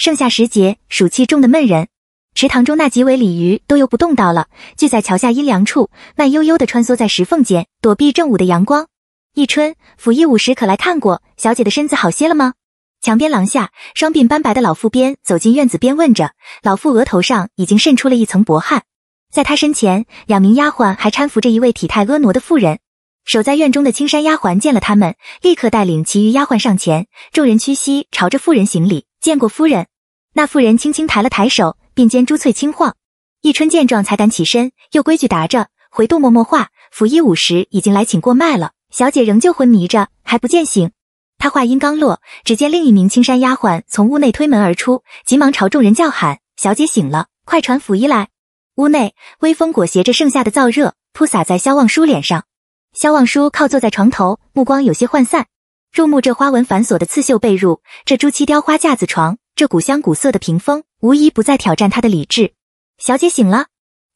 盛夏时节，暑气重的闷人。池塘中那几尾鲤鱼都游不动道了，聚在桥下阴凉处，慢悠悠地穿梭在石缝间，躲避正午的阳光。一春府一武时可来看过小姐的身子好些了吗？墙边廊下，双鬓斑白的老妇边走进院子边问着。老妇额头上已经渗出了一层薄汗，在她身前，两名丫鬟还搀扶着一位体态婀娜的妇人。守在院中的青山丫鬟见了他们，立刻带领其余丫鬟上前，众人屈膝朝着妇人行礼，见过夫人。那妇人轻轻抬了抬手，鬓间珠翠轻晃。一春见状才敢起身，又规矩答着回杜嬷嬷话：府医午时已经来请过脉了，小姐仍旧昏迷着，还不见醒。他话音刚落，只见另一名青衫丫鬟从屋内推门而出，急忙朝众人叫喊：小姐醒了，快传府医来！屋内微风裹挟着盛夏的燥热，扑洒在萧望舒脸上。萧望舒靠坐在床头，目光有些涣散，入目这花纹繁琐的刺绣被褥，这朱漆雕花架子床。这古香古色的屏风，无一不再挑战他的理智。小姐醒了，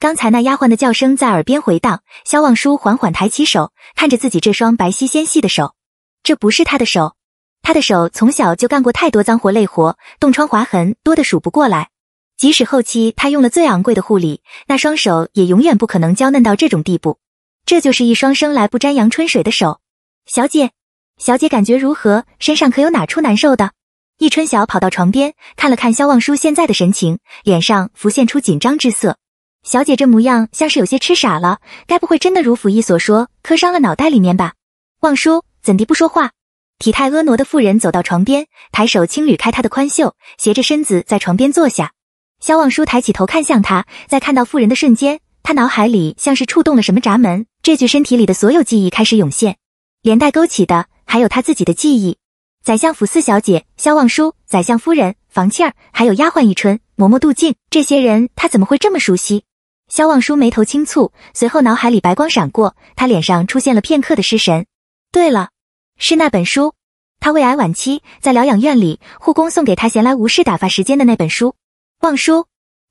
刚才那丫鬟的叫声在耳边回荡。萧望舒缓缓抬起手，看着自己这双白皙纤细的手，这不是他的手。他的手从小就干过太多脏活累活，冻疮划痕多的数不过来。即使后期他用了最昂贵的护理，那双手也永远不可能娇嫩到这种地步。这就是一双生来不沾阳春水的手。小姐，小姐感觉如何？身上可有哪处难受的？易春晓跑到床边，看了看萧望舒现在的神情，脸上浮现出紧张之色。小姐这模样像是有些痴傻了，该不会真的如府医所说磕伤了脑袋里面吧？望舒，怎地不说话？体态婀娜的妇人走到床边，抬手轻捋开她的宽袖，斜着身子在床边坐下。萧望舒抬起头看向她，在看到妇人的瞬间，他脑海里像是触动了什么闸门，这具身体里的所有记忆开始涌现，连带勾起的还有他自己的记忆。宰相府四小姐萧望舒，宰相夫人房倩儿，还有丫鬟一春、嬷嬷杜静，这些人他怎么会这么熟悉？萧望舒眉头轻蹙，随后脑海里白光闪过，他脸上出现了片刻的失神。对了，是那本书。他胃癌晚期，在疗养院里，护工送给他闲来无事打发时间的那本书。望舒，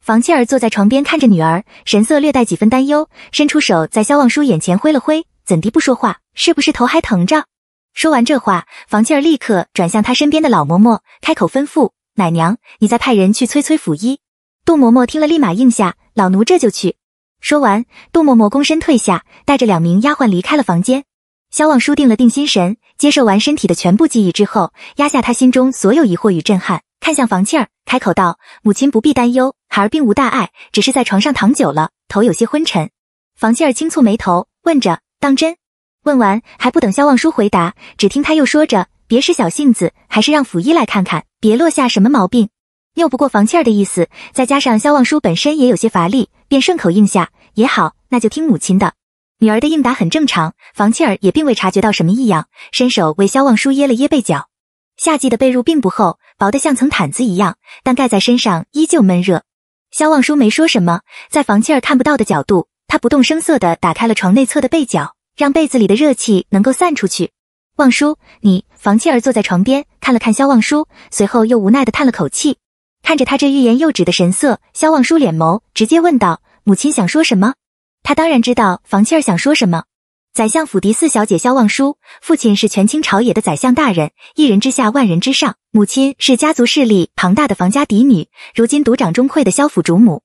房倩儿坐在床边看着女儿，神色略带几分担忧，伸出手在萧望舒眼前挥了挥，怎地不说话？是不是头还疼着？说完这话，房气儿立刻转向他身边的老嬷嬷，开口吩咐：“奶娘，你再派人去催催府医。”杜嬷嬷听了，立马应下：“老奴这就去。”说完，杜嬷嬷躬身退下，带着两名丫鬟离开了房间。肖望舒定了定心神，接受完身体的全部记忆之后，压下他心中所有疑惑与震撼，看向房气儿，开口道：“母亲不必担忧，孩儿并无大碍，只是在床上躺久了，头有些昏沉。”房气儿轻蹙眉头，问着：“当真？”问完还不等萧望舒回答，只听他又说着：“别使小性子，还是让府医来看看，别落下什么毛病。”拗不过房契儿的意思，再加上萧望舒本身也有些乏力，便顺口应下：“也好，那就听母亲的。”女儿的应答很正常，房契儿也并未察觉到什么异样，伸手为萧望舒掖了掖被角。夏季的被褥并不厚，薄得像层毯子一样，但盖在身上依旧闷热。萧望舒没说什么，在房契儿看不到的角度，他不动声色地打开了床内侧的被角。让被子里的热气能够散出去。望叔，你房契儿坐在床边，看了看萧望叔，随后又无奈地叹了口气，看着他这欲言又止的神色，萧望叔脸眸，直接问道：“母亲想说什么？”他当然知道房契儿想说什么。宰相府嫡四小姐萧望叔，父亲是权倾朝野的宰相大人，一人之下万人之上；母亲是家族势力庞大的房家嫡女，如今独掌中馈的萧府主母。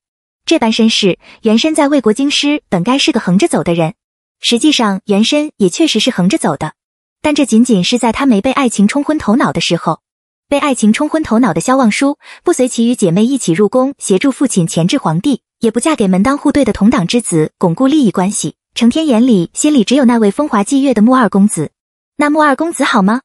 这般身世，原身在魏国京师，本该是个横着走的人。实际上，原身也确实是横着走的，但这仅仅是在他没被爱情冲昏头脑的时候。被爱情冲昏头脑的萧望舒，不随其余姐妹一起入宫协助父亲钳制皇帝，也不嫁给门当户对的同党之子巩固利益关系，成天眼里心里只有那位风华霁月的穆二公子。那穆二公子好吗？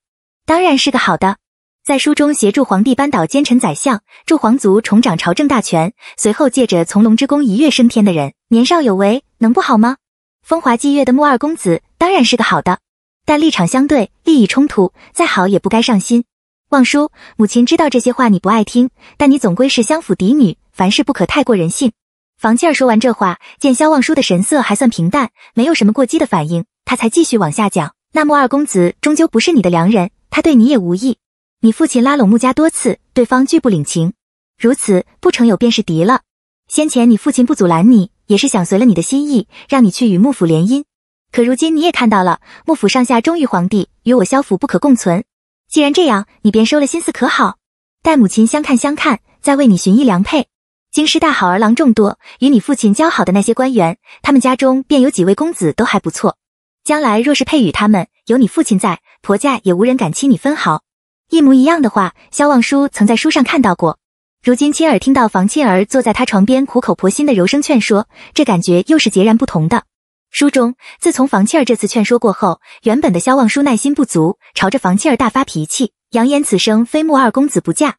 当然是个好的，在书中协助皇帝扳倒奸臣宰相，助皇族重掌朝政大权，随后借着从龙之功一跃升天的人，年少有为，能不好吗？风华霁月的穆二公子当然是个好的，但立场相对，利益冲突，再好也不该上心。望叔，母亲知道这些话你不爱听，但你总归是相府嫡女，凡事不可太过人性。房儿说完这话，见萧望叔的神色还算平淡，没有什么过激的反应，他才继续往下讲。那穆二公子终究不是你的良人，他对你也无意。你父亲拉拢穆家多次，对方拒不领情，如此不成友便是敌了。先前你父亲不阻拦你。也是想随了你的心意，让你去与幕府联姻。可如今你也看到了，幕府上下忠于皇帝，与我萧府不可共存。既然这样，你便收了心思，可好？待母亲相看相看，再为你寻一良配。京师大好儿郎众多，与你父亲交好的那些官员，他们家中便有几位公子都还不错。将来若是配与他们，有你父亲在，婆家也无人敢欺你分毫。一模一样的话，萧望舒曾在书上看到过。如今亲耳听到房庆儿坐在他床边苦口婆心的柔声劝说，这感觉又是截然不同的。书中，自从房庆儿这次劝说过后，原本的萧望舒耐心不足，朝着房庆儿大发脾气，扬言此生非穆二公子不嫁。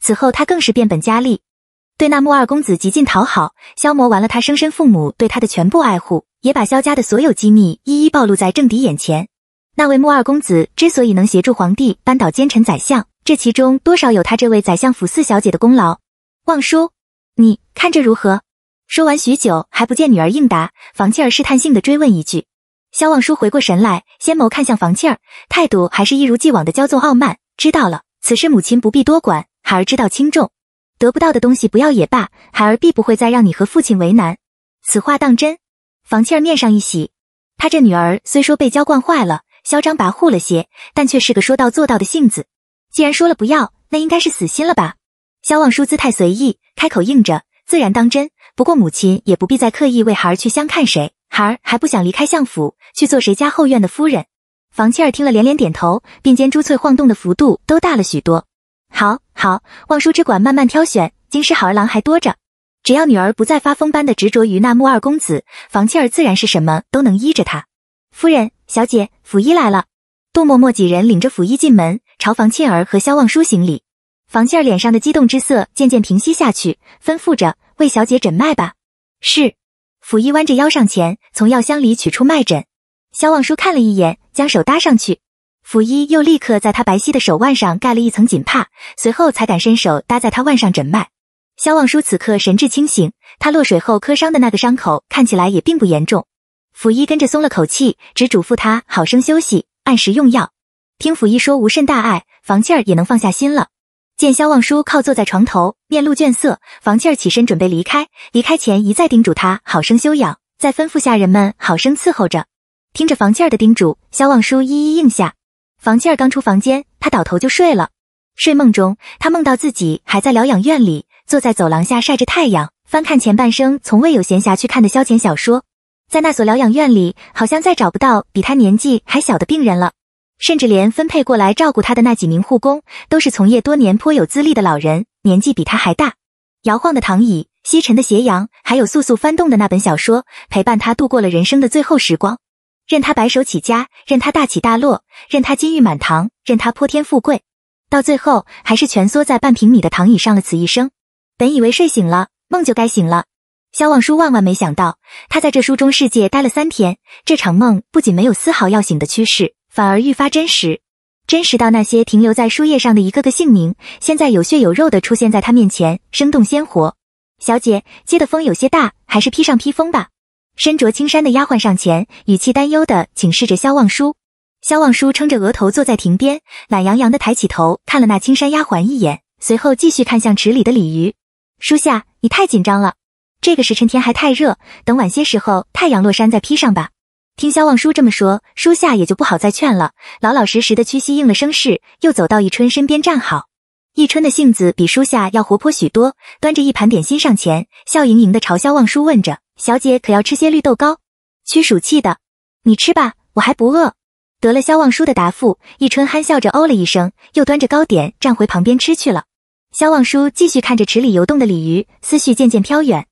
此后他更是变本加厉，对那穆二公子极尽讨好，消磨完了他生身父母对他的全部爱护，也把萧家的所有机密一一暴露在政敌眼前。那位穆二公子之所以能协助皇帝扳倒奸臣宰相，这其中多少有他这位宰相府四小姐的功劳，望叔，你看着如何？说完许久还不见女儿应答，房契儿试探性的追问一句。萧望叔回过神来，先眸看向房契儿，态度还是一如既往的骄纵傲慢。知道了，此事母亲不必多管，孩儿知道轻重，得不到的东西不要也罢，孩儿必不会再让你和父亲为难。此话当真？房契儿面上一喜，他这女儿虽说被娇惯坏了，嚣张跋扈了些，但却是个说到做到的性子。既然说了不要，那应该是死心了吧？萧望舒姿态随意，开口应着，自然当真。不过母亲也不必再刻意为孩儿去相看谁，孩儿还不想离开相府去做谁家后院的夫人。房契儿听了连连点头，并肩珠翠晃动的幅度都大了许多。好，好，望舒只管慢慢挑选，京师好儿郎还多着。只要女儿不再发疯般的执着于那穆二公子，房契儿自然是什么都能依着她。夫人，小姐，府医来了。杜嬷嬷几人领着府医进门。朝房倩儿和萧望舒行礼，房倩儿脸上的激动之色渐渐平息下去，吩咐着：“魏小姐诊脉吧。”是，府医弯着腰上前，从药箱里取出脉诊。萧望舒看了一眼，将手搭上去，府医又立刻在他白皙的手腕上盖了一层锦帕，随后才敢伸手搭在他腕上诊脉。萧望舒此刻神志清醒，他落水后磕伤的那个伤口看起来也并不严重，府医跟着松了口气，只嘱咐他好生休息，按时用药。听府医说无甚大碍，房倩儿也能放下心了。见萧望舒靠坐在床头，面露倦色，房倩儿起身准备离开。离开前一再叮嘱他好生休养，再吩咐下人们好生伺候着。听着房倩儿的叮嘱，萧望舒一一应下。房倩儿刚出房间，他倒头就睡了。睡梦中，他梦到自己还在疗养院里，坐在走廊下晒着太阳，翻看前半生从未有闲暇去看的消遣小说。在那所疗养院里，好像再找不到比他年纪还小的病人了。甚至连分配过来照顾他的那几名护工，都是从业多年颇有资历的老人，年纪比他还大。摇晃的躺椅，西沉的斜阳，还有簌簌翻动的那本小说，陪伴他度过了人生的最后时光。任他白手起家，任他大起大落，任他金玉满堂，任他泼天富贵，到最后还是蜷缩在半平米的躺椅上了此一生。本以为睡醒了梦就该醒了，肖望舒万万没想到，他在这书中世界待了三天，这场梦不仅没有丝毫要醒的趋势。反而愈发真实，真实到那些停留在书页上的一个个姓名，现在有血有肉的出现在他面前，生动鲜活。小姐，接的风有些大，还是披上披风吧。身着青衫的丫鬟上前，语气担忧的请示着萧望舒。萧望舒撑着额头坐在亭边，懒洋洋的抬起头看了那青衫丫鬟一眼，随后继续看向池里的鲤鱼。书夏，你太紧张了，这个时辰天还太热，等晚些时候太阳落山再披上吧。听萧望舒这么说，书夏也就不好再劝了，老老实实的屈膝应了声是，又走到一春身边站好。一春的性子比书夏要活泼许多，端着一盘点心上前，笑盈盈的朝萧望舒问着：“小姐可要吃些绿豆糕，驱暑气的？你吃吧，我还不饿。”得了萧望舒的答复，一春憨笑着哦了一声，又端着糕点站回旁边吃去了。萧望舒继续看着池里游动的鲤鱼，思绪渐渐飘远。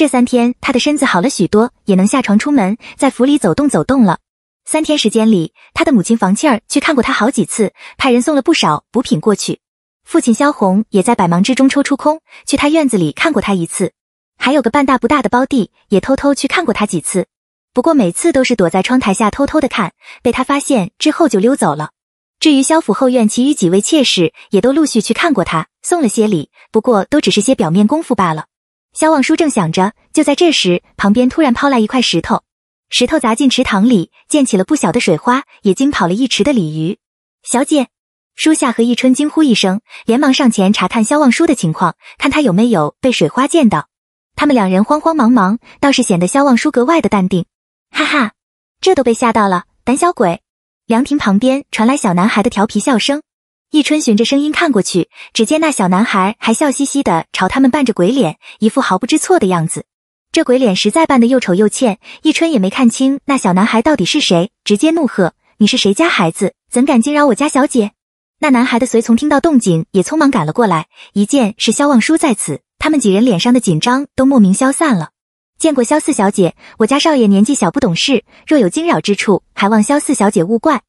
这三天，他的身子好了许多，也能下床出门，在府里走动走动了。三天时间里，他的母亲房倩儿去看过他好几次，派人送了不少补品过去。父亲萧红也在百忙之中抽出空去他院子里看过他一次。还有个半大不大的胞弟，也偷偷去看过他几次，不过每次都是躲在窗台下偷偷的看，被他发现之后就溜走了。至于萧府后院，其余几位妾室也都陆续去看过他，送了些礼，不过都只是些表面功夫罢了。萧望舒正想着，就在这时，旁边突然抛来一块石头，石头砸进池塘里，溅起了不小的水花，也惊跑了一池的鲤鱼。小姐，舒夏和一春惊呼一声，连忙上前查看萧望舒的情况，看他有没有被水花溅到。他们两人慌慌忙忙，倒是显得萧望舒格外的淡定。哈哈，这都被吓到了，胆小鬼！凉亭旁边传来小男孩的调皮笑声。一春循着声音看过去，只见那小男孩还笑嘻嘻的朝他们扮着鬼脸，一副毫不知错的样子。这鬼脸实在扮得又丑又欠，一春也没看清那小男孩到底是谁，直接怒喝：“你是谁家孩子？怎敢惊扰我家小姐？”那男孩的随从听到动静，也匆忙赶了过来。一见是萧望舒在此，他们几人脸上的紧张都莫名消散了。见过萧四小姐，我家少爷年纪小不懂事，若有惊扰之处，还望萧四小姐勿怪。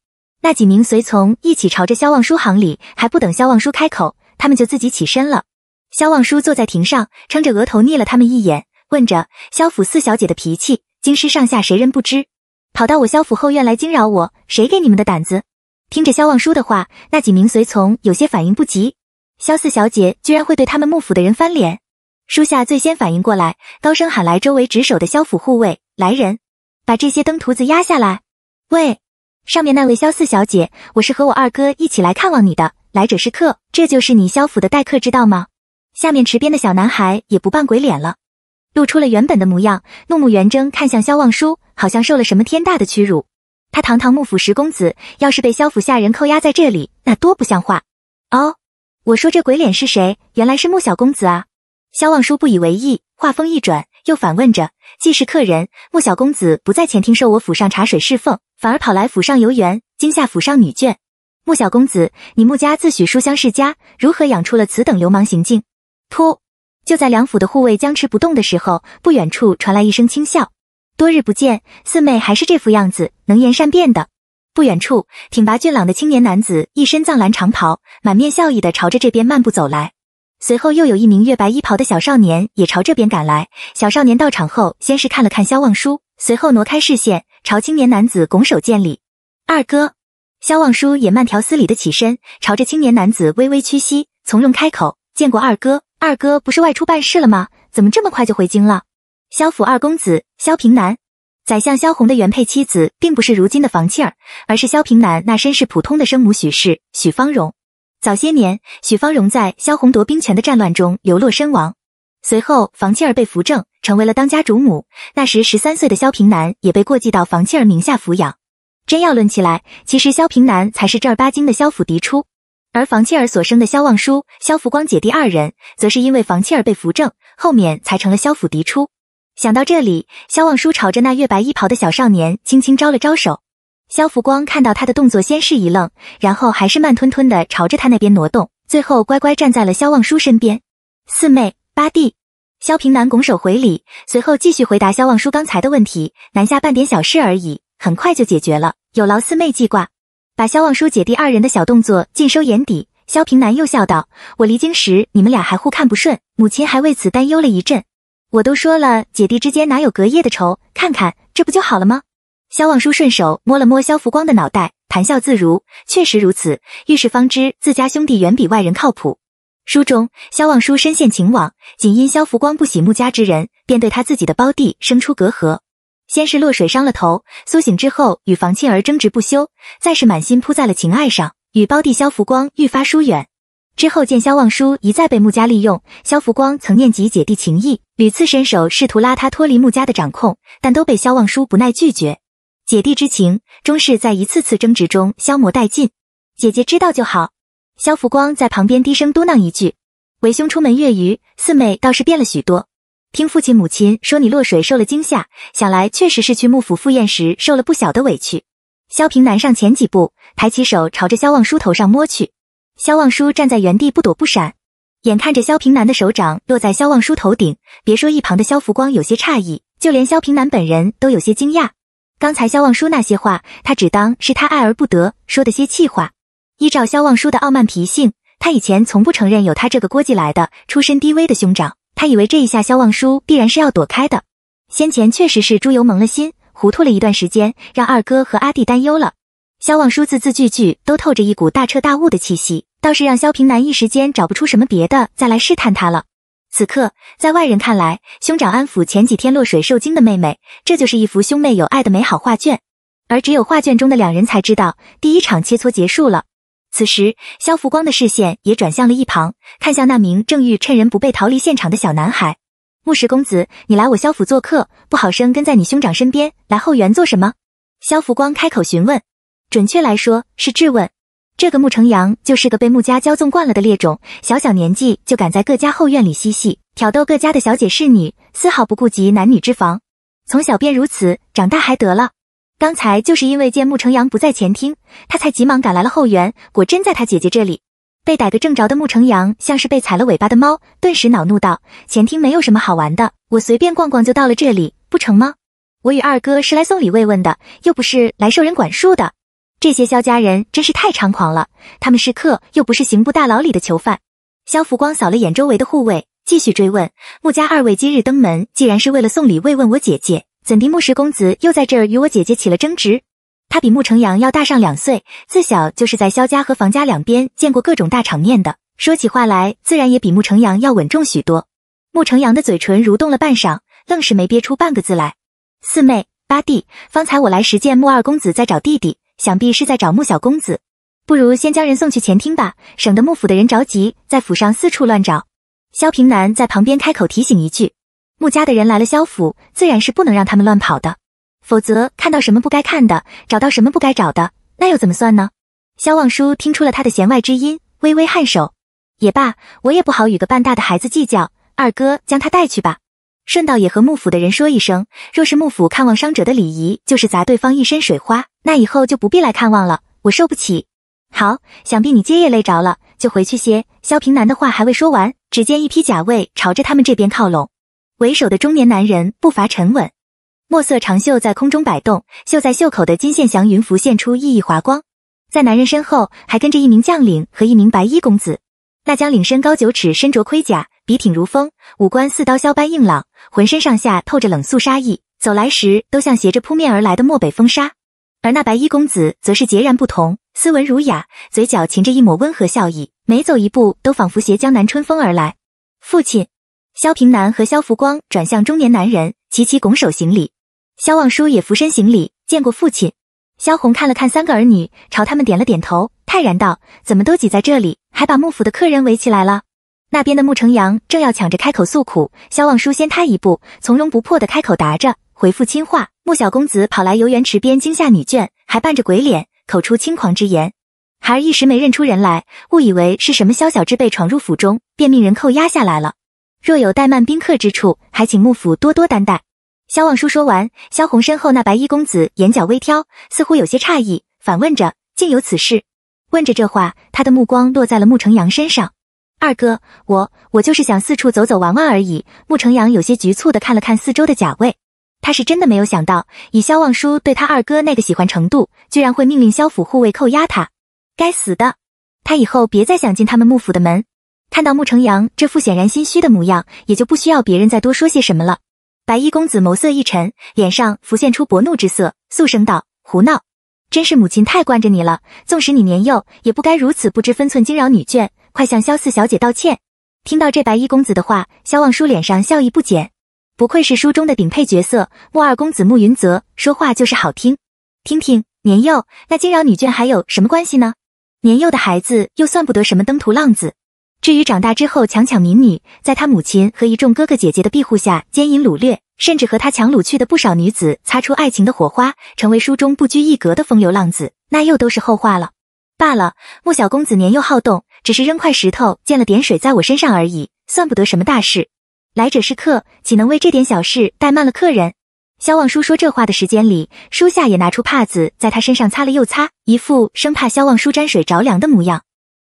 那几名随从一起朝着萧望舒行礼，还不等萧望舒开口，他们就自己起身了。萧望舒坐在庭上，撑着额头睨了他们一眼，问着：“萧府四小姐的脾气，京师上下谁人不知？跑到我萧府后院来惊扰我，谁给你们的胆子？”听着萧望舒的话，那几名随从有些反应不及。萧四小姐居然会对他们幕府的人翻脸。书夏最先反应过来，高声喊来周围值守的萧府护卫：“来人，把这些登徒子压下来！喂。”上面那位萧四小姐，我是和我二哥一起来看望你的。来者是客，这就是你萧府的待客之道吗？下面池边的小男孩也不扮鬼脸了，露出了原本的模样，怒目圆睁看向萧望舒，好像受了什么天大的屈辱。他堂堂幕府十公子，要是被萧府下人扣押在这里，那多不像话。哦，我说这鬼脸是谁？原来是穆小公子啊。萧望舒不以为意，话锋一转，又反问着：既是客人，穆小公子不在前厅受我府上茶水侍奉。反而跑来府上游园，惊吓府上女眷。穆小公子，你穆家自诩书香世家，如何养出了此等流氓行径？突，就在梁府的护卫僵持不动的时候，不远处传来一声轻笑。多日不见，四妹还是这副样子，能言善辩的。不远处，挺拔俊朗的青年男子，一身藏蓝长袍，满面笑意的朝着这边漫步走来。随后，又有一名月白衣袍的小少年也朝这边赶来。小少年到场后，先是看了看萧望舒，随后挪开视线。朝青年男子拱手见礼，二哥，萧望舒也慢条斯理的起身，朝着青年男子微微屈膝，从容开口，见过二哥。二哥不是外出办事了吗？怎么这么快就回京了？萧府二公子萧平南，宰相萧红的原配妻子，并不是如今的房弃儿，而是萧平南那身世普通的生母许氏，许芳荣。早些年，许芳荣在萧红夺兵权的战乱中流落身亡，随后房弃儿被扶正。成为了当家主母，那时十三岁的萧平南也被过继到房契儿名下抚养。真要论起来，其实萧平南才是正儿八经的萧府嫡出，而房契儿所生的萧望舒、萧福光姐弟二人，则是因为房契儿被扶正，后面才成了萧府嫡出。想到这里，萧望舒朝着那月白衣袍的小少年轻轻招了招手。萧福光看到他的动作，先是一愣，然后还是慢吞吞的朝着他那边挪动，最后乖乖站在了萧望舒身边。四妹，八弟。萧平南拱手回礼，随后继续回答萧望舒刚才的问题：“南下半点小事而已，很快就解决了，有劳四妹记挂。”把萧望舒姐弟二人的小动作尽收眼底，萧平南又笑道：“我离京时，你们俩还互看不顺，母亲还为此担忧了一阵。我都说了，姐弟之间哪有隔夜的仇？看看，这不就好了吗？”萧望舒顺手摸了摸萧福光的脑袋，谈笑自如。确实如此，遇事方知自家兄弟远比外人靠谱。书中，萧望舒深陷情网，仅因萧福光不喜穆家之人，便对他自己的胞弟生出隔阂。先是落水伤了头，苏醒之后与房沁儿争执不休；再是满心扑在了情爱上，与胞弟萧福光愈发疏远。之后见萧望舒一再被穆家利用，萧福光曾念及姐弟情谊，屡次伸手试图拉他脱离穆家的掌控，但都被萧望舒不耐拒绝。姐弟之情终是在一次次争执中消磨殆尽。姐姐知道就好。萧福光在旁边低声嘟囔一句：“为兄出门越狱，四妹倒是变了许多。听父亲母亲说你落水受了惊吓，想来确实是去幕府赴宴时受了不小的委屈。”萧平南上前几步，抬起手朝着萧望舒头上摸去。萧望舒站在原地不躲不闪，眼看着萧平南的手掌落在萧望舒头顶，别说一旁的萧福光有些诧异，就连萧平南本人都有些惊讶。刚才萧望舒那些话，他只当是他爱而不得说的些气话。依照萧望舒的傲慢脾性，他以前从不承认有他这个郭记来的出身低微的兄长。他以为这一下萧望舒必然是要躲开的。先前确实是朱由蒙了心，糊涂了一段时间，让二哥和阿弟担忧了。萧望舒字字句句都透着一股大彻大悟的气息，倒是让萧平南一时间找不出什么别的再来试探他了。此刻在外人看来，兄长安抚前几天落水受惊的妹妹，这就是一幅兄妹有爱的美好画卷。而只有画卷中的两人才知道，第一场切磋结束了。此时，萧福光的视线也转向了一旁，看向那名正欲趁人不备逃离现场的小男孩。牧石公子，你来我萧府做客，不好生跟在你兄长身边，来后园做什么？萧福光开口询问，准确来说是质问。这个穆成阳就是个被穆家骄纵惯了的劣种，小小年纪就敢在各家后院里嬉戏，挑逗各家的小姐侍女，丝毫不顾及男女之防，从小便如此，长大还得了？刚才就是因为见穆承阳不在前厅，他才急忙赶来了后园。果真在他姐姐这里被逮个正着的穆承阳，像是被踩了尾巴的猫，顿时恼怒道：“前厅没有什么好玩的，我随便逛逛就到了这里，不成吗？我与二哥是来送礼慰问的，又不是来受人管束的。这些萧家人真是太猖狂了，他们是客，又不是刑部大牢里的囚犯。”萧福光扫了眼周围的护卫，继续追问：“穆家二位今日登门，既然是为了送礼慰问我姐姐。”怎地木石公子又在这儿与我姐姐起了争执？他比穆成阳要大上两岁，自小就是在萧家和房家两边见过各种大场面的，说起话来自然也比穆成阳要稳重许多。穆成阳的嘴唇蠕动了半晌，愣是没憋出半个字来。四妹八弟，方才我来时见穆二公子在找弟弟，想必是在找穆小公子，不如先将人送去前厅吧，省得穆府的人着急，在府上四处乱找。萧平南在旁边开口提醒一句。穆家的人来了，萧府自然是不能让他们乱跑的，否则看到什么不该看的，找到什么不该找的，那又怎么算呢？萧望舒听出了他的弦外之音，微微颔首。也罢，我也不好与个半大的孩子计较。二哥将他带去吧，顺道也和穆府的人说一声，若是穆府看望伤者的礼仪就是砸对方一身水花，那以后就不必来看望了，我受不起。好，想必你今也累着了，就回去歇。萧平南的话还未说完，只见一批甲卫朝着他们这边靠拢。为首的中年男人步伐沉稳，墨色长袖在空中摆动，绣在袖口的金线祥云浮现出熠熠华光。在男人身后还跟着一名将领和一名白衣公子。那将领身高九尺，身着盔甲，笔挺如风，五官似刀削般硬朗，浑身上下透着冷肃杀意，走来时都像携着扑面而来的漠北风沙。而那白衣公子则是截然不同，斯文儒雅，嘴角噙着一抹温和笑意，每走一步都仿佛携江南春风而来。父亲。萧平南和萧福光转向中年男人，齐齐拱手行礼。萧望舒也俯身行礼，见过父亲。萧红看了看三个儿女，朝他们点了点头，泰然道：“怎么都挤在这里，还把幕府的客人围起来了？”那边的穆承阳正要抢着开口诉苦，萧望舒先他一步，从容不迫的开口答着，回复亲话：“穆小公子跑来游园池边惊吓女眷，还扮着鬼脸，口出轻狂之言。孩儿一时没认出人来，误以为是什么宵小之辈闯入府中，便命人扣押下来了。”若有怠慢宾客之处，还请幕府多多担待。萧望舒说完，萧红身后那白衣公子眼角微挑，似乎有些诧异，反问着：“竟有此事？”问着这话，他的目光落在了穆承阳身上。二哥，我我就是想四处走走玩玩而已。穆承阳有些局促的看了看四周的甲卫，他是真的没有想到，以萧望舒对他二哥那个喜欢程度，居然会命令萧府护卫扣押他。该死的，他以后别再想进他们幕府的门。看到穆承阳这副显然心虚的模样，也就不需要别人再多说些什么了。白衣公子眸色一沉，脸上浮现出薄怒之色，肃声道：“胡闹！真是母亲太惯着你了。纵使你年幼，也不该如此不知分寸，惊扰女眷。快向萧四小姐道歉！”听到这白衣公子的话，萧望舒脸上笑意不减。不愧是书中的顶配角色，穆二公子穆云泽说话就是好听。听听，年幼那惊扰女眷还有什么关系呢？年幼的孩子又算不得什么登徒浪子。至于长大之后强抢民女，在他母亲和一众哥哥姐姐的庇护下奸淫掳掠，甚至和他强掳去的不少女子擦出爱情的火花，成为书中不拘一格的风流浪子，那又都是后话了。罢了，穆小公子年幼好动，只是扔块石头溅了点水在我身上而已，算不得什么大事。来者是客，岂能为这点小事怠慢了客人？萧望舒说这话的时间里，书夏也拿出帕子在他身上擦了又擦，一副生怕萧望舒沾水着凉的模样。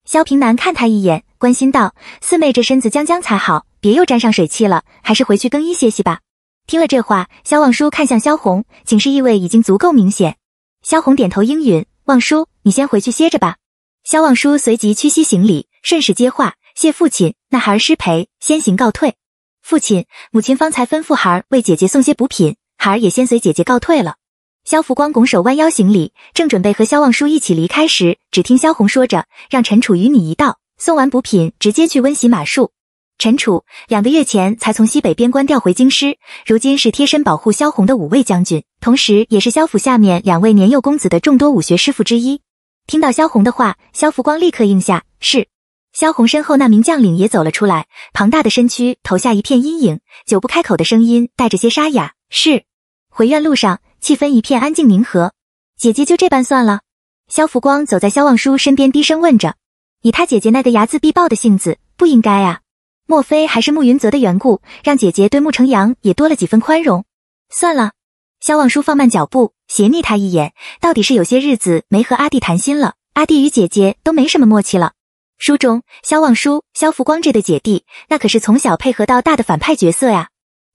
萧平南看他一眼。关心道：“四妹这身子将将才好，别又沾上水气了。还是回去更衣歇息吧。”听了这话，萧望舒看向萧红，警示意味已经足够明显。萧红点头应允：“望舒，你先回去歇着吧。”萧望舒随即屈膝行礼，顺势接话：“谢父亲，那孩儿失陪，先行告退。”父亲、母亲方才吩咐孩儿为姐姐送些补品，孩儿也先随姐姐告退了。萧福光拱手弯腰行礼，正准备和萧望舒一起离开时，只听萧红说着：“让陈楚与你一道。”送完补品，直接去温习马术。陈楚两个月前才从西北边关调回京师，如今是贴身保护萧红的五位将军，同时也是萧府下面两位年幼公子的众多武学师傅之一。听到萧红的话，萧福光立刻应下：“是。”萧红身后那名将领也走了出来，庞大的身躯投下一片阴影，久不开口的声音带着些沙哑：“是。”回院路上，气氛一片安静宁和。姐姐就这般算了。萧福光走在萧望舒身边，低声问着。以他姐姐那个睚眦必报的性子，不应该啊！莫非还是慕云泽的缘故，让姐姐对慕承阳也多了几分宽容？算了，萧望舒放慢脚步，斜睨他一眼，到底是有些日子没和阿弟谈心了，阿弟与姐姐都没什么默契了。书中萧望舒、萧福光这对姐弟，那可是从小配合到大的反派角色呀！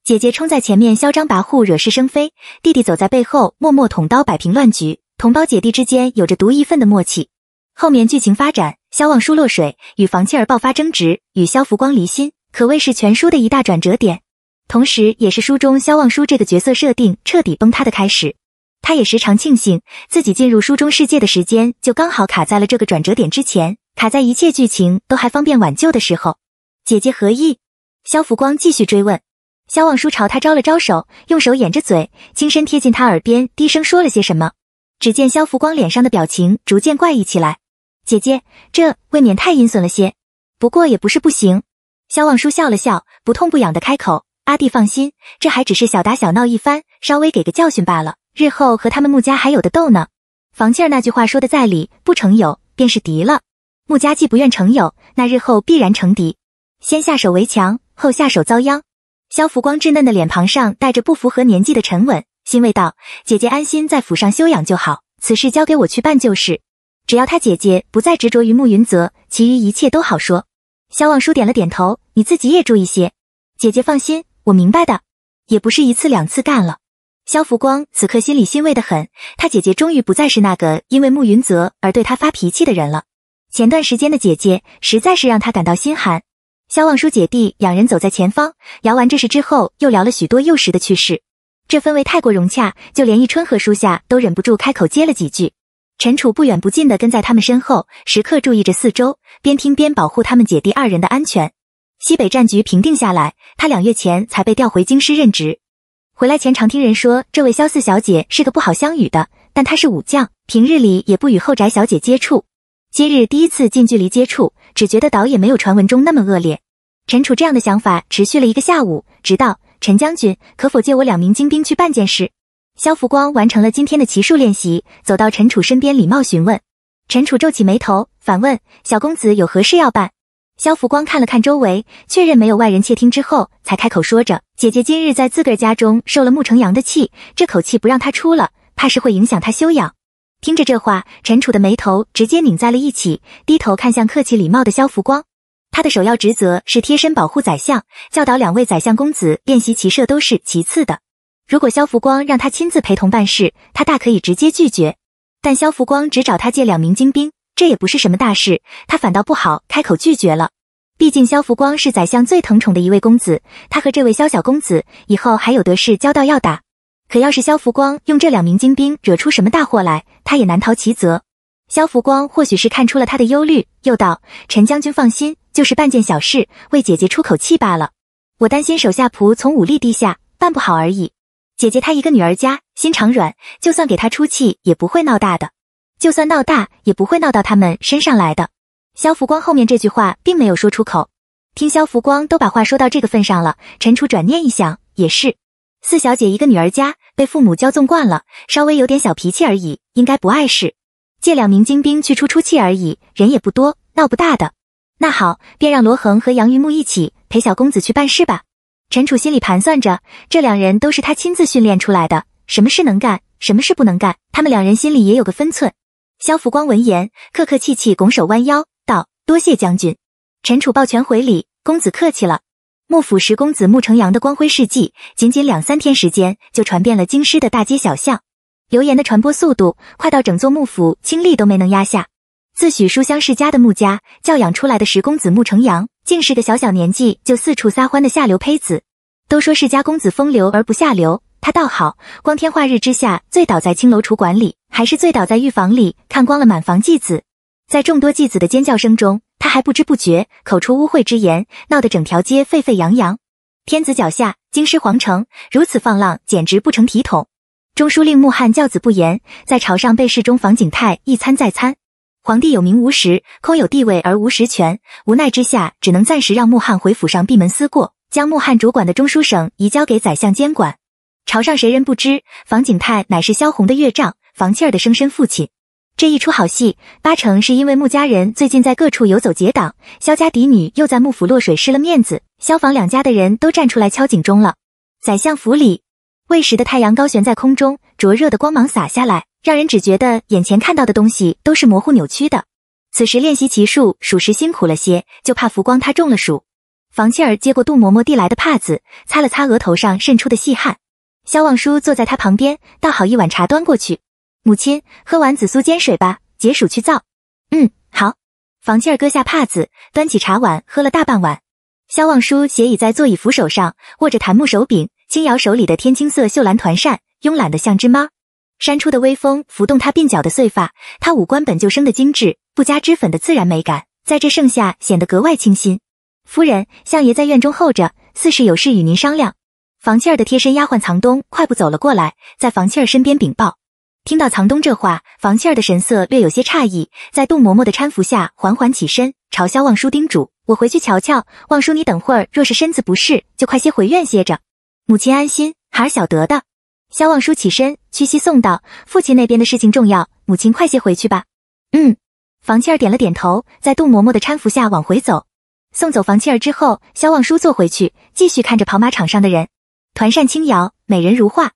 姐姐冲在前面，嚣张跋扈，惹是生非；弟弟走在背后，默默捅刀，摆平乱局。同胞姐弟之间有着独一份的默契。后面剧情发展。萧望舒落水，与房契儿爆发争执，与萧福光离心，可谓是全书的一大转折点，同时也是书中萧望舒这个角色设定彻底崩塌的开始。他也时常庆幸自己进入书中世界的时间就刚好卡在了这个转折点之前，卡在一切剧情都还方便挽救的时候。姐姐何意？萧福光继续追问。萧望舒朝他招了招手，用手掩着嘴，轻声贴近他耳边，低声说了些什么。只见萧福光脸上的表情逐渐怪异起来。姐姐，这未免太阴损了些。不过也不是不行。萧望舒笑了笑，不痛不痒的开口：“阿弟放心，这还只是小打小闹一番，稍微给个教训罢了。日后和他们穆家还有的斗呢。”房倩儿那句话说的在理，不成友便是敌了。穆家既不愿成友，那日后必然成敌。先下手为强，后下手遭殃。萧福光稚嫩的脸庞上带着不符合年纪的沉稳，欣慰道：“姐姐安心在府上休养就好，此事交给我去办就是。”只要他姐姐不再执着于慕云泽，其余一切都好说。萧望舒点了点头，你自己也注意些。姐姐放心，我明白的。也不是一次两次干了。萧浮光此刻心里欣慰的很，他姐姐终于不再是那个因为慕云泽而对他发脾气的人了。前段时间的姐姐，实在是让他感到心寒。萧望舒姐弟两人走在前方，聊完这事之后，又聊了许多幼时的趣事。这氛围太过融洽，就连一春和舒夏都忍不住开口接了几句。陈楚不远不近的跟在他们身后，时刻注意着四周，边听边保护他们姐弟二人的安全。西北战局平定下来，他两月前才被调回京师任职。回来前常听人说，这位萧四小姐是个不好相与的，但她是武将，平日里也不与后宅小姐接触。今日第一次近距离接触，只觉得倒也没有传闻中那么恶劣。陈楚这样的想法持续了一个下午，直到陈将军可否借我两名精兵去办件事？萧福光完成了今天的骑术练习，走到陈楚身边，礼貌询问。陈楚皱起眉头，反问：“小公子有何事要办？”萧福光看了看周围，确认没有外人窃听之后，才开口说着：“姐姐今日在自个儿家中受了穆承阳的气，这口气不让他出了，怕是会影响他修养。”听着这话，陈楚的眉头直接拧在了一起，低头看向客气礼貌的萧福光。他的首要职责是贴身保护宰相，教导两位宰相公子练习骑射都是其次的。如果萧福光让他亲自陪同办事，他大可以直接拒绝。但萧福光只找他借两名精兵，这也不是什么大事，他反倒不好开口拒绝了。毕竟萧福光是宰相最疼宠的一位公子，他和这位萧小公子以后还有得是交道要打。可要是萧福光用这两名精兵惹出什么大祸来，他也难逃其责。萧福光或许是看出了他的忧虑，又道：“陈将军放心，就是办件小事，为姐姐出口气罢了。我担心手下仆从武力低下，办不好而已。”姐姐她一个女儿家，心肠软，就算给她出气，也不会闹大的；就算闹大，也不会闹到他们身上来的。肖福光后面这句话并没有说出口。听肖福光都把话说到这个份上了，陈楚转念一想，也是。四小姐一个女儿家，被父母骄纵惯了，稍微有点小脾气而已，应该不碍事。借两名精兵去出出气而已，人也不多，闹不大的。那好，便让罗恒和杨云木一起陪小公子去办事吧。陈楚心里盘算着，这两人都是他亲自训练出来的，什么事能干，什么事不能干，他们两人心里也有个分寸。萧福光闻言，客客气气拱手弯腰道：“多谢将军。”陈楚抱拳回礼：“公子客气了。”幕府十公子穆承阳的光辉事迹，仅仅两三天时间，就传遍了京师的大街小巷，流言的传播速度快到整座幕府倾力都没能压下。自诩书香世家的穆家教养出来的十公子穆承阳。竟是个小小年纪就四处撒欢的下流胚子。都说世家公子风流而不下流，他倒好，光天化日之下醉倒在青楼厨馆里，还是醉倒在浴房里，看光了满房妓子。在众多妓子的尖叫声中，他还不知不觉口出污秽之言，闹得整条街沸沸扬扬。天子脚下，京师皇城，如此放浪，简直不成体统。中书令穆罕教子不严，在朝上被侍中房景泰一参再参。皇帝有名无实，空有地位而无实权，无奈之下，只能暂时让穆汉回府上闭门思过，将穆汉主管的中书省移交给宰相监管。朝上谁人不知，房景泰乃是萧红的岳丈，房契儿的生身父亲。这一出好戏，八成是因为穆家人最近在各处游走结党，萧家嫡女又在幕府落水失了面子，萧房两家的人都站出来敲警钟了。宰相府里，未时的太阳高悬在空中，灼热的光芒洒下来。让人只觉得眼前看到的东西都是模糊扭曲的。此时练习奇术，属实辛苦了些，就怕浮光他中了暑。房弃儿接过杜嬷嬷递来的帕子，擦了擦额头上渗出的细汗。萧望舒坐在他旁边，倒好一碗茶，端过去：“母亲，喝完紫苏煎水吧，解暑去燥。”“嗯，好。”房弃儿搁下帕子，端起茶碗，喝了大半碗。萧望舒斜倚在座椅扶手上，握着檀木手柄，轻摇手里的天青色绣蓝团扇，慵懒的像只猫。山出的微风拂动他鬓角的碎发，他五官本就生得精致，不加脂粉的自然美感，在这盛夏显得格外清新。夫人，相爷在院中候着，似是有事与您商量。房契儿的贴身丫鬟藏东快步走了过来，在房契儿身边禀报。听到藏东这话，房契儿的神色略有些诧异，在杜嬷嬷的搀扶下缓缓起身，朝肖望叔叮嘱：“我回去瞧瞧，望叔你等会儿若是身子不适，就快些回院歇着。母亲安心，孩儿晓得的。”萧望舒起身屈膝送道：“父亲那边的事情重要，母亲快些回去吧。”嗯，房倩儿点了点头，在杜嬷嬷的搀扶下往回走。送走房倩儿之后，萧望舒坐回去，继续看着跑马场上的人，团扇轻摇，美人如画。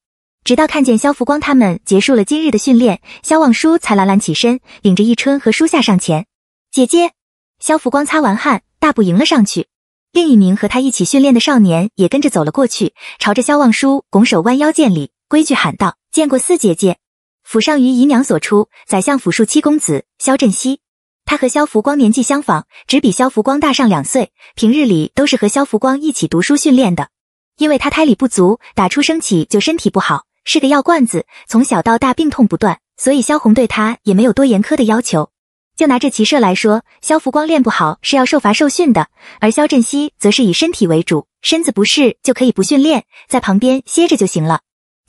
直到看见萧福光他们结束了今日的训练，萧望舒才懒懒起身，领着一春和舒夏上前。姐姐，萧福光擦完汗，大步迎了上去。另一名和他一起训练的少年也跟着走了过去，朝着萧望舒拱手弯腰见礼。规矩喊道：“见过四姐姐，府上于姨娘所出，宰相府庶七公子萧振熙。他和萧福光年纪相仿，只比萧福光大上两岁。平日里都是和萧福光一起读书训练的。因为他胎里不足，打出生起就身体不好，是个药罐子，从小到大病痛不断，所以萧红对他也没有多严苛的要求。就拿这骑射来说，萧福光练不好是要受罚受训的，而萧振熙则是以身体为主，身子不适就可以不训练，在旁边歇着就行了。”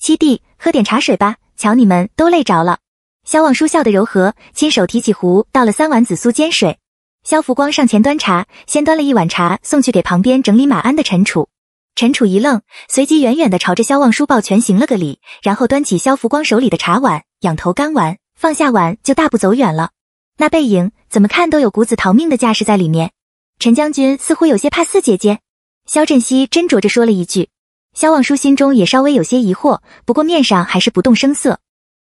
七弟，喝点茶水吧，瞧你们都累着了。萧望舒笑得柔和，亲手提起壶，倒了三碗紫苏煎水。萧福光上前端茶，先端了一碗茶送去给旁边整理马鞍的陈楚。陈楚一愣，随即远远地朝着萧望舒抱拳行了个礼，然后端起萧福光手里的茶碗，仰头干完，放下碗就大步走远了。那背影，怎么看都有股子逃命的架势在里面。陈将军似乎有些怕四姐姐，萧振西斟酌着说了一句。萧望舒心中也稍微有些疑惑，不过面上还是不动声色，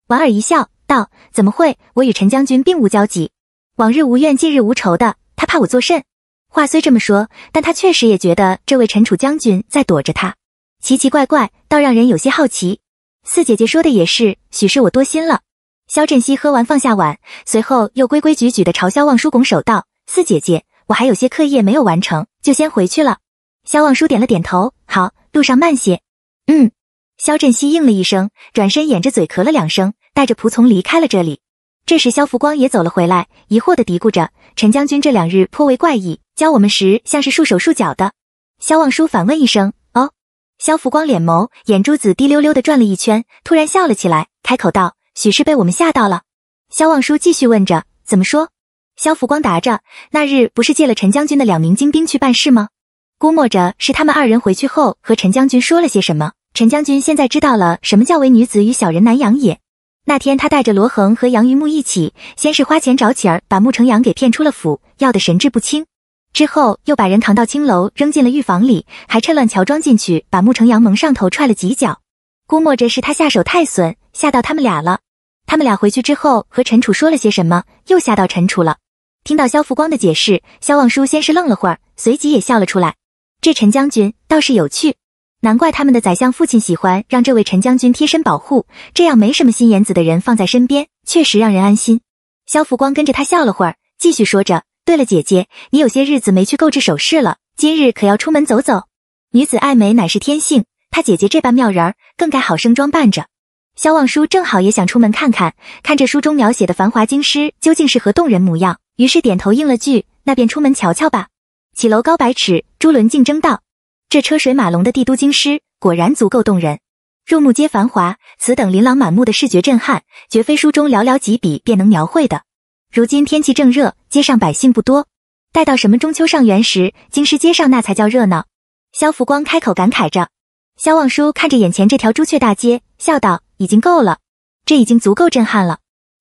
莞尔一笑，道：“怎么会？我与陈将军并无交集，往日无怨，近日无仇的，他怕我作甚？”话虽这么说，但他确实也觉得这位陈楚将军在躲着他，奇奇怪怪，倒让人有些好奇。四姐姐说的也是，许是我多心了。萧振熙喝完放下碗，随后又规规矩矩的朝萧望舒拱手道：“四姐姐，我还有些课业没有完成，就先回去了。”萧望舒点了点头，好。路上慢些。嗯，肖振西应了一声，转身掩着嘴咳了两声，带着仆从离开了这里。这时，肖福光也走了回来，疑惑地嘀咕着：“陈将军这两日颇为怪异，教我们时像是束手束脚的。”肖望舒反问一声：“哦？”肖福光脸眸、眼珠子滴溜溜地转了一圈，突然笑了起来，开口道：“许是被我们吓到了。”肖望舒继续问着：“怎么说？”肖福光答着：“那日不是借了陈将军的两名精兵去办事吗？”估摸着是他们二人回去后和陈将军说了些什么，陈将军现在知道了什么叫为女子与小人难养也。那天他带着罗恒和杨云木一起，先是花钱找乞儿把穆承阳给骗出了府，要的神志不清，之后又把人扛到青楼扔进了浴房里，还趁乱乔装进去把穆承阳蒙上头踹了几脚。估摸着是他下手太损，吓到他们俩了。他们俩回去之后和陈楚说了些什么，又吓到陈楚了。听到肖福光的解释，肖望舒先是愣了会儿，随即也笑了出来。这陈将军倒是有趣，难怪他们的宰相父亲喜欢让这位陈将军贴身保护，这样没什么心眼子的人放在身边，确实让人安心。萧福光跟着他笑了会儿，继续说着：“对了，姐姐，你有些日子没去购置首饰了，今日可要出门走走？女子爱美乃是天性，她姐姐这般妙人儿，更该好生装扮着。”萧望舒正好也想出门看看，看这书中描写的繁华京师究竟是何动人模样，于是点头应了句：“那便出门瞧瞧吧。”起楼高百尺，朱轮竞争道。这车水马龙的帝都京师，果然足够动人。入目皆繁华，此等琳琅满目的视觉震撼，绝非书中寥寥几笔便能描绘的。如今天气正热，街上百姓不多。待到什么中秋上元时，京师街上那才叫热闹。萧福光开口感慨着。萧望舒看着眼前这条朱雀大街，笑道：“已经够了，这已经足够震撼了。”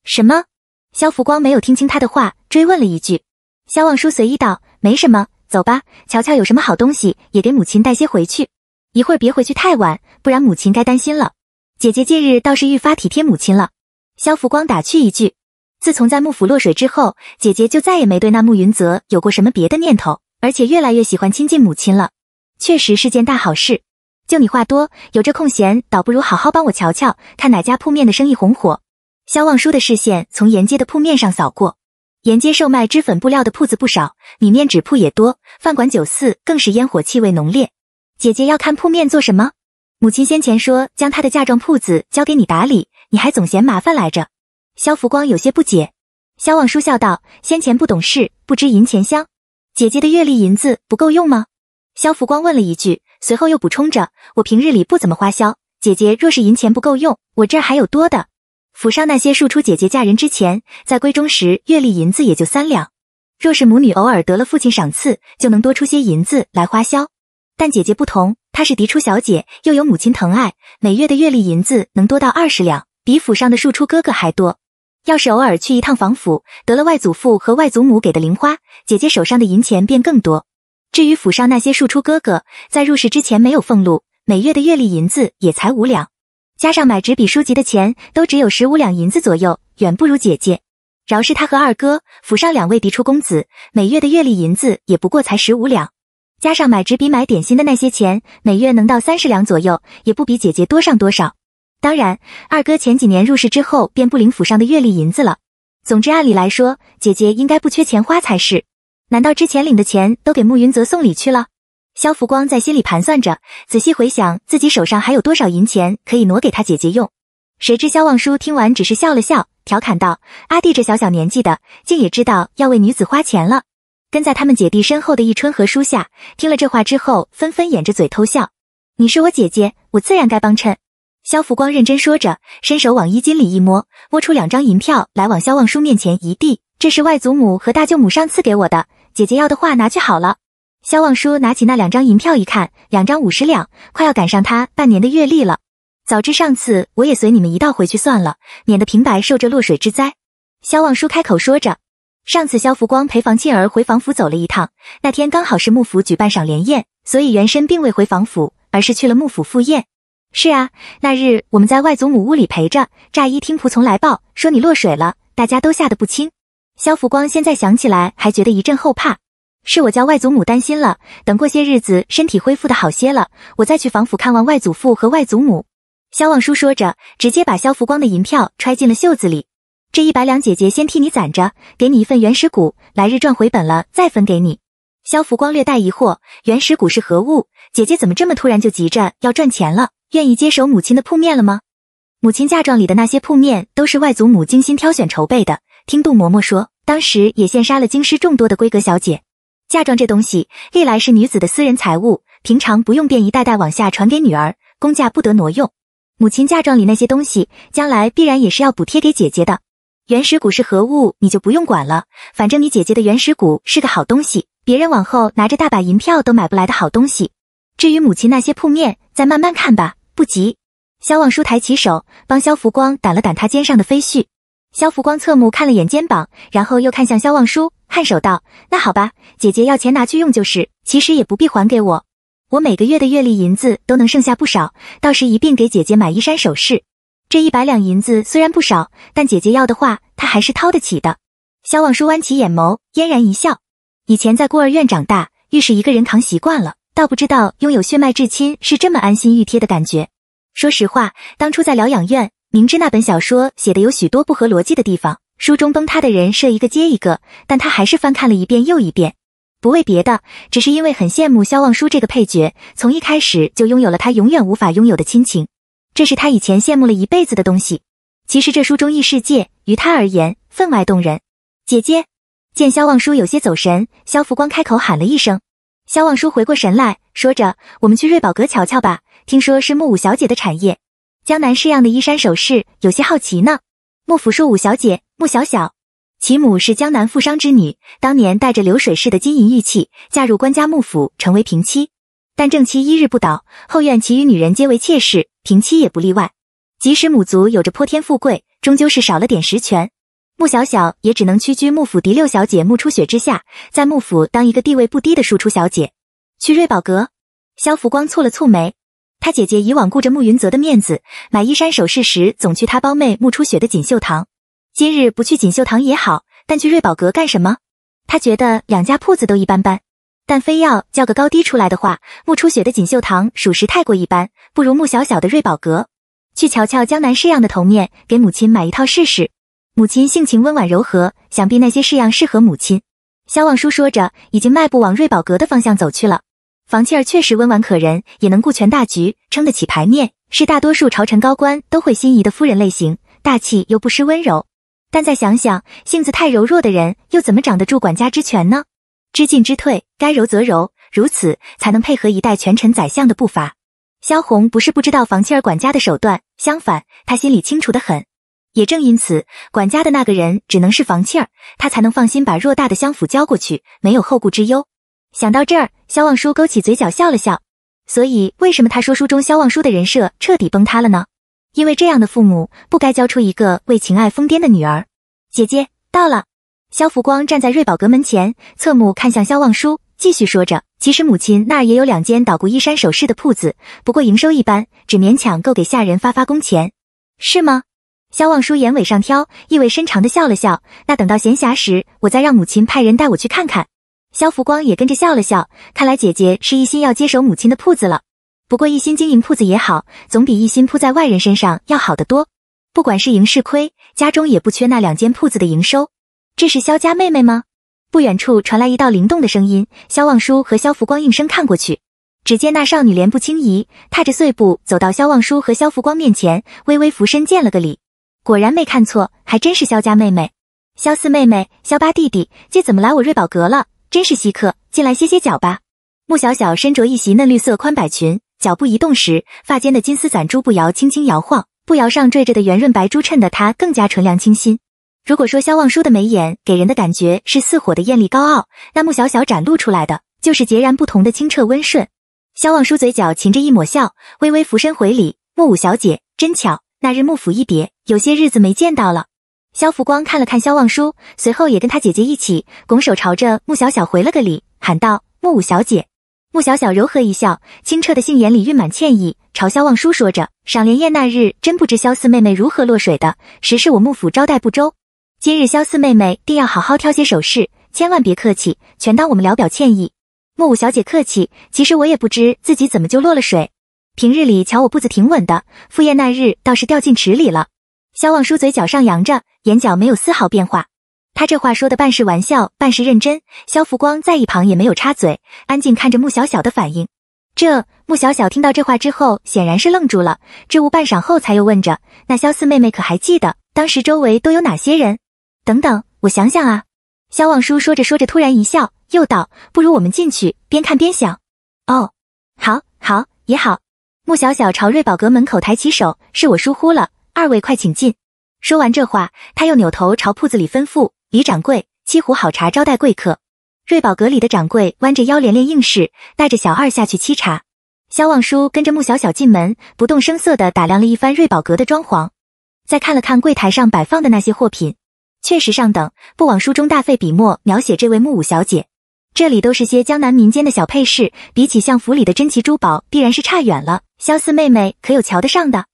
什么？萧福光没有听清他的话，追问了一句。萧望舒随意道：“没什么。”走吧，瞧瞧有什么好东西，也给母亲带些回去。一会儿别回去太晚，不然母亲该担心了。姐姐近日倒是愈发体贴母亲了。萧福光打趣一句，自从在幕府落水之后，姐姐就再也没对那慕云泽有过什么别的念头，而且越来越喜欢亲近母亲了，确实是件大好事。就你话多，有这空闲，倒不如好好帮我瞧瞧，看哪家铺面的生意红火。萧望舒的视线从沿街的铺面上扫过。沿街售卖脂粉布料的铺子不少，米面纸铺也多，饭馆酒肆更是烟火气味浓烈。姐姐要看铺面做什么？母亲先前说将她的嫁妆铺子交给你打理，你还总嫌麻烦来着。萧福光有些不解。萧望舒笑道：“先前不懂事，不知银钱香。姐姐的月例银子不够用吗？”萧福光问了一句，随后又补充着：“我平日里不怎么花销，姐姐若是银钱不够用，我这儿还有多的。”府上那些庶出姐姐嫁人之前，在闺中时月例银子也就三两，若是母女偶尔得了父亲赏赐，就能多出些银子来花销。但姐姐不同，她是嫡出小姐，又有母亲疼爱，每月的月例银子能多到二十两，比府上的庶出哥哥还多。要是偶尔去一趟王府，得了外祖父和外祖母给的零花，姐姐手上的银钱便更多。至于府上那些庶出哥哥，在入世之前没有俸禄，每月的月例银子也才五两。加上买纸笔书籍的钱，都只有十五两银子左右，远不如姐姐。饶是他和二哥府上两位嫡出公子，每月的月例银子也不过才十五两，加上买纸笔买点心的那些钱，每月能到三十两左右，也不比姐姐多上多少。当然，二哥前几年入世之后便不领府上的月例银子了。总之，按理来说，姐姐应该不缺钱花才是。难道之前领的钱都给慕云泽送礼去了？萧福光在心里盘算着，仔细回想自己手上还有多少银钱可以挪给他姐姐用。谁知萧望舒听完只是笑了笑，调侃道：“阿弟这小小年纪的，竟也知道要为女子花钱了。”跟在他们姐弟身后的易春和书夏听了这话之后，纷纷掩着嘴偷笑。“你是我姐姐，我自然该帮衬。”萧福光认真说着，伸手往衣襟里一摸，摸出两张银票来，往萧望舒面前一递：“这是外祖母和大舅母上赐给我的，姐姐要的话拿去好了。”萧望舒拿起那两张银票，一看，两张五十两，快要赶上他半年的月历了。早知上次我也随你们一道回去算了，免得平白受这落水之灾。萧望舒开口说着：“上次萧福光陪房庆儿回房府走了一趟，那天刚好是幕府举办赏莲宴，所以原身并未回房府，而是去了幕府赴宴。是啊，那日我们在外祖母屋里陪着，乍一听仆从来报说你落水了，大家都吓得不轻。萧福光现在想起来还觉得一阵后怕。”是我叫外祖母担心了。等过些日子身体恢复的好些了，我再去房府看望外祖父和外祖母。萧望舒说着，直接把萧福光的银票揣进了袖子里。这一百两，姐姐先替你攒着，给你一份原始股，来日赚回本了再分给你。萧福光略带疑惑，原始股是何物？姐姐怎么这么突然就急着要赚钱了？愿意接手母亲的铺面了吗？母亲嫁妆里的那些铺面都是外祖母精心挑选筹备的。听杜嬷嬷说，当时也羡杀了京师众多的闺阁小姐。嫁妆这东西历来是女子的私人财物，平常不用便一代代往下传给女儿，公家不得挪用。母亲嫁妆里那些东西，将来必然也是要补贴给姐姐的。原始股是何物，你就不用管了，反正你姐姐的原始股是个好东西，别人往后拿着大把银票都买不来的好东西。至于母亲那些铺面，再慢慢看吧，不急。萧望舒抬起手，帮萧福光掸了掸他肩上的飞絮。萧福光侧目看了眼肩膀，然后又看向萧望舒，颔首道：“那好吧，姐姐要钱拿去用就是，其实也不必还给我。我每个月的月例银子都能剩下不少，到时一并给姐姐买衣衫首饰。这一百两银子虽然不少，但姐姐要的话，她还是掏得起的。”萧望舒弯起眼眸，嫣然一笑。以前在孤儿院长大，遇事一个人扛习惯了，倒不知道拥有血脉至亲是这么安心欲贴的感觉。说实话，当初在疗养院。明知那本小说写的有许多不合逻辑的地方，书中崩塌的人设一个接一个，但他还是翻看了一遍又一遍，不为别的，只是因为很羡慕萧望舒这个配角，从一开始就拥有了他永远无法拥有的亲情，这是他以前羡慕了一辈子的东西。其实这书中异世界于他而言分外动人。姐姐见萧望舒有些走神，萧福光开口喊了一声。萧望舒回过神来说着：“我们去瑞宝阁瞧瞧吧，听说是木五小姐的产业。”江南式样的衣衫首饰，有些好奇呢。幕府庶五小姐穆小小，其母是江南富商之女，当年带着流水式的金银玉器嫁入官家幕府，成为平妻。但正妻一日不倒，后院其余女人皆为妾室，平妻也不例外。即使母族有着泼天富贵，终究是少了点实权。穆小小也只能屈居幕府第六小姐穆初雪之下，在幕府当一个地位不低的庶出小姐。去瑞宝阁。萧福光蹙了蹙眉。他姐姐以往顾着慕云泽的面子，买衣衫首饰时总去他胞妹慕初雪的锦绣堂。今日不去锦绣堂也好，但去瑞宝阁干什么？他觉得两家铺子都一般般，但非要叫个高低出来的话，慕初雪的锦绣堂属实太过一般，不如慕小小的瑞宝阁。去瞧瞧江南式样的头面，给母亲买一套试试。母亲性情温婉柔和，想必那些式样适合母亲。萧望舒说着，已经迈步往瑞宝阁的方向走去了。房契儿确实温婉可人，也能顾全大局，撑得起牌面，是大多数朝臣高官都会心仪的夫人类型，大气又不失温柔。但再想想，性子太柔弱的人，又怎么掌得住管家之权呢？知进知退，该柔则柔，如此才能配合一代权臣宰相的步伐。萧红不是不知道房契儿管家的手段，相反，他心里清楚得很。也正因此，管家的那个人只能是房契儿，他才能放心把偌大的相府交过去，没有后顾之忧。想到这儿，萧望舒勾起嘴角笑了笑。所以，为什么他说书中萧望舒的人设彻底崩塌了呢？因为这样的父母不该教出一个为情爱疯癫的女儿。姐姐到了，萧福光站在瑞宝阁门前，侧目看向萧望舒，继续说着：“其实母亲那儿也有两间捣鼓衣衫首饰的铺子，不过营收一般，只勉强够给下人发发工钱，是吗？”萧望舒眼尾上挑，意味深长地笑了笑：“那等到闲暇时，我再让母亲派人带我去看看。”肖福光也跟着笑了笑，看来姐姐是一心要接手母亲的铺子了。不过一心经营铺子也好，总比一心扑在外人身上要好得多。不管是盈是亏，家中也不缺那两间铺子的营收。这是肖家妹妹吗？不远处传来一道灵动的声音。肖望舒和肖福光应声看过去，只见那少女莲步轻移，踏着碎步走到肖望舒和肖福光面前，微微俯身见了个礼。果然没看错，还真是肖家妹妹。肖四妹妹，肖八弟弟，这怎么来我瑞宝阁了？真是稀客，进来歇歇脚吧。穆小小身着一袭嫩绿色宽摆裙，脚步移动时，发间的金丝攒珠步摇轻轻摇晃，步摇上缀着的圆润白珠衬得她更加纯良清新。如果说萧望舒的眉眼给人的感觉是似火的艳丽高傲，那穆小小展露出来的就是截然不同的清澈温顺。萧望舒嘴角噙着一抹笑，微微俯身回礼。穆五小姐，真巧，那日幕府一别，有些日子没见到了。萧福光看了看萧望舒，随后也跟他姐姐一起拱手朝着穆小小回了个礼，喊道：“穆五小姐。”穆小小柔和一笑，清澈的杏眼里蕴满歉意，朝萧望舒说着：“赏莲宴那日，真不知萧四妹妹如何落水的，实是我穆府招待不周。今日萧四妹妹定要好好挑些首饰，千万别客气，全当我们聊表歉意。”穆五小姐客气，其实我也不知自己怎么就落了水。平日里瞧我步子挺稳的，赴宴那日倒是掉进池里了。萧望舒嘴角上扬着，眼角没有丝毫变化。他这话说的半是玩笑，半是认真。萧福光在一旁也没有插嘴，安静看着穆小小的反应。这穆小小听到这话之后，显然是愣住了，支吾半晌后才又问着：“那萧四妹妹可还记得当时周围都有哪些人？等等，我想想啊。”萧望舒说着说着，突然一笑，又道：“不如我们进去，边看边想。”“哦，好，好也好。”穆小小朝瑞宝阁门口抬起手：“是我疏忽了。”二位快请进。说完这话，他又扭头朝铺子里吩咐：“李掌柜，沏壶好茶招待贵客。”瑞宝阁里的掌柜弯着腰连连应是，带着小二下去沏茶。萧望舒跟着穆小小进门，不动声色地打量了一番瑞宝阁的装潢，再看了看柜台上摆放的那些货品，确实上等。不枉书中大费笔墨描写这位穆五小姐，这里都是些江南民间的小配饰，比起相府里的珍奇珠宝，必然是差远了。萧四妹妹可有瞧得上的？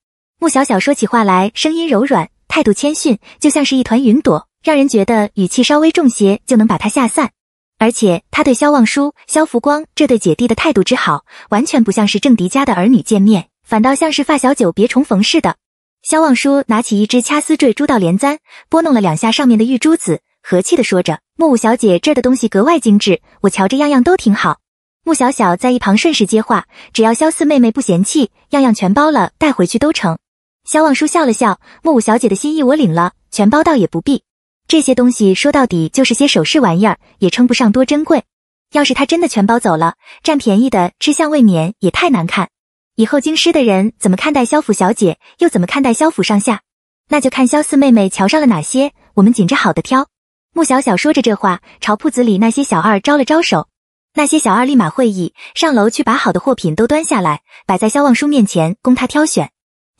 穆小小说起话来声音柔软，态度谦逊，就像是一团云朵，让人觉得语气稍微重些就能把她吓散。而且他对萧望舒、萧福光这对姐弟的态度之好，完全不像是正敌家的儿女见面，反倒像是发小久别重逢似的。萧望舒拿起一支掐丝坠珠道连簪，拨弄了两下上面的玉珠子，和气的说着：“木五小姐这儿的东西格外精致，我瞧着样样都挺好。”穆小小在一旁顺势接话：“只要萧四妹妹不嫌弃，样样全包了带回去都成。”萧望舒笑了笑：“木五小姐的心意我领了，全包倒也不必。这些东西说到底就是些首饰玩意儿，也称不上多珍贵。要是她真的全包走了，占便宜的吃相未免也太难看。以后京师的人怎么看待萧府小姐，又怎么看待萧府上下，那就看萧四妹妹瞧上了哪些，我们紧着好的挑。”穆小小说着这话，朝铺子里那些小二招了招手，那些小二立马会意，上楼去把好的货品都端下来，摆在萧望舒面前，供他挑选。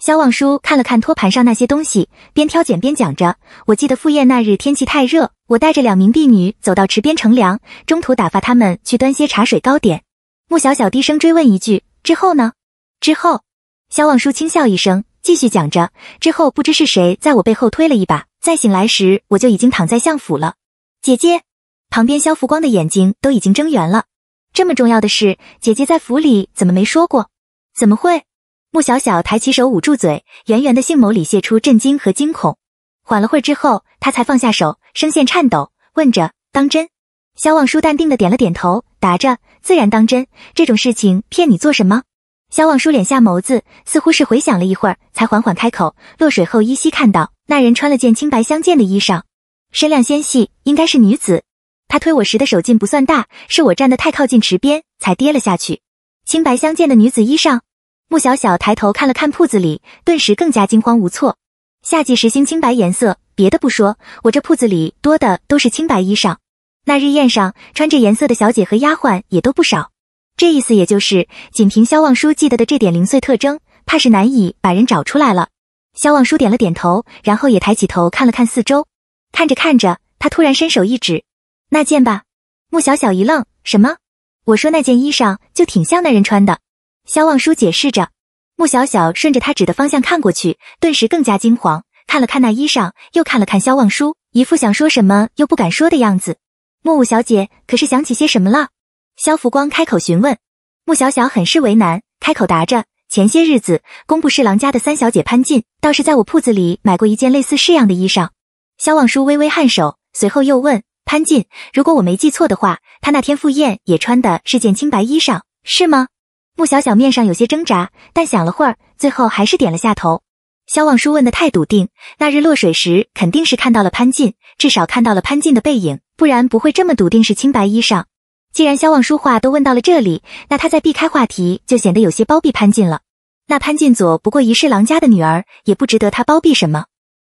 萧望舒看了看托盘上那些东西，边挑拣边讲着：“我记得赴宴那日天气太热，我带着两名婢女走到池边乘凉，中途打发他们去端些茶水糕点。”穆小小低声追问一句：“之后呢？”之后，萧望舒轻笑一声，继续讲着：“之后不知是谁在我背后推了一把，再醒来时我就已经躺在相府了。”姐姐，旁边萧福光的眼睛都已经睁圆了。这么重要的事，姐姐在府里怎么没说过？怎么会？穆小小抬起手捂住嘴，圆圆的杏眸里泄出震惊和惊恐。缓了会儿之后，他才放下手，声线颤抖，问着：“当真？”萧望舒淡定的点了点头，答着：“自然当真。这种事情骗你做什么？”萧望舒敛下眸子，似乎是回想了一会儿，才缓缓开口：“落水后依稀看到那人穿了件青白相间的衣裳，身量纤细，应该是女子。她推我时的手劲不算大，是我站得太靠近池边，才跌了下去。青白相间的女子衣裳。”穆小小抬头看了看铺子里，顿时更加惊慌无措。夏季时兴青白颜色，别的不说，我这铺子里多的都是青白衣裳。那日宴上穿着颜色的小姐和丫鬟也都不少。这意思也就是，仅凭萧望舒记得的这点零碎特征，怕是难以把人找出来了。萧望舒点了点头，然后也抬起头看了看四周，看着看着，他突然伸手一指，那件吧。穆小小一愣，什么？我说那件衣裳就挺像那人穿的。萧望舒解释着，穆小小顺着他指的方向看过去，顿时更加惊慌，看了看那衣裳，又看了看萧望舒，一副想说什么又不敢说的样子。穆五小姐可是想起些什么了？萧福光开口询问。穆小小很是为难，开口答着：“前些日子，工部侍郎家的三小姐潘进，倒是在我铺子里买过一件类似式样的衣裳。”萧望舒微微颔首，随后又问：“潘进，如果我没记错的话，他那天赴宴也穿的是件青白衣裳，是吗？”穆小小面上有些挣扎，但想了会儿，最后还是点了下头。萧望舒问的太笃定，那日落水时肯定是看到了潘进，至少看到了潘进的背影，不然不会这么笃定是清白衣裳。既然萧望舒话都问到了这里，那他再避开话题就显得有些包庇潘进了。那潘进左不过一世郎家的女儿，也不值得他包庇什么。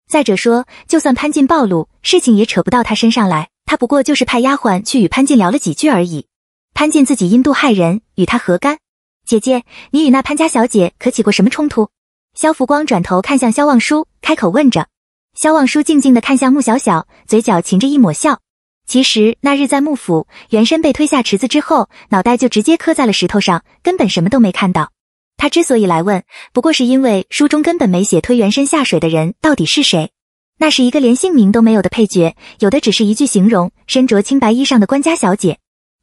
再者说，就算潘进暴露，事情也扯不到他身上来，他不过就是派丫鬟去与潘进聊了几句而已。潘进自己因妒害人，与他何干？姐姐，你与那潘家小姐可起过什么冲突？萧福光转头看向萧望舒，开口问着。萧望舒静静的看向穆小小，嘴角噙着一抹笑。其实那日在穆府，原身被推下池子之后，脑袋就直接磕在了石头上，根本什么都没看到。他之所以来问，不过是因为书中根本没写推原身下水的人到底是谁，那是一个连姓名都没有的配角，有的只是一句形容身着青白衣裳的官家小姐。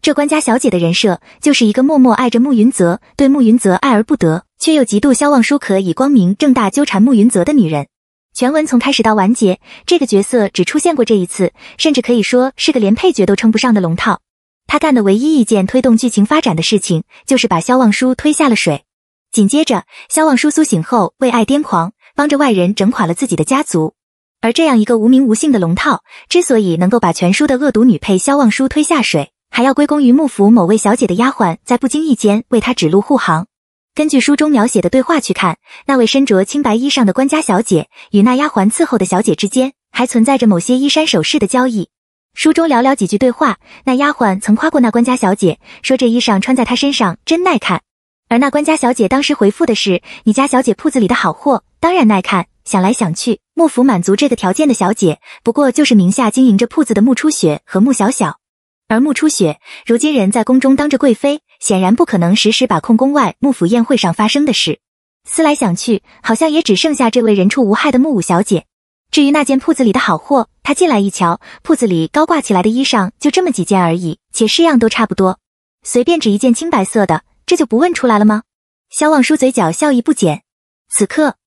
这官家小姐的人设就是一个默默爱着慕云泽，对慕云泽爱而不得，却又极度萧望舒可以光明正大纠缠慕云泽的女人。全文从开始到完结，这个角色只出现过这一次，甚至可以说是个连配角都称不上的龙套。他干的唯一一件推动剧情发展的事情，就是把萧望舒推下了水。紧接着，萧望舒苏醒后为爱癫狂，帮着外人整垮了自己的家族。而这样一个无名无姓的龙套，之所以能够把全书的恶毒女配萧望舒推下水，还要归功于幕府某位小姐的丫鬟，在不经意间为他指路护航。根据书中描写的对话去看，那位身着青白衣裳的官家小姐与那丫鬟伺候的小姐之间，还存在着某些衣衫首饰的交易。书中寥寥几句对话，那丫鬟曾夸过那官家小姐，说这衣裳穿在她身上真耐看。而那官家小姐当时回复的是：“你家小姐铺子里的好货，当然耐看。”想来想去，幕府满足这个条件的小姐，不过就是名下经营着铺子的穆初雪和穆小小。而穆初雪如今人在宫中当着贵妃，显然不可能时时把控宫外幕府宴会上发生的事。思来想去，好像也只剩下这位人畜无害的穆武小姐。至于那间铺子里的好货，她进来一瞧，铺子里高挂起来的衣裳就这么几件而已，且式样都差不多。随便指一件青白色的，这就不问出来了吗？萧望舒嘴角笑意不减。此刻，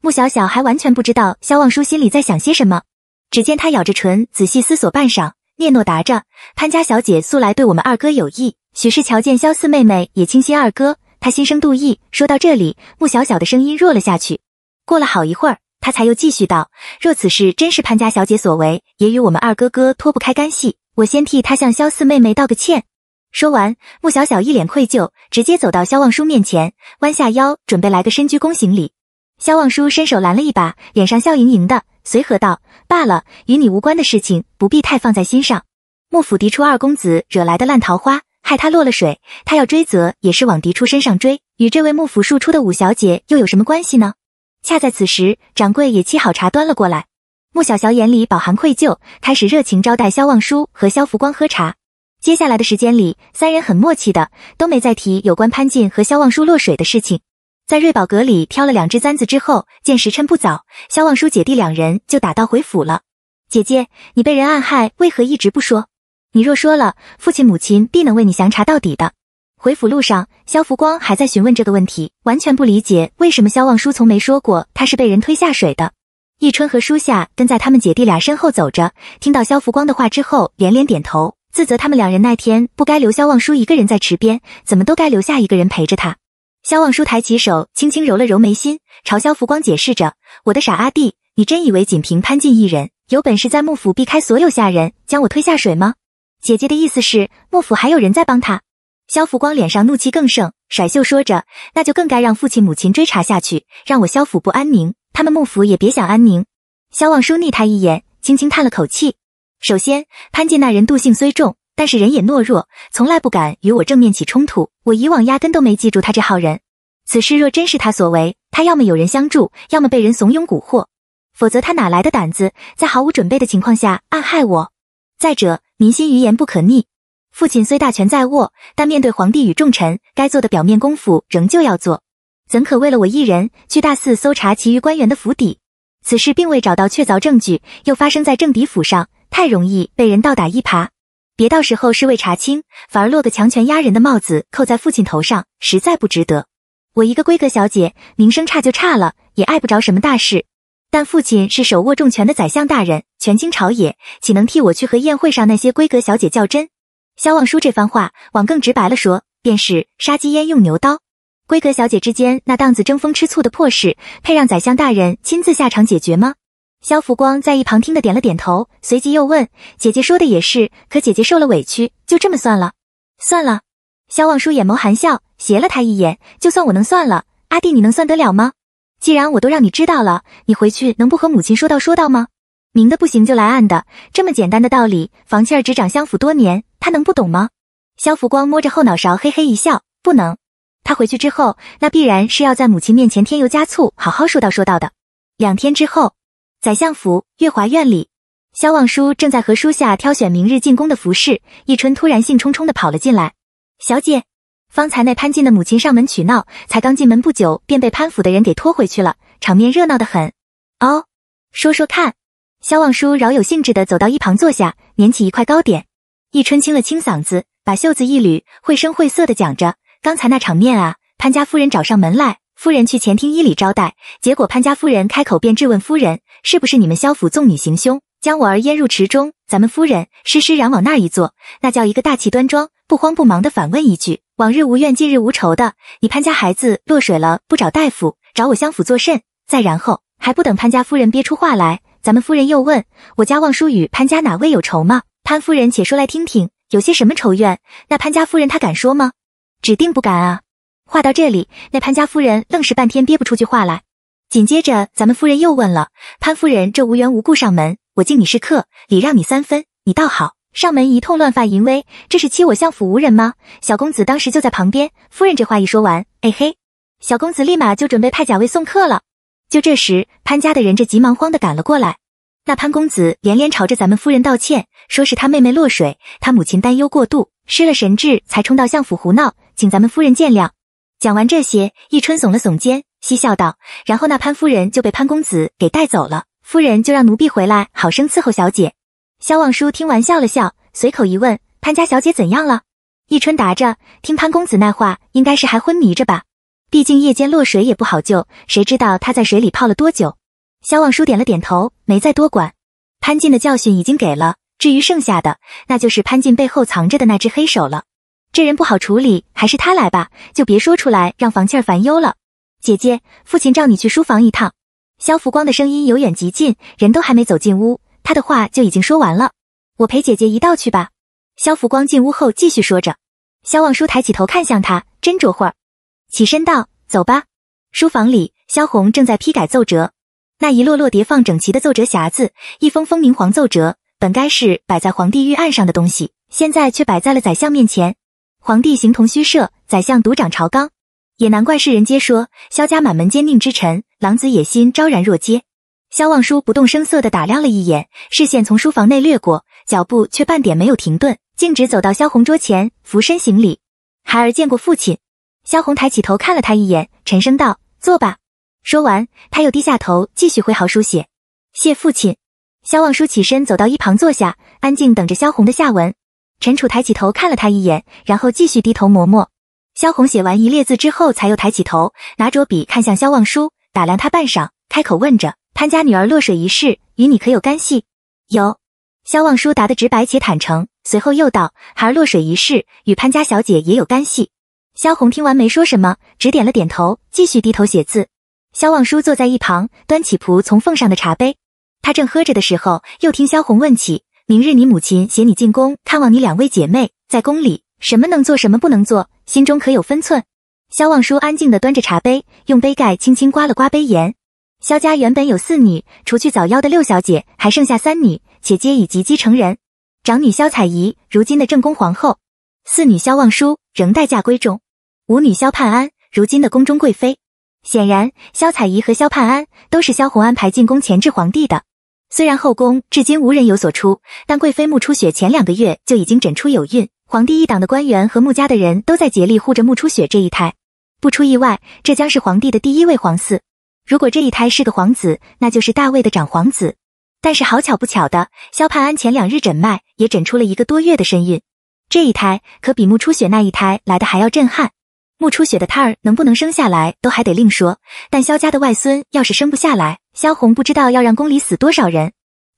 穆小小还完全不知道萧望舒心里在想些什么。只见他咬着唇，仔细思索半晌。聂诺答着，潘家小姐素来对我们二哥有意，许是瞧见萧四妹妹也倾心二哥，她心生妒意。说到这里，穆小小的声音弱了下去。过了好一会儿，她才又继续道：“若此事真是潘家小姐所为，也与我们二哥哥脱不开干系。我先替她向萧四妹妹道个歉。”说完，穆小小一脸愧疚，直接走到萧望舒面前，弯下腰，准备来个深鞠躬行礼。萧望舒伸手拦了一把，脸上笑盈盈的。随和道：“罢了，与你无关的事情，不必太放在心上。幕府嫡出二公子惹来的烂桃花，害他落了水，他要追责也是往嫡出身上追，与这位幕府庶出的五小姐又有什么关系呢？”恰在此时，掌柜也沏好茶端了过来。穆小乔眼里饱含愧疚，开始热情招待萧望舒和萧福光喝茶。接下来的时间里，三人很默契的都没再提有关潘进和萧望舒落水的事情。在瑞宝阁里挑了两只簪子之后，见时辰不早，萧望舒姐弟两人就打道回府了。姐姐，你被人暗害，为何一直不说？你若说了，父亲母亲必能为你详查到底的。回府路上，萧福光还在询问这个问题，完全不理解为什么萧望舒从没说过他是被人推下水的。易春和舒夏跟在他们姐弟俩身后走着，听到萧福光的话之后连连点头，自责他们两人那天不该留萧望舒一个人在池边，怎么都该留下一个人陪着他。萧望舒抬起手，轻轻揉了揉眉心，朝萧福光解释着：“我的傻阿弟，你真以为仅凭潘进一人，有本事在幕府避开所有下人，将我推下水吗？”姐姐的意思是，幕府还有人在帮他。萧福光脸上怒气更盛，甩袖说着：“那就更该让父亲母亲追查下去，让我萧府不安宁，他们幕府也别想安宁。”萧望舒睨他一眼，轻轻叹了口气：“首先，潘进那人妒性虽重。”但是人也懦弱，从来不敢与我正面起冲突。我以往压根都没记住他这号人。此事若真是他所为，他要么有人相助，要么被人怂恿蛊惑，否则他哪来的胆子在毫无准备的情况下暗害我？再者，民心于言不可逆。父亲虽大权在握，但面对皇帝与重臣，该做的表面功夫仍旧要做，怎可为了我一人去大肆搜查其余官员的府邸？此事并未找到确凿证据，又发生在政敌府上，太容易被人倒打一耙。别到时候是为查清，反而落个强权压人的帽子扣在父亲头上，实在不值得。我一个闺阁小姐，名声差就差了，也碍不着什么大事。但父亲是手握重权的宰相大人，权倾朝野，岂能替我去和宴会上那些闺阁小姐较真？萧望舒这番话，往更直白了说，便是杀鸡焉用牛刀。闺阁小姐之间那档子争风吃醋的破事，配让宰相大人亲自下场解决吗？萧福光在一旁听的点了点头，随即又问：“姐姐说的也是，可姐姐受了委屈，就这么算了？算了。”萧望舒眼眸含笑，斜了他一眼：“就算我能算了，阿弟你能算得了吗？既然我都让你知道了，你回去能不和母亲说道说道吗？明的不行就来暗的，这么简单的道理，房气儿执掌相府多年，他能不懂吗？”萧福光摸着后脑勺，嘿嘿一笑：“不能，他回去之后，那必然是要在母亲面前添油加醋，好好说道说道的。”两天之后。宰相府月华院里，萧望舒正在和书下挑选明日进宫的服饰。易春突然兴冲冲地跑了进来：“小姐，方才那潘进的母亲上门取闹，才刚进门不久便被潘府的人给拖回去了，场面热闹得很。”“哦，说说看。”萧望舒饶有兴致地走到一旁坐下，捻起一块糕点。易春清了清嗓子，把袖子一捋，绘声绘色地讲着：“刚才那场面啊，潘家夫人找上门来，夫人去前厅衣里招待，结果潘家夫人开口便质问夫人。”是不是你们萧府纵女行凶，将我儿淹入池中？咱们夫人施施然往那儿一坐，那叫一个大气端庄，不慌不忙的反问一句：“往日无怨，近日无仇的，你潘家孩子落水了，不找大夫，找我相府作甚？”再然后，还不等潘家夫人憋出话来，咱们夫人又问：“我家望舒雨潘家哪位有仇吗？潘夫人，且说来听听，有些什么仇怨？”那潘家夫人她敢说吗？指定不敢啊！话到这里，那潘家夫人愣是半天憋不出句话来。紧接着，咱们夫人又问了潘夫人：“这无缘无故上门，我敬你是客，礼让你三分，你倒好，上门一通乱发淫威，这是欺我相府无人吗？”小公子当时就在旁边，夫人这话一说完，哎嘿，小公子立马就准备派甲卫送客了。就这时，潘家的人这急忙慌的赶了过来，那潘公子连连朝着咱们夫人道歉，说是他妹妹落水，他母亲担忧过度，失了神智，才冲到相府胡闹，请咱们夫人见谅。讲完这些，易春耸了耸肩。嬉笑道，然后那潘夫人就被潘公子给带走了。夫人就让奴婢回来，好生伺候小姐。萧望舒听完笑了笑，随口一问：“潘家小姐怎样了？”易春答着：“听潘公子那话，应该是还昏迷着吧。毕竟夜间落水也不好救，谁知道他在水里泡了多久？”萧望舒点了点头，没再多管。潘进的教训已经给了，至于剩下的，那就是潘进背后藏着的那只黑手了。这人不好处理，还是他来吧，就别说出来，让房倩儿烦忧了。姐姐，父亲召你去书房一趟。萧福光的声音由远及近，人都还没走进屋，他的话就已经说完了。我陪姐姐一道去吧。萧福光进屋后继续说着。萧望舒抬起头看向他，斟酌会儿，起身道：“走吧。”书房里，萧红正在批改奏折，那一摞摞叠放整齐的奏折匣子，一封封明黄奏折，本该是摆在皇帝御案上的东西，现在却摆在了宰相面前。皇帝形同虚设，宰相独掌朝纲。也难怪世人皆说萧家满门奸佞之臣，狼子野心昭然若揭。萧望舒不动声色地打量了一眼，视线从书房内掠过，脚步却半点没有停顿，径直走到萧红桌前，俯身行礼：“孩儿见过父亲。”萧红抬起头看了他一眼，沉声道：“坐吧。”说完，他又低下头继续挥毫书写。谢父亲。萧望舒起身走到一旁坐下，安静等着萧红的下文。陈楚抬起头看了他一眼，然后继续低头磨墨。萧红写完一列字之后，才又抬起头，拿着笔看向萧望舒，打量他半晌，开口问着：“潘家女儿落水一事，与你可有干系？”“有。”萧望舒答得直白且坦诚，随后又道：“孩儿落水一事，与潘家小姐也有干系。”萧红听完没说什么，只点了点头，继续低头写字。萧望舒坐在一旁，端起仆从奉上的茶杯，他正喝着的时候，又听萧红问起：“明日你母亲携你进宫看望你两位姐妹，在宫里。”什么能做，什么不能做，心中可有分寸？萧望舒安静地端着茶杯，用杯盖轻轻刮了刮杯沿。萧家原本有四女，除去早夭的六小姐，还剩下三女，且皆已及笄成人。长女萧彩仪，如今的正宫皇后；四女萧望舒仍待嫁闺中；五女萧盼安，如今的宫中贵妃。显然，萧彩仪和萧盼安都是萧红安排进宫前置皇帝的。虽然后宫至今无人有所出，但贵妃墓初雪前两个月就已经诊出有孕。皇帝一党的官员和穆家的人都在竭力护着穆初雪这一胎，不出意外，这将是皇帝的第一位皇嗣。如果这一胎是个皇子，那就是大魏的长皇子。但是好巧不巧的，萧盼安前两日诊脉也诊出了一个多月的身孕，这一胎可比穆初雪那一胎来的还要震撼。穆初雪的胎儿能不能生下来都还得另说，但萧家的外孙要是生不下来，萧红不知道要让宫里死多少人。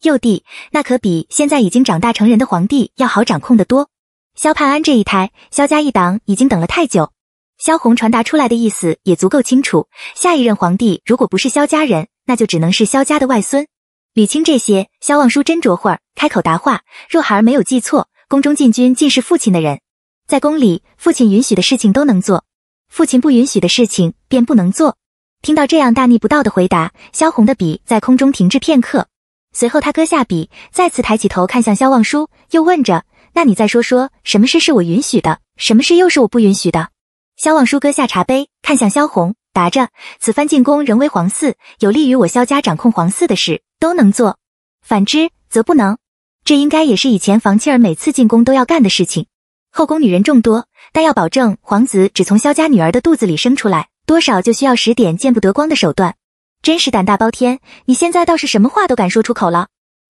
幼帝那可比现在已经长大成人的皇帝要好掌控的多。萧盼安这一胎，萧家一党已经等了太久。萧红传达出来的意思也足够清楚：下一任皇帝如果不是萧家人，那就只能是萧家的外孙。理清这些，萧望舒斟酌会儿，开口答话：“若孩儿没有记错，宫中禁军尽是父亲的人，在宫里，父亲允许的事情都能做，父亲不允许的事情便不能做。”听到这样大逆不道的回答，萧红的笔在空中停滞片刻，随后他搁下笔，再次抬起头看向萧望舒，又问着。那你再说说，什么事是我允许的，什么事又是我不允许的？萧望舒哥下茶杯，看向萧红，答着：“此番进宫，仍为皇嗣，有利于我萧家掌控皇嗣的事都能做，反之则不能。这应该也是以前房弃儿每次进宫都要干的事情。后宫女人众多，但要保证皇子只从萧家女儿的肚子里生出来，多少就需要使点见不得光的手段。真是胆大包天！你现在倒是什么话都敢说出口了。”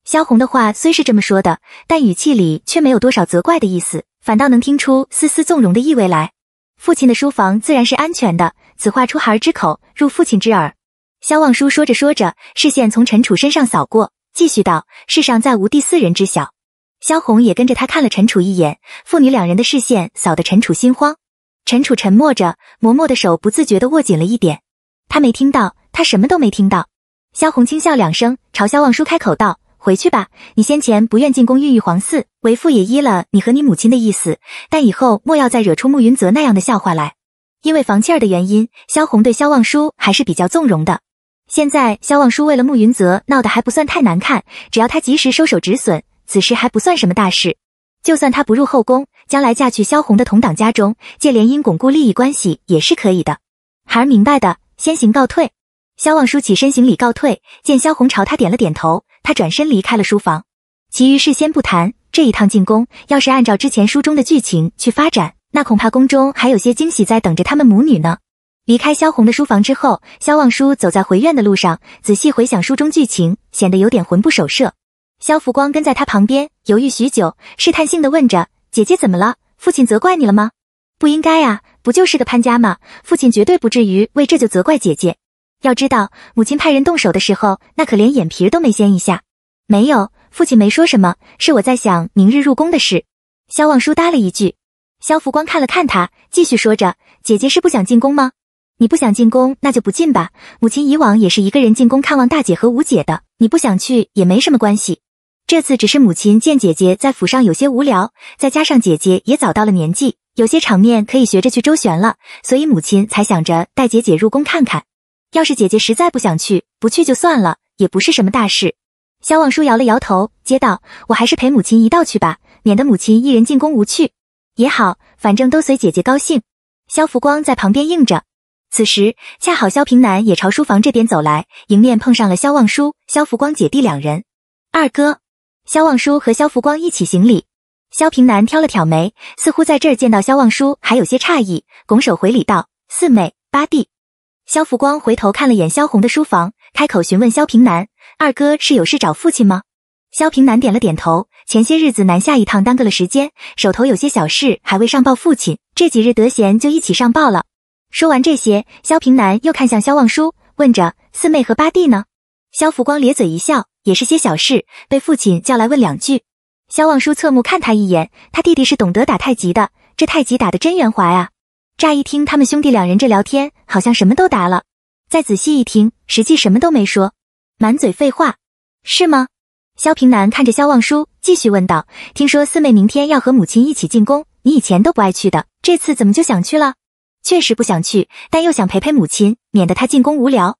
萧红的话虽是这么说的，但语气里却没有多少责怪的意思，反倒能听出丝丝纵容的意味来。父亲的书房自然是安全的，此话出孩儿之口，入父亲之耳。萧望舒说着说着，视线从陈楚身上扫过，继续道：“世上再无第四人知晓。”萧红也跟着他看了陈楚一眼，父女两人的视线扫得陈楚心慌。陈楚沉默着，嬷嬷的手不自觉地握紧了一点。他没听到，他什么都没听到。萧红轻笑两声，朝萧望舒开口道。回去吧，你先前不愿进宫孕育皇嗣，为父也依了你和你母亲的意思。但以后莫要再惹出慕云泽那样的笑话来。因为房契儿的原因，萧红对萧望舒还是比较纵容的。现在萧望舒为了慕云泽闹得还不算太难看，只要他及时收手止损，此事还不算什么大事。就算他不入后宫，将来嫁去萧红的同党家中，借联姻巩固利益关系也是可以的。孩儿明白的，先行告退。萧望舒起身行礼告退，见萧红朝他点了点头。他转身离开了书房，其余事先不谈。这一趟进宫，要是按照之前书中的剧情去发展，那恐怕宫中还有些惊喜在等着他们母女呢。离开萧红的书房之后，萧望舒走在回院的路上，仔细回想书中剧情，显得有点魂不守舍。萧福光跟在他旁边，犹豫许久，试探性的问着：“姐姐怎么了？父亲责怪你了吗？”“不应该啊，不就是个潘家吗？父亲绝对不至于为这就责怪姐姐。”要知道，母亲派人动手的时候，那可连眼皮都没掀一下。没有，父亲没说什么，是我在想明日入宫的事。萧望舒答了一句。萧福光看了看他，继续说着：“姐姐是不想进宫吗？你不想进宫，那就不进吧。母亲以往也是一个人进宫看望大姐和五姐的，你不想去也没什么关系。这次只是母亲见姐姐在府上有些无聊，再加上姐姐也早到了年纪，有些场面可以学着去周旋了，所以母亲才想着带姐姐入宫看看。”要是姐姐实在不想去，不去就算了，也不是什么大事。萧望舒摇了摇头，接道：“我还是陪母亲一道去吧，免得母亲一人进宫无趣。也好，反正都随姐姐高兴。”萧福光在旁边应着。此时恰好萧平南也朝书房这边走来，迎面碰上了萧望舒、萧福光姐弟两人。二哥，萧望舒和萧福光一起行礼。萧平南挑了挑眉，似乎在这儿见到萧望舒还有些诧异，拱手回礼道：“四妹，八弟。”萧福光回头看了眼萧红的书房，开口询问萧平南：“二哥是有事找父亲吗？”萧平南点了点头。前些日子南下一趟，耽搁了时间，手头有些小事还未上报父亲。这几日得闲就一起上报了。说完这些，萧平南又看向萧望舒，问着：“四妹和八弟呢？”萧福光咧嘴一笑，也是些小事，被父亲叫来问两句。萧望舒侧目看他一眼，他弟弟是懂得打太极的，这太极打得真圆滑啊。乍一听他们兄弟两人这聊天，好像什么都答了；再仔细一听，实际什么都没说，满嘴废话，是吗？萧平南看着萧望舒，继续问道：“听说四妹明天要和母亲一起进宫，你以前都不爱去的，这次怎么就想去了？”“确实不想去，但又想陪陪母亲，免得她进宫无聊。”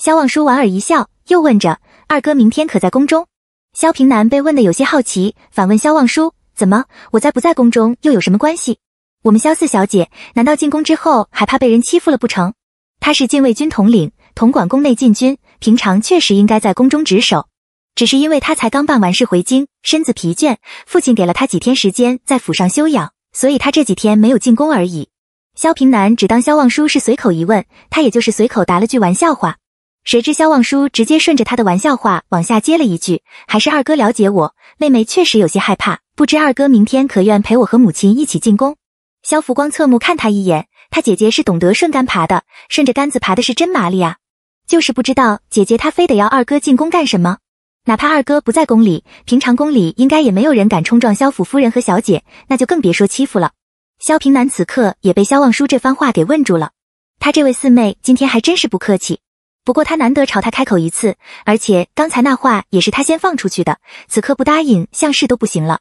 萧望舒莞尔一笑，又问着：“二哥明天可在宫中？”萧平南被问的有些好奇，反问萧望舒：“怎么？我在不在宫中又有什么关系？”我们萧四小姐难道进宫之后还怕被人欺负了不成？她是禁卫军统领，统管宫内禁军，平常确实应该在宫中值守。只是因为她才刚办完事回京，身子疲倦，父亲给了她几天时间在府上休养，所以她这几天没有进宫而已。萧平南只当萧望舒是随口一问，他也就是随口答了句玩笑话。谁知萧望舒直接顺着他的玩笑话往下接了一句：“还是二哥了解我，妹妹确实有些害怕，不知二哥明天可愿陪我和母亲一起进宫？”萧福光侧目看他一眼，他姐姐是懂得顺杆爬的，顺着杆子爬的是真麻利啊！就是不知道姐姐她非得要二哥进宫干什么？哪怕二哥不在宫里，平常宫里应该也没有人敢冲撞萧府夫人和小姐，那就更别说欺负了。萧平南此刻也被萧望舒这番话给问住了，他这位四妹今天还真是不客气。不过他难得朝他开口一次，而且刚才那话也是他先放出去的，此刻不答应，相是都不行了。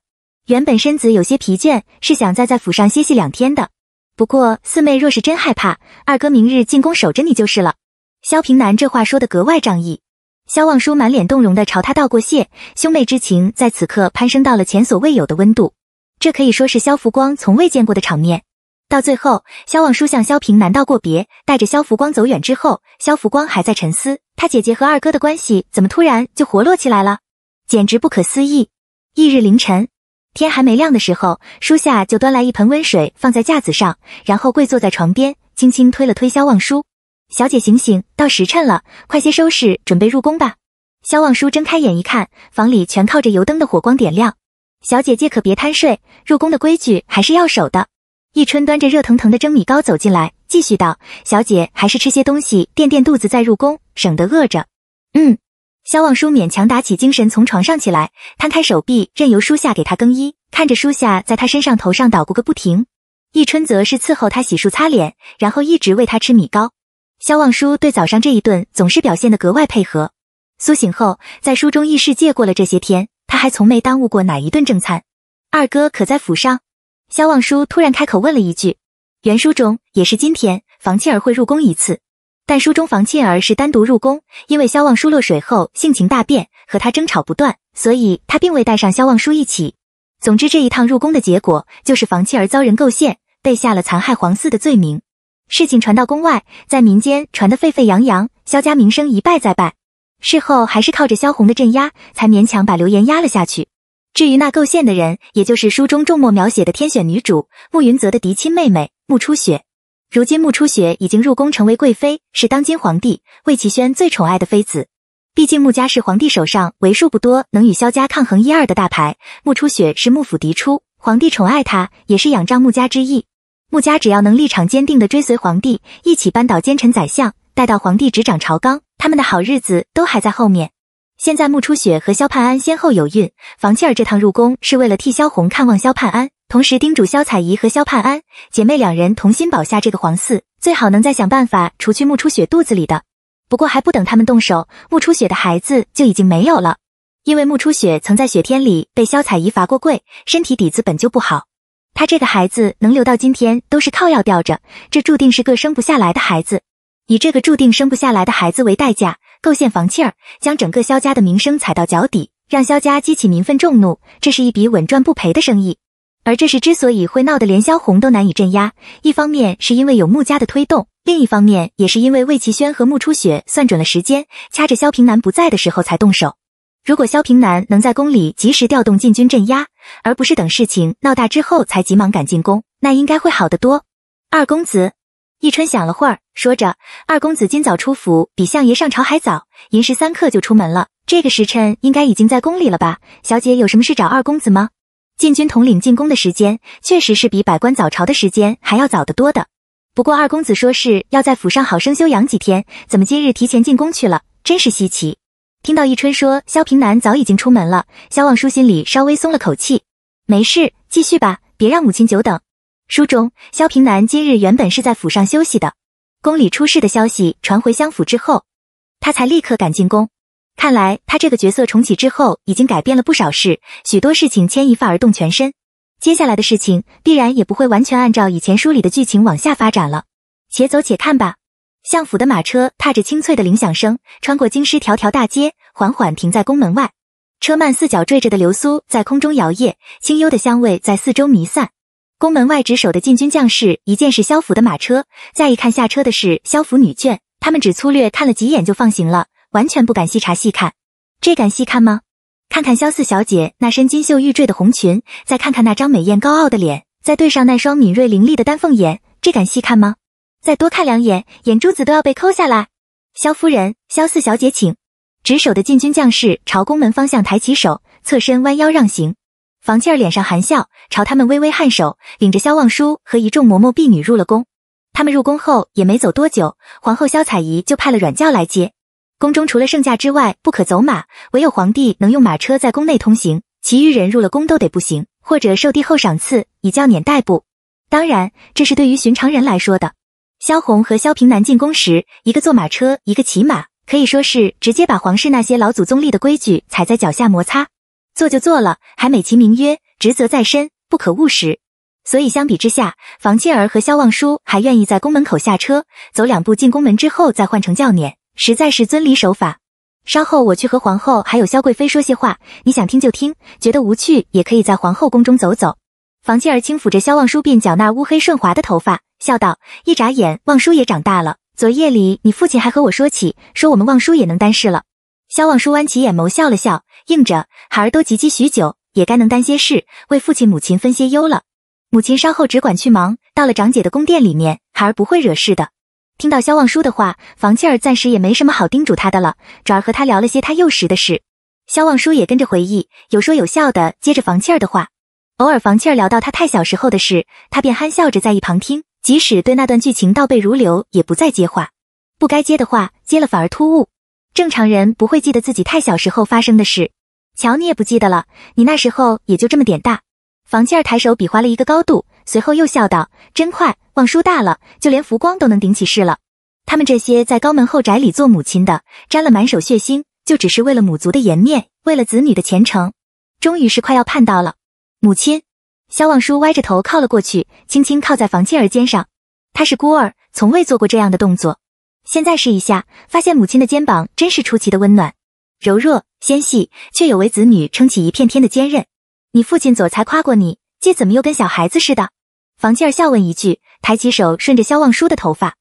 原本身子有些疲倦，是想再在府上歇息两天的。不过四妹若是真害怕，二哥明日进宫守着你就是了。萧平南这话说的格外仗义。萧望舒满脸动容的朝他道过谢，兄妹之情在此刻攀升到了前所未有的温度。这可以说是萧福光从未见过的场面。到最后，萧望舒向萧平南道过别，带着萧福光走远之后，萧福光还在沉思，他姐姐和二哥的关系怎么突然就活络起来了？简直不可思议。翌日凌晨。天还没亮的时候，书夏就端来一盆温水放在架子上，然后跪坐在床边，轻轻推了推萧望舒：“小姐醒醒，到时辰了，快些收拾，准备入宫吧。”萧望舒睁开眼一看，房里全靠着油灯的火光点亮。小姐可别贪睡，入宫的规矩还是要守的。一春端着热腾腾的蒸米糕走进来，继续道：“小姐还是吃些东西垫垫肚子再入宫，省得饿着。”嗯。萧望舒勉强打起精神从床上起来，摊开手臂，任由书夏给他更衣，看着书夏在他身上、头上捣鼓个不停。易春则是伺候他洗漱、擦脸，然后一直喂他吃米糕。萧望舒对早上这一顿总是表现得格外配合。苏醒后，在书中异世界过了这些天，他还从没耽误过哪一顿正餐。二哥可在府上？萧望舒突然开口问了一句。原书中也是今天，房契儿会入宫一次。但书中房沁儿是单独入宫，因为萧望舒落水后性情大变，和他争吵不断，所以他并未带上萧望舒一起。总之这一趟入宫的结果，就是房沁儿遭人构陷，背下了残害皇嗣的罪名。事情传到宫外，在民间传得沸沸扬扬，萧家名声一败再败。事后还是靠着萧红的镇压，才勉强把流言压了下去。至于那构陷的人，也就是书中众墨描写的天选女主慕云泽的嫡亲妹妹慕初雪。如今穆初雪已经入宫，成为贵妃，是当今皇帝魏齐轩最宠爱的妃子。毕竟穆家是皇帝手上为数不多能与萧家抗衡一二的大牌，穆初雪是幕府嫡出，皇帝宠爱她也是仰仗穆家之意。穆家只要能立场坚定地追随皇帝，一起扳倒奸臣宰相，待到皇帝执掌朝纲，他们的好日子都还在后面。现在穆初雪和萧盼安先后有孕，房契儿这趟入宫是为了替萧红看望萧盼安。同时叮嘱萧彩仪和萧盼安姐妹两人同心保下这个皇嗣，最好能再想办法除去穆初雪肚子里的。不过还不等他们动手，穆初雪的孩子就已经没有了，因为穆初雪曾在雪天里被萧彩仪罚过跪，身体底子本就不好，她这个孩子能留到今天都是靠药吊着，这注定是个生不下来的孩子。以这个注定生不下来的孩子为代价，构陷房契儿，将整个萧家的名声踩到脚底，让萧家激起民愤众怒，这是一笔稳赚不赔的生意。而这事之所以会闹得连萧红都难以镇压，一方面是因为有穆家的推动，另一方面也是因为魏齐轩和穆初雪算准了时间，掐着萧平南不在的时候才动手。如果萧平南能在宫里及时调动禁军镇压，而不是等事情闹大之后才急忙赶进宫，那应该会好得多。二公子，易春想了会儿，说着：“二公子今早出府比相爷上朝还早，寅时三刻就出门了，这个时辰应该已经在宫里了吧？小姐有什么事找二公子吗？”禁军统领进宫的时间，确实是比百官早朝的时间还要早得多的。不过二公子说是要在府上好生休养几天，怎么今日提前进宫去了？真是稀奇。听到一春说萧平南早已经出门了，萧望舒心里稍微松了口气。没事，继续吧，别让母亲久等。书中，萧平南今日原本是在府上休息的，宫里出事的消息传回相府之后，他才立刻赶进宫。看来他这个角色重启之后已经改变了不少事，许多事情牵一发而动全身，接下来的事情必然也不会完全按照以前书里的剧情往下发展了，且走且看吧。相府的马车踏着清脆的铃响声，穿过京师条条大街，缓缓停在宫门外。车幔四角缀着的流苏在空中摇曳，清幽的香味在四周弥散。宫门外值守的禁军将士一见是萧府的马车，再一看下车的是萧府女眷，他们只粗略看了几眼就放行了。完全不敢细查细看，这敢细看吗？看看萧四小姐那身金绣玉坠的红裙，再看看那张美艳高傲的脸，再对上那双敏锐凌厉的丹凤眼，这敢细看吗？再多看两眼，眼珠子都要被抠下来。萧夫人，萧四小姐，请。值守的禁军将士朝宫门方向抬起手，侧身弯腰让行。房倩儿脸上含笑，朝他们微微颔首，领着萧望舒和一众嬷嬷婢女入了宫。他们入宫后也没走多久，皇后萧彩仪就派了软轿来接。宫中除了圣驾之外，不可走马，唯有皇帝能用马车在宫内通行，其余人入了宫都得步行，或者受帝后赏赐以轿辇代步。当然，这是对于寻常人来说的。萧红和萧平南进宫时，一个坐马车，一个骑马，可以说是直接把皇室那些老祖宗立的规矩踩在脚下摩擦。做就做了，还美其名曰职责在身，不可误时。所以相比之下，房倩儿和萧望舒还愿意在宫门口下车走两步进宫门之后再换成轿辇。实在是遵礼守法，稍后我去和皇后还有萧贵妃说些话，你想听就听，觉得无趣也可以在皇后宫中走走。房琪儿轻抚着萧望舒鬓角那乌黑顺滑的头发，笑道：“一眨眼，望舒也长大了。昨夜里，你父亲还和我说起，说我们望舒也能担事了。”萧望舒弯起眼眸笑了笑，应着：“孩儿都及笄许久，也该能担些事，为父亲母亲分些忧了。母亲稍后只管去忙，到了长姐的宫殿里面，孩儿不会惹事的。”听到肖望舒的话，房契儿暂时也没什么好叮嘱他的了，转而和他聊了些他幼时的事。肖望舒也跟着回忆，有说有笑的接着房契儿的话。偶尔房契儿聊到他太小时候的事，他便憨笑着在一旁听，即使对那段剧情倒背如流，也不再接话。不该接的话接了反而突兀。正常人不会记得自己太小时候发生的事，瞧你也不记得了，你那时候也就这么点大。房契儿抬手比划了一个高度。随后又笑道：“真快，望叔大了，就连福光都能顶起事了。他们这些在高门后宅里做母亲的，沾了满手血腥，就只是为了母族的颜面，为了子女的前程。终于是快要盼到了。”母亲，肖望叔歪着头靠了过去，轻轻靠在房契儿肩上。他是孤儿，从未做过这样的动作。现在试一下，发现母亲的肩膀真是出奇的温暖、柔弱、纤细，却有为子女撑起一片天的坚韧。你父亲左才夸过你。姐怎么又跟小孩子似的？房七儿笑问一句，抬起手顺着萧望舒的头发，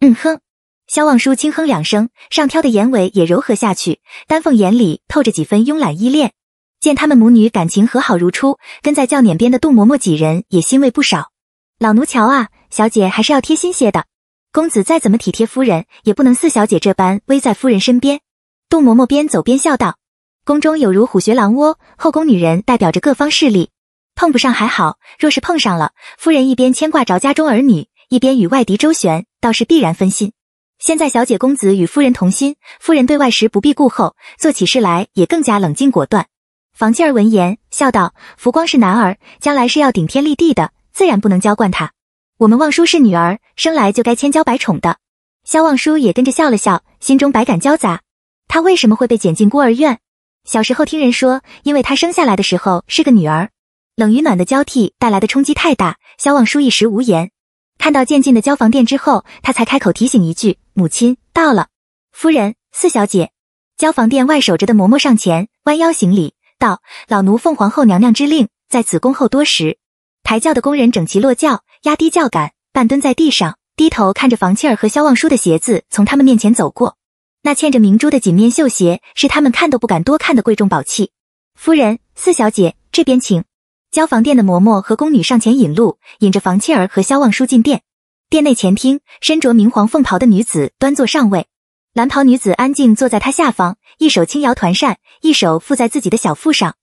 嗯哼。萧望舒轻哼两声，上挑的眼尾也柔和下去，丹凤眼里透着几分慵懒依恋。见他们母女感情和好如初，跟在轿辇边的杜嬷嬷几人也欣慰不少。老奴瞧啊，小姐还是要贴心些的。公子再怎么体贴夫人，也不能似小姐这般偎在夫人身边。杜嬷嬷边走边笑道，宫中有如虎穴狼窝，后宫女人代表着各方势力。碰不上还好，若是碰上了，夫人一边牵挂着家中儿女，一边与外敌周旋，倒是必然分心。现在小姐、公子与夫人同心，夫人对外时不必顾后，做起事来也更加冷静果断。房琪儿闻言，笑道：“福光是男儿，将来是要顶天立地的，自然不能娇惯他。我们望叔是女儿，生来就该千娇百宠的。”萧望舒也跟着笑了笑，心中百感交杂。他为什么会被捡进孤儿院？小时候听人说，因为他生下来的时候是个女儿。冷与暖的交替带来的冲击太大，萧望舒一时无言。看到渐近的交房殿之后，他才开口提醒一句：“母亲到了。”夫人、四小姐，交房殿外守着的嬷嬷上前弯腰行礼道：“老奴奉皇后娘娘之令，在此恭候多时。”抬轿的工人整齐落轿，压低轿杆，半蹲在地上，低头看着房契儿和萧望舒的鞋子从他们面前走过。那嵌着明珠的锦面绣鞋，是他们看都不敢多看的贵重宝器。夫人、四小姐，这边请。交房殿的嬷嬷和宫女上前引路，引着房弃儿和萧望舒进殿。殿内前厅，身着明黄凤袍的女子端坐上位，蓝袍女子安静坐在她下方，一手轻摇团扇，一手附在自己的小腹上。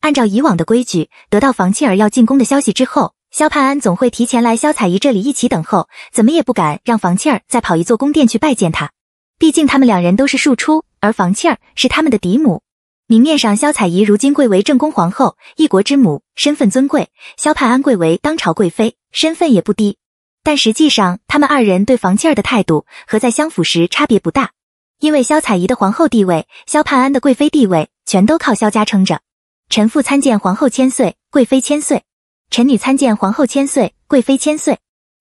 按照以往的规矩，得到房弃儿要进宫的消息之后，萧盼安总会提前来萧彩仪这里一起等候，怎么也不敢让房弃儿再跑一座宫殿去拜见她。毕竟他们两人都是庶出，而房弃儿是他们的嫡母。明面上，萧彩仪如今贵为正宫皇后，一国之母，身份尊贵；萧盼安贵为当朝贵妃，身份也不低。但实际上，他们二人对房弃儿的态度和在相府时差别不大。因为萧彩仪的皇后地位，萧盼安的贵妃地位，全都靠萧家撑着。臣父参见皇后千岁，贵妃千岁。臣女参见皇后千岁，贵妃千岁。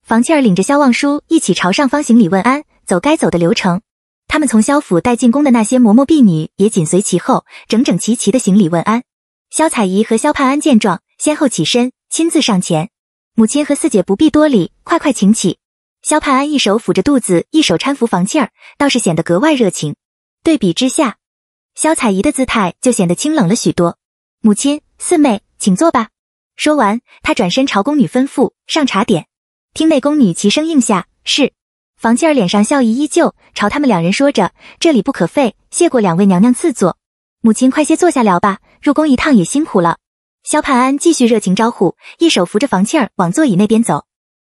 房弃儿领着萧望舒一起朝上方行礼问安，走该走的流程。他们从萧府带进宫的那些嬷嬷婢女也紧随其后，整整齐齐的行礼问安。萧彩仪和萧盼安见状，先后起身，亲自上前。母亲和四姐不必多礼，快快请起。萧盼安一手抚着肚子，一手搀扶房气儿，倒是显得格外热情。对比之下，萧彩仪的姿态就显得清冷了许多。母亲、四妹，请坐吧。说完，她转身朝宫女吩咐上茶点。厅内宫女齐声应下，是。房弃儿脸上笑意依旧，朝他们两人说着：“这里不可废，谢过两位娘娘赐座。母亲，快些坐下聊吧，入宫一趟也辛苦了。”萧盼安继续热情招呼，一手扶着房弃儿往座椅那边走。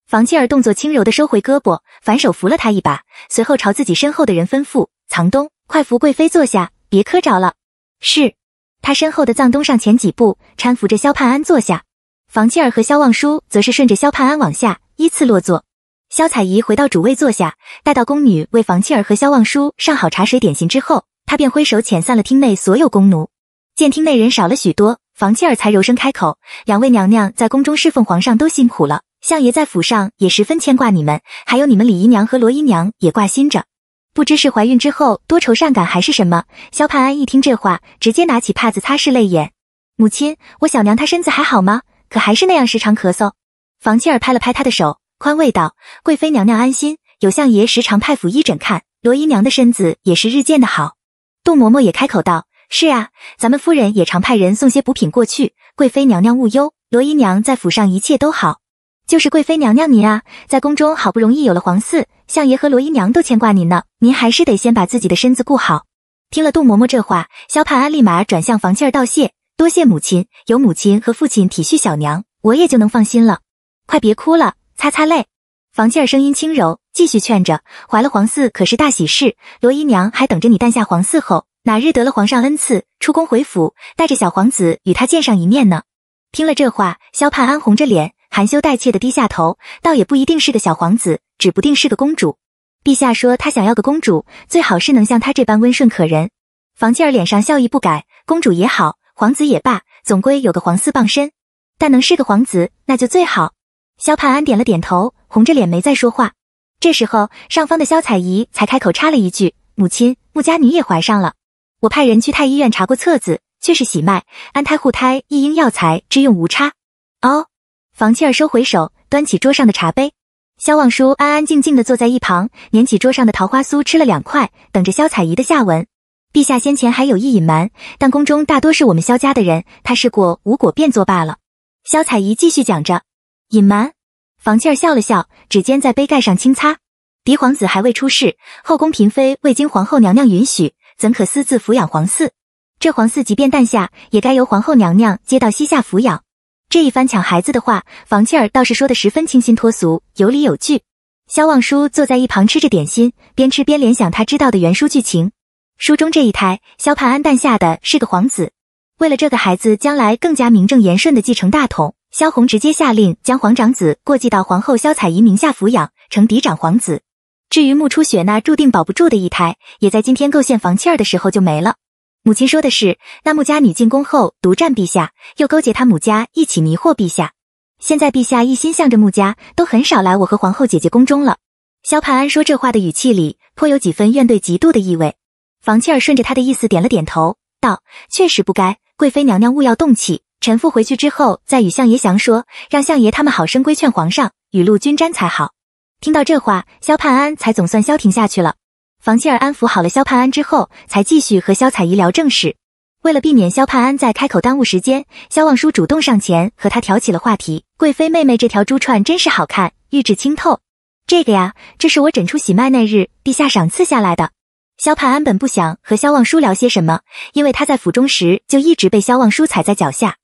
房弃儿动作轻柔的收回胳膊，反手扶了他一把，随后朝自己身后的人吩咐：“藏东，快扶贵妃坐下，别磕着了。”是他身后的藏东上前几步，搀扶着萧盼安坐下。房弃儿和萧望舒则是顺着萧盼安往下，依次落座。萧彩仪回到主位坐下，待到宫女为房契儿和萧望舒上好茶水点心之后，她便挥手遣散了厅内所有宫奴。见厅内人少了许多，房契儿才柔声开口：“两位娘娘在宫中侍奉皇上都辛苦了，相爷在府上也十分牵挂你们，还有你们李姨娘和罗姨娘也挂心着。不知是怀孕之后多愁善感还是什么。”萧盼安一听这话，直接拿起帕子擦拭泪眼：“母亲，我小娘她身子还好吗？可还是那样时常咳嗽。”房契儿拍了拍她的手。宽慰道：“贵妃娘娘安心，有相爷时常派府医诊看，罗姨娘的身子也是日渐的好。”杜嬷嬷也开口道：“是啊，咱们夫人也常派人送些补品过去。贵妃娘娘勿忧，罗姨娘在府上一切都好。就是贵妃娘娘您啊，在宫中好不容易有了皇嗣，相爷和罗姨娘都牵挂您呢。您还是得先把自己的身子顾好。”听了杜嬷嬷这话，肖盼安立马转向房琪儿道谢：“多谢母亲，有母亲和父亲体恤小娘，我也就能放心了。快别哭了。”擦擦泪，房庆儿声音轻柔，继续劝着：“怀了皇嗣可是大喜事，罗姨娘还等着你诞下皇嗣后，哪日得了皇上恩赐，出宫回府，带着小皇子与他见上一面呢。”听了这话，萧盼安红着脸，含羞带怯的低下头，倒也不一定是个小皇子，指不定是个公主。陛下说他想要个公主，最好是能像他这般温顺可人。房庆儿脸上笑意不改，公主也好，皇子也罢，总归有个皇嗣傍身，但能是个皇子，那就最好。萧盼安点了点头，红着脸没再说话。这时候，上方的萧彩仪才开口插了一句：“母亲，穆家女也怀上了。我派人去太医院查过册子，却是喜脉，安胎护胎一应药材之用无差。”哦，房契儿收回手，端起桌上的茶杯。萧望舒安安静静的坐在一旁，捻起桌上的桃花酥吃了两块，等着萧彩仪的下文。陛下先前还有意隐瞒，但宫中大多是我们萧家的人，他试过无果，便作罢了。萧彩仪继续讲着。隐瞒，房气儿笑了笑，指尖在杯盖上轻擦。嫡皇子还未出世，后宫嫔妃未经皇后娘娘允许，怎可私自抚养皇嗣？这皇嗣即便诞下，也该由皇后娘娘接到膝下抚养。这一番抢孩子的话，房气儿倒是说的十分清新脱俗，有理有据。萧望舒坐在一旁吃着点心，边吃边联想他知道的原书剧情。书中这一胎，萧盼安诞下的是个皇子，为了这个孩子将来更加名正言顺的继承大统。萧红直接下令将皇长子过继到皇后萧彩仪名下抚养，成嫡长皇子。至于穆初雪那注定保不住的一胎，也在今天构陷房契儿的时候就没了。母亲说的是，那穆家女进宫后独占陛下，又勾结她母家一起迷惑陛下。现在陛下一心向着穆家，都很少来我和皇后姐姐宫中了。萧盼安说这话的语气里颇有几分怨怼、嫉妒的意味。房契儿顺着他的意思点了点头，道：“确实不该，贵妃娘娘勿要动气。”陈父回去之后，再与相爷详说，让相爷他们好生规劝皇上，雨露均沾才好。听到这话，萧盼安才总算消停下去了。房庆儿安抚好了萧盼安之后，才继续和萧彩仪聊正事。为了避免萧盼安再开口耽误时间，萧望舒主动上前和他挑起了话题。贵妃妹妹这条珠串真是好看，玉质清透。这个呀，这是我诊出喜脉那日陛下赏赐下来的。萧盼安本不想和萧望舒聊些什么，因为他在府中时就一直被萧望舒踩在脚下。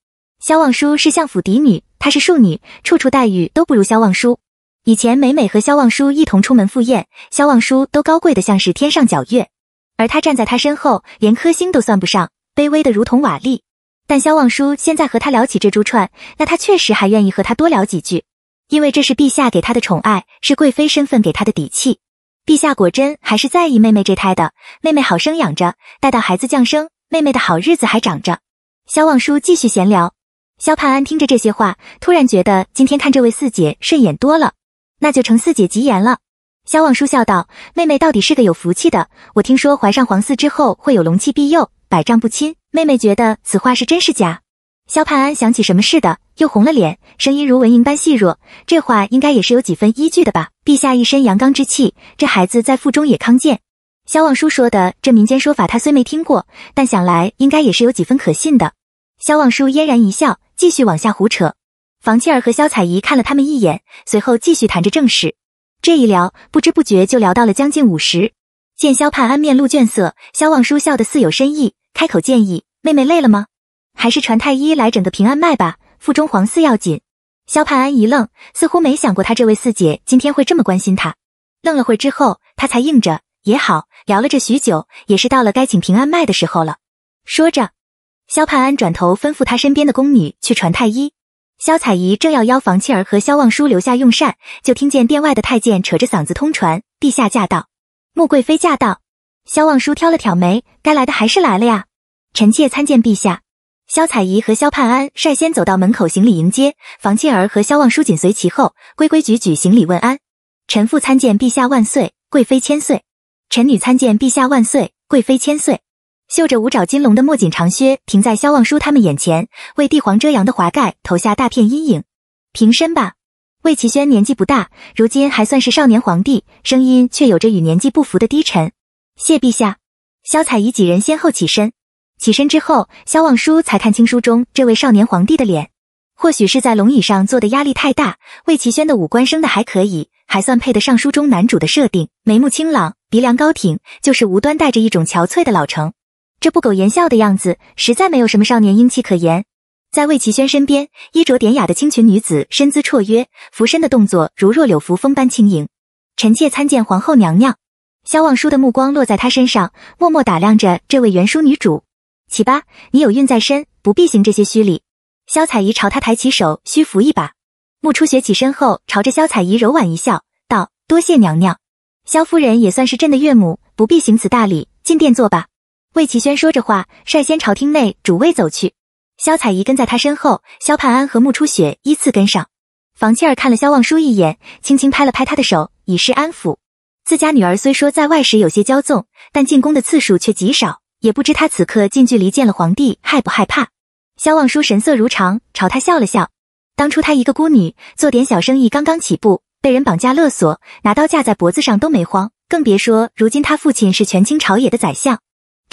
萧望舒是相府嫡女，她是庶女，处处待遇都不如萧望舒。以前每每和萧望舒一同出门赴宴，萧望舒都高贵的像是天上皎月，而她站在他身后，连颗星都算不上，卑微的如同瓦砾。但萧望舒现在和她聊起这珠串，那她确实还愿意和他多聊几句，因为这是陛下给她的宠爱，是贵妃身份给她的底气。陛下果真还是在意妹妹这胎的，妹妹好生养着，待到孩子降生，妹妹的好日子还长着。萧望舒继续闲聊。萧盼安听着这些话，突然觉得今天看这位四姐顺眼多了，那就承四姐吉言了。萧望舒笑道：“妹妹到底是个有福气的。我听说怀上皇嗣之后会有龙气庇佑，百丈不侵。妹妹觉得此话是真是假？”萧盼安想起什么似的，又红了脸，声音如蚊蝇般细弱：“这话应该也是有几分依据的吧？陛下一身阳刚之气，这孩子在腹中也康健。”萧望舒说的这民间说法，他虽没听过，但想来应该也是有几分可信的。萧望舒嫣然一笑。继续往下胡扯，房倩儿和肖彩仪看了他们一眼，随后继续谈着正事。这一聊，不知不觉就聊到了将近午时。见肖盼安面露倦色，肖望舒笑得似有深意，开口建议：“妹妹累了吗？还是传太医来整个平安脉吧，腹中黄四要紧。”肖盼安一愣，似乎没想过他这位四姐今天会这么关心他。愣了会之后，他才应着：“也好，聊了这许久，也是到了该请平安脉的时候了。”说着。萧盼安转头吩咐他身边的宫女去传太医。萧彩仪正要邀房契儿和萧望舒留下用膳，就听见殿外的太监扯着嗓子通传：“陛下驾到，穆贵妃驾到。”萧望舒挑了挑眉，该来的还是来了呀。臣妾参见陛下。萧彩仪和萧盼安率先走到门口行礼迎接，房契儿和萧望舒紧随其后，规规矩矩行礼问安。臣父参见陛下万岁，贵妃千岁。臣女参见陛下万岁，贵妃千岁。绣着五爪金龙的墨锦长靴停在萧望舒他们眼前，为帝皇遮阳的华盖投下大片阴影。平身吧。魏齐轩年纪不大，如今还算是少年皇帝，声音却有着与年纪不符的低沉。谢陛下。萧彩仪几人先后起身，起身之后，萧望舒才看清书中这位少年皇帝的脸。或许是在龙椅上坐的压力太大，魏齐轩的五官生的还可以，还算配得上书中男主的设定，眉目清朗，鼻梁高挺，就是无端带着一种憔悴的老成。这不苟言笑的样子，实在没有什么少年英气可言。在魏齐轩身边，衣着典雅的青裙女子，身姿绰约，俯身的动作如弱柳扶风般轻盈。臣妾参见皇后娘娘。萧望舒的目光落在她身上，默默打量着这位原书女主。起吧，你有孕在身，不必行这些虚礼。萧采仪朝她抬起手，虚扶一把。穆初雪起身后，朝着萧采仪柔婉一笑，道：多谢娘娘。萧夫人也算是朕的岳母，不必行此大礼。进殿坐吧。魏齐轩说着话，率先朝厅内主位走去。萧彩仪跟在他身后，萧盼安和穆初雪依次跟上。房七儿看了萧望舒一眼，轻轻拍了拍他的手，以示安抚。自家女儿虽说在外时有些骄纵，但进宫的次数却极少，也不知她此刻近距离见了皇帝，害不害怕。萧望舒神色如常，朝他笑了笑。当初她一个孤女，做点小生意刚刚起步，被人绑架勒索，拿刀架在脖子上都没慌，更别说如今她父亲是权倾朝野的宰相。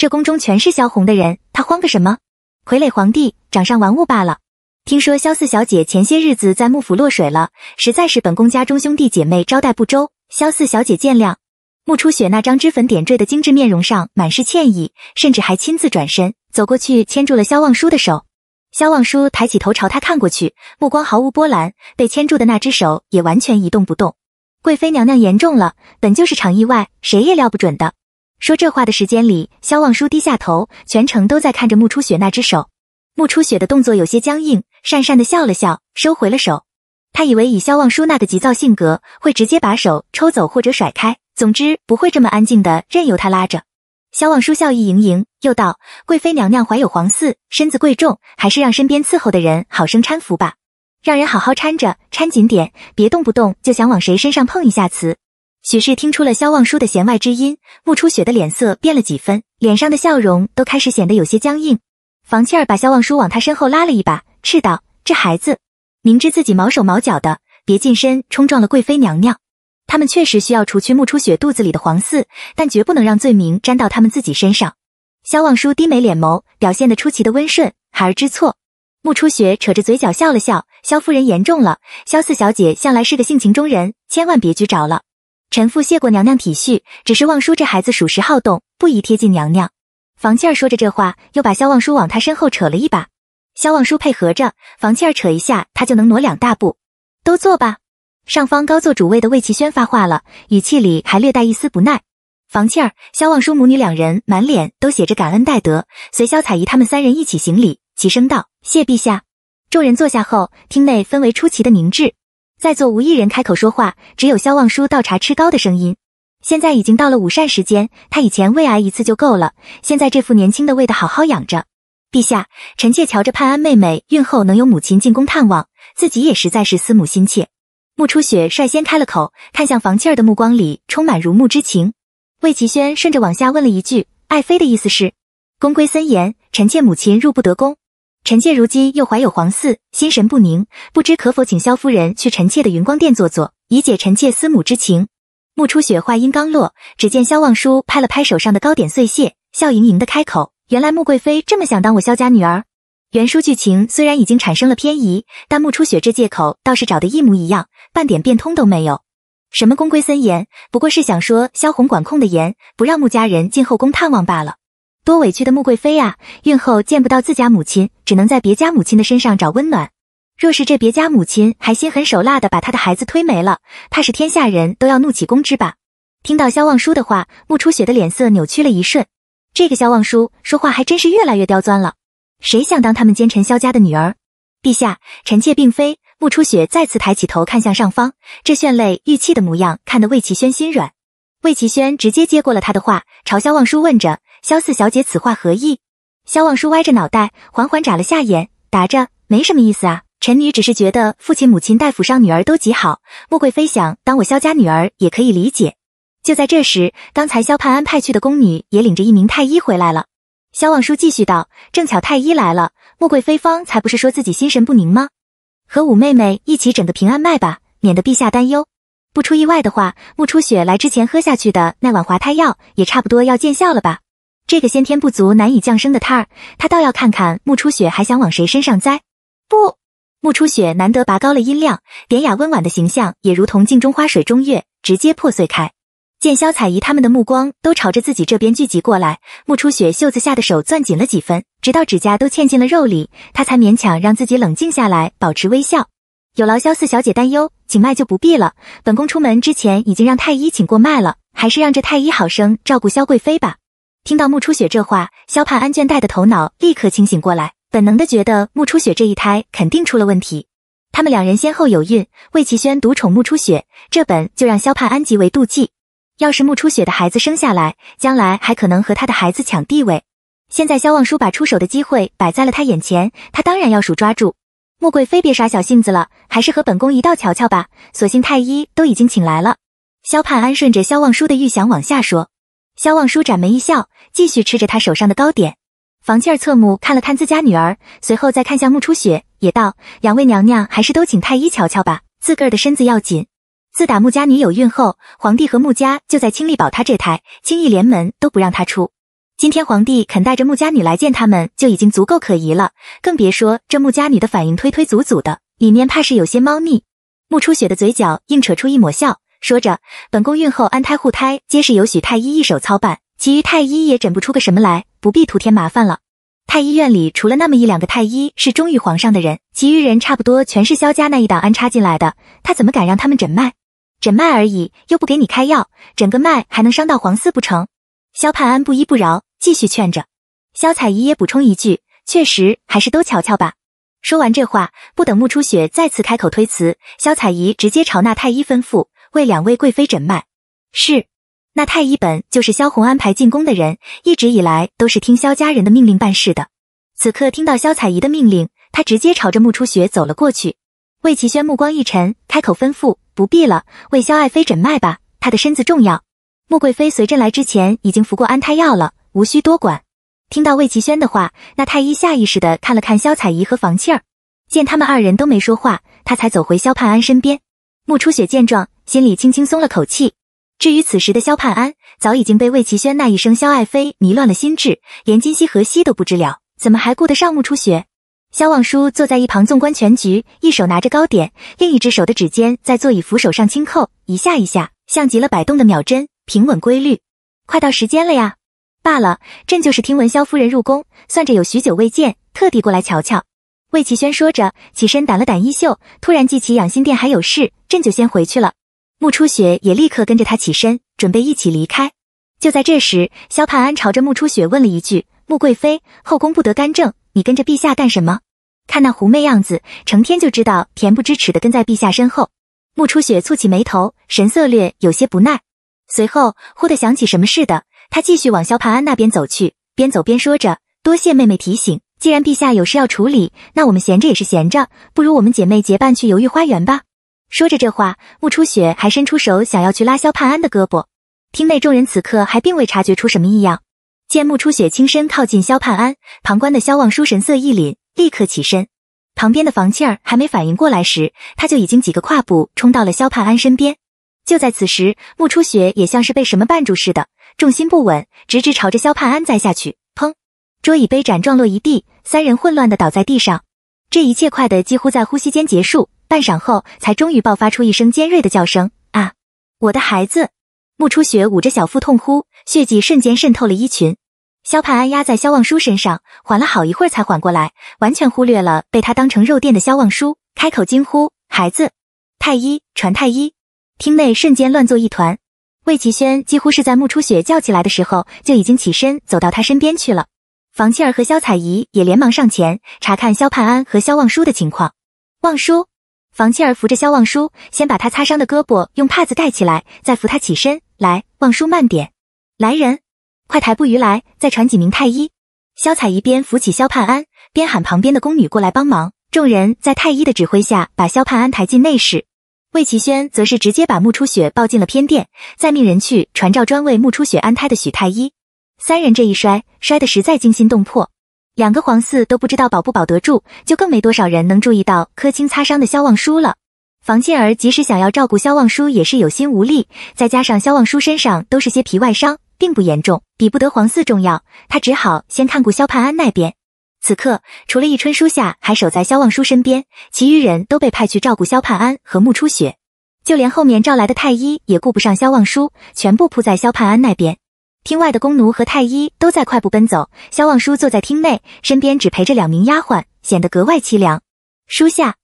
这宫中全是萧红的人，他慌个什么？傀儡皇帝，掌上玩物罢了。听说萧四小姐前些日子在幕府落水了，实在是本宫家中兄弟姐妹招待不周，萧四小姐见谅。慕初雪那张脂粉点缀的精致面容上满是歉意，甚至还亲自转身走过去牵住了萧望舒的手。萧望舒抬起头朝他看过去，目光毫无波澜，被牵住的那只手也完全一动不动。贵妃娘娘言重了，本就是场意外，谁也料不准的。说这话的时间里，萧望舒低下头，全程都在看着慕初雪那只手。慕初雪的动作有些僵硬，讪讪的笑了笑，收回了手。他以为以萧望舒那个急躁性格，会直接把手抽走或者甩开，总之不会这么安静的任由他拉着。萧望舒笑意盈盈，又道：“贵妃娘娘怀有皇嗣，身子贵重，还是让身边伺候的人好生搀扶吧。让人好好搀着，搀紧点，别动不动就想往谁身上碰一下瓷。”许氏听出了萧望舒的弦外之音，穆初雪的脸色变了几分，脸上的笑容都开始显得有些僵硬。房倩儿把萧望舒往他身后拉了一把，斥道：“这孩子明知自己毛手毛脚的，别近身，冲撞了贵妃娘娘。他们确实需要除去穆初雪肚子里的皇嗣，但绝不能让罪名沾到他们自己身上。”萧望舒低眉敛眸，表现得出奇的温顺。孩儿知错。穆初雪扯着嘴角笑了笑：“萧夫人言重了，萧四小姐向来是个性情中人，千万别拘着了。”臣妇谢过娘娘体恤，只是望叔这孩子属实好动，不宜贴近娘娘。房倩儿说着这话，又把萧望叔往他身后扯了一把。萧望叔配合着，房倩儿扯一下，他就能挪两大步。都坐吧。上方高坐主位的魏齐轩发话了，语气里还略带一丝不耐。房倩儿、萧望叔母女两人满脸都写着感恩戴德，随萧彩仪他们三人一起行礼，齐声道谢陛下。众人坐下后，厅内氛围出奇的凝滞。在座无一人开口说话，只有萧望舒倒茶吃糕的声音。现在已经到了午膳时间，他以前胃癌一次就够了，现在这副年轻的胃得好好养着。陛下，臣妾瞧着盼安妹妹孕后能有母亲进宫探望，自己也实在是思母心切。穆初雪率先开了口，看向房契儿的目光里充满如沐之情。魏齐轩顺着往下问了一句：“爱妃的意思是？”宫规森严，臣妾母亲入不得宫。臣妾如今又怀有皇嗣，心神不宁，不知可否请萧夫人去臣妾的云光殿坐坐，以解臣妾思母之情。沐初雪话音刚落，只见萧望舒拍了拍手上的糕点碎屑，笑盈盈的开口：“原来穆贵妃这么想当我萧家女儿。”原书剧情虽然已经产生了偏移，但沐初雪这借口倒是找得一模一样，半点变通都没有。什么宫规森严，不过是想说萧红管控的严，不让穆家人进后宫探望罢了。多委屈的穆贵妃呀，孕后见不到自家母亲，只能在别家母亲的身上找温暖。若是这别家母亲还心狠手辣的把她的孩子推没了，怕是天下人都要怒起攻之吧。听到萧望舒的话，穆初雪的脸色扭曲了一瞬。这个萧望舒说话还真是越来越刁钻了。谁想当他们奸臣萧家的女儿？陛下，臣妾并非穆初雪。再次抬起头看向上方，这绚泪欲泣的模样，看得魏齐轩心软。魏齐轩直接接过了他的话，朝萧望舒问着。萧四小姐此话何意？萧望舒歪着脑袋，缓缓眨了下眼，答着：“没什么意思啊，臣女只是觉得父亲、母亲待府上女儿都极好。穆贵妃想当我萧家女儿也可以理解。”就在这时，刚才萧盼安派去的宫女也领着一名太医回来了。萧望舒继续道：“正巧太医来了，穆贵妃方才不是说自己心神不宁吗？和五妹妹一起整个平安脉吧，免得陛下担忧。不出意外的话，穆初雪来之前喝下去的那碗滑胎药也差不多要见效了吧？”这个先天不足难以降生的胎儿，他倒要看看穆初雪还想往谁身上栽。不，穆初雪难得拔高了音量，典雅温婉的形象也如同镜中花水中月，直接破碎开。见萧彩衣他们的目光都朝着自己这边聚集过来，穆初雪袖子下的手攥紧了几分，直到指甲都嵌进了肉里，她才勉强让自己冷静下来，保持微笑。有劳萧四小姐担忧，请脉就不必了。本宫出门之前已经让太医请过脉了，还是让这太医好生照顾萧贵妃吧。听到穆初雪这话，萧盼安倦怠的头脑立刻清醒过来，本能的觉得穆初雪这一胎肯定出了问题。他们两人先后有孕，魏齐轩独宠穆初雪，这本就让萧盼安极为妒忌。要是穆初雪的孩子生下来，将来还可能和他的孩子抢地位。现在萧望舒把出手的机会摆在了他眼前，他当然要数抓住。穆贵妃别耍小性子了，还是和本宫一道瞧瞧吧。所幸太医都已经请来了。萧盼安顺着萧望舒的预想往下说。萧望舒展眉一笑，继续吃着他手上的糕点。房庆儿侧目看了看自家女儿，随后再看向穆初雪，也道：“两位娘娘还是都请太医瞧瞧吧，自个儿的身子要紧。”自打穆家女有孕后，皇帝和穆家就在清力保她这胎，轻易连门都不让她出。今天皇帝肯带着穆家女来见他们，就已经足够可疑了，更别说这穆家女的反应推推阻阻的，里面怕是有些猫腻。穆初雪的嘴角硬扯出一抹笑。说着，本宫孕后安胎护胎，皆是由许太医一手操办，其余太医也诊不出个什么来，不必徒添麻烦了。太医院里除了那么一两个太医是忠于皇上的人，其余人差不多全是萧家那一档安插进来的，他怎么敢让他们诊脉？诊脉而已，又不给你开药，诊个脉还能伤到皇嗣不成？萧盼安不依不饶，继续劝着。萧彩姨也补充一句：“确实，还是都瞧瞧吧。”说完这话，不等沐初雪再次开口推辞，萧彩仪直接朝那太医吩咐。为两位贵妃诊脉，是那太医本就是萧红安排进宫的人，一直以来都是听萧家人的命令办事的。此刻听到萧彩仪的命令，他直接朝着穆初雪走了过去。魏齐轩目光一沉，开口吩咐：“不必了，为萧爱妃诊脉吧，她的身子重要。穆贵妃随朕来之前已经服过安胎药了，无需多管。”听到魏齐轩的话，那太医下意识的看了看萧彩仪和房气儿，见他们二人都没说话，他才走回萧盼安身边。穆初雪见状。心里轻轻松了口气。至于此时的萧盼安，早已经被魏齐轩那一声“萧爱妃”迷乱了心智，连今夕何夕都不知了，怎么还顾得上慕初雪？萧望舒坐在一旁纵观全局，一手拿着糕点，另一只手的指尖在座椅扶手上轻扣一下一下，像极了摆动的秒针，平稳规律。快到时间了呀！罢了，朕就是听闻萧夫人入宫，算着有许久未见，特地过来瞧瞧。魏齐轩说着，起身掸了掸衣袖，突然记起养心殿还有事，朕就先回去了。穆初雪也立刻跟着他起身，准备一起离开。就在这时，萧盼安朝着穆初雪问了一句：“穆贵妃，后宫不得干政，你跟着陛下干什么？看那狐媚样子，成天就知道恬不知耻的跟在陛下身后。”穆初雪蹙起眉头，神色略有些不耐。随后忽地想起什么似的，她继续往萧盼安那边走去，边走边说着：“多谢妹妹提醒，既然陛下有事要处理，那我们闲着也是闲着，不如我们姐妹结伴去游御花园吧。”说着这话，穆初雪还伸出手想要去拉肖盼安的胳膊。厅内众人此刻还并未察觉出什么异样。见穆初雪轻身靠近肖盼安，旁观的肖望舒神色一凛，立刻起身。旁边的房气儿还没反应过来时，他就已经几个跨步冲到了肖盼安身边。就在此时，穆初雪也像是被什么绊住似的，重心不稳，直直朝着肖盼安栽下去。砰，桌椅杯盏撞落一地，三人混乱的倒在地上。这一切快的几乎在呼吸间结束。半晌后，才终于爆发出一声尖锐的叫声啊！我的孩子！木初雪捂着小腹痛呼，血迹瞬间渗透了衣裙。萧盼安压在萧望舒身上，缓了好一会儿才缓过来，完全忽略了被他当成肉垫的萧望舒，开口惊呼：“孩子！”太医，传太医！厅内瞬间乱作一团。魏齐轩几乎是在木初雪叫起来的时候就已经起身走到他身边去了。房七儿和萧彩仪也连忙上前查看萧盼安和萧望舒的情况。望舒。房契儿扶着萧望舒，先把他擦伤的胳膊用帕子盖起来，再扶他起身。来，望舒慢点。来人，快抬步鱼来，再传几名太医。萧彩仪边扶起萧盼安，边喊旁边的宫女过来帮忙。众人在太医的指挥下，把萧盼安抬进内室。魏齐轩则是直接把穆初雪抱进了偏殿，再命人去传召专为穆初雪安胎的许太医。三人这一摔，摔得实在惊心动魄。两个皇嗣都不知道保不保得住，就更没多少人能注意到柯青擦伤的萧望舒了。房倩儿即使想要照顾萧望舒，也是有心无力。再加上萧望舒身上都是些皮外伤，并不严重，比不得皇嗣重要，他只好先看顾萧盼安那边。此刻，除了易春书下还守在萧望舒身边，其余人都被派去照顾萧盼安和穆初雪，就连后面召来的太医也顾不上萧望舒，全部扑在萧盼安那边。厅外的宫奴和太医都在快步奔走。萧望舒坐在厅内，身边只陪着两名丫鬟，显得格外凄凉。书下，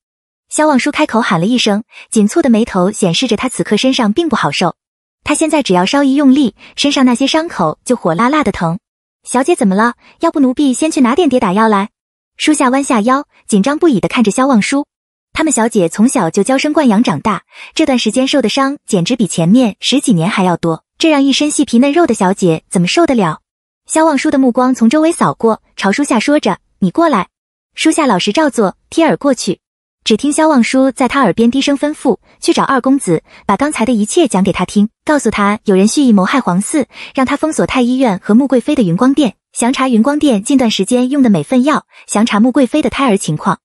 萧望舒开口喊了一声，紧蹙的眉头显示着他此刻身上并不好受。他现在只要稍一用力，身上那些伤口就火辣辣的疼。小姐怎么了？要不奴婢先去拿点跌打药来？书下弯下腰，紧张不已的看着萧望舒。他们小姐从小就娇生惯养长大，这段时间受的伤简直比前面十几年还要多。这让一身细皮嫩肉的小姐怎么受得了？萧望舒的目光从周围扫过，朝书夏说着：“你过来。”书夏老实照做，贴耳过去。只听萧望舒在他耳边低声吩咐：“去找二公子，把刚才的一切讲给他听，告诉他有人蓄意谋害皇嗣，让他封锁太医院和穆贵妃的云光殿，详查云光殿近段时间用的每份药，详查穆贵妃的胎儿情况。”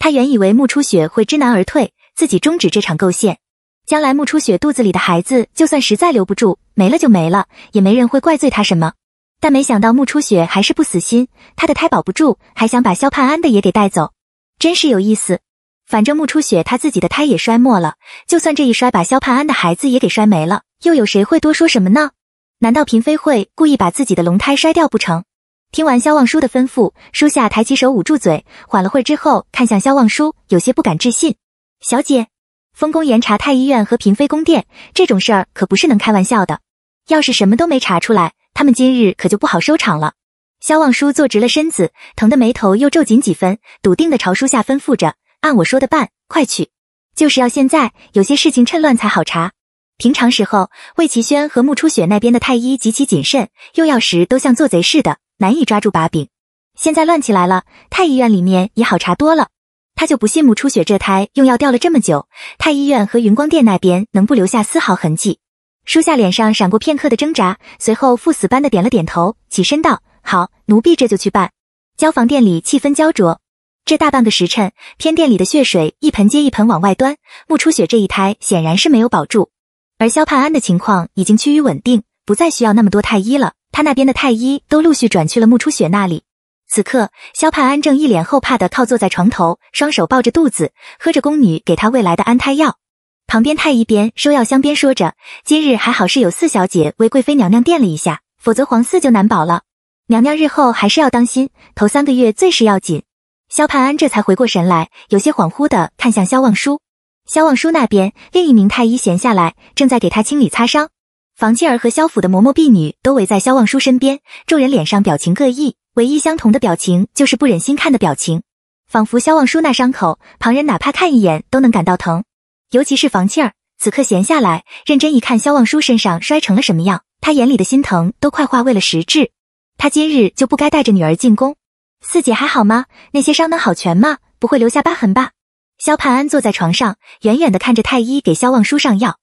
他原以为穆初雪会知难而退，自己终止这场构陷。将来穆初雪肚子里的孩子，就算实在留不住。没了就没了，也没人会怪罪他什么。但没想到穆初雪还是不死心，她的胎保不住，还想把萧盼安的也给带走，真是有意思。反正穆初雪她自己的胎也摔没了，就算这一摔把萧盼安的孩子也给摔没了，又有谁会多说什么呢？难道嫔妃会故意把自己的龙胎摔掉不成？听完萧望舒的吩咐，舒夏抬起手捂住嘴，缓了会之后看向萧望舒，有些不敢置信。小姐，丰宫严查太医院和嫔妃宫殿，这种事儿可不是能开玩笑的。要是什么都没查出来，他们今日可就不好收场了。萧望舒坐直了身子，疼得眉头又皱紧几分，笃定地朝书下吩咐着：“按我说的办，快去！就是要现在，有些事情趁乱才好查。平常时候，魏齐轩和穆初雪那边的太医极其谨慎，用药时都像做贼似的，难以抓住把柄。现在乱起来了，太医院里面也好查多了。他就不信穆初雪这胎用药掉了这么久，太医院和云光殿那边能不留下丝毫痕迹？”舒夏脸上闪过片刻的挣扎，随后赴死般的点了点头，起身道：“好，奴婢这就去办。”交房殿里气氛焦灼，这大半个时辰，偏殿里的血水一盆接一盆往外端。穆初雪这一胎显然是没有保住，而萧盼安的情况已经趋于稳定，不再需要那么多太医了。他那边的太医都陆续转去了穆初雪那里。此刻，萧盼安正一脸后怕的靠坐在床头，双手抱着肚子，喝着宫女给他喂来的安胎药。旁边太医边收药箱边说着：“今日还好是有四小姐为贵妃娘娘垫了一下，否则皇嗣就难保了。娘娘日后还是要当心，头三个月最是要紧。”萧盼安这才回过神来，有些恍惚的看向萧望舒。萧望舒那边，另一名太医闲下来，正在给他清理擦伤。房七儿和萧府的嬷嬷婢女都围在萧望舒身边，众人脸上表情各异，唯一相同的表情就是不忍心看的表情，仿佛萧望舒那伤口，旁人哪怕看一眼都能感到疼。尤其是房气儿，此刻闲下来，认真一看，肖望舒身上摔成了什么样，他眼里的心疼都快化为了实质。他今日就不该带着女儿进宫。四姐还好吗？那些伤能好全吗？不会留下疤痕吧？萧盼安坐在床上，远远的看着太医给萧望舒上药，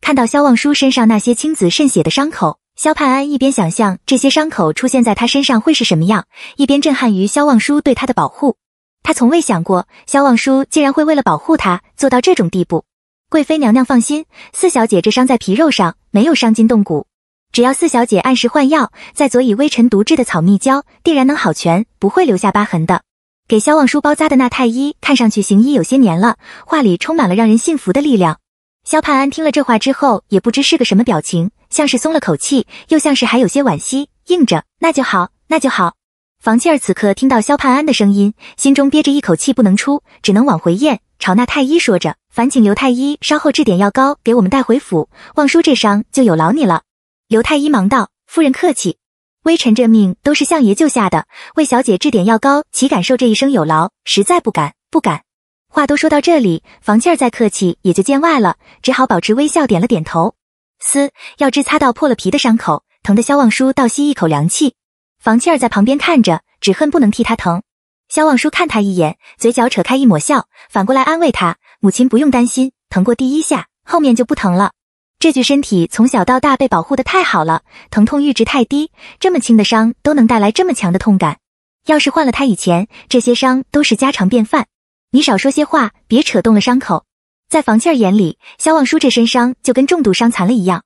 看到萧望舒身上那些青紫渗血的伤口，萧盼安一边想象这些伤口出现在他身上会是什么样，一边震撼于萧望舒对他的保护。他从未想过，萧望舒竟然会为了保护他做到这种地步。贵妃娘娘放心，四小姐这伤在皮肉上，没有伤筋动骨，只要四小姐按时换药，再佐以微臣独制的草蜜胶，定然能好全，不会留下疤痕的。给萧望舒包扎的那太医看上去行医有些年了，话里充满了让人信服的力量。萧盼安听了这话之后，也不知是个什么表情，像是松了口气，又像是还有些惋惜，应着：“那就好，那就好。”房契儿此刻听到萧盼安的声音，心中憋着一口气不能出，只能往回咽，朝那太医说着：“烦请刘太医稍后制点药膏给我们带回府，望叔这伤就有劳你了。”刘太医忙道：“夫人客气，微臣这命都是相爷救下的，为小姐制点药膏，岂敢受这一声有劳？实在不敢，不敢。”话都说到这里，房契儿再客气也就见外了，只好保持微笑点了点头。嘶，药汁擦到破了皮的伤口，疼得萧望舒倒吸一口凉气。房庆儿在旁边看着，只恨不能替他疼。肖望舒看他一眼，嘴角扯开一抹笑，反过来安慰他：“母亲不用担心，疼过第一下，后面就不疼了。这具身体从小到大被保护的太好了，疼痛阈值太低，这么轻的伤都能带来这么强的痛感。要是换了他以前，这些伤都是家常便饭。你少说些话，别扯动了伤口。”在房庆儿眼里，肖望舒这身伤就跟重度伤残了一样。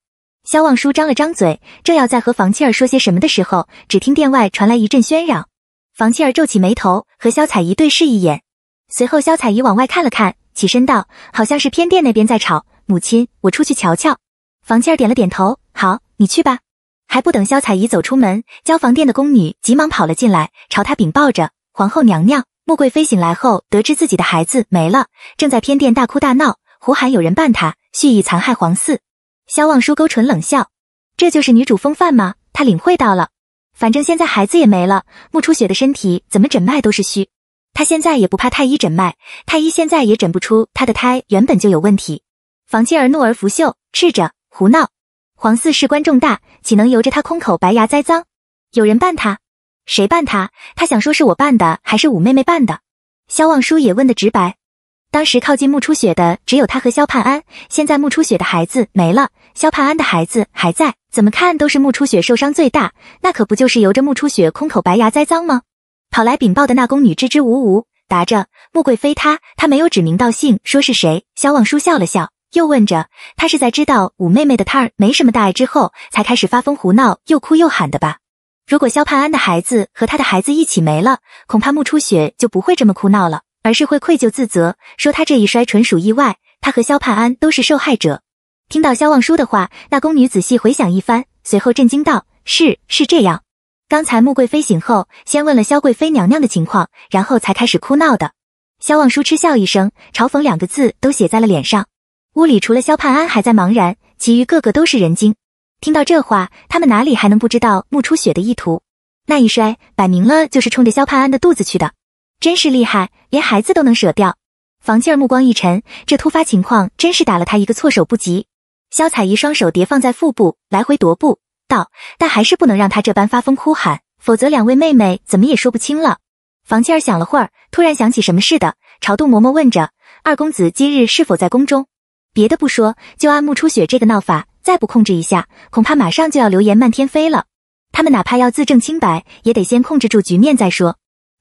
萧望舒张了张嘴，正要在和房契儿说些什么的时候，只听殿外传来一阵喧嚷。房契儿皱起眉头，和萧彩仪对视一眼，随后萧彩仪往外看了看，起身道：“好像是偏殿那边在吵，母亲，我出去瞧瞧。”房倩儿点了点头：“好，你去吧。”还不等萧彩仪走出门，交房殿的宫女急忙跑了进来，朝她禀报着：“皇后娘娘穆贵妃醒来后，得知自己的孩子没了，正在偏殿大哭大闹，胡喊有人绊她，蓄意残害皇嗣。”萧望舒勾唇冷笑，这就是女主风范吗？她领会到了。反正现在孩子也没了，穆初雪的身体怎么诊脉都是虚，他现在也不怕太医诊脉，太医现在也诊不出他的胎原本就有问题。房继儿怒而拂袖，斥着胡闹，皇嗣事关重大，岂能由着他空口白牙栽赃？有人办他？谁办他？他想说是我办的，还是五妹妹办的？萧望舒也问的直白。当时靠近木初雪的只有他和萧盼安，现在木初雪的孩子没了，萧盼安的孩子还在，怎么看都是木初雪受伤最大，那可不就是由着木初雪空口白牙栽赃吗？跑来禀报的那宫女支支吾吾答着，穆贵妃她她没有指名道姓说是谁。萧望舒笑了笑，又问着，她是在知道五妹妹的胎儿没什么大碍之后，才开始发疯胡闹，又哭又喊的吧？如果萧盼安的孩子和他的孩子一起没了，恐怕木初雪就不会这么哭闹了。而是会愧疚自责，说他这一摔纯属意外，他和萧盼安都是受害者。听到萧望舒的话，那宫女仔细回想一番，随后震惊道：“是是这样，刚才穆贵妃醒后，先问了萧贵妃娘娘的情况，然后才开始哭闹的。”萧望舒嗤笑一声，嘲讽两个字都写在了脸上。屋里除了萧盼安还在茫然，其余个个都是人精。听到这话，他们哪里还能不知道穆初雪的意图？那一摔，摆明了就是冲着萧盼安的肚子去的。真是厉害，连孩子都能舍掉。房倩儿目光一沉，这突发情况真是打了他一个措手不及。萧彩仪双手叠放在腹部，来回踱步，道：“但还是不能让他这般发疯哭喊，否则两位妹妹怎么也说不清了。”房倩儿想了会儿，突然想起什么似的，朝杜嬷嬷问着：“二公子今日是否在宫中？”别的不说，就按沐初雪这个闹法，再不控制一下，恐怕马上就要流言漫天飞了。他们哪怕要自证清白，也得先控制住局面再说。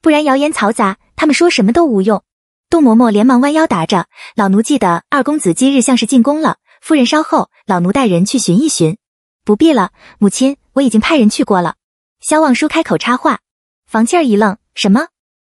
不然谣言嘈杂，他们说什么都无用。杜嬷嬷连忙弯腰答着：“老奴记得二公子今日像是进宫了，夫人稍后，老奴带人去寻一寻。”不必了，母亲，我已经派人去过了。萧望舒开口插话，房倩儿一愣：“什么？”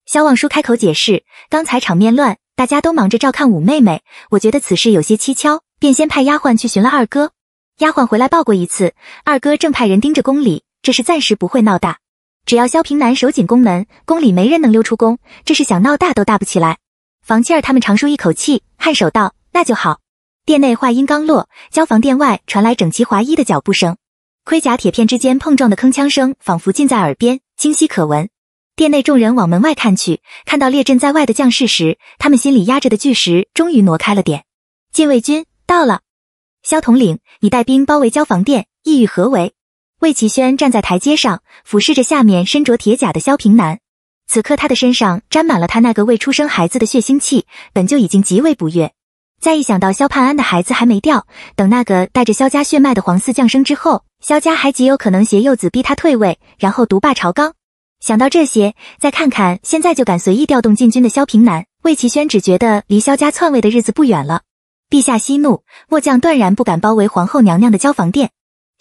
萧望舒开口解释：“刚才场面乱，大家都忙着照看五妹妹，我觉得此事有些蹊跷，便先派丫鬟去寻了二哥。丫鬟回来报过一次，二哥正派人盯着宫里，这事暂时不会闹大。”只要萧平南守紧宫门，宫里没人能溜出宫，这是想闹大都大不起来。房七儿他们长舒一口气，颔首道：“那就好。”殿内话音刚落，交房殿外传来整齐划一的脚步声，盔甲铁片之间碰撞的铿锵声仿佛近在耳边，清晰可闻。殿内众人往门外看去，看到列阵在外的将士时，他们心里压着的巨石终于挪开了点。禁卫军到了，萧统领，你带兵包围交房殿，意欲何为？魏齐轩站在台阶上，俯视着下面身着铁甲的萧平南。此刻他的身上沾满了他那个未出生孩子的血腥气，本就已经极为不悦。再一想到萧盼安的孩子还没掉，等那个带着萧家血脉的皇嗣降生之后，萧家还极有可能挟幼子逼他退位，然后独霸朝纲。想到这些，再看看现在就敢随意调动禁军的萧平南，魏齐轩只觉得离萧家篡位的日子不远了。陛下息怒，末将断然不敢包围皇后娘娘的交房殿。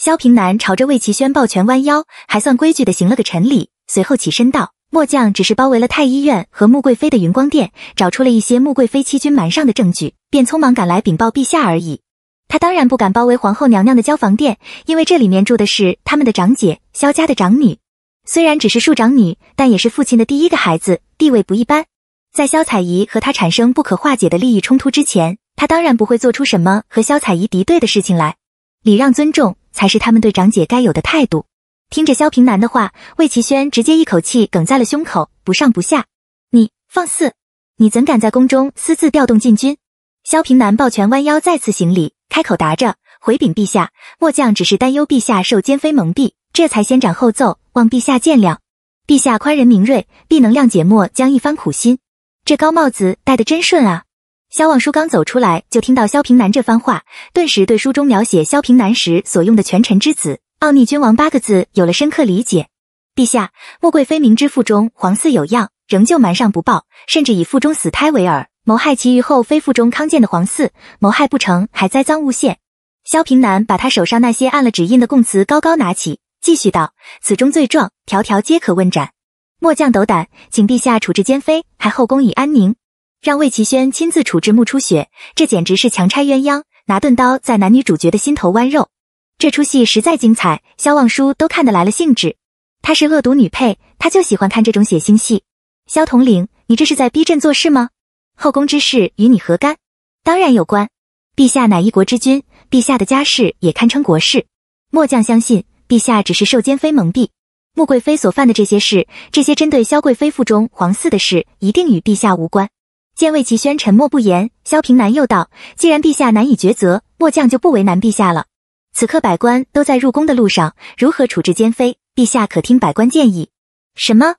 萧平南朝着魏齐轩抱拳弯腰，还算规矩的行了个臣礼，随后起身道：“末将只是包围了太医院和穆贵妃的云光殿，找出了一些穆贵妃欺君瞒上的证据，便匆忙赶来禀报陛下而已。他当然不敢包围皇后娘娘的交房殿，因为这里面住的是他们的长姐萧家的长女，虽然只是庶长女，但也是父亲的第一个孩子，地位不一般。在萧彩仪和他产生不可化解的利益冲突之前，他当然不会做出什么和萧彩仪敌对的事情来，礼让尊重。”才是他们对长姐该有的态度。听着萧平南的话，魏齐轩直接一口气梗在了胸口，不上不下。你放肆！你怎敢在宫中私自调动禁军？萧平南抱拳弯腰，再次行礼，开口答着：“回禀陛下，末将只是担忧陛下受奸妃蒙蔽，这才先斩后奏，望陛下见谅。陛下宽仁明锐，必能谅解末将一番苦心。这高帽子戴得真顺啊！”萧望书刚走出来，就听到萧平南这番话，顿时对书中描写萧平南时所用的“权臣之子，傲逆君王”八个字有了深刻理解。陛下，穆贵妃明知腹中皇嗣有恙，仍旧瞒上不报，甚至以腹中死胎为饵，谋害其余后妃腹中康健的皇嗣，谋害不成，还栽赃诬陷。萧平南把他手上那些按了指印的供词高高拿起，继续道：“此中罪状条条皆可问斩。末将斗胆，请陛下处置奸妃，还后宫以安宁。”让魏齐轩亲自处置穆初雪，这简直是强拆鸳鸯，拿钝刀在男女主角的心头剜肉。这出戏实在精彩，萧望舒都看得来了兴致。她是恶毒女配，他就喜欢看这种血腥戏。萧统领，你这是在逼朕做事吗？后宫之事与你何干？当然有关。陛下乃一国之君，陛下的家事也堪称国事。末将相信，陛下只是受奸妃蒙蔽。穆贵妃所犯的这些事，这些针对萧贵妃腹中皇嗣的事，一定与陛下无关。见魏齐轩沉默不言，萧平南又道：“既然陛下难以抉择，末将就不为难陛下了。此刻百官都在入宫的路上，如何处置奸妃？陛下可听百官建议。”什么？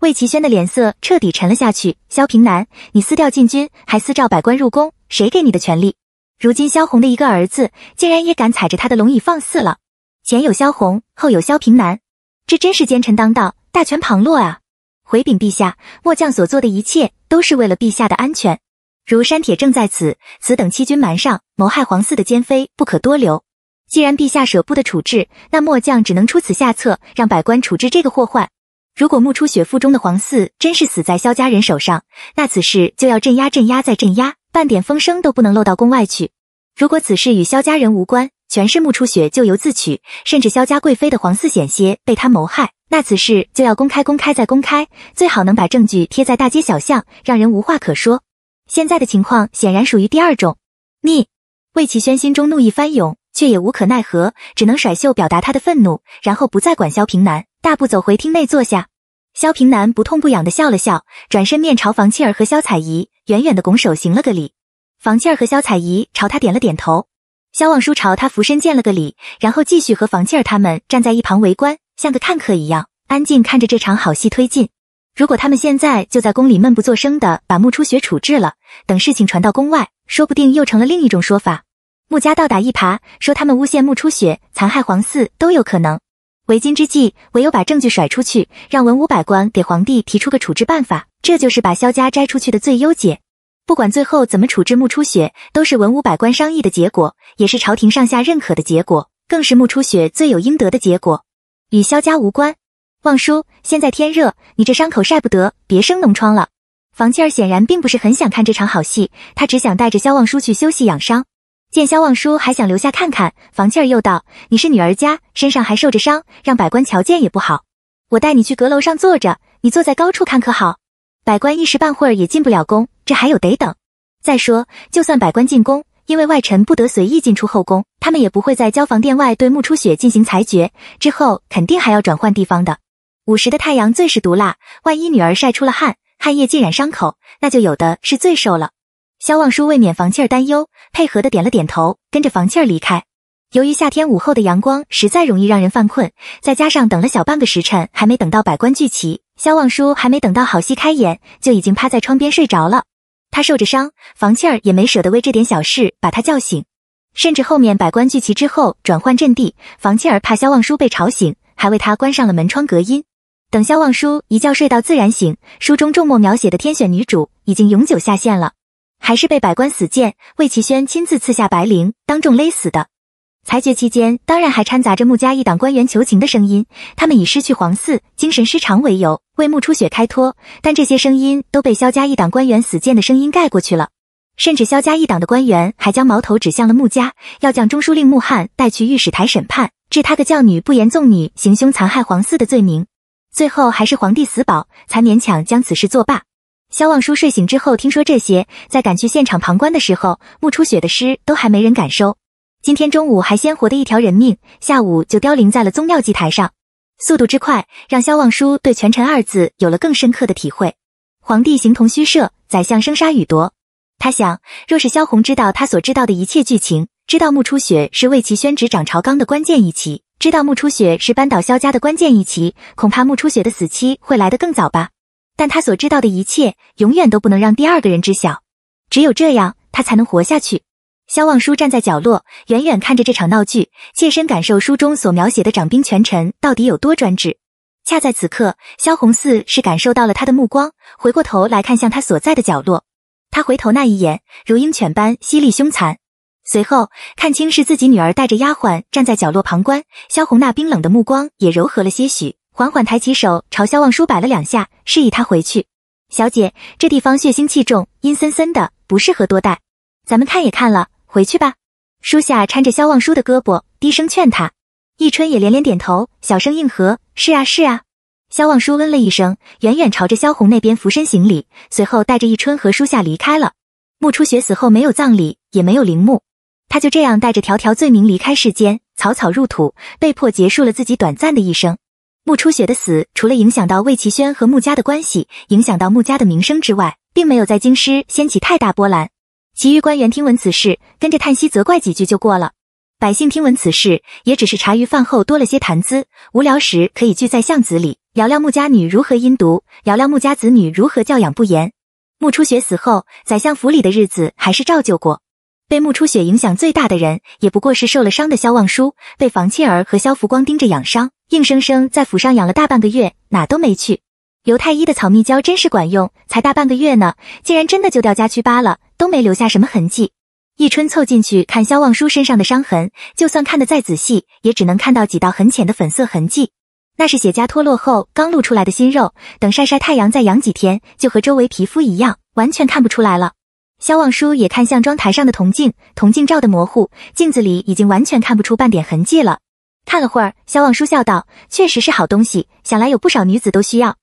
魏齐轩的脸色彻底沉了下去。萧平南，你私调禁军，还私召百官入宫，谁给你的权利？如今萧红的一个儿子，竟然也敢踩着他的龙椅放肆了。前有萧红，后有萧平南，这真是奸臣当道，大权旁落啊！回禀陛下，末将所做的一切都是为了陛下的安全。如山铁正在此，此等欺君瞒上、谋害皇嗣的奸妃不可多留。既然陛下舍不得处置，那末将只能出此下策，让百官处置这个祸患。如果木初雪腹中的皇嗣真是死在萧家人手上，那此事就要镇压、镇压再镇压，半点风声都不能漏到宫外去。如果此事与萧家人无关，全是木初雪咎由自取，甚至萧家贵妃的皇嗣险些被他谋害，那此事就要公开，公开再公开，最好能把证据贴在大街小巷，让人无话可说。现在的情况显然属于第二种。逆魏齐轩心中怒意翻涌，却也无可奈何，只能甩袖表达他的愤怒，然后不再管萧平南，大步走回厅内坐下。萧平南不痛不痒的笑了笑，转身面朝房气儿和萧彩仪，远远的拱手行了个礼。房气儿和萧彩仪朝他点了点头。萧望舒朝他俯身见了个礼，然后继续和房契儿他们站在一旁围观，像个看客一样安静看着这场好戏推进。如果他们现在就在宫里闷不作声的把穆初雪处置了，等事情传到宫外，说不定又成了另一种说法。穆家倒打一耙，说他们诬陷穆初雪残害皇嗣都有可能。为今之计，唯有把证据甩出去，让文武百官给皇帝提出个处置办法，这就是把萧家摘出去的最优解。不管最后怎么处置穆初雪，都是文武百官商议的结果，也是朝廷上下认可的结果，更是穆初雪罪有应得的结果，与萧家无关。望叔，现在天热，你这伤口晒不得，别生脓疮了。房弃儿显然并不是很想看这场好戏，他只想带着萧望叔去休息养伤。见萧望叔还想留下看看，房弃儿又道：“你是女儿家，身上还受着伤，让百官瞧见也不好。我带你去阁楼上坐着，你坐在高处看可好？”百官一时半会儿也进不了宫，这还有得等。再说，就算百官进宫，因为外臣不得随意进出后宫，他们也不会在交房殿外对木初雪进行裁决。之后肯定还要转换地方的。午时的太阳最是毒辣，万一女儿晒出了汗，汗液浸染伤口，那就有的是罪受了。萧望舒为免房气儿担忧，配合的点了点头，跟着房气儿离开。由于夏天午后的阳光实在容易让人犯困，再加上等了小半个时辰还没等到百官聚齐。萧望舒还没等到好戏开演，就已经趴在窗边睡着了。他受着伤，房弃儿也没舍得为这点小事把他叫醒。甚至后面百官聚齐之后转换阵地，房弃儿怕萧望舒被吵醒，还为他关上了门窗隔音。等萧望舒一觉睡到自然醒，书中重墨描写的天选女主已经永久下线了，还是被百官死谏，魏齐轩亲自赐下白绫，当众勒死的。裁决期间，当然还掺杂着穆家一党官员求情的声音，他们以失去皇嗣、精神失常为由，为穆初雪开脱。但这些声音都被萧家一党官员死谏的声音盖过去了。甚至萧家一党的官员还将矛头指向了穆家，要将中书令穆汉带去御史台审判，治他个教女不言纵女、行凶残害皇嗣的罪名。最后还是皇帝死保，才勉强将此事作罢。萧望舒睡醒之后听说这些，在赶去现场旁观的时候，穆初雪的诗都还没人敢收。今天中午还鲜活的一条人命，下午就凋零在了宗庙祭台上，速度之快，让萧望舒对权臣二字有了更深刻的体会。皇帝形同虚设，宰相生杀予夺。他想，若是萧红知道他所知道的一切剧情，知道穆初雪是为其宣旨掌朝纲的关键一棋，知道穆初雪是扳倒萧家的关键一棋，恐怕穆初雪的死期会来得更早吧。但他所知道的一切，永远都不能让第二个人知晓，只有这样，他才能活下去。萧望舒站在角落，远远看着这场闹剧，切身感受书中所描写的掌兵权臣到底有多专制。恰在此刻，萧红四是感受到了他的目光，回过头来看向他所在的角落。他回头那一眼，如鹰犬般犀利凶残。随后看清是自己女儿带着丫鬟站在角落旁观，萧红那冰冷的目光也柔和了些许，缓缓抬起手朝萧望舒摆了两下，示意他回去。小姐，这地方血腥气重，阴森森的，不适合多待。咱们看也看了。回去吧，书夏搀着萧望舒的胳膊，低声劝他。易春也连连点头，小声应和：“是啊，是啊。”萧望舒嗯了一声，远远朝着萧红那边俯身行礼，随后带着易春和书夏离开了。穆初雪死后没有葬礼，也没有陵墓，他就这样带着条条罪名离开世间，草草入土，被迫结束了自己短暂的一生。穆初雪的死，除了影响到魏齐轩和穆家的关系，影响到穆家的名声之外，并没有在京师掀起太大波澜。其余官员听闻此事，跟着叹息责怪几句就过了。百姓听闻此事，也只是茶余饭后多了些谈资，无聊时可以聚在巷子里聊聊穆家女如何阴毒，聊聊穆家子女如何教养不严。穆初雪死后，宰相府里的日子还是照旧过。被穆初雪影响最大的人，也不过是受了伤的萧望舒，被房妾儿和萧福光盯着养伤，硬生生在府上养了大半个月，哪都没去。刘太医的草蜜胶真是管用，才大半个月呢，竟然真的就掉痂去疤了，都没留下什么痕迹。一春凑进去看萧望舒身上的伤痕，就算看得再仔细，也只能看到几道很浅的粉色痕迹，那是血痂脱落后刚露出来的新肉，等晒晒太阳再养几天，就和周围皮肤一样，完全看不出来了。萧望舒也看向妆台上的铜镜，铜镜照的模糊，镜子里已经完全看不出半点痕迹了。看了会儿，萧望舒笑道：“确实是好东西，想来有不少女子都需要。”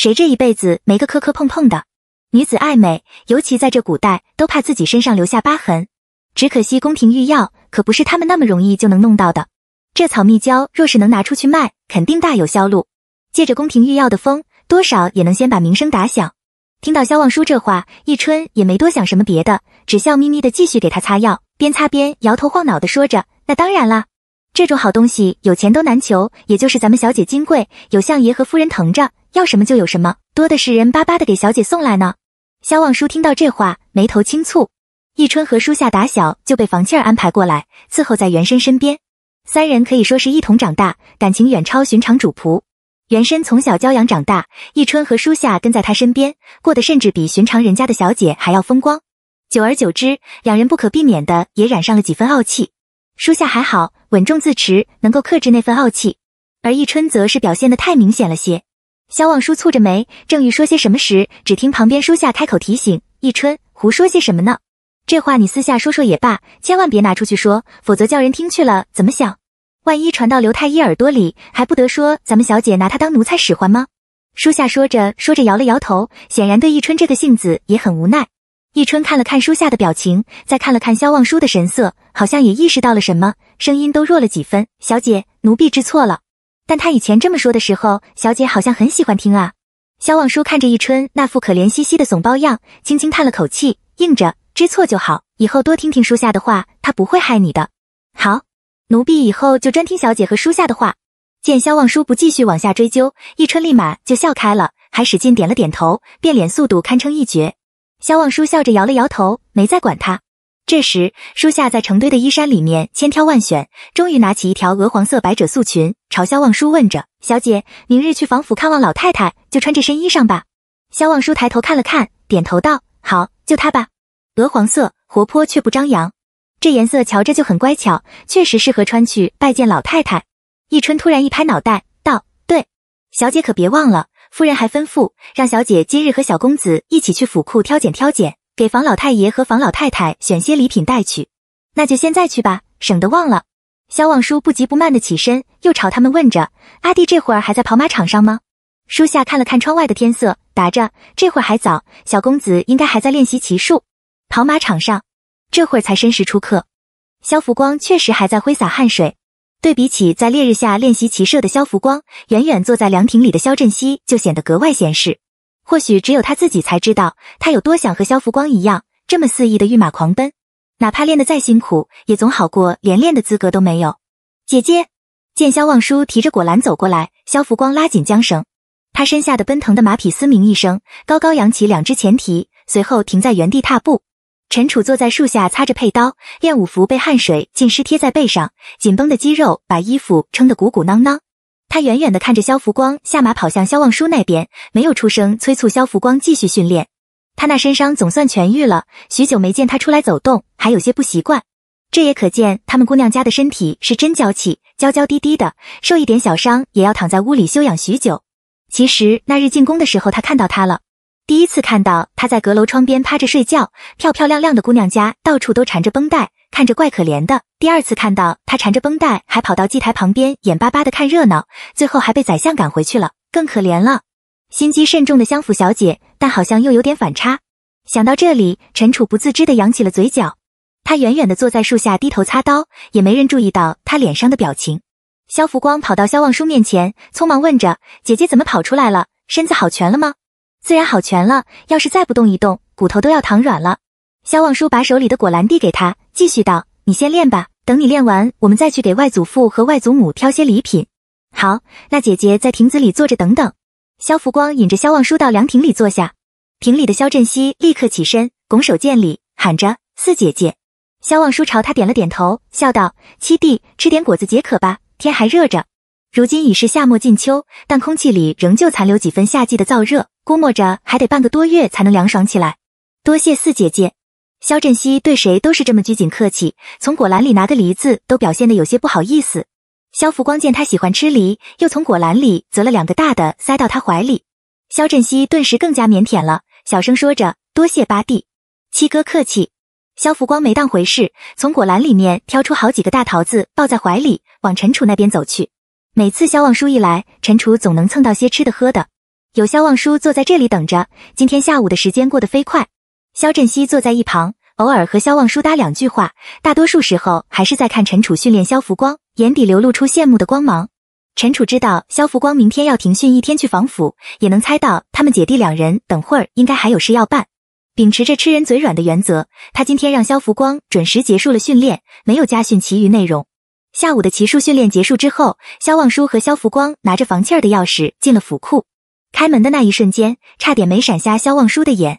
谁这一辈子没个磕磕碰碰的？女子爱美，尤其在这古代，都怕自己身上留下疤痕。只可惜宫廷御药可不是他们那么容易就能弄到的。这草蜜胶若是能拿出去卖，肯定大有销路。借着宫廷御药的风，多少也能先把名声打响。听到萧望舒这话，易春也没多想什么别的，只笑眯眯的继续给他擦药，边擦边摇头晃脑的说着：“那当然啦，这种好东西有钱都难求，也就是咱们小姐金贵，有相爷和夫人疼着。”要什么就有什么，多的是人巴巴的给小姐送来呢。萧望舒听到这话，眉头轻蹙。易春和舒夏打小就被房倩儿安排过来伺候在袁深身边，三人可以说是一同长大，感情远超寻常主仆。袁深从小骄养长大，易春和舒夏跟在他身边，过得甚至比寻常人家的小姐还要风光。久而久之，两人不可避免的也染上了几分傲气。舒夏还好，稳重自持，能够克制那份傲气，而易春则是表现的太明显了些。萧望舒蹙着眉，正欲说些什么时，只听旁边书夏开口提醒：“忆春，胡说些什么呢？这话你私下说说也罢，千万别拿出去说，否则叫人听去了，怎么想？万一传到刘太医耳朵里，还不得说咱们小姐拿他当奴才使唤吗？”书夏说着说着摇了摇头，显然对忆春这个性子也很无奈。忆春看了看书夏的表情，再看了看萧望舒的神色，好像也意识到了什么，声音都弱了几分：“小姐，奴婢知错了。”但他以前这么说的时候，小姐好像很喜欢听啊。萧望舒看着一春那副可怜兮兮的怂包样，轻轻叹了口气，应着：“知错就好，以后多听听书下的话，他不会害你的。”好，奴婢以后就专听小姐和书下的话。见萧望舒不继续往下追究，一春立马就笑开了，还使劲点了点头，变脸速度堪称一绝。萧望舒笑着摇了摇头，没再管他。这时，舒夏在成堆的衣衫里面千挑万选，终于拿起一条鹅黄色百褶素裙，朝萧望舒问着：“小姐，明日去王府看望老太太，就穿这身衣裳吧。”萧望舒抬头看了看，点头道：“好，就它吧。鹅黄色，活泼却不张扬，这颜色瞧着就很乖巧，确实适合穿去拜见老太太。”一春突然一拍脑袋，道：“对，小姐可别忘了，夫人还吩咐让小姐今日和小公子一起去府库挑拣挑拣。”给房老太爷和房老太太选些礼品带去，那就现在去吧，省得忘了。萧望舒不急不慢的起身，又朝他们问着：“阿弟这会儿还在跑马场上吗？”书夏看了看窗外的天色，答着：“这会儿还早，小公子应该还在练习骑术。跑马场上，这会儿才申时出客。萧福光确实还在挥洒汗水。对比起在烈日下练习骑射的萧福光，远远坐在凉亭里的萧振熙就显得格外闲适。”或许只有他自己才知道，他有多想和萧福光一样，这么肆意的御马狂奔，哪怕练得再辛苦，也总好过连练的资格都没有。姐姐，见萧望舒提着果篮走过来，萧福光拉紧缰绳，他身下的奔腾的马匹嘶鸣一声，高高扬起两只前蹄，随后停在原地踏步。陈楚坐在树下擦着佩刀，练武服被汗水浸湿贴在背上，紧绷的肌肉把衣服撑得鼓鼓囊囊。他远远的看着萧福光下马跑向萧望舒那边，没有出声催促萧福光继续训练。他那身伤总算痊愈了，许久没见他出来走动，还有些不习惯。这也可见他们姑娘家的身体是真娇气，娇娇滴滴的，受一点小伤也要躺在屋里休养许久。其实那日进宫的时候，他看到他了。第一次看到她在阁楼窗边趴着睡觉，漂漂亮亮的姑娘家到处都缠着绷带，看着怪可怜的。第二次看到她缠着绷带，还跑到祭台旁边眼巴巴的看热闹，最后还被宰相赶回去了，更可怜了。心机甚重的相府小姐，但好像又有点反差。想到这里，陈楚不自知的扬起了嘴角。他远远的坐在树下低头擦刀，也没人注意到他脸上的表情。肖福光跑到肖望舒面前，匆忙问着：“姐姐怎么跑出来了？身子好全了吗？”自然好全了，要是再不动一动，骨头都要躺软了。萧望舒把手里的果篮递给他，继续道：“你先练吧，等你练完，我们再去给外祖父和外祖母挑些礼品。”好，那姐姐在亭子里坐着等等。萧福光引着萧望舒到凉亭里坐下，亭里的萧振熙立刻起身拱手见礼，喊着：“四姐姐。”萧望舒朝他点了点头，笑道：“七弟，吃点果子解渴吧，天还热着。如今已是夏末近秋，但空气里仍旧残留几分夏季的燥热。”估摸着还得半个多月才能凉爽起来，多谢四姐姐。肖振熙对谁都是这么拘谨客气，从果篮里拿个梨子都表现得有些不好意思。肖福光见他喜欢吃梨，又从果篮里择了两个大的塞到他怀里。肖振熙顿时更加腼腆了，小声说着：“多谢八弟、七哥，客气。”肖福光没当回事，从果篮里面挑出好几个大桃子抱在怀里，往陈楚那边走去。每次肖望舒一来，陈楚总能蹭到些吃的喝的。有肖望舒坐在这里等着。今天下午的时间过得飞快。肖振熙坐在一旁，偶尔和肖望舒搭两句话，大多数时候还是在看陈楚训练肖福光，眼底流露出羡慕的光芒。陈楚知道肖福光明天要停训一天去防府，也能猜到他们姐弟两人等会儿应该还有事要办。秉持着吃人嘴软的原则，他今天让肖福光准时结束了训练，没有加训其余内容。下午的骑术训练结束之后，肖望舒和肖福光拿着房契儿的钥匙进了府库。开门的那一瞬间，差点没闪瞎萧望舒的眼。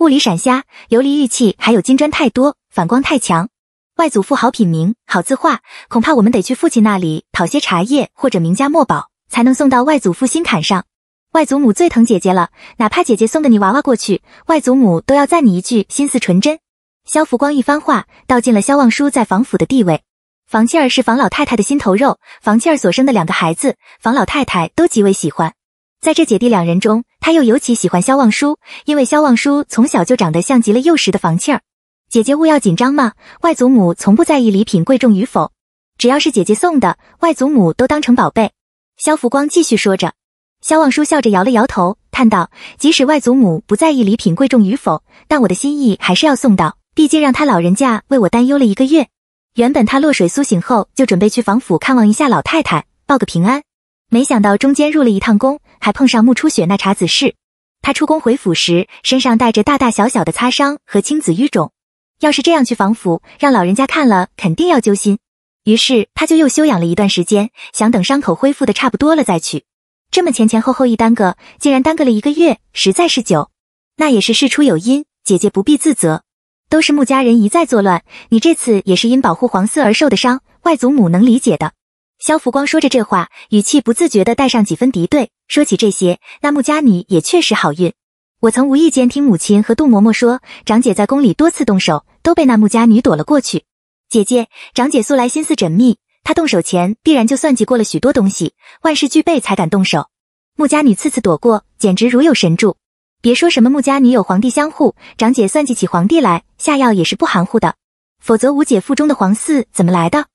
雾里闪瞎，琉璃玉器还有金砖太多，反光太强。外祖父好品名，好字画，恐怕我们得去父亲那里讨些茶叶或者名家墨宝，才能送到外祖父心坎上。外祖母最疼姐姐了，哪怕姐姐送个你娃娃过去，外祖母都要赞你一句心思纯真。萧福光一番话道尽了萧望舒在房府的地位。房弃儿是房老太太的心头肉，房弃儿所生的两个孩子，房老太太都极为喜欢。在这姐弟两人中，他又尤其喜欢萧望舒，因为萧望舒从小就长得像极了幼时的房契儿。姐姐勿要紧张嘛，外祖母从不在意礼品贵重与否，只要是姐姐送的，外祖母都当成宝贝。萧福光继续说着，萧望舒笑着摇了摇头，叹道：“即使外祖母不在意礼品贵重与否，但我的心意还是要送到。毕竟让他老人家为我担忧了一个月。原本他落水苏醒后就准备去房府看望一下老太太，报个平安，没想到中间入了一趟宫。”还碰上穆初雪那茬子事，他出宫回府时，身上带着大大小小的擦伤和青紫淤肿。要是这样去防府，让老人家看了肯定要揪心。于是他就又休养了一段时间，想等伤口恢复的差不多了再去。这么前前后后一耽搁，竟然耽搁了一个月，实在是久。那也是事出有因，姐姐不必自责，都是穆家人一再作乱，你这次也是因保护皇嗣而受的伤，外祖母能理解的。萧福光说着这话，语气不自觉的带上几分敌对。说起这些，那穆家女也确实好运。我曾无意间听母亲和杜嬷嬷说，长姐在宫里多次动手，都被那穆家女躲了过去。姐姐，长姐素来心思缜密，她动手前必然就算计过了许多东西，万事俱备才敢动手。穆家女次次躲过，简直如有神助。别说什么穆家女有皇帝相护，长姐算计起皇帝来，下药也是不含糊的。否则五姐腹中的皇嗣怎么来的？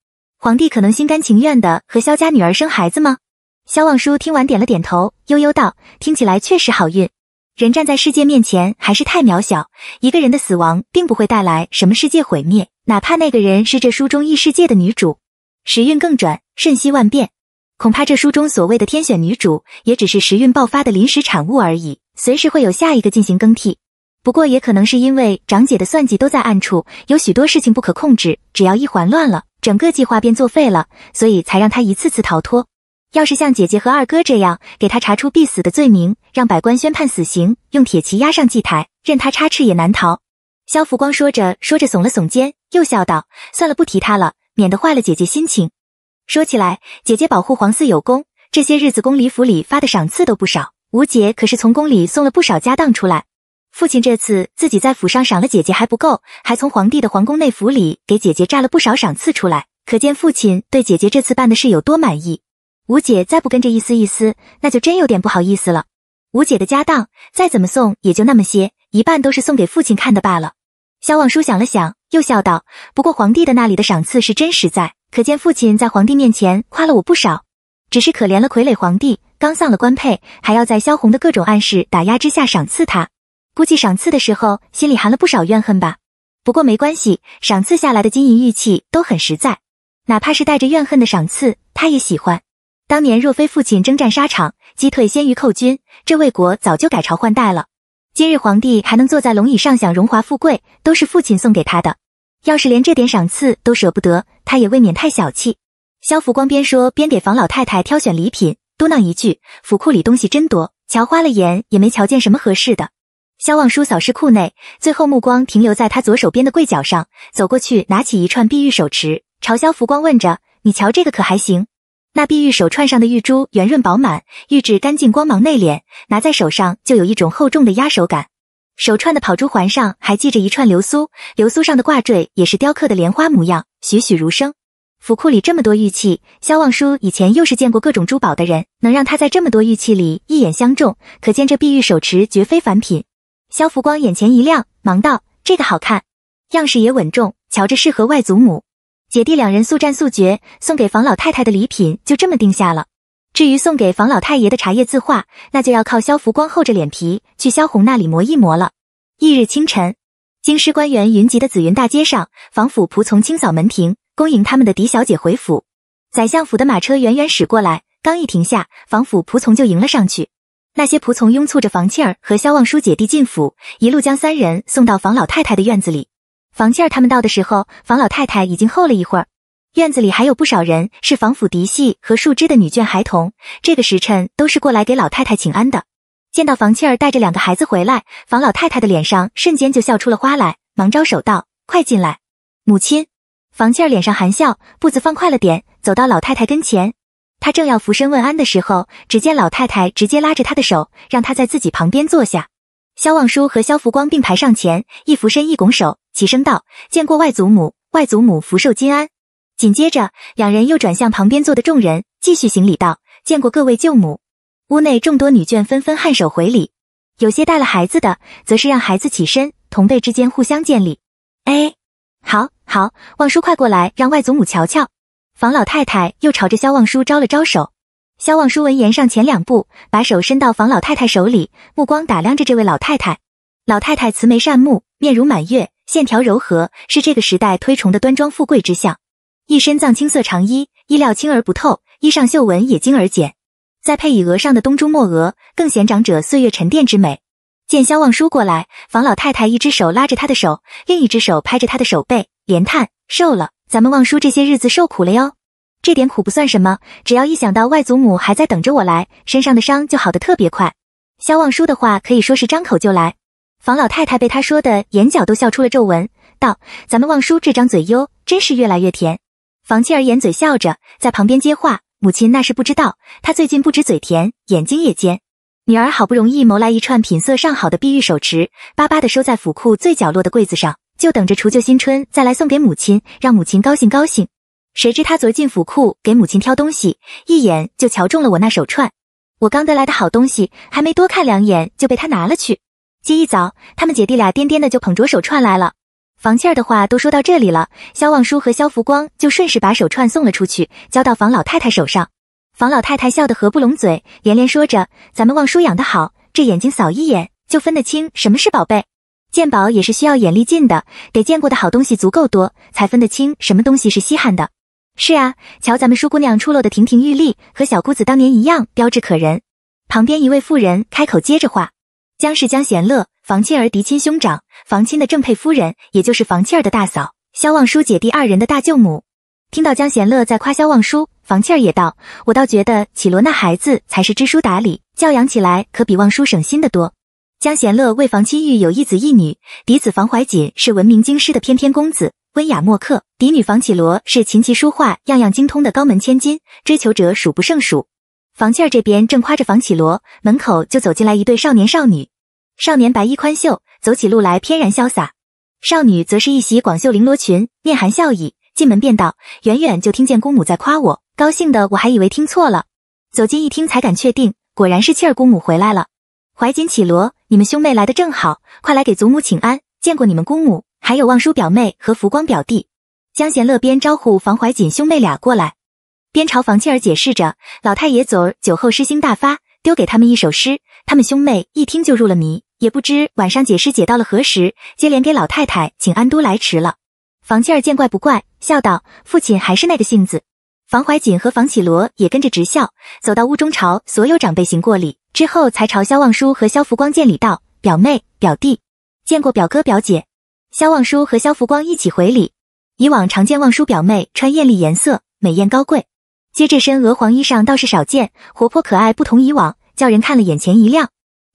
皇帝可能心甘情愿的和萧家女儿生孩子吗？萧望舒听完点了点头，悠悠道：“听起来确实好运。人站在世界面前还是太渺小，一个人的死亡并不会带来什么世界毁灭，哪怕那个人是这书中异世界的女主。时运更转，瞬息万变，恐怕这书中所谓的天选女主也只是时运爆发的临时产物而已，随时会有下一个进行更替。不过也可能是因为长姐的算计都在暗处，有许多事情不可控制，只要一环乱了。”整个计划便作废了，所以才让他一次次逃脱。要是像姐姐和二哥这样，给他查出必死的罪名，让百官宣判死刑，用铁骑压上祭台，任他插翅也难逃。萧福光说着说着耸了耸肩，又笑道：“算了，不提他了，免得坏了姐姐心情。说起来，姐姐保护皇嗣有功，这些日子宫里府里发的赏赐都不少，吴姐可是从宫里送了不少家当出来。”父亲这次自己在府上赏了姐姐还不够，还从皇帝的皇宫内府里给姐姐炸了不少赏赐出来，可见父亲对姐姐这次办的事有多满意。吴姐再不跟着一丝一丝，那就真有点不好意思了。吴姐的家当再怎么送，也就那么些，一半都是送给父亲看的罢了。萧望舒想了想，又笑道：“不过皇帝的那里的赏赐是真实在，可见父亲在皇帝面前夸了我不少。只是可怜了傀儡皇帝，刚丧了官配，还要在萧红的各种暗示打压之下赏赐他。”估计赏赐的时候心里含了不少怨恨吧。不过没关系，赏赐下来的金银玉器都很实在，哪怕是带着怨恨的赏赐，他也喜欢。当年若非父亲征战沙场，击退鲜于寇军，这魏国早就改朝换代了。今日皇帝还能坐在龙椅上享荣华富贵，都是父亲送给他的。要是连这点赏赐都舍不得，他也未免太小气。萧福光边说边给房老太太挑选礼品，嘟囔一句：“府库里东西真多，瞧花了眼也没瞧见什么合适的。”萧望舒扫视库内，最后目光停留在他左手边的柜角上，走过去拿起一串碧玉手持，朝萧福光问着：“你瞧这个可还行？”那碧玉手串上的玉珠圆润饱满，玉质干净，光芒内敛，拿在手上就有一种厚重的压手感。手串的跑珠环上还系着一串流苏，流苏上的挂坠也是雕刻的莲花模样，栩栩如生。府库里这么多玉器，萧望舒以前又是见过各种珠宝的人，能让他在这么多玉器里一眼相中，可见这碧玉手持绝非凡品。萧福光眼前一亮，忙道：“这个好看，样式也稳重，瞧着适合外祖母。”姐弟两人速战速决，送给房老太太的礼品就这么定下了。至于送给房老太爷的茶叶字画，那就要靠萧福光厚着脸皮去萧红那里磨一磨了。翌日清晨，京师官员云集的紫云大街上，房府仆从清扫门庭，恭迎他们的狄小姐回府。宰相府的马车远远驶过来，刚一停下，房府仆从就迎了上去。那些仆从拥簇着房庆儿和萧望舒姐弟进府，一路将三人送到房老太太的院子里。房庆儿他们到的时候，房老太太已经候了一会儿。院子里还有不少人，是房府嫡系和庶枝的女眷孩童，这个时辰都是过来给老太太请安的。见到房庆儿带着两个孩子回来，房老太太的脸上瞬间就笑出了花来，忙招手道：“快进来，母亲。”房庆儿脸上含笑，步子放快了点，走到老太太跟前。他正要俯身问安的时候，只见老太太直接拉着他的手，让他在自己旁边坐下。萧望舒和萧福光并排上前，一俯身一拱手，齐声道：“见过外祖母，外祖母福寿金安。”紧接着，两人又转向旁边坐的众人，继续行礼道：“见过各位舅母。”屋内众多女眷纷纷颔首回礼，有些带了孩子的，则是让孩子起身，同辈之间互相见礼。哎，好，好，望舒快过来，让外祖母瞧瞧。房老太太又朝着萧望舒招了招手，萧望舒闻言上前两步，把手伸到房老太太手里，目光打量着这位老太太。老太太慈眉善目，面如满月，线条柔和，是这个时代推崇的端庄富贵之相。一身藏青色长衣，衣料轻而不透，衣上绣纹也精而简，再配以额上的东珠墨额，更显长者岁月沉淀之美。见萧望舒过来，房老太太一只手拉着他的手，另一只手拍着他的手背，连叹瘦了。咱们望叔这些日子受苦了哟，这点苦不算什么，只要一想到外祖母还在等着我来，身上的伤就好的特别快。肖望叔的话可以说是张口就来，房老太太被他说的眼角都笑出了皱纹，道：“咱们望叔这张嘴哟，真是越来越甜。”房七儿掩嘴笑着，在旁边接话：“母亲那是不知道，他最近不止嘴甜，眼睛也尖。”女儿好不容易谋来一串品色上好的碧玉手持，巴巴的收在府库最角落的柜子上。就等着除旧新春再来送给母亲，让母亲高兴高兴。谁知他昨进府库给母亲挑东西，一眼就瞧中了我那手串。我刚得来的好东西，还没多看两眼就被他拿了去。今一早，他们姐弟俩颠颠的就捧着手串来了。房倩儿的话都说到这里了，肖望舒和肖福光就顺势把手串送了出去，交到房老太太手上。房老太太笑得合不拢嘴，连连说着：“咱们望舒养得好，这眼睛扫一眼就分得清什么是宝贝。”鉴宝也是需要眼力劲的，得见过的好东西足够多，才分得清什么东西是稀罕的。是啊，瞧咱们舒姑娘出落的亭亭玉立，和小姑子当年一样标致可人。旁边一位妇人开口接着话：“江氏江贤乐，房亲儿嫡亲兄长，房亲的正配夫人，也就是房亲儿的大嫂，萧望舒姐弟二人的大舅母。”听到江贤乐在夸萧望舒，房亲儿也道：“我倒觉得绮罗那孩子才是知书达理，教养起来可比望舒省心的多。”江贤乐为房亲玉有一子一女，嫡子房怀瑾是闻名京师的翩翩公子，温雅墨客；嫡女房绮罗是琴棋书画样样精通的高门千金，追求者数不胜数。房倩儿这边正夸着房绮罗，门口就走进来一对少年少女。少年白衣宽袖，走起路来翩然潇洒；少女则是一袭广袖绫罗裙，面含笑意，进门便道：“远远就听见姑母在夸我，高兴的我还以为听错了，走近一听才敢确定，果然是倩儿姑母回来了。”怀瑾绮罗。你们兄妹来的正好，快来给祖母请安。见过你们姑母，还有望叔表妹和福光表弟。江贤乐边招呼房怀瑾兄妹俩过来，边朝房七儿解释着：老太爷昨儿酒后诗兴大发，丢给他们一首诗，他们兄妹一听就入了迷，也不知晚上解诗解到了何时，接连给老太太请安都来迟了。房七儿见怪不怪，笑道：父亲还是那个性子。房怀瑾和房启罗也跟着直笑，走到屋中朝所有长辈行过礼之后，才朝萧望舒和萧福光见礼道：“表妹、表弟，见过表哥、表姐。”萧望舒和萧福光一起回礼。以往常见望舒表妹穿艳丽颜色，美艳高贵，接这身鹅黄衣裳倒是少见，活泼可爱，不同以往，叫人看了眼前一亮。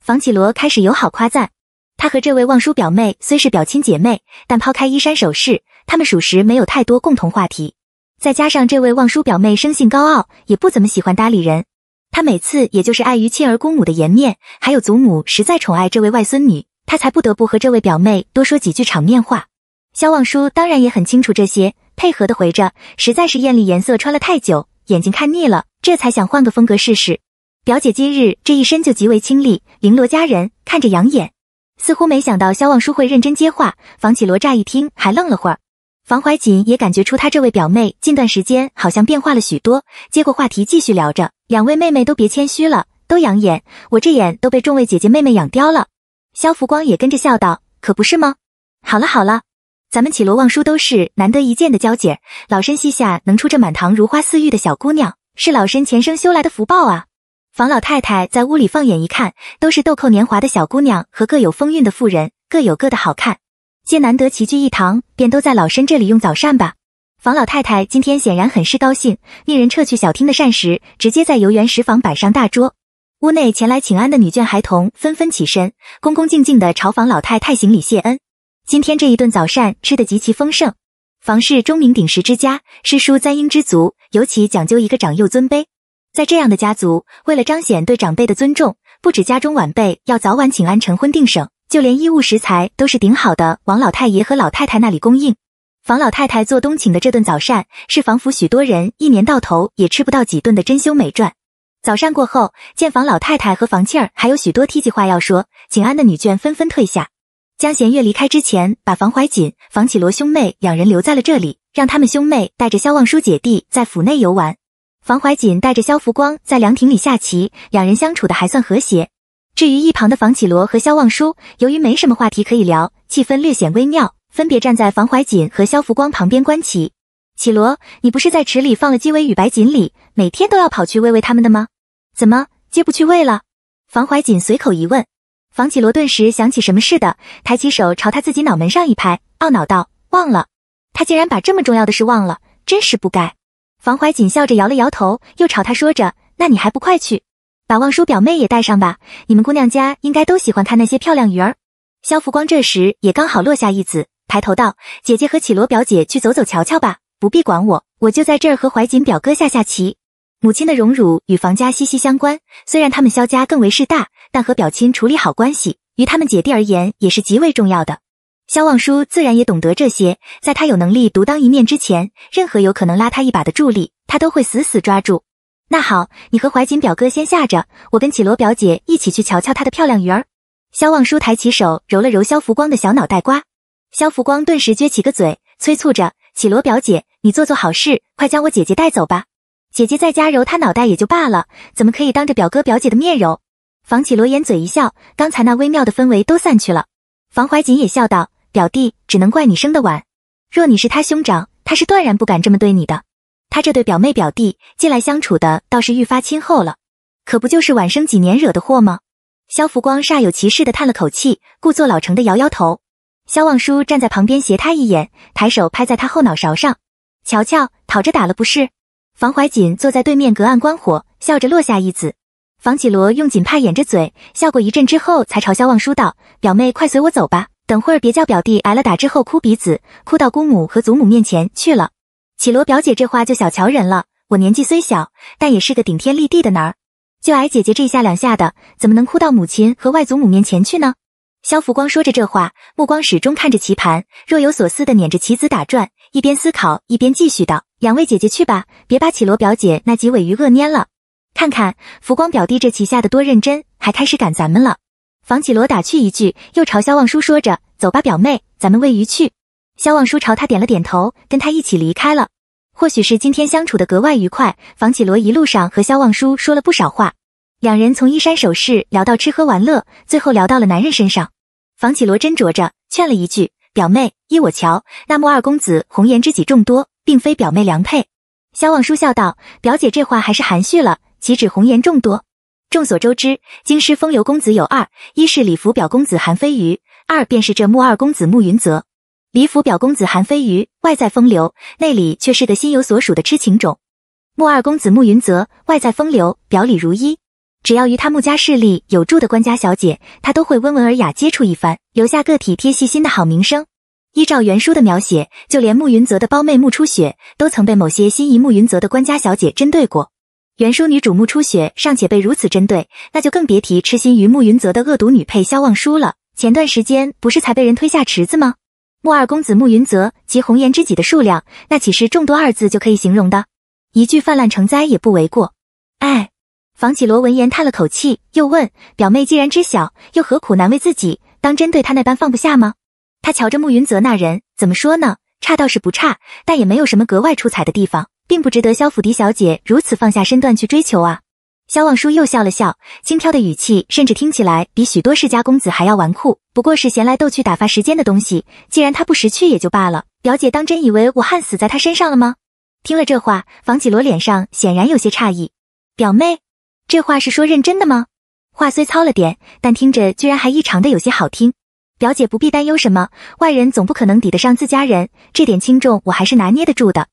房启罗开始友好夸赞，他和这位望舒表妹虽是表亲姐妹，但抛开衣衫首饰，他们属实没有太多共同话题。再加上这位望叔表妹生性高傲，也不怎么喜欢搭理人。她每次也就是碍于亲儿姑母的颜面，还有祖母实在宠爱这位外孙女，她才不得不和这位表妹多说几句场面话。萧望叔当然也很清楚这些，配合的回着，实在是艳丽颜色穿了太久，眼睛看腻了，这才想换个风格试试。表姐今日这一身就极为清丽，绫罗佳人，看着养眼。似乎没想到萧望叔会认真接话，房启罗乍一听还愣了会儿。房怀瑾也感觉出他这位表妹近段时间好像变化了许多，接过话题继续聊着。两位妹妹都别谦虚了，都养眼，我这眼都被众位姐姐妹妹养刁了。肖福光也跟着笑道：“可不是吗？”好了好了，咱们绮罗望舒都是难得一见的娇姐，老身膝下能出这满堂如花似玉的小姑娘，是老身前生修来的福报啊。房老太太在屋里放眼一看，都是豆蔻年华的小姑娘和各有风韵的妇人，各有各的好看。皆难得齐聚一堂，便都在老身这里用早膳吧。房老太太今天显然很是高兴，命人撤去小厅的膳食，直接在游园食房摆上大桌。屋内前来请安的女眷孩童纷纷起身，恭恭敬敬地朝房老太太行礼谢恩。今天这一顿早膳吃得极其丰盛。房氏钟鸣鼎食之家，诗书簪缨之族，尤其讲究一个长幼尊卑。在这样的家族，为了彰显对长辈的尊重，不止家中晚辈要早晚请安，晨昏定省。就连衣物食材都是顶好的，王老太爷和老太太那里供应。房老太太做东请的这顿早膳，是房府许多人一年到头也吃不到几顿的珍馐美馔。早膳过后，见房老太太和房七儿还有许多梯级话要说，请安的女眷纷纷退下。江贤月离开之前，把房怀瑾、房启罗兄妹两人留在了这里，让他们兄妹带着萧望舒姐弟在府内游玩。房怀瑾带着萧福光在凉亭里下棋，两人相处的还算和谐。至于一旁的房启罗和萧望舒，由于没什么话题可以聊，气氛略显微妙，分别站在房怀瑾和萧福光旁边观棋。启罗，你不是在池里放了鸡尾与白锦鲤，每天都要跑去喂喂他们的吗？怎么接不去喂了？房怀瑾随口一问，房启罗顿时想起什么似的，抬起手朝他自己脑门上一拍，懊恼道：“忘了，他竟然把这么重要的事忘了，真是不该。”房怀瑾笑着摇了摇头，又朝他说着：“那你还不快去？”把望舒表妹也带上吧，你们姑娘家应该都喜欢看那些漂亮鱼儿。肖福光这时也刚好落下一子，抬头道：“姐姐和绮罗表姐去走走瞧瞧吧，不必管我，我就在这儿和怀瑾表哥下下棋。”母亲的荣辱与房家息息相关，虽然他们萧家更为势大，但和表亲处理好关系，于他们姐弟而言也是极为重要的。萧望舒自然也懂得这些，在他有能力独当一面之前，任何有可能拉他一把的助力，他都会死死抓住。那好，你和怀瑾表哥先下着，我跟绮罗表姐一起去瞧瞧她的漂亮鱼儿。萧望舒抬起手揉了揉萧福光的小脑袋瓜，萧福光顿时撅起个嘴，催促着绮罗表姐：“你做做好事，快将我姐姐带走吧！姐姐在家揉她脑袋也就罢了，怎么可以当着表哥表姐的面揉？”房绮罗掩嘴一笑，刚才那微妙的氛围都散去了。房怀瑾也笑道：“表弟，只能怪你生的晚。若你是他兄长，他是断然不敢这么对你的。”他这对表妹表弟近来相处的倒是愈发亲厚了，可不就是晚生几年惹的祸吗？萧福光煞有其事的叹了口气，故作老成的摇摇头。萧望舒站在旁边斜他一眼，抬手拍在他后脑勺上，瞧瞧，讨着打了不是？房怀瑾坐在对面隔岸观火，笑着落下一子。房启罗用锦帕掩着嘴笑过一阵之后，才朝萧望舒道：“表妹，快随我走吧，等会儿别叫表弟挨了打之后哭鼻子，哭到姑母和祖母面前去了。”绮罗表姐这话就小瞧人了，我年纪虽小，但也是个顶天立地的男儿。就挨姐姐这一下两下的，怎么能哭到母亲和外祖母面前去呢？萧福光说着这话，目光始终看着棋盘，若有所思的捻着棋子打转，一边思考一边继续道：“两位姐姐去吧，别把绮罗表姐那几尾鱼饿蔫了。看看福光表弟这棋下的多认真，还开始赶咱们了。”房绮罗打趣一句，又朝萧望舒说着：“走吧，表妹，咱们喂鱼去。”萧望舒朝他点了点头，跟他一起离开了。或许是今天相处的格外愉快，房启罗一路上和萧望舒说了不少话，两人从衣衫首饰聊到吃喝玩乐，最后聊到了男人身上。房启罗斟酌着劝了一句：“表妹，依我瞧，那穆二公子红颜知己众多，并非表妹良配。”萧望舒笑道：“表姐这话还是含蓄了，岂止红颜众多？众所周知，京师风流公子有二，一是礼服表公子韩飞鱼，二便是这穆二公子穆云泽。”李府表公子韩非鱼，外在风流，内里却是个心有所属的痴情种。穆二公子穆云泽，外在风流，表里如一，只要与他穆家势力有助的官家小姐，他都会温文尔雅接触一番，留下个体贴细心的好名声。依照原书的描写，就连穆云泽的胞妹穆初雪，都曾被某些心仪穆云泽的官家小姐针对过。原书女主穆初雪尚且被如此针对，那就更别提痴心于穆云泽的恶毒女配萧望舒了。前段时间不是才被人推下池子吗？穆二公子穆云泽及红颜知己的数量，那岂是众多二字就可以形容的？一句泛滥成灾也不为过。哎，房启罗闻言叹了口气，又问表妹：既然知晓，又何苦难为自己？当真对他那般放不下吗？他瞧着穆云泽那人，怎么说呢？差倒是不差，但也没有什么格外出彩的地方，并不值得萧府嫡小姐如此放下身段去追求啊。萧望舒又笑了笑，轻佻的语气甚至听起来比许多世家公子还要纨绔，不过是闲来逗趣、打发时间的东西。既然他不识趣，也就罢了。表姐当真以为我焊死在他身上了吗？听了这话，房启罗脸上显然有些诧异。表妹，这话是说认真的吗？话虽糙了点，但听着居然还异常的有些好听。表姐不必担忧什么，外人总不可能抵得上自家人，这点轻重我还是拿捏得住的。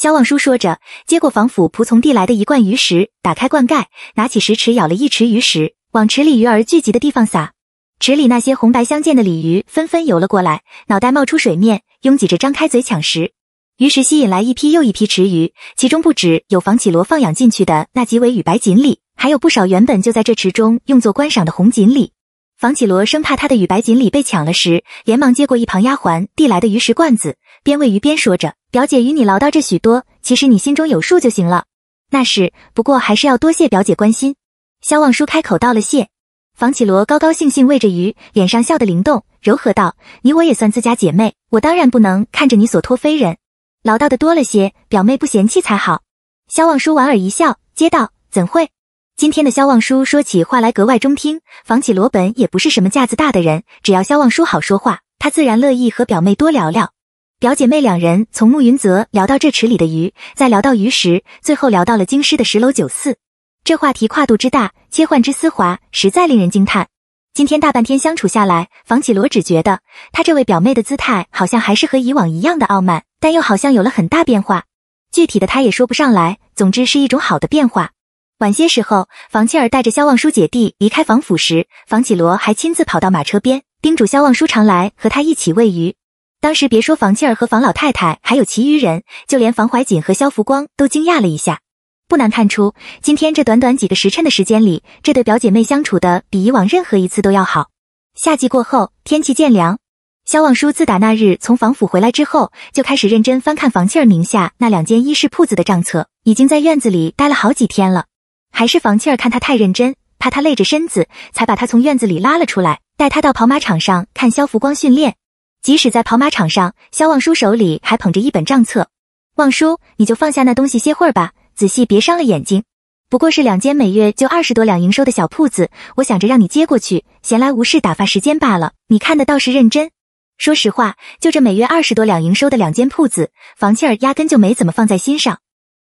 肖望舒说着，接过防腐仆从递来的一罐鱼食，打开罐盖，拿起食匙，舀了一池鱼食，往池里鱼儿聚集的地方撒。池里那些红白相间的鲤鱼纷纷游了过来，脑袋冒出水面，拥挤着张开嘴抢食。鱼食吸引来一批又一批池鱼，其中不止有房启罗放养进去的那几尾羽白锦鲤，还有不少原本就在这池中用作观赏的红锦鲤。房启罗生怕他的羽白锦鲤被抢了食，连忙接过一旁丫鬟递来的鱼食罐子。边喂鱼边说着：“表姐与你唠叨这许多，其实你心中有数就行了。那是，不过还是要多谢表姐关心。”萧望舒开口道了谢。房绮罗高高兴兴喂着鱼，脸上笑得灵动柔和道：“你我也算自家姐妹，我当然不能看着你所托非人。唠叨的多了些，表妹不嫌弃才好。”萧望舒莞尔一笑，接道：“怎会？”今天的萧望舒说起话来格外中听。房绮罗本也不是什么架子大的人，只要萧望舒好说话，他自然乐意和表妹多聊聊。表姐妹两人从慕云泽聊到这池里的鱼，再聊到鱼食，最后聊到了京师的十楼酒肆，这话题跨度之大，切换之丝滑，实在令人惊叹。今天大半天相处下来，房启罗只觉得他这位表妹的姿态好像还是和以往一样的傲慢，但又好像有了很大变化。具体的他也说不上来，总之是一种好的变化。晚些时候，房启儿带着萧望舒姐弟离开房府时，房启罗还亲自跑到马车边，叮嘱萧望舒常来和他一起喂鱼。当时别说房气儿和房老太太，还有其余人，就连房怀瑾和萧福光都惊讶了一下。不难看出，今天这短短几个时辰的时间里，这对表姐妹相处的比以往任何一次都要好。夏季过后，天气渐凉，萧望舒自打那日从防府回来之后，就开始认真翻看房气儿名下那两间衣饰铺子的账册，已经在院子里待了好几天了。还是房气儿看他太认真，怕他累着身子，才把他从院子里拉了出来，带他到跑马场上看萧福光训练。即使在跑马场上，肖望舒手里还捧着一本账册。望舒，你就放下那东西歇会儿吧，仔细别伤了眼睛。不过是两间每月就二十多两营收的小铺子，我想着让你接过去，闲来无事打发时间罢了。你看的倒是认真。说实话，就这每月二十多两营收的两间铺子，房契儿压根就没怎么放在心上。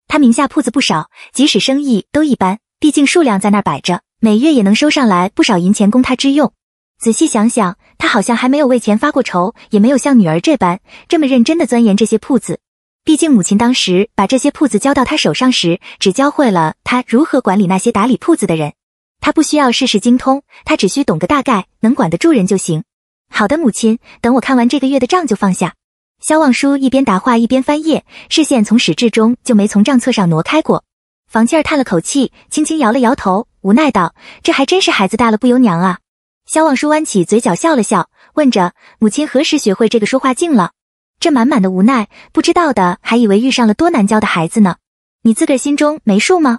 他名下铺子不少，即使生意都一般，毕竟数量在那摆着，每月也能收上来不少银钱供他之用。仔细想想。他好像还没有为钱发过愁，也没有像女儿这般这么认真的钻研这些铺子。毕竟母亲当时把这些铺子交到他手上时，只教会了他如何管理那些打理铺子的人。他不需要事事精通，他只需懂个大概，能管得住人就行。好的，母亲，等我看完这个月的账就放下。肖望舒一边答话一边翻页，视线从始至终就没从账册上挪开过。房庆儿叹了口气，轻轻摇了摇头，无奈道：“这还真是孩子大了不由娘啊。”萧望舒弯起嘴角笑了笑，问着：“母亲何时学会这个说话劲了？这满满的无奈，不知道的还以为遇上了多难教的孩子呢。你自个儿心中没数吗？”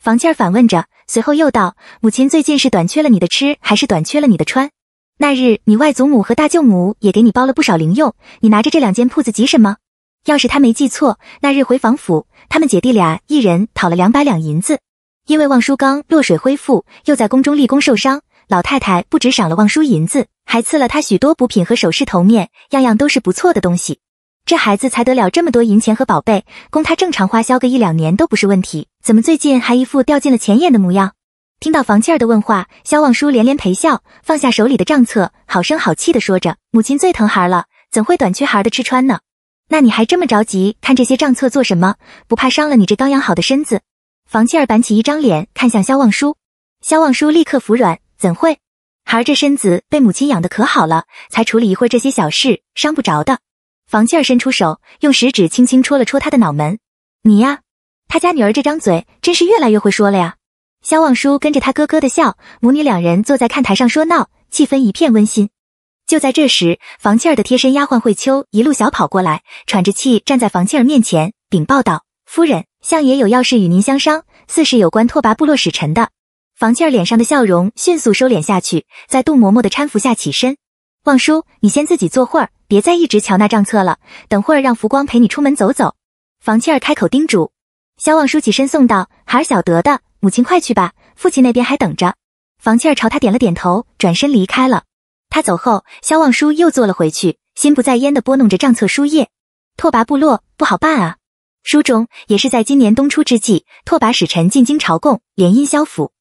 房倩儿反问着，随后又道：“母亲最近是短缺了你的吃，还是短缺了你的穿？那日你外祖母和大舅母也给你包了不少零用，你拿着这两间铺子急什么？要是他没记错，那日回房府，他们姐弟俩一人讨了两百两银子，因为望舒刚落水恢复，又在宫中立功受伤。”老太太不止赏了望舒银子，还赐了他许多补品和首饰头面，样样都是不错的东西。这孩子才得了这么多银钱和宝贝，供他正常花销个一两年都不是问题。怎么最近还一副掉进了钱眼的模样？听到房气儿的问话，萧望舒连连陪笑，放下手里的账册，好声好气的说着：“母亲最疼孩儿了，怎会短缺孩儿的吃穿呢？那你还这么着急看这些账册做什么？不怕伤了你这刚养好的身子？”房气儿板起一张脸看向萧望舒，萧望舒立刻服软。怎会？孩儿这身子被母亲养的可好了，才处理一会儿这些小事，伤不着的。房气儿伸出手，用食指轻轻戳了戳他的脑门：“你呀，他家女儿这张嘴，真是越来越会说了呀。”肖望舒跟着他咯咯的笑。母女两人坐在看台上说闹，气氛一片温馨。就在这时，房气儿的贴身丫鬟慧秋一路小跑过来，喘着气站在房气儿面前禀报道：“夫人，相爷有要事与您相商，四是有关拓跋部落使臣的。”房倩儿脸上的笑容迅速收敛下去，在杜嬷嬷的搀扶下起身。望叔，你先自己坐会儿，别再一直瞧那账册了。等会儿让福光陪你出门走走。房倩儿开口叮嘱。萧望叔起身送道：“孩儿晓得的，母亲快去吧，父亲那边还等着。”房倩儿朝他点了点头，转身离开了。他走后，萧望叔又坐了回去，心不在焉地拨弄着账册书页。拓跋部落不好办啊。书中也是在今年冬初之际，拓跋使臣进京朝贡，联姻萧府。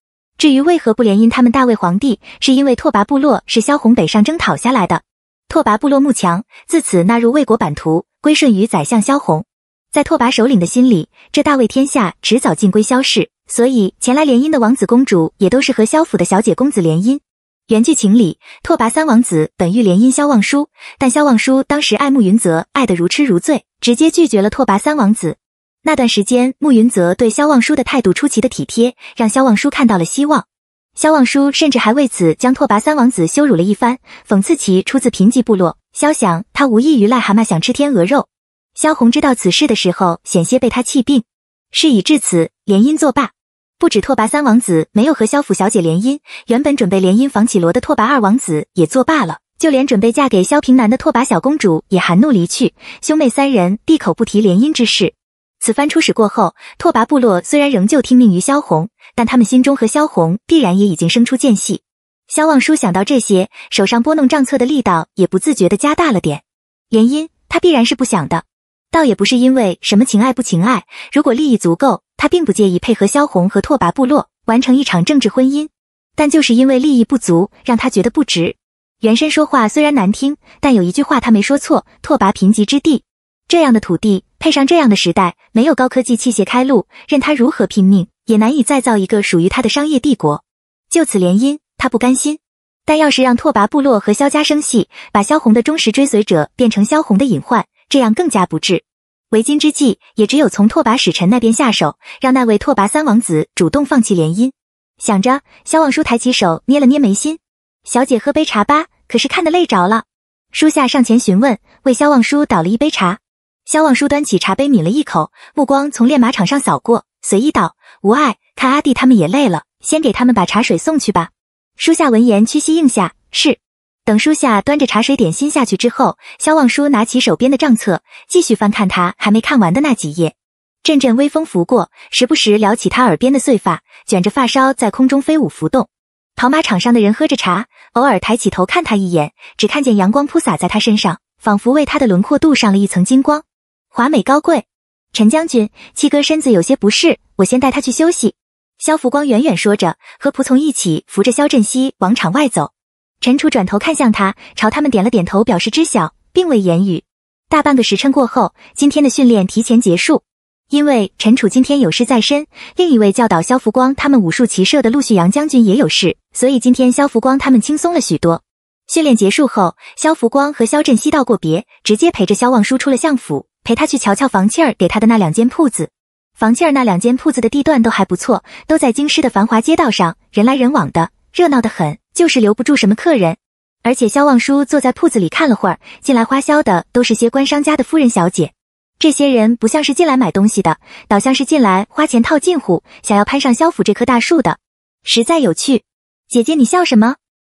至于为何不联姻他们大魏皇帝，是因为拓跋部落是萧红北上征讨下来的，拓跋部落幕强自此纳入魏国版图，归顺于宰相萧红。在拓跋首领的心里，这大魏天下迟早尽归萧氏，所以前来联姻的王子公主也都是和萧府的小姐公子联姻。原剧情里，拓跋三王子本欲联姻萧望舒，但萧望舒当时爱慕云泽，爱得如痴如醉，直接拒绝了拓跋三王子。那段时间，慕云泽对萧望舒的态度出奇的体贴，让萧望舒看到了希望。萧望舒甚至还为此将拓跋三王子羞辱了一番，讽刺其出自贫瘠部落，肖想他无异于癞蛤蟆想吃天鹅肉。萧红知道此事的时候，险些被他气病。事已至此，联姻作罢。不止拓跋三王子没有和萧府小姐联姻，原本准备联姻房绮罗的拓跋二王子也作罢了。就连准备嫁给萧平南的拓跋小公主也含怒离去，兄妹三人闭口不提联姻之事。此番出使过后，拓跋部落虽然仍旧听命于萧红，但他们心中和萧红必然也已经生出间隙。萧望舒想到这些，手上拨弄账册的力道也不自觉地加大了点。原因他必然是不想的，倒也不是因为什么情爱不情爱，如果利益足够，他并不介意配合萧红和拓跋部落完成一场政治婚姻。但就是因为利益不足，让他觉得不值。袁深说话虽然难听，但有一句话他没说错：拓跋贫瘠之地，这样的土地。配上这样的时代，没有高科技器械开路，任他如何拼命，也难以再造一个属于他的商业帝国。就此联姻，他不甘心。但要是让拓跋部落和萧家生隙，把萧红的忠实追随者变成萧红的隐患，这样更加不智。为今之计，也只有从拓跋使臣那边下手，让那位拓跋三王子主动放弃联姻。想着，萧望舒抬起手捏了捏眉心。小姐喝杯茶吧，可是看得累着了。书夏上前询问，为萧望舒倒了一杯茶。萧望舒端起茶杯抿了一口，目光从练马场上扫过，随意道：“无碍，看阿弟他们也累了，先给他们把茶水送去吧。”书下闻言屈膝应下：“是。”等书下端着茶水点心下去之后，萧望舒拿起手边的账册，继续翻看他还没看完的那几页。阵阵微风拂过，时不时撩起他耳边的碎发，卷着发梢在空中飞舞浮动。跑马场上的人喝着茶，偶尔抬起头看他一眼，只看见阳光铺洒在他身上，仿佛为他的轮廓镀上了一层金光。华美高贵，陈将军七哥身子有些不适，我先带他去休息。肖福光远远说着，和仆从一起扶着肖振西往场外走。陈楚转头看向他，朝他们点了点头，表示知晓，并未言语。大半个时辰过后，今天的训练提前结束，因为陈楚今天有事在身，另一位教导肖福光他们武术骑射的陆旭阳将军也有事，所以今天肖福光他们轻松了许多。训练结束后，肖福光和肖振西道过别，直接陪着肖望舒出了相府，陪他去瞧瞧房契儿给他的那两间铺子。房契儿那两间铺子的地段都还不错，都在京师的繁华街道上，人来人往的，热闹得很，就是留不住什么客人。而且肖望舒坐在铺子里看了会儿，进来花销的都是些官商家的夫人小姐，这些人不像是进来买东西的，倒像是进来花钱套近乎，想要攀上肖府这棵大树的，实在有趣。姐姐，你笑什么？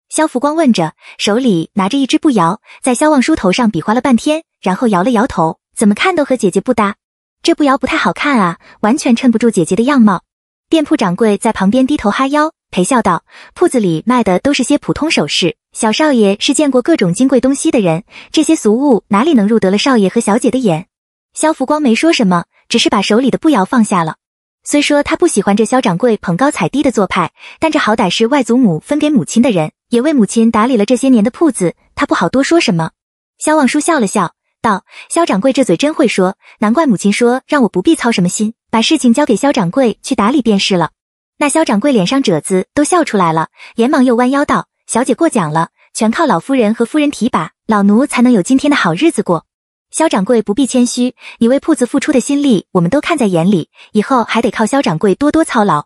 萧福光问着，手里拿着一只步摇，在萧望舒头上比划了半天，然后摇了摇头，怎么看都和姐姐不搭。这步摇不太好看啊，完全衬不住姐姐的样貌。店铺掌柜在旁边低头哈腰，陪笑道：“铺子里卖的都是些普通首饰，小少爷是见过各种金贵东西的人，这些俗物哪里能入得了少爷和小姐的眼？”萧福光没说什么，只是把手里的步摇放下了。虽说他不喜欢这萧掌柜捧高踩低的做派，但这好歹是外祖母分给母亲的人。也为母亲打理了这些年的铺子，他不好多说什么。肖望舒笑了笑，道：“肖掌柜这嘴真会说，难怪母亲说让我不必操什么心，把事情交给肖掌柜去打理便是了。”那肖掌柜脸上褶子都笑出来了，连忙又弯腰道：“小姐过奖了，全靠老夫人和夫人提拔，老奴才能有今天的好日子过。”肖掌柜不必谦虚，你为铺子付出的心力，我们都看在眼里，以后还得靠肖掌柜多多操劳。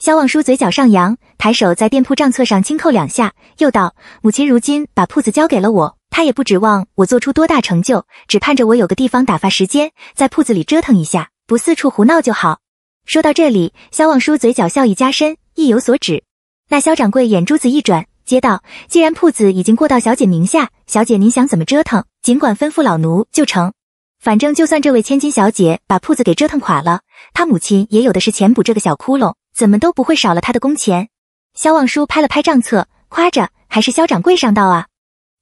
萧望舒嘴角上扬，抬手在店铺账册上轻叩两下，又道：“母亲如今把铺子交给了我，她也不指望我做出多大成就，只盼着我有个地方打发时间，在铺子里折腾一下，不四处胡闹就好。”说到这里，萧望舒嘴角笑意加深，意有所指。那萧掌柜眼珠子一转，接道：“既然铺子已经过到小姐名下，小姐您想怎么折腾，尽管吩咐老奴就成。反正就算这位千金小姐把铺子给折腾垮了，她母亲也有的是钱补这个小窟窿。”怎么都不会少了他的工钱。萧望舒拍了拍账册，夸着：“还是萧掌柜上道啊！”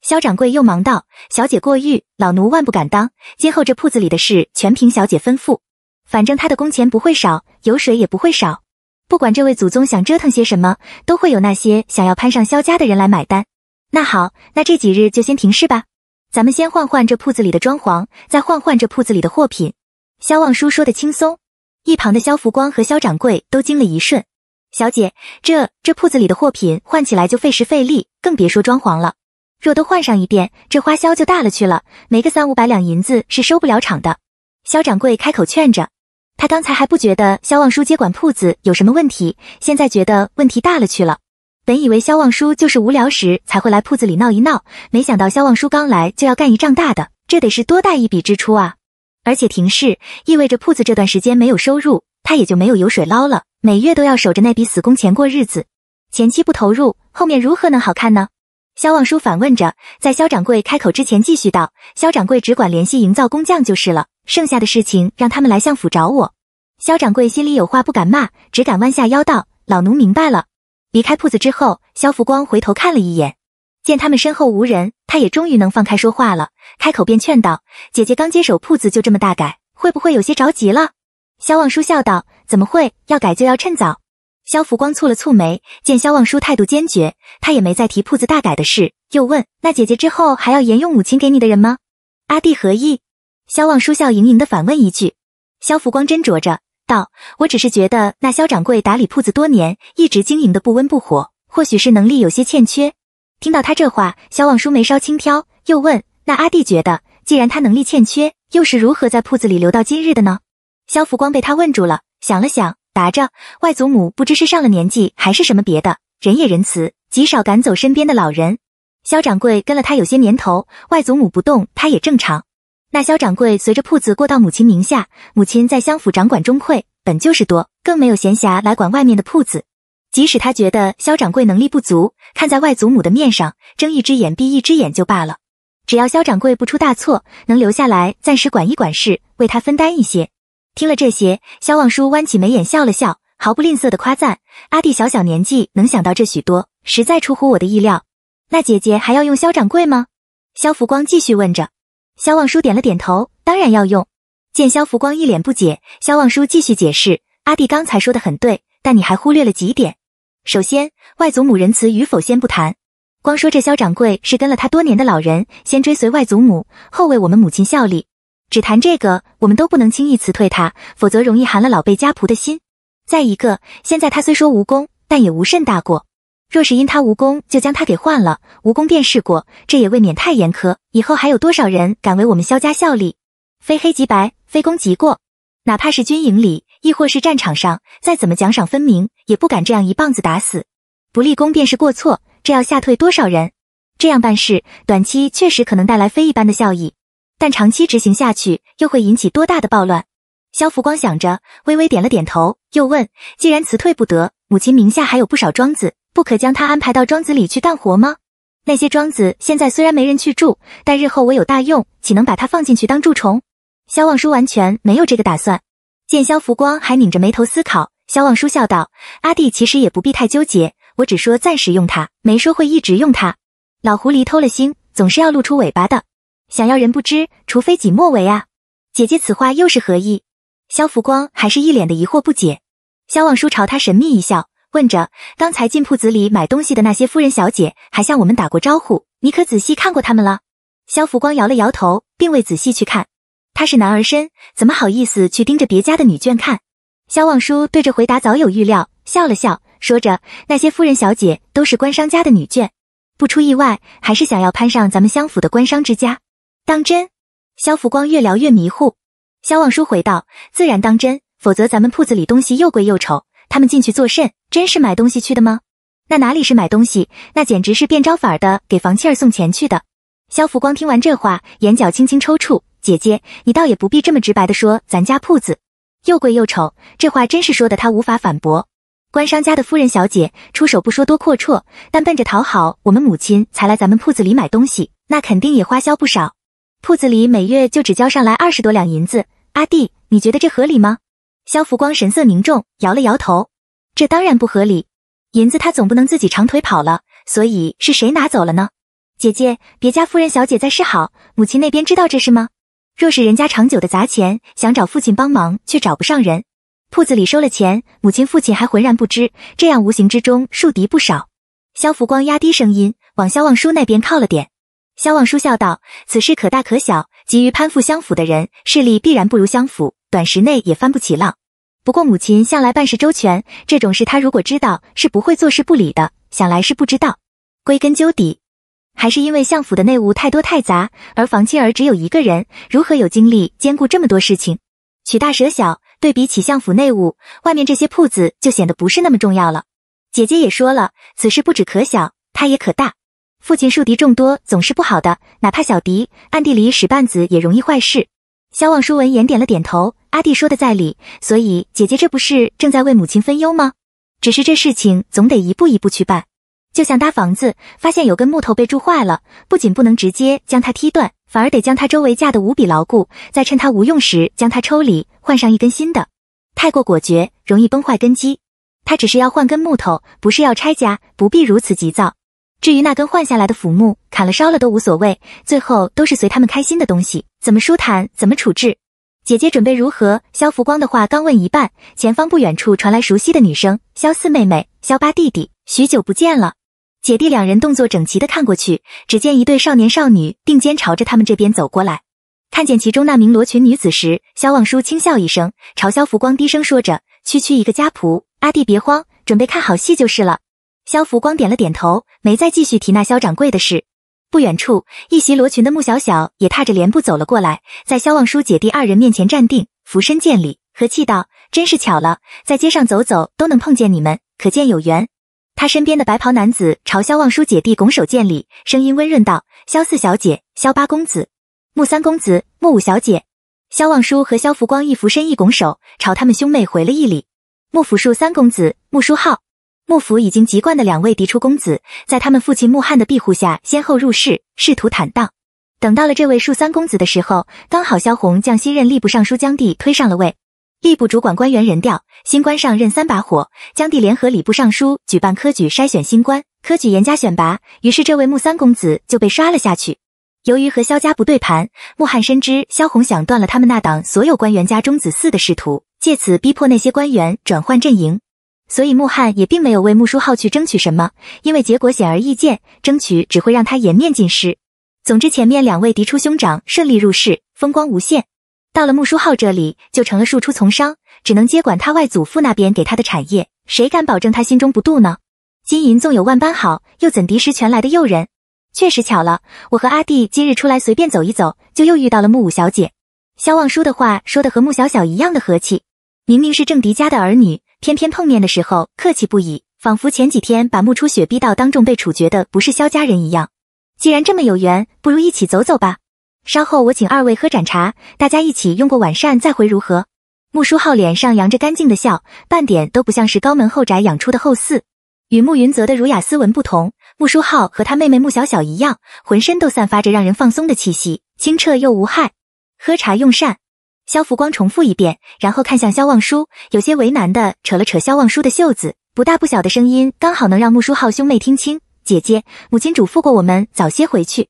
萧掌柜又忙道：“小姐过誉，老奴万不敢当。今后这铺子里的事全凭小姐吩咐，反正他的工钱不会少，油水也不会少。不管这位祖宗想折腾些什么，都会有那些想要攀上萧家的人来买单。”那好，那这几日就先停市吧，咱们先换换这铺子里的装潢，再换换这铺子里的货品。萧望舒说的轻松。一旁的肖福光和肖掌柜都惊了一瞬。小姐，这这铺子里的货品换起来就费时费力，更别说装潢了。若都换上一遍，这花销就大了去了，没个三五百两银子是收不了场的。肖掌柜开口劝着。他刚才还不觉得肖望舒接管铺子有什么问题，现在觉得问题大了去了。本以为肖望舒就是无聊时才会来铺子里闹一闹，没想到肖望舒刚来就要干一仗大的，这得是多大一笔支出啊！而且停市意味着铺子这段时间没有收入，他也就没有油水捞了，每月都要守着那笔死工钱过日子。前期不投入，后面如何能好看呢？肖望舒反问着，在肖掌柜开口之前继续道：“肖掌柜只管联系营造工匠就是了，剩下的事情让他们来相府找我。”肖掌柜心里有话不敢骂，只敢弯下腰道：“老奴明白了。”离开铺子之后，肖福光回头看了一眼。见他们身后无人，他也终于能放开说话了，开口便劝道：“姐姐刚接手铺子就这么大改，会不会有些着急了？”萧望舒笑道：“怎么会，要改就要趁早。”萧福光蹙了蹙眉，见萧望舒态度坚决，他也没再提铺子大改的事，又问：“那姐姐之后还要沿用母亲给你的人吗？阿弟何意？”萧望舒笑盈盈的反问一句。萧福光斟酌着道：“我只是觉得那萧掌柜打理铺子多年，一直经营的不温不火，或许是能力有些欠缺。”听到他这话，萧望舒眉梢轻挑，又问：“那阿弟觉得，既然他能力欠缺，又是如何在铺子里留到今日的呢？”萧福光被他问住了，想了想，答着：“外祖母不知是上了年纪，还是什么别的，人也仁慈，极少赶走身边的老人。萧掌柜跟了他有些年头，外祖母不动他也正常。那萧掌柜随着铺子过到母亲名下，母亲在相府掌管中馈，本就是多，更没有闲暇来管外面的铺子。”即使他觉得肖掌柜能力不足，看在外祖母的面上，睁一只眼闭一只眼就罢了。只要肖掌柜不出大错，能留下来暂时管一管事，为他分担一些。听了这些，肖望舒弯起眉眼笑了笑，毫不吝啬的夸赞阿弟小小年纪能想到这许多，实在出乎我的意料。那姐姐还要用肖掌柜吗？肖福光继续问着。肖望舒点了点头，当然要用。见肖福光一脸不解，肖望舒继续解释：阿弟刚才说的很对，但你还忽略了几点。首先，外祖母仁慈与否先不谈，光说这肖掌柜是跟了他多年的老人，先追随外祖母，后为我们母亲效力。只谈这个，我们都不能轻易辞退他，否则容易寒了老辈家仆的心。再一个，现在他虽说无功，但也无甚大过。若是因他无功就将他给换了，无功便是过，这也未免太严苛。以后还有多少人敢为我们肖家效力？非黑即白，非功即过，哪怕是军营里。亦或是战场上，再怎么奖赏分明，也不敢这样一棒子打死，不立功便是过错，这要吓退多少人？这样办事，短期确实可能带来非一般的效益，但长期执行下去，又会引起多大的暴乱？萧福光想着，微微点了点头，又问：“既然辞退不得，母亲名下还有不少庄子，不可将他安排到庄子里去干活吗？那些庄子现在虽然没人去住，但日后我有大用，岂能把他放进去当蛀虫？”萧望舒完全没有这个打算。见萧福光还拧着眉头思考，萧望舒笑道：“阿弟其实也不必太纠结，我只说暂时用它，没说会一直用它。老狐狸偷了心，总是要露出尾巴的。想要人不知，除非己莫为啊。”姐姐此话又是何意？萧福光还是一脸的疑惑不解。萧望舒朝他神秘一笑，问着：“刚才进铺子里买东西的那些夫人小姐，还向我们打过招呼，你可仔细看过他们了？”萧福光摇了摇头，并未仔细去看。他是男儿身，怎么好意思去盯着别家的女眷看？萧望舒对这回答早有预料，笑了笑，说着：“那些夫人小姐都是官商家的女眷，不出意外，还是想要攀上咱们相府的官商之家。”当真？萧福光越聊越迷糊。萧望舒回道：“自然当真，否则咱们铺子里东西又贵又丑，他们进去作甚？真是买东西去的吗？那哪里是买东西，那简直是变招法的给房契儿送钱去的。”萧福光听完这话，眼角轻轻抽搐。姐姐，你倒也不必这么直白的说，咱家铺子又贵又丑，这话真是说的他无法反驳。官商家的夫人小姐出手不说多阔绰，但奔着讨好我们母亲才来咱们铺子里买东西，那肯定也花销不少。铺子里每月就只交上来二十多两银子，阿弟，你觉得这合理吗？肖福光神色凝重，摇了摇头，这当然不合理。银子他总不能自己长腿跑了，所以是谁拿走了呢？姐姐，别家夫人小姐在示好，母亲那边知道这事吗？若是人家长久的砸钱，想找父亲帮忙，却找不上人。铺子里收了钱，母亲父亲还浑然不知，这样无形之中树敌不少。肖福光压低声音，往肖望舒那边靠了点。肖望舒笑道：“此事可大可小，急于攀附相府的人，势力必然不如相府，短时内也翻不起浪。不过母亲向来办事周全，这种事他如果知道，是不会坐视不理的。想来是不知道，归根究底。”还是因为相府的内务太多太杂，而房亲儿只有一个人，如何有精力兼顾这么多事情？取大舍小，对比起相府内务，外面这些铺子就显得不是那么重要了。姐姐也说了，此事不止可小，它也可大。父亲树敌众多，总是不好的，哪怕小敌，暗地里使绊子也容易坏事。萧望舒闻言点了点头，阿弟说的在理，所以姐姐这不是正在为母亲分忧吗？只是这事情总得一步一步去办。就像搭房子，发现有根木头被蛀坏了，不仅不能直接将它踢断，反而得将它周围架得无比牢固，再趁它无用时将它抽离，换上一根新的。太过果决，容易崩坏根基。他只是要换根木头，不是要拆家，不必如此急躁。至于那根换下来的腐木，砍了烧了都无所谓，最后都是随他们开心的东西，怎么舒坦怎么处置。姐姐准备如何？萧福光的话刚问一半，前方不远处传来熟悉的女声：“萧四妹妹，萧八弟弟，许久不见了。”姐弟两人动作整齐的看过去，只见一对少年少女并肩朝着他们这边走过来。看见其中那名罗裙女子时，萧望舒轻笑一声，朝萧福光低声说着：“区区一个家仆，阿弟别慌，准备看好戏就是了。”萧福光点了点头，没再继续提那萧掌柜的事。不远处，一袭罗裙的穆小小也踏着莲步走了过来，在萧望舒姐弟二人面前站定，俯身见礼，和气道：“真是巧了，在街上走走都能碰见你们，可见有缘。”他身边的白袍男子朝萧望舒姐弟拱手见礼，声音温润道：“萧四小姐，萧八公子，木三公子，木五小姐。”萧望舒和萧福光一俯身一拱手，朝他们兄妹回了一礼。木府庶三公子木书浩，木府已经籍贯的两位嫡出公子，在他们父亲木汉的庇护下，先后入仕，仕途坦荡。等到了这位庶三公子的时候，刚好萧红将新任吏部尚书江帝推上了位。吏部主管官员人调，新官上任三把火，江帝联合礼部尚书举办科举筛选新官，科举严加选拔，于是这位穆三公子就被刷了下去。由于和萧家不对盘，穆汉深知萧红想断了他们那党所有官员家中子嗣的仕途，借此逼迫那些官员转换阵营，所以穆汉也并没有为穆书浩去争取什么，因为结果显而易见，争取只会让他颜面尽失。总之，前面两位嫡出兄长顺利入仕，风光无限。到了穆书浩这里，就成了庶出从商，只能接管他外祖父那边给他的产业。谁敢保证他心中不妒呢？金银纵有万般好，又怎敌石泉来的诱人？确实巧了，我和阿弟今日出来随便走一走，就又遇到了木五小姐。萧望舒的话说的和穆小小一样的和气，明明是郑迪家的儿女，偏偏碰面的时候客气不已，仿佛前几天把穆初雪逼到当众被处决的不是萧家人一样。既然这么有缘，不如一起走走吧。稍后我请二位喝盏茶，大家一起用过晚膳再回如何？穆书浩脸上扬着干净的笑，半点都不像是高门后宅养出的后嗣。与穆云泽的儒雅斯文不同，穆书浩和他妹妹穆小小一样，浑身都散发着让人放松的气息，清澈又无害。喝茶用膳，萧福光重复一遍，然后看向萧望舒，有些为难的扯了扯萧望舒的袖子，不大不小的声音刚好能让穆书浩兄妹听清。姐姐，母亲嘱咐过我们早些回去。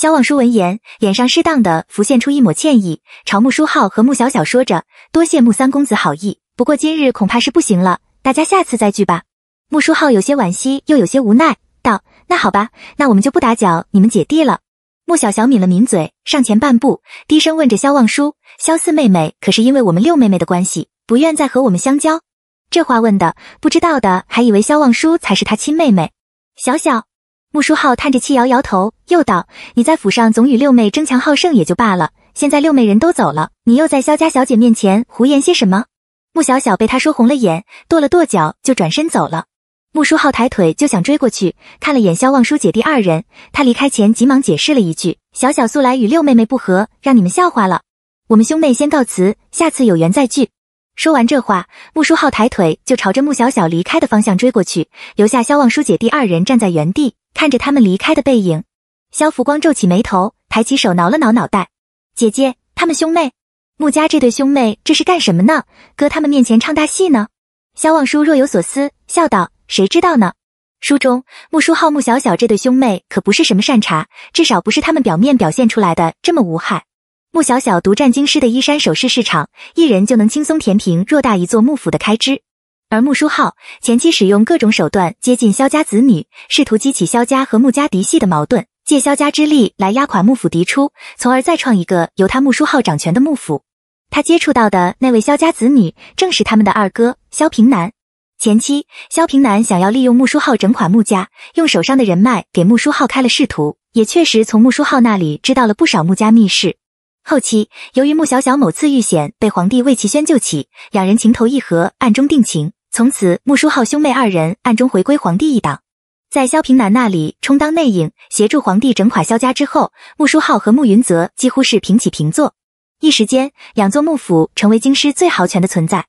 萧望舒闻言，脸上适当的浮现出一抹歉意，朝穆书浩和穆小小说着：“多谢穆三公子好意，不过今日恐怕是不行了，大家下次再聚吧。”穆书浩有些惋惜，又有些无奈，道：“那好吧，那我们就不打搅你们姐弟了。”穆小小抿了抿嘴，上前半步，低声问着萧望舒：“萧四妹妹，可是因为我们六妹妹的关系，不愿再和我们相交？”这话问的，不知道的还以为萧望舒才是他亲妹妹。小小。穆书浩叹着气，摇摇头，又道：“你在府上总与六妹争强好胜也就罢了，现在六妹人都走了，你又在萧家小姐面前胡言些什么？”穆小小被他说红了眼，跺了跺脚，就转身走了。穆书浩抬腿就想追过去，看了眼萧望舒姐弟二人，他离开前急忙解释了一句：“小小素来与六妹妹不和，让你们笑话了。我们兄妹先告辞，下次有缘再聚。”说完这话，穆书浩抬腿就朝着穆小小离开的方向追过去，留下萧望舒姐弟二人站在原地。看着他们离开的背影，萧福光皱起眉头，抬起手挠了挠脑袋。姐姐，他们兄妹，穆家这对兄妹这是干什么呢？搁他们面前唱大戏呢？萧望舒若有所思，笑道：“谁知道呢？书中穆书浩、穆小小这对兄妹可不是什么善茬，至少不是他们表面表现出来的这么无害。穆小小独占京师的衣衫首饰市场，一人就能轻松填平偌大一座穆府的开支。”而穆书浩前期使用各种手段接近萧家子女，试图激起萧家和穆家嫡系的矛盾，借萧家之力来压垮穆府嫡出，从而再创一个由他穆书浩掌权的穆府。他接触到的那位萧家子女，正是他们的二哥萧平南。前期，萧平南想要利用穆书浩整垮穆家，用手上的人脉给穆书浩开了仕途，也确实从穆书浩那里知道了不少穆家秘事。后期，由于穆小小某次遇险被皇帝魏齐轩救起，两人情投意合，暗中定情。从此，穆书浩兄妹二人暗中回归皇帝一党，在萧平南那里充当内应，协助皇帝整垮萧家之后，穆书浩和穆云泽几乎是平起平坐。一时间，两座幕府成为京师最豪权的存在。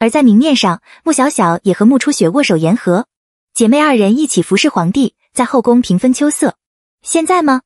而在明面上，穆小小也和穆初雪握手言和，姐妹二人一起服侍皇帝，在后宫平分秋色。现在吗？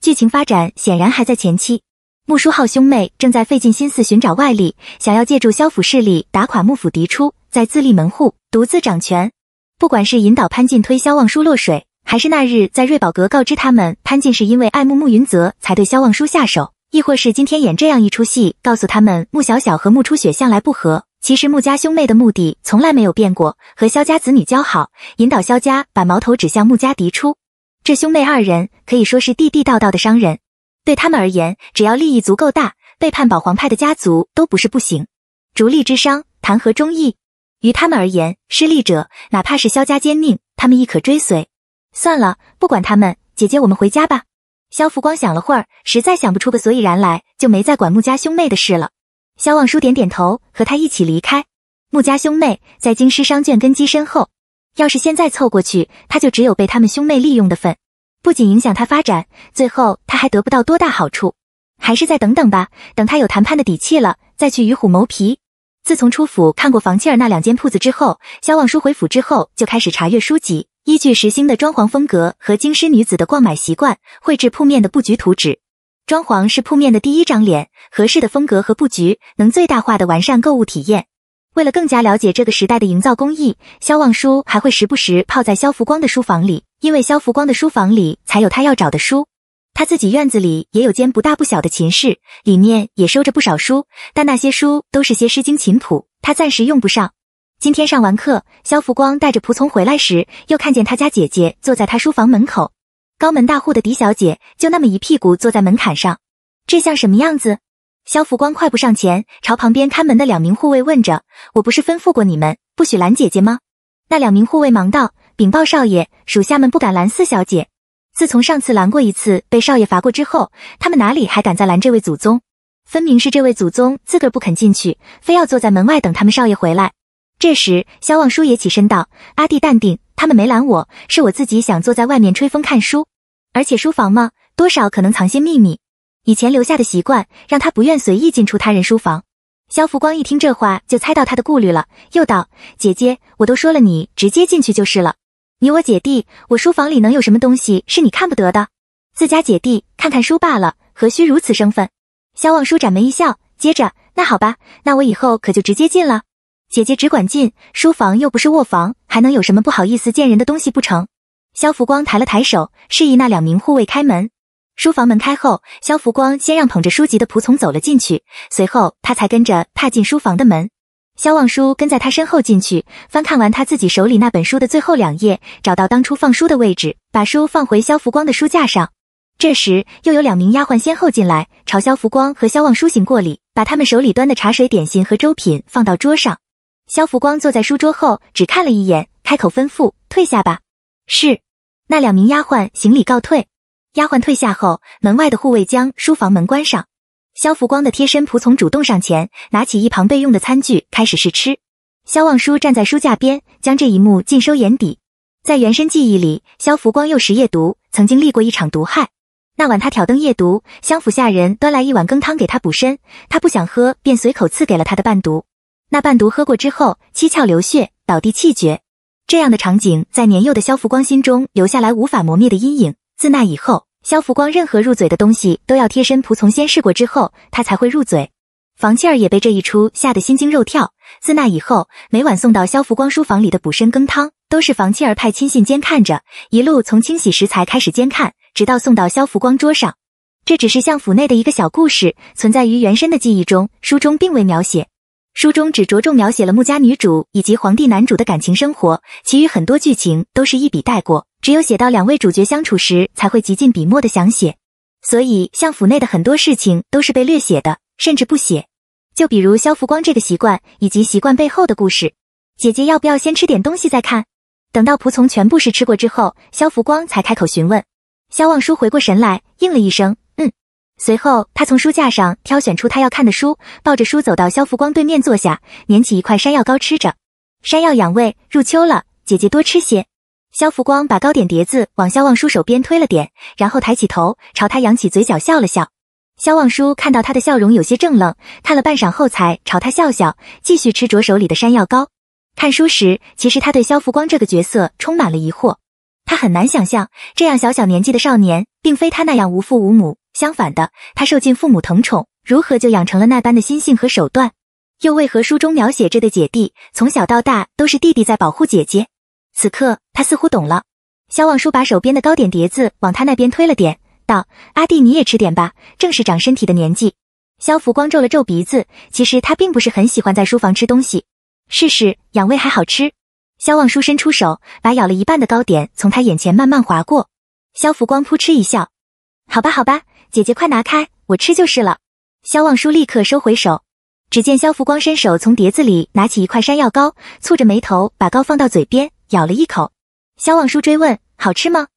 剧情发展显然还在前期，穆书浩兄妹正在费尽心思寻找外力，想要借助萧府势力打垮幕府嫡出。在自立门户，独自掌权。不管是引导潘进推萧望舒落水，还是那日在瑞宝阁告知他们潘进是因为爱慕慕云泽才对萧望舒下手，亦或是今天演这样一出戏，告诉他们慕小小和慕初雪向来不和。其实慕家兄妹的目的从来没有变过，和萧家子女交好，引导萧家把矛头指向慕家嫡出。这兄妹二人可以说是地地道道的商人。对他们而言，只要利益足够大，背叛保皇派的家族都不是不行。逐利之商，谈何忠义？于他们而言，失利者哪怕是萧家奸佞，他们亦可追随。算了，不管他们，姐姐，我们回家吧。萧福光想了会儿，实在想不出个所以然来，就没再管穆家兄妹的事了。萧望舒点点头，和他一起离开。穆家兄妹在京师商圈根基深厚，要是现在凑过去，他就只有被他们兄妹利用的份，不仅影响他发展，最后他还得不到多大好处。还是再等等吧，等他有谈判的底气了，再去与虎谋皮。自从出府看过房契儿那两间铺子之后，萧望舒回府之后就开始查阅书籍，依据时兴的装潢风格和京师女子的逛买习惯，绘制铺面的布局图纸。装潢是铺面的第一张脸，合适的风格和布局能最大化的完善购物体验。为了更加了解这个时代的营造工艺，萧望舒还会时不时泡在萧福光的书房里，因为萧福光的书房里才有他要找的书。他自己院子里也有间不大不小的琴室，里面也收着不少书，但那些书都是些诗经琴谱，他暂时用不上。今天上完课，肖福光带着仆从回来时，又看见他家姐姐坐在他书房门口。高门大户的狄小姐就那么一屁股坐在门槛上，这像什么样子？肖福光快步上前，朝旁边看门的两名护卫问着：“我不是吩咐过你们不许拦姐姐吗？”那两名护卫忙道：“禀报少爷，属下们不敢拦四小姐。”自从上次拦过一次被少爷罚过之后，他们哪里还敢再拦这位祖宗？分明是这位祖宗自个儿不肯进去，非要坐在门外等他们少爷回来。这时，萧望舒也起身道：“阿弟，淡定，他们没拦我，是我自己想坐在外面吹风看书。而且书房嘛，多少可能藏些秘密，以前留下的习惯，让他不愿随意进出他人书房。”萧福光一听这话，就猜到他的顾虑了，又道：“姐姐，我都说了，你直接进去就是了。”你我姐弟，我书房里能有什么东西是你看不得的？自家姐弟看看书罢了，何须如此生分？萧望舒展眉一笑，接着，那好吧，那我以后可就直接进了。姐姐只管进，书房又不是卧房，还能有什么不好意思见人的东西不成？萧福光抬了抬手，示意那两名护卫开门。书房门开后，萧福光先让捧着书籍的仆从走了进去，随后他才跟着踏进书房的门。萧望舒跟在他身后进去，翻看完他自己手里那本书的最后两页，找到当初放书的位置，把书放回萧福光的书架上。这时，又有两名丫鬟先后进来，朝萧福光和萧望舒行过礼，把他们手里端的茶水、点心和粥品放到桌上。萧福光坐在书桌后，只看了一眼，开口吩咐：“退下吧。”是，那两名丫鬟行礼告退。丫鬟退下后，门外的护卫将书房门关上。萧福光的贴身仆从主动上前，拿起一旁备用的餐具开始试吃。萧望舒站在书架边，将这一幕尽收眼底。在原身记忆里，萧福光幼时夜读，曾经历过一场毒害。那晚他挑灯夜读，相府下人端来一碗羹汤给他补身，他不想喝，便随口赐给了他的伴读。那伴读喝过之后，七窍流血，倒地气绝。这样的场景在年幼的萧福光心中留下来无法磨灭的阴影。自那以后。萧福光任何入嘴的东西都要贴身仆从先试过之后，他才会入嘴。房契儿也被这一出吓得心惊肉跳。自那以后，每晚送到萧福光书房里的补身羹汤，都是房契儿派亲信监看着，一路从清洗食材开始监看，直到送到萧福光桌上。这只是相府内的一个小故事，存在于原身的记忆中，书中并未描写。书中只着重描写了穆家女主以及皇帝男主的感情生活，其余很多剧情都是一笔带过。只有写到两位主角相处时，才会极尽笔墨的详写，所以相府内的很多事情都是被略写的，甚至不写。就比如萧福光这个习惯，以及习惯背后的故事。姐姐要不要先吃点东西再看？等到仆从全部是吃过之后，萧福光才开口询问。萧望舒回过神来，应了一声，嗯。随后他从书架上挑选出他要看的书，抱着书走到萧福光对面坐下，捻起一块山药糕吃着。山药养胃，入秋了，姐姐多吃些。肖福光把糕点碟子往肖望舒手边推了点，然后抬起头朝他扬起嘴角笑了笑。肖望舒看到他的笑容，有些怔愣，看了半晌后才朝他笑笑，继续吃着手里的山药糕。看书时，其实他对肖福光这个角色充满了疑惑。他很难想象，这样小小年纪的少年，并非他那样无父无母，相反的，他受尽父母疼宠，如何就养成了那般的心性和手段？又为何书中描写这对姐弟，从小到大都是弟弟在保护姐姐？此刻他似乎懂了，肖望舒把手边的糕点碟子往他那边推了点，道：“阿弟，你也吃点吧，正是长身体的年纪。”萧福光皱了皱鼻子，其实他并不是很喜欢在书房吃东西，试试养胃还好吃。萧望舒伸出手，把咬了一半的糕点从他眼前慢慢划过。萧福光扑哧一笑：“好吧，好吧，姐姐快拿开，我吃就是了。”萧望舒立刻收回手，只见萧福光伸手从碟子里拿起一块山药糕，蹙着眉头把糕放到嘴边。咬了一口，萧望舒追问：“好吃吗？”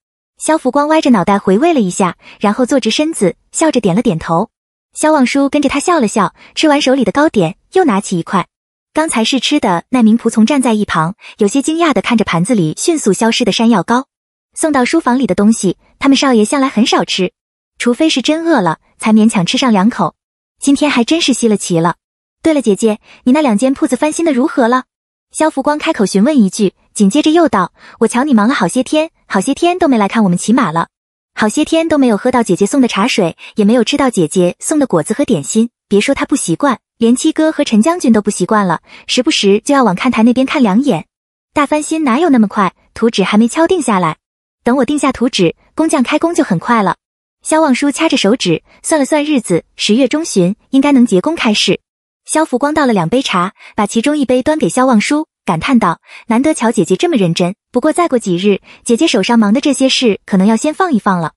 萧福光歪着脑袋回味了一下，然后坐直身子，笑着点了点头。萧望舒跟着他笑了笑。吃完手里的糕点，又拿起一块。刚才试吃的那名仆从站在一旁，有些惊讶地看着盘子里迅速消失的山药糕。送到书房里的东西，他们少爷向来很少吃，除非是真饿了，才勉强吃上两口。今天还真是稀了奇了。对了，姐姐，你那两间铺子翻新的如何了？萧福光开口询问一句。紧接着又道：“我瞧你忙了好些天，好些天都没来看我们骑马了，好些天都没有喝到姐姐送的茶水，也没有吃到姐姐送的果子和点心。别说她不习惯，连七哥和陈将军都不习惯了，时不时就要往看台那边看两眼。大翻新哪有那么快？图纸还没敲定下来，等我定下图纸，工匠开工就很快了。”萧望舒掐着手指算了算日子，十月中旬应该能结工开市。萧福光倒了两杯茶，把其中一杯端给萧望舒。感叹道：“难得乔姐姐这么认真。不过再过几日，姐姐手上忙的这些事，可能要先放一放了。”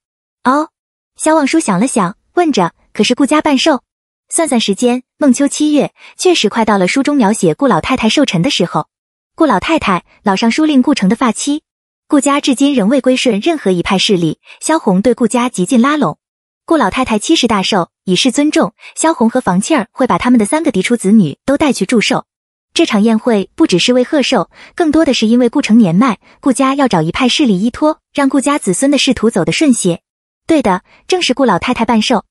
哦，萧望舒想了想，问着：“可是顾家半寿？算算时间，孟秋七月确实快到了。书中描写顾老太太寿辰的时候，顾老太太老尚书令顾城的发妻，顾家至今仍未归顺任何一派势力。萧红对顾家极尽拉拢。顾老太太七十大寿，以示尊重。萧红和房契儿会把他们的三个嫡出子女都带去祝寿。”这场宴会不只是为贺寿，更多的是因为顾城年迈，顾家要找一派势力依托，让顾家子孙的仕途走得顺些。对的，正是顾老太太办寿。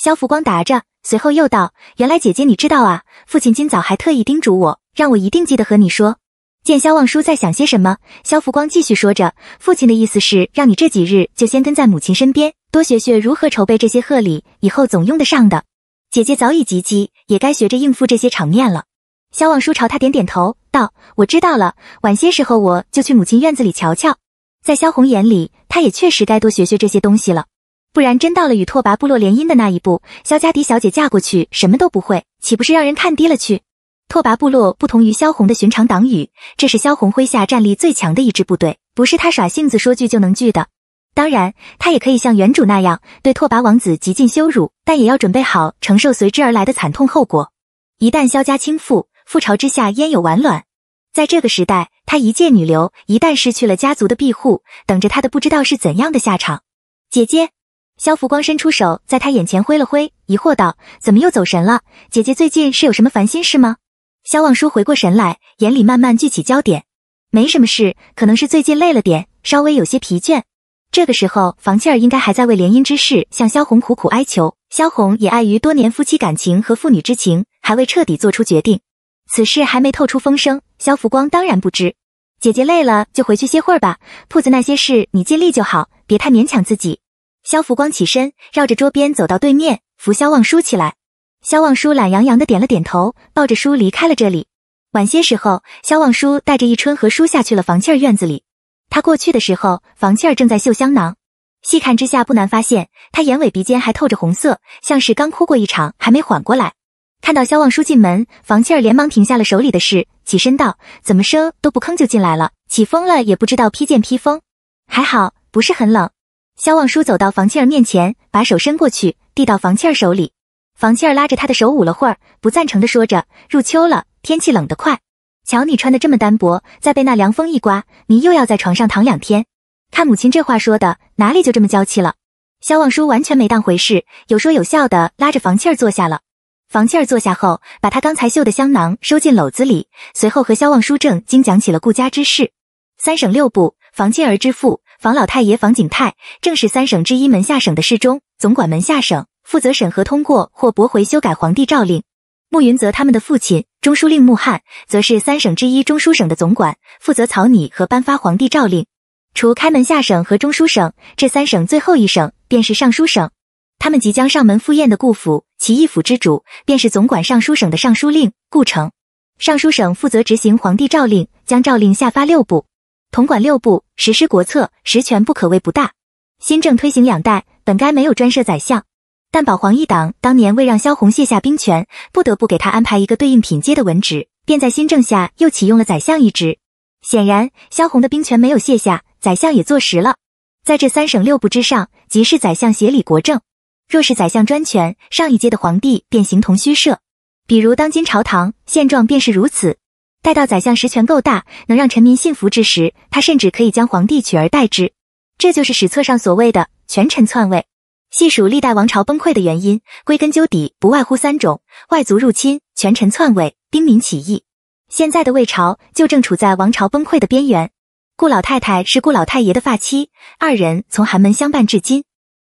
萧福光答着，随后又道：“原来姐姐你知道啊？父亲今早还特意叮嘱我，让我一定记得和你说。”见萧望舒在想些什么，萧福光继续说着：“父亲的意思是让你这几日就先跟在母亲身边，多学学如何筹备这些贺礼，以后总用得上的。姐姐早已及笄，也该学着应付这些场面了。”萧望舒朝他点点头，道：“我知道了，晚些时候我就去母亲院子里瞧瞧。”在萧红眼里，他也确实该多学学这些东西了，不然真到了与拓跋部落联姻的那一步，萧家嫡小姐嫁过去什么都不会，岂不是让人看低了去？拓跋部落不同于萧红的寻常党羽，这是萧红麾下战力最强的一支部队，不是他耍性子说拒就能拒的。当然，他也可以像原主那样对拓跋王子极尽羞辱，但也要准备好承受随之而来的惨痛后果。一旦萧家倾覆，覆巢之下焉有完卵，在这个时代，她一介女流，一旦失去了家族的庇护，等着她的不知道是怎样的下场。姐姐，萧福光伸出手，在她眼前挥了挥，疑惑道：“怎么又走神了？姐姐最近是有什么烦心事吗？”萧望舒回过神来，眼里慢慢聚起焦点。没什么事，可能是最近累了点，稍微有些疲倦。这个时候，房弃儿应该还在为联姻之事向萧红苦苦哀求，萧红也碍于多年夫妻感情和父女之情，还未彻底做出决定。此事还没透出风声，萧福光当然不知。姐姐累了就回去歇会儿吧，铺子那些事你尽力就好，别太勉强自己。萧福光起身，绕着桌边走到对面，扶萧望舒起来。萧望舒懒洋洋的点了点头，抱着书离开了这里。晚些时候，萧望舒带着一春和书下去了房气儿院子里。他过去的时候，房气儿正在绣香囊。细看之下，不难发现他眼尾鼻尖还透着红色，像是刚哭过一场，还没缓过来。看到萧望舒进门，房契儿连忙停下了手里的事，起身道：“怎么生都不吭就进来了，起风了也不知道披件披风，还好不是很冷。”萧望舒走到房契儿面前，把手伸过去，递到房契儿手里。房契儿拉着他的手捂了会儿，不赞成的说着：“入秋了，天气冷得快，瞧你穿的这么单薄，再被那凉风一刮，你又要在床上躺两天。”看母亲这话说的，哪里就这么娇气了？萧望舒完全没当回事，有说有笑的拉着房契儿坐下了。房契儿坐下后，把他刚才绣的香囊收进篓子里，随后和萧望书正经讲起了顾家之事。三省六部，房契儿之父房老太爷房景泰正是三省之一门下省的侍中，总管门下省，负责审核通过或驳回修改皇帝诏令。穆云泽他们的父亲中书令穆汉，则是三省之一中书省的总管，负责草拟和颁发皇帝诏令。除开门下省和中书省，这三省最后一省便是尚书省。他们即将上门赴宴的顾府，其一府之主便是总管尚书省的尚书令顾城。尚书省负责执行皇帝诏令，将诏令下发六部，统管六部，实施国策，实权不可谓不大。新政推行两代，本该没有专设宰相。但保皇一党当年为让萧红卸下兵权，不得不给他安排一个对应品阶的文职，便在新政下又启用了宰相一职。显然，萧红的兵权没有卸下，宰相也坐实了。在这三省六部之上，即是宰相协理国政。若是宰相专权，上一届的皇帝便形同虚设。比如当今朝堂现状便是如此。待到宰相实权够大，能让臣民信服之时，他甚至可以将皇帝取而代之。这就是史册上所谓的权臣篡位。细数历代王朝崩溃的原因，归根究底不外乎三种：外族入侵、权臣篡位、兵民起义。现在的魏朝就正处在王朝崩溃的边缘。顾老太太是顾老太爷的发妻，二人从寒门相伴至今。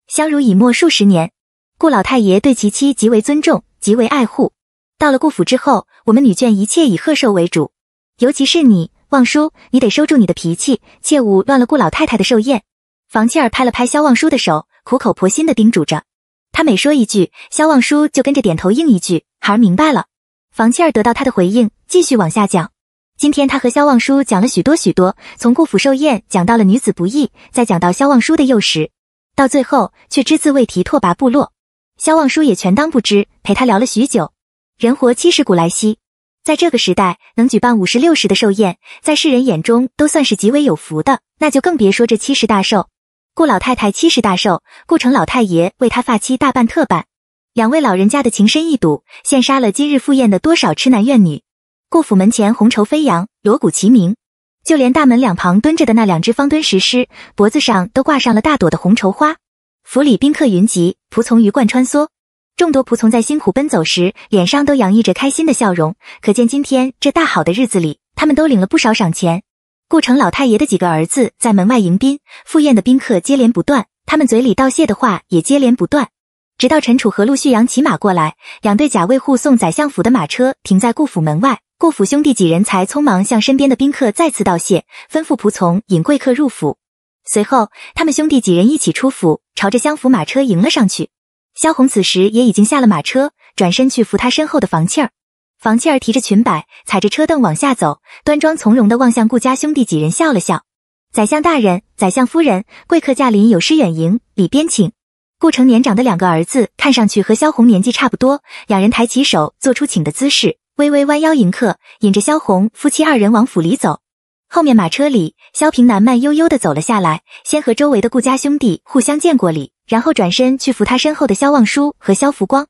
相濡以沫数十年，顾老太爷对其妻极为尊重，极为爱护。到了顾府之后，我们女眷一切以贺寿为主，尤其是你，望叔，你得收住你的脾气，切勿乱了顾老太太的寿宴。房契儿拍了拍萧望叔的手，苦口婆心的叮嘱着。他每说一句，萧望叔就跟着点头应一句：“孩儿明白了。”房契儿得到他的回应，继续往下讲。今天他和萧望叔讲了许多许多，从顾府寿宴讲到了女子不易，再讲到萧望叔的幼时。到最后却只字未提拓跋部落，萧望舒也全当不知，陪他聊了许久。人活七十古来稀，在这个时代能举办五十六十的寿宴，在世人眼中都算是极为有福的，那就更别说这七十大寿。顾老太太七十大寿，顾城老太爷为他发妻大办特办，两位老人家的情深意笃，羡煞了今日赴宴的多少痴男怨女。顾府门前红绸飞扬，锣鼓齐鸣。就连大门两旁蹲着的那两只方墩石狮，脖子上都挂上了大朵的红绸花。府里宾客云集，仆从鱼贯穿梭。众多仆从在辛苦奔走时，脸上都洋溢着开心的笑容，可见今天这大好的日子里，他们都领了不少赏钱。顾城老太爷的几个儿子在门外迎宾，赴宴的宾客接连不断，他们嘴里道谢的话也接连不断。直到陈楚和陆旭阳骑马过来，两队甲卫护送宰相府的马车停在顾府门外，顾府兄弟几人才匆忙向身边的宾客再次道谢，吩咐仆从引贵客入府。随后，他们兄弟几人一起出府，朝着相府马车迎了上去。萧红此时也已经下了马车，转身去扶他身后的房倩儿。房倩儿提着裙摆，踩着车凳往下走，端庄从容地望向顾家兄弟几人笑了笑：“宰相大人，宰相夫人，贵客驾临，有失远迎，里边请。”顾城年长的两个儿子看上去和萧红年纪差不多，两人抬起手做出请的姿势，微微弯腰迎客，引着萧红夫妻二人往府里走。后面马车里，萧平南慢悠悠的走了下来，先和周围的顾家兄弟互相见过礼，然后转身去扶他身后的萧望舒和萧福光。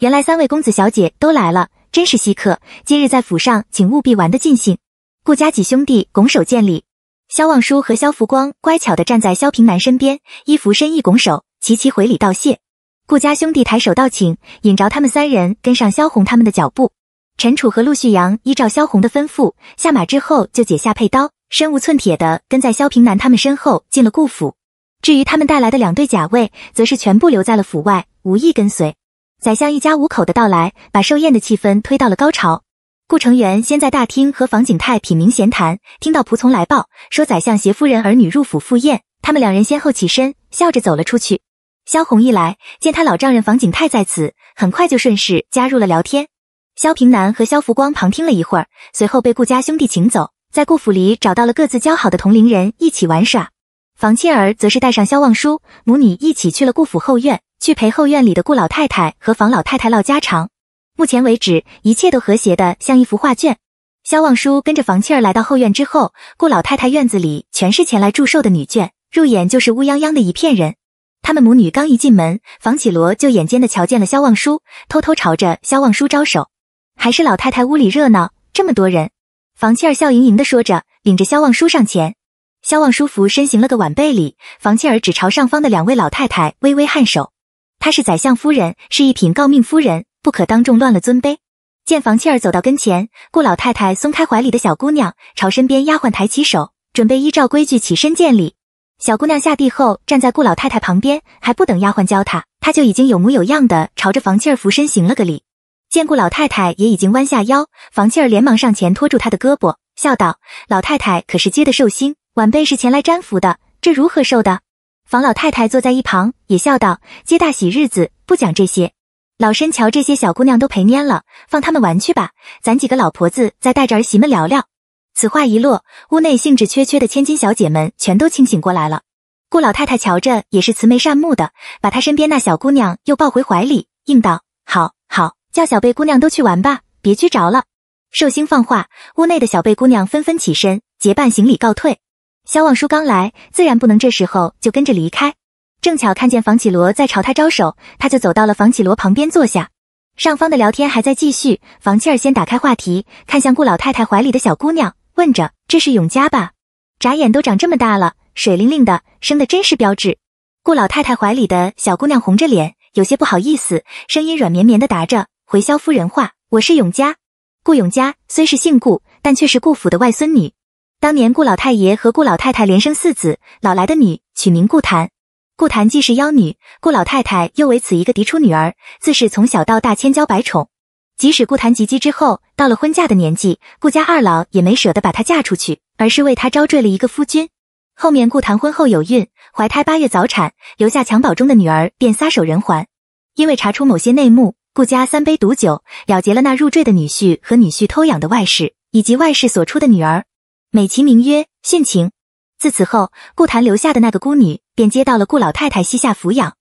原来三位公子小姐都来了，真是稀客。今日在府上，请务必玩得尽兴。顾家几兄弟拱手见礼，萧望舒和萧福光乖巧的站在萧平南身边，一扶身一拱手。齐齐回礼道谢，顾家兄弟抬手道请，引着他们三人跟上萧红他们的脚步。陈楚和陆旭阳依照萧红的吩咐下马之后，就解下佩刀，身无寸铁的跟在萧平南他们身后进了顾府。至于他们带来的两对甲卫，则是全部留在了府外，无意跟随。宰相一家五口的到来，把寿宴的气氛推到了高潮。顾成元先在大厅和房景泰品茗闲谈，听到仆从来报说宰相携夫人儿女入府赴宴，他们两人先后起身，笑着走了出去。萧红一来，见他老丈人房景泰在此，很快就顺势加入了聊天。萧平南和萧福光旁听了一会儿，随后被顾家兄弟请走，在顾府里找到了各自交好的同龄人一起玩耍。房倩儿则是带上萧望舒母女一起去了顾府后院，去陪后院里的顾老太太和房老太太唠家常。目前为止，一切都和谐的像一幅画卷。萧望舒跟着房倩儿来到后院之后，顾老太太院子里全是前来祝寿的女眷，入眼就是乌泱泱的一片人。他们母女刚一进门，房启罗就眼尖的瞧见了萧望舒，偷偷朝着萧望舒招手。还是老太太屋里热闹，这么多人。房七儿笑盈盈的说着，领着萧望舒上前。萧望舒福身行了个晚辈礼，房七儿只朝上方的两位老太太微微颔首。她是宰相夫人，是一品诰命夫人，不可当众乱了尊卑。见房七儿走到跟前，顾老太太松开怀里的小姑娘，朝身边丫鬟抬起手，准备依照规矩起身见礼。小姑娘下地后，站在顾老太太旁边，还不等丫鬟教她，她就已经有模有样的朝着房契儿俯身行了个礼。见顾老太太也已经弯下腰，房契儿连忙上前托住她的胳膊，笑道：“老太太可是接的寿星，晚辈是前来沾福的，这如何受的？”房老太太坐在一旁也笑道：“接大喜日子，不讲这些。老身瞧这些小姑娘都陪蔫了，放他们玩去吧，咱几个老婆子再带着儿媳们聊聊。”此话一落，屋内兴致缺缺的千金小姐们全都清醒过来了。顾老太太瞧着也是慈眉善目的，把她身边那小姑娘又抱回怀里，应道：“好好，叫小贝姑娘都去玩吧，别拘着了。”寿星放话，屋内的小贝姑娘纷纷起身，结伴行礼告退。萧望叔刚来，自然不能这时候就跟着离开。正巧看见房绮罗在朝他招手，他就走到了房绮罗旁边坐下。上方的聊天还在继续，房琪儿先打开话题，看向顾老太太怀里的小姑娘。问着：“这是永嘉吧？眨眼都长这么大了，水灵灵的，生的真是标致。”顾老太太怀里的小姑娘红着脸，有些不好意思，声音软绵绵的答着：“回萧夫人话，我是永嘉。”顾永嘉虽是姓顾，但却是顾府的外孙女。当年顾老太爷和顾老太太连生四子，老来的女取名顾檀。顾檀既是妖女，顾老太太又为此一个嫡出女儿，自是从小到大千娇百宠。即使顾谈及笄之后，到了婚嫁的年纪，顾家二老也没舍得把她嫁出去，而是为她招赘了一个夫君。后面顾谈婚后有孕，怀胎八月早产，留下襁褓中的女儿便撒手人寰。因为查出某些内幕，顾家三杯毒酒了结了那入赘的女婿和女婿偷养的外室，以及外室所出的女儿，美其名曰殉情。自此后，顾谈留下的那个孤女便接到了顾老太太膝下抚养，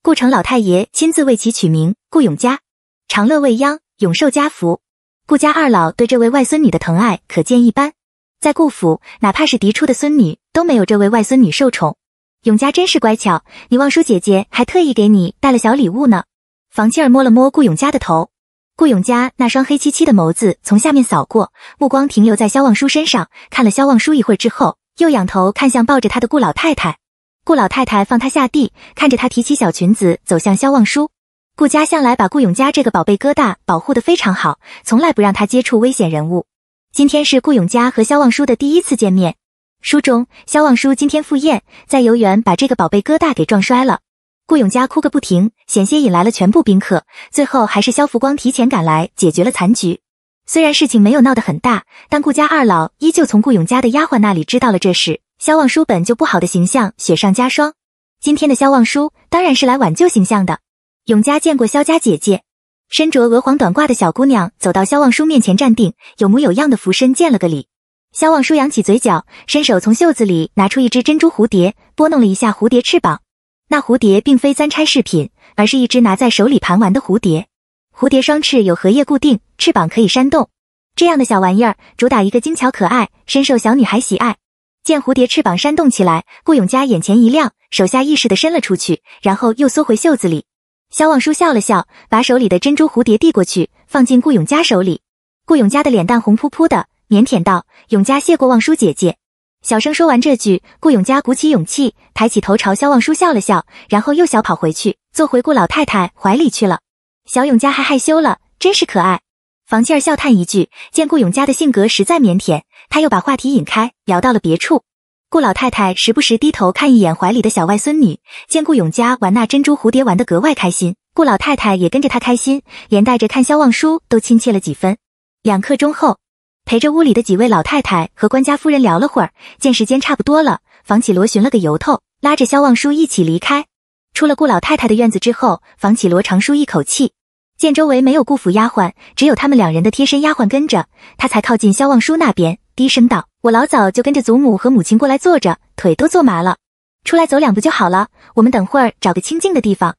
顾城老太爷亲自为其取名顾永嘉，长乐未央。永寿家福，顾家二老对这位外孙女的疼爱可见一斑。在顾府，哪怕是嫡出的孙女，都没有这位外孙女受宠。永嘉真是乖巧，你望舒姐姐还特意给你带了小礼物呢。房七儿摸了摸顾永嘉的头，顾永嘉那双黑漆漆的眸子从下面扫过，目光停留在萧望舒身上，看了萧望舒一会儿之后，又仰头看向抱着他的顾老太太。顾老太太放他下地，看着他提起小裙子走向萧望舒。顾家向来把顾永嘉这个宝贝疙瘩保护的非常好，从来不让他接触危险人物。今天是顾永嘉和萧望舒的第一次见面。书中，萧望舒今天赴宴，在游园把这个宝贝疙瘩给撞摔了，顾永嘉哭个不停，险些引来了全部宾客。最后还是萧福光提前赶来解决了残局。虽然事情没有闹得很大，但顾家二老依旧从顾永嘉的丫鬟那里知道了这事。萧望舒本就不好的形象雪上加霜，今天的萧望舒当然是来挽救形象的。永嘉见过萧家姐姐，身着鹅黄短褂的小姑娘走到萧望舒面前站定，有模有样的俯身见了个礼。萧望舒扬起嘴角，伸手从袖子里拿出一只珍珠蝴蝶，拨弄了一下蝴蝶翅膀。那蝴蝶并非簪钗饰品，而是一只拿在手里盘玩的蝴蝶。蝴蝶双翅有荷叶固定，翅膀可以扇动。这样的小玩意儿主打一个精巧可爱，深受小女孩喜爱。见蝴蝶翅膀扇动起来，顾永嘉眼前一亮，手下意识的伸了出去，然后又缩回袖子里。肖望舒笑了笑，把手里的珍珠蝴蝶递过去，放进顾永嘉手里。顾永嘉的脸蛋红扑扑的，腼腆道：“永嘉谢过望舒姐姐。”小声说完这句，顾永嘉鼓起勇气，抬起头朝肖望舒笑了笑，然后又小跑回去，坐回顾老太太怀里去了。小永嘉还害羞了，真是可爱。房倩儿笑叹一句，见顾永嘉的性格实在腼腆，她又把话题引开，聊到了别处。顾老太太时不时低头看一眼怀里的小外孙女，见顾永嘉玩那珍珠蝴蝶玩得格外开心，顾老太太也跟着她开心，连带着看萧望舒都亲切了几分。两刻钟后，陪着屋里的几位老太太和官家夫人聊了会儿，见时间差不多了，房启罗寻了个由头，拉着萧望舒一起离开。出了顾老太太的院子之后，房启罗长舒一口气，见周围没有顾府丫鬟，只有他们两人的贴身丫鬟跟着，他才靠近萧望舒那边。低声道：“我老早就跟着祖母和母亲过来坐着，腿都坐麻了，出来走两步就好了。我们等会儿找个清静的地方。”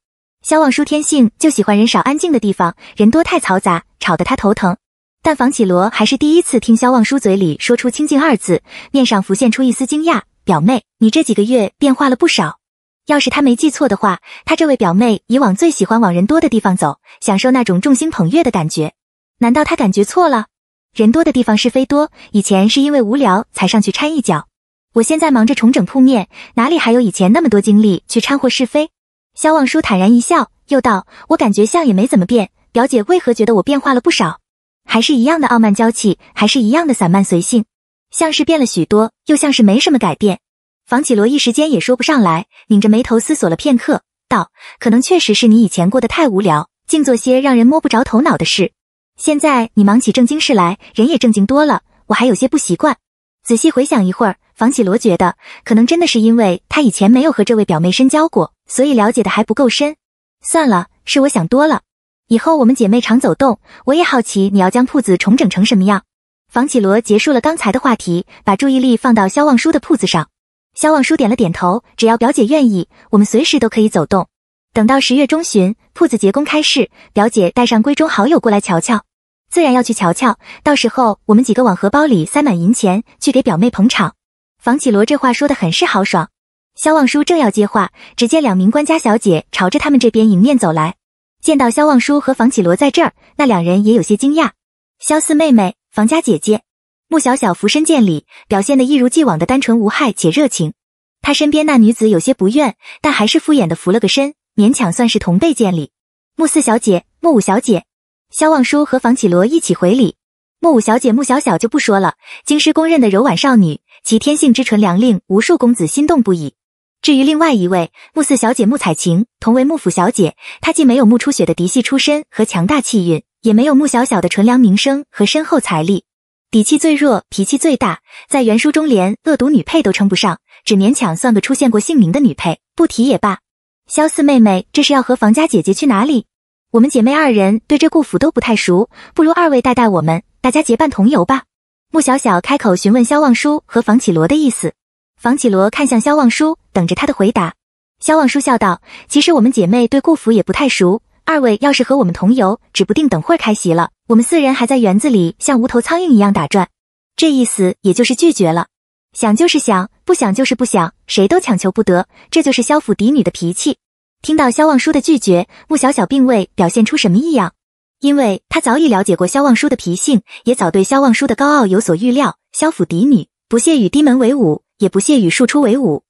萧望舒天性就喜欢人少安静的地方，人多太嘈杂，吵得他头疼。但房绮罗还是第一次听萧望舒嘴里说出“清静”二字，面上浮现出一丝惊讶：“表妹，你这几个月变化了不少。要是他没记错的话，他这位表妹以往最喜欢往人多的地方走，享受那种众星捧月的感觉。难道他感觉错了？”人多的地方是非多，以前是因为无聊才上去掺一脚。我现在忙着重整铺面，哪里还有以前那么多精力去掺和是非？萧望舒坦然一笑，又道：“我感觉像也没怎么变，表姐为何觉得我变化了不少？还是一样的傲慢娇气，还是一样的散漫随性？像是变了许多，又像是没什么改变。”房绮罗一时间也说不上来，拧着眉头思索了片刻，道：“可能确实是你以前过得太无聊，净做些让人摸不着头脑的事。”现在你忙起正经事来，人也正经多了，我还有些不习惯。仔细回想一会儿，房启罗觉得可能真的是因为他以前没有和这位表妹深交过，所以了解的还不够深。算了，是我想多了。以后我们姐妹常走动，我也好奇你要将铺子重整成什么样。房启罗结束了刚才的话题，把注意力放到肖望舒的铺子上。肖望舒点了点头，只要表姐愿意，我们随时都可以走动。等到十月中旬铺子结工开市，表姐带上闺中好友过来瞧瞧。自然要去瞧瞧，到时候我们几个往荷包里塞满银钱，去给表妹捧场。房绮罗这话说的很是豪爽。萧望舒正要接话，只见两名官家小姐朝着他们这边迎面走来。见到萧望舒和房绮罗在这儿，那两人也有些惊讶。萧四妹妹，房家姐姐，穆小小俯身见礼，表现得一如既往的单纯无害且热情。她身边那女子有些不愿，但还是敷衍的扶了个身，勉强算是同辈见礼。穆四小姐，穆五小姐。萧望舒和房绮罗一起回礼，木五小姐穆小小就不说了，京师公认的柔婉少女，其天性之纯良令无数公子心动不已。至于另外一位慕四小姐穆彩晴，同为木府小姐，她既没有慕初雪的嫡系出身和强大气运，也没有慕小小的纯良名声和深厚财力，底气最弱，脾气最大，在原书中连恶毒女配都称不上，只勉强算个出现过姓名的女配，不提也罢。萧四妹妹，这是要和房家姐姐去哪里？我们姐妹二人对这顾府都不太熟，不如二位带带我们，大家结伴同游吧。穆小小开口询问萧望舒和房启罗的意思。房启罗看向萧望舒，等着他的回答。萧望舒笑道：“其实我们姐妹对顾府也不太熟，二位要是和我们同游，指不定等会开席了，我们四人还在园子里像无头苍蝇一样打转。这意思也就是拒绝了。想就是想，不想就是不想，谁都强求不得，这就是萧府嫡女的脾气。”听到萧望舒的拒绝，穆小小并未表现出什么异样，因为他早已了解过萧望舒的脾性，也早对萧望舒的高傲有所预料。萧府嫡女，不屑与低门为伍，也不屑与庶出为伍。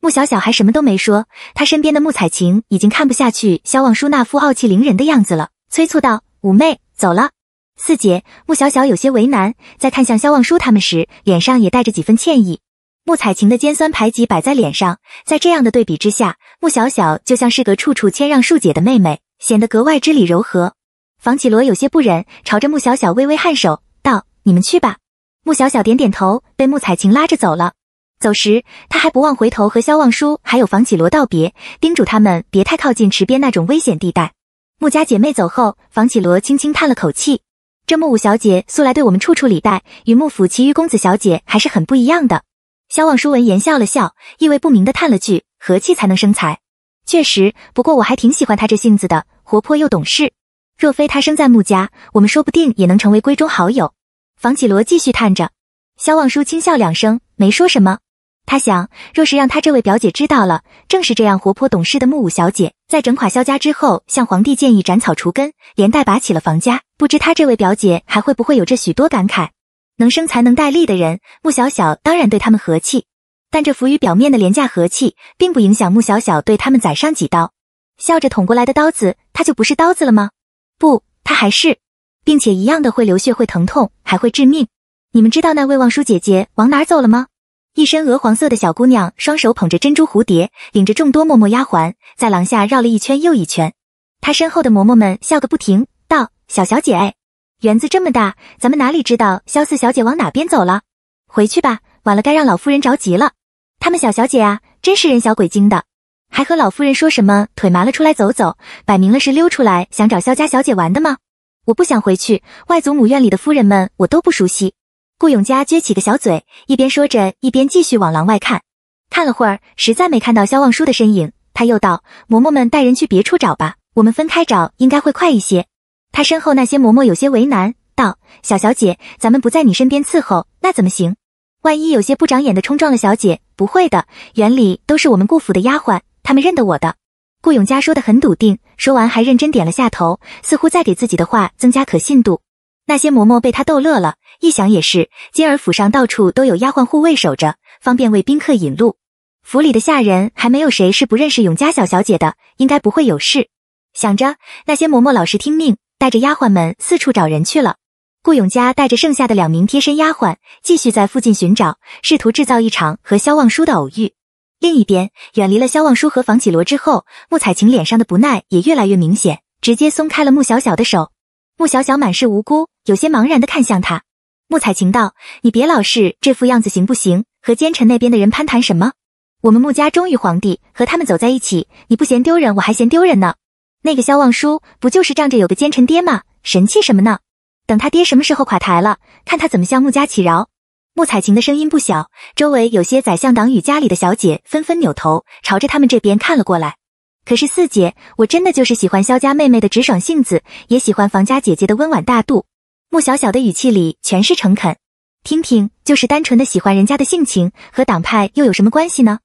穆小小还什么都没说，她身边的穆彩晴已经看不下去萧望舒那副傲气凌人的样子了，催促道：“五妹，走了。”四姐穆小小有些为难，在看向萧望舒他们时，脸上也带着几分歉意。穆彩晴的尖酸排挤摆在脸上，在这样的对比之下，穆小小就像是个处处谦让、恕姐的妹妹，显得格外知礼柔和。房绮罗有些不忍，朝着穆小小微微颔首，道：“你们去吧。”穆小小点点头，被穆彩晴拉着走了。走时，她还不忘回头和萧望舒还有房绮罗道别，叮嘱他们别太靠近池边那种危险地带。穆家姐妹走后，房绮罗轻轻叹了口气，这穆五小姐素来对我们处处礼待，与穆府其余公子小姐还是很不一样的。萧望舒闻言笑了笑，意味不明的叹了句：“和气才能生财，确实。不过我还挺喜欢他这性子的，活泼又懂事。若非他生在穆家，我们说不定也能成为闺中好友。”房启罗继续叹着，萧望舒轻笑两声，没说什么。他想，若是让他这位表姐知道了，正是这样活泼懂事的穆五小姐，在整垮萧家之后，向皇帝建议斩草除根，连带拔起了房家，不知他这位表姐还会不会有这许多感慨。能生财能带利的人，穆小小当然对他们和气，但这浮于表面的廉价和气，并不影响穆小小对他们宰上几刀。笑着捅过来的刀子，它就不是刀子了吗？不，它还是，并且一样的会流血、会疼痛，还会致命。你们知道那魏望舒姐姐往哪走了吗？一身鹅黄色的小姑娘，双手捧着珍珠蝴蝶，领着众多嬷嬷丫鬟，在廊下绕了一圈又一圈。她身后的嬷嬷们笑个不停，道：“小小姐，哎。”园子这么大，咱们哪里知道萧四小姐往哪边走了？回去吧，晚了该让老夫人着急了。他们小小姐啊，真是人小鬼精的，还和老夫人说什么腿麻了出来走走，摆明了是溜出来想找萧家小姐玩的吗？我不想回去，外祖母院里的夫人们我都不熟悉。顾永嘉撅起个小嘴，一边说着，一边继续往廊外看。看了会儿，实在没看到萧望舒的身影，他又道：“嬷嬷们带人去别处找吧，我们分开找，应该会快一些。”他身后那些嬷嬷有些为难，道：“小小姐，咱们不在你身边伺候，那怎么行？万一有些不长眼的冲撞了小姐，不会的，园里都是我们顾府的丫鬟，他们认得我的。”顾永嘉说的很笃定，说完还认真点了下头，似乎在给自己的话增加可信度。那些嬷嬷被他逗乐了，一想也是，今儿府上到处都有丫鬟护卫守着，方便为宾客引路。府里的下人还没有谁是不认识永嘉小小姐的，应该不会有事。想着，那些嬷嬷老实听命。带着丫鬟们四处找人去了。顾永嘉带着剩下的两名贴身丫鬟，继续在附近寻找，试图制造一场和萧望舒的偶遇。另一边，远离了萧望舒和房绮罗之后，穆彩晴脸上的不耐也越来越明显，直接松开了穆小小的手。穆小小满是无辜，有些茫然的看向他。穆彩晴道：“你别老是这副样子行不行？和奸臣那边的人攀谈什么？我们穆家忠于皇帝，和他们走在一起，你不嫌丢人，我还嫌丢人呢。”那个萧望舒不就是仗着有个奸臣爹吗？神气什么呢？等他爹什么时候垮台了，看他怎么向穆家乞饶。穆彩晴的声音不小，周围有些宰相党羽家里的小姐纷纷扭头朝着他们这边看了过来。可是四姐，我真的就是喜欢萧家妹妹的直爽性子，也喜欢房家姐姐的温婉大度。穆小小的语气里全是诚恳，听听，就是单纯的喜欢人家的性情，和党派又有什么关系呢？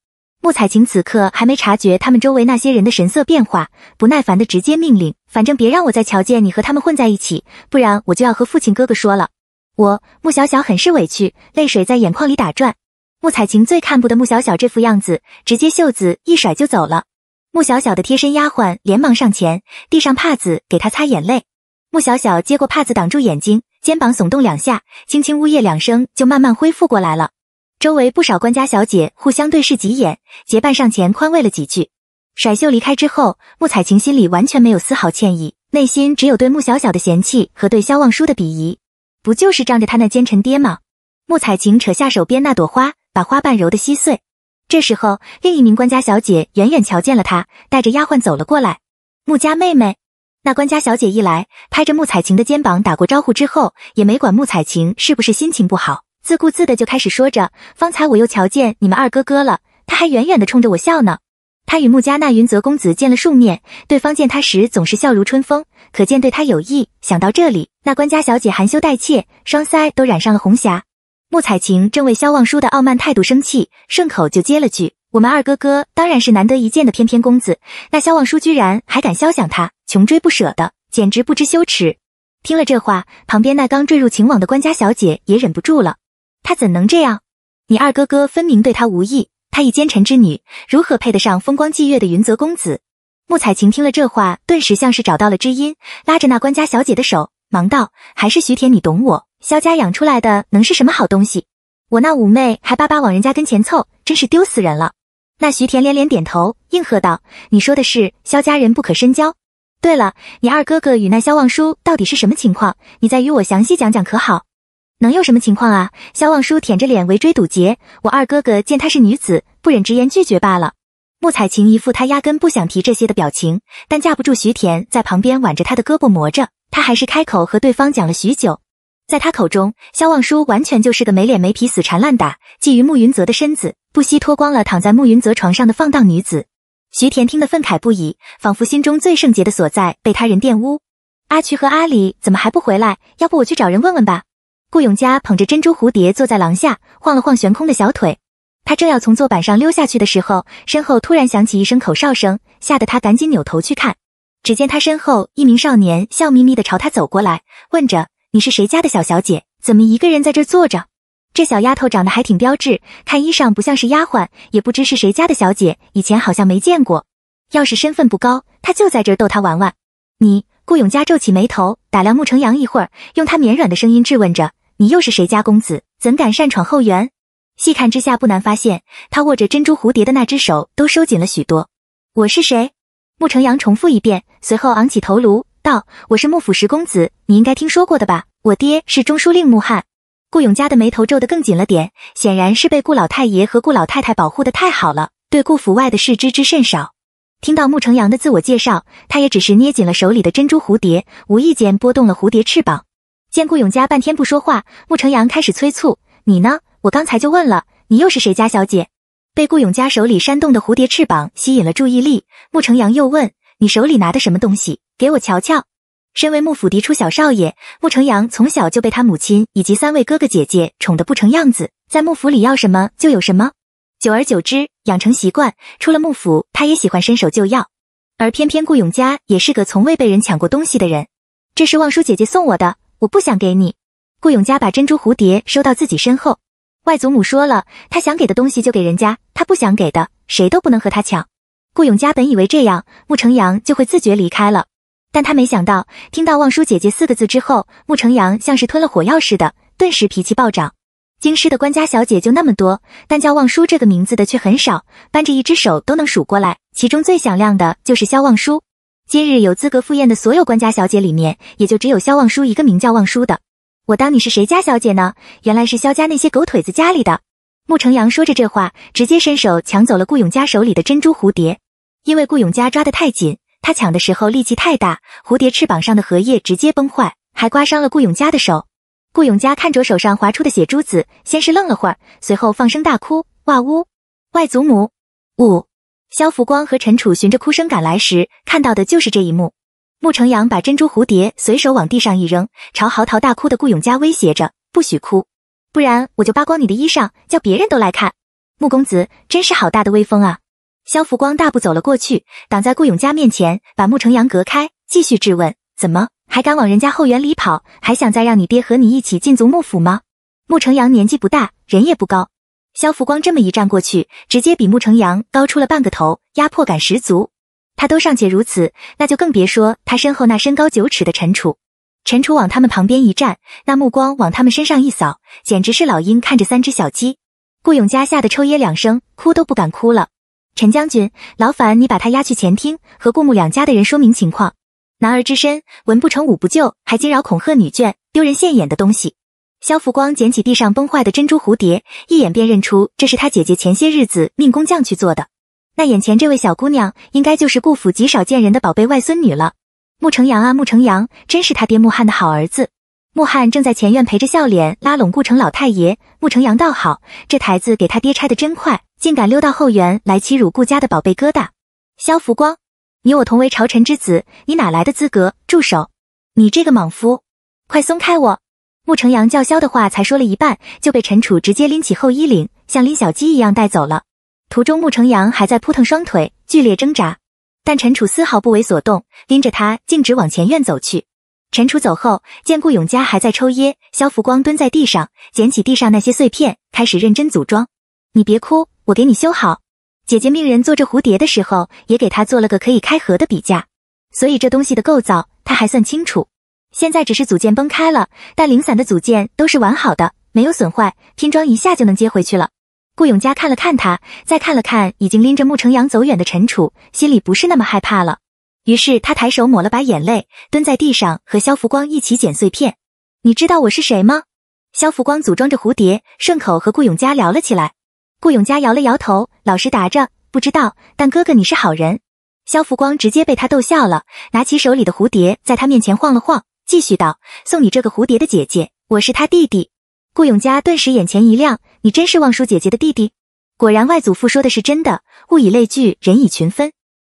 穆彩晴此刻还没察觉他们周围那些人的神色变化，不耐烦的直接命令：“反正别让我再瞧见你和他们混在一起，不然我就要和父亲哥哥说了。”我穆小小很是委屈，泪水在眼眶里打转。穆彩晴最看不得穆小小这副样子，直接袖子一甩就走了。穆小小的贴身丫鬟连忙上前，递上帕子给她擦眼泪。穆小小接过帕子挡住眼睛，肩膀耸动两下，轻轻呜咽两声，就慢慢恢复过来了。周围不少官家小姐互相对视几眼，结伴上前宽慰了几句，甩袖离开之后，穆彩晴心里完全没有丝毫歉意，内心只有对穆小小的嫌弃和对萧望舒的鄙夷。不就是仗着他那奸臣爹吗？穆彩晴扯下手边那朵花，把花瓣揉得稀碎。这时候，另一名官家小姐远远瞧见了她，带着丫鬟走了过来。穆家妹妹，那官家小姐一来，拍着穆彩晴的肩膀打过招呼之后，也没管穆彩晴是不是心情不好。自顾自的就开始说着，方才我又瞧见你们二哥哥了，他还远远的冲着我笑呢。他与穆家那云泽公子见了数面，对方见他时总是笑如春风，可见对他有意。想到这里，那官家小姐含羞带怯，双腮都染上了红霞。穆彩晴正为萧望舒的傲慢态度生气，顺口就接了句：“我们二哥哥当然是难得一见的翩翩公子，那萧望舒居然还敢肖想他，穷追不舍的，简直不知羞耻。”听了这话，旁边那刚坠入情网的官家小姐也忍不住了。他怎能这样？你二哥哥分明对他无意，他一奸臣之女，如何配得上风光霁月的云泽公子？穆彩晴听了这话，顿时像是找到了知音，拉着那官家小姐的手，忙道：“还是徐田，你懂我。萧家养出来的能是什么好东西？我那五妹还巴巴往人家跟前凑，真是丢死人了。”那徐田连连点头，应和道：“你说的是，萧家人不可深交。对了，你二哥哥与那萧望舒到底是什么情况？你再与我详细讲讲，可好？”能有什么情况啊？萧望舒舔着脸围追堵截，我二哥哥见她是女子，不忍直言拒绝罢了。穆彩晴一副她压根不想提这些的表情，但架不住徐田在旁边挽着他的胳膊磨着，她还是开口和对方讲了许久。在他口中，萧望舒完全就是个没脸没皮、死缠烂打、觊觎慕云泽的身子，不惜脱光了躺在慕云泽床上的放荡女子。徐田听得愤慨不已，仿佛心中最圣洁的所在被他人玷污。阿渠和阿里怎么还不回来？要不我去找人问问吧。顾永嘉捧着珍珠蝴蝶坐在廊下，晃了晃悬空的小腿。他正要从坐板上溜下去的时候，身后突然响起一声口哨声，吓得他赶紧扭头去看。只见他身后一名少年笑眯眯的朝他走过来，问着：“你是谁家的小小姐？怎么一个人在这坐着？”这小丫头长得还挺标致，看衣裳不像是丫鬟，也不知是谁家的小姐，以前好像没见过。要是身份不高，他就在这逗她玩玩。你，顾永嘉皱起眉头，打量穆承阳一会儿，用他绵软的声音质问着。你又是谁家公子？怎敢擅闯后园？细看之下，不难发现他握着珍珠蝴蝶的那只手都收紧了许多。我是谁？穆承阳重复一遍，随后昂起头颅道：“我是穆府十公子，你应该听说过的吧？我爹是中书令穆汉。”顾永家的眉头皱得更紧了点，显然是被顾老太爷和顾老太太保护的太好了，对顾府外的事知之甚少。听到穆承阳的自我介绍，他也只是捏紧了手里的珍珠蝴蝶，无意间拨动了蝴蝶翅膀。见顾永嘉半天不说话，穆成阳开始催促：“你呢？我刚才就问了，你又是谁家小姐？”被顾永嘉手里扇动的蝴蝶翅膀吸引了注意力，穆成阳又问：“你手里拿的什么东西？给我瞧瞧。”身为幕府嫡出小少爷，穆成阳从小就被他母亲以及三位哥哥姐姐宠得不成样子，在幕府里要什么就有什么，久而久之养成习惯，出了幕府他也喜欢伸手就要。而偏偏顾永嘉也是个从未被人抢过东西的人，这是望舒姐姐送我的。我不想给你，顾永嘉把珍珠蝴蝶收到自己身后。外祖母说了，他想给的东西就给人家，他不想给的，谁都不能和他抢。顾永嘉本以为这样，穆承阳就会自觉离开了，但他没想到，听到“望舒姐姐”四个字之后，穆承阳像是吞了火药似的，顿时脾气暴涨。京师的官家小姐就那么多，但叫望舒这个名字的却很少，扳着一只手都能数过来，其中最响亮的就是萧望舒。今日有资格赴宴的所有官家小姐里面，也就只有萧望舒一个名叫望舒的。我当你是谁家小姐呢？原来是萧家那些狗腿子家里的。穆承阳说着这话，直接伸手抢走了顾永嘉手里的珍珠蝴蝶。因为顾永嘉抓得太紧，他抢的时候力气太大，蝴蝶翅膀上的荷叶直接崩坏，还刮伤了顾永嘉的手。顾永嘉看着手上划出的血珠子，先是愣了会儿，随后放声大哭：“哇呜，外祖母，呜！”萧福光和陈楚循着哭声赶来时，看到的就是这一幕。穆成阳把珍珠蝴蝶随手往地上一扔，朝嚎啕大哭的顾永嘉威胁着：“不许哭，不然我就扒光你的衣裳，叫别人都来看。”穆公子真是好大的威风啊！萧福光大步走了过去，挡在顾永嘉面前，把穆成阳隔开，继续质问：“怎么还敢往人家后园里跑？还想再让你爹和你一起进族穆府吗？”穆成阳年纪不大，人也不高。肖福光这么一站过去，直接比穆承阳高出了半个头，压迫感十足。他都尚且如此，那就更别说他身后那身高九尺的陈楚。陈楚往他们旁边一站，那目光往他们身上一扫，简直是老鹰看着三只小鸡。顾永嘉吓得抽噎两声，哭都不敢哭了。陈将军，劳烦你把他押去前厅，和顾穆两家的人说明情况。男儿之身，文不成武不就，还惊扰恐吓女眷，丢人现眼的东西。萧福光捡起地上崩坏的珍珠蝴蝶，一眼便认出这是他姐姐前些日子命工匠去做的。那眼前这位小姑娘，应该就是顾府极少见人的宝贝外孙女了。穆成阳啊，穆成阳，真是他爹穆汉的好儿子。穆汉正在前院陪着笑脸拉拢顾城老太爷，穆成阳倒好，这台子给他爹拆的真快，竟敢溜到后园来欺辱顾家的宝贝疙瘩。萧福光，你我同为朝臣之子，你哪来的资格？住手！你这个莽夫，快松开我！穆承阳叫嚣的话才说了一半，就被陈楚直接拎起后衣领，像拎小鸡一样带走了。途中，穆承阳还在扑腾双腿，剧烈挣扎，但陈楚丝毫不为所动，拎着他径直往前院走去。陈楚走后，见顾永嘉还在抽噎，肖福光蹲在地上捡起地上那些碎片，开始认真组装。你别哭，我给你修好。姐姐命人做这蝴蝶的时候，也给她做了个可以开合的笔架，所以这东西的构造她还算清楚。现在只是组件崩开了，但零散的组件都是完好的，没有损坏，拼装一下就能接回去了。顾永嘉看了看他，再看了看已经拎着穆橙阳走远的陈楚，心里不是那么害怕了。于是他抬手抹了把眼泪，蹲在地上和肖福光一起捡碎片。你知道我是谁吗？肖福光组装着蝴蝶，顺口和顾永嘉聊了起来。顾永嘉摇了摇头，老实答着不知道。但哥哥你是好人。肖福光直接被他逗笑了，拿起手里的蝴蝶在他面前晃了晃。继续道：“送你这个蝴蝶的姐姐，我是她弟弟。”顾永嘉顿时眼前一亮：“你真是望舒姐姐的弟弟？果然，外祖父说的是真的。物以类聚，人以群分，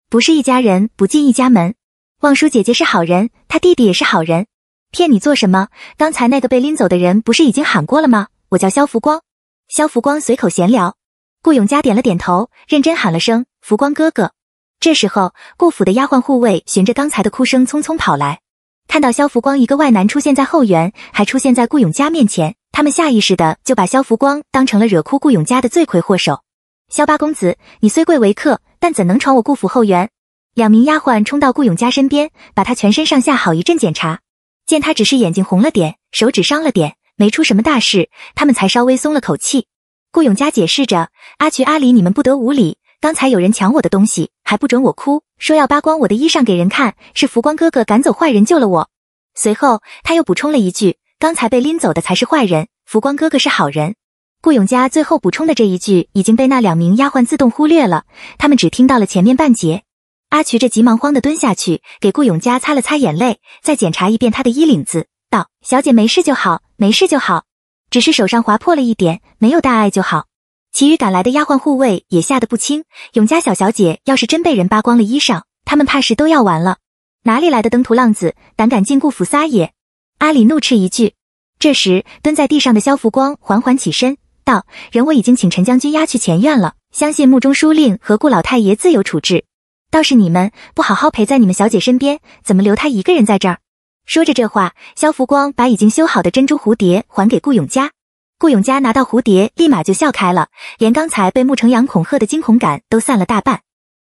不是一家人不进一家门。望舒姐姐是好人，她弟弟也是好人，骗你做什么？刚才那个被拎走的人不是已经喊过了吗？我叫肖福光。”肖福光随口闲聊，顾永嘉点了点头，认真喊了声：“福光哥哥。”这时候，顾府的丫鬟护卫循着刚才的哭声匆匆跑来。看到萧福光一个外男出现在后园，还出现在顾永嘉面前，他们下意识的就把萧福光当成了惹哭顾永嘉的罪魁祸首。萧八公子，你虽贵为客，但怎能闯我顾府后园？两名丫鬟冲到顾永嘉身边，把他全身上下好一阵检查，见他只是眼睛红了点，手指伤了点，没出什么大事，他们才稍微松了口气。顾永嘉解释着：“阿渠、阿离，你们不得无礼。”刚才有人抢我的东西，还不准我哭，说要扒光我的衣裳给人看。是福光哥哥赶走坏人救了我。随后他又补充了一句，刚才被拎走的才是坏人，福光哥哥是好人。顾永嘉最后补充的这一句已经被那两名丫鬟自动忽略了，他们只听到了前面半截。阿渠着急忙慌的蹲下去给顾永嘉擦了擦眼泪，再检查一遍他的衣领子，道：“小姐没事就好，没事就好，只是手上划破了一点，没有大碍就好。”其余赶来的丫鬟护卫也吓得不轻。永嘉小小姐要是真被人扒光了衣裳，他们怕是都要完了。哪里来的登徒浪子，胆敢进顾府撒野？阿里怒斥一句。这时，蹲在地上的萧福光缓缓起身，道：“人我已经请陈将军押去前院了，相信穆中书令和顾老太爷自有处置。倒是你们，不好好陪在你们小姐身边，怎么留她一个人在这儿？”说着这话，萧福光把已经修好的珍珠蝴蝶还给顾永嘉。顾永嘉拿到蝴蝶，立马就笑开了，连刚才被穆承阳恐吓的惊恐感都散了大半。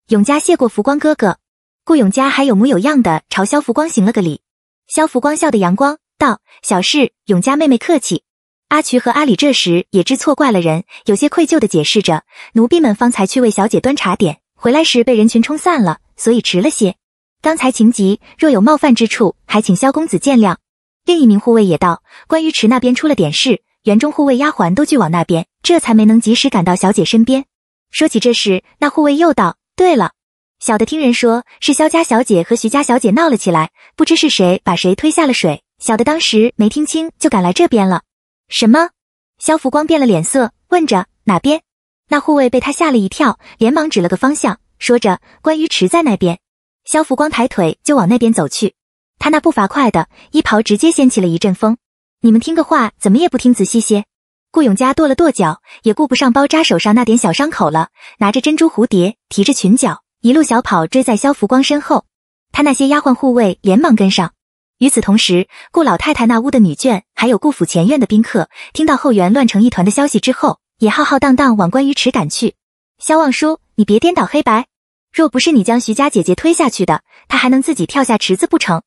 永嘉谢过浮光哥哥，顾永嘉还有模有样的朝萧浮光行了个礼。萧浮光笑的阳光道：“小事，永嘉妹妹客气。”阿渠和阿里这时也知错怪了人，有些愧疚的解释着：“奴婢们方才去为小姐端茶点，回来时被人群冲散了，所以迟了些。刚才情急，若有冒犯之处，还请萧公子见谅。”另一名护卫也道：“关于池那边出了点事。”园中护卫、丫鬟都聚往那边，这才没能及时赶到小姐身边。说起这事，那护卫又道：“对了，小的听人说是萧家小姐和徐家小姐闹了起来，不知是谁把谁推下了水。小的当时没听清，就赶来这边了。”什么？萧福光变了脸色，问着：“哪边？”那护卫被他吓了一跳，连忙指了个方向，说着：“关于池在那边。”萧福光抬腿就往那边走去，他那步伐快的，衣袍直接掀起了一阵风。你们听个话，怎么也不听仔细些？顾永嘉跺了跺脚，也顾不上包扎手上那点小伤口了，拿着珍珠蝴蝶，提着裙角，一路小跑追在萧福光身后。他那些丫鬟护卫连忙跟上。与此同时，顾老太太那屋的女眷，还有顾府前院的宾客，听到后园乱成一团的消息之后，也浩浩荡荡往观鱼池赶去。萧望舒，你别颠倒黑白！若不是你将徐家姐姐推下去的，她还能自己跳下池子不成？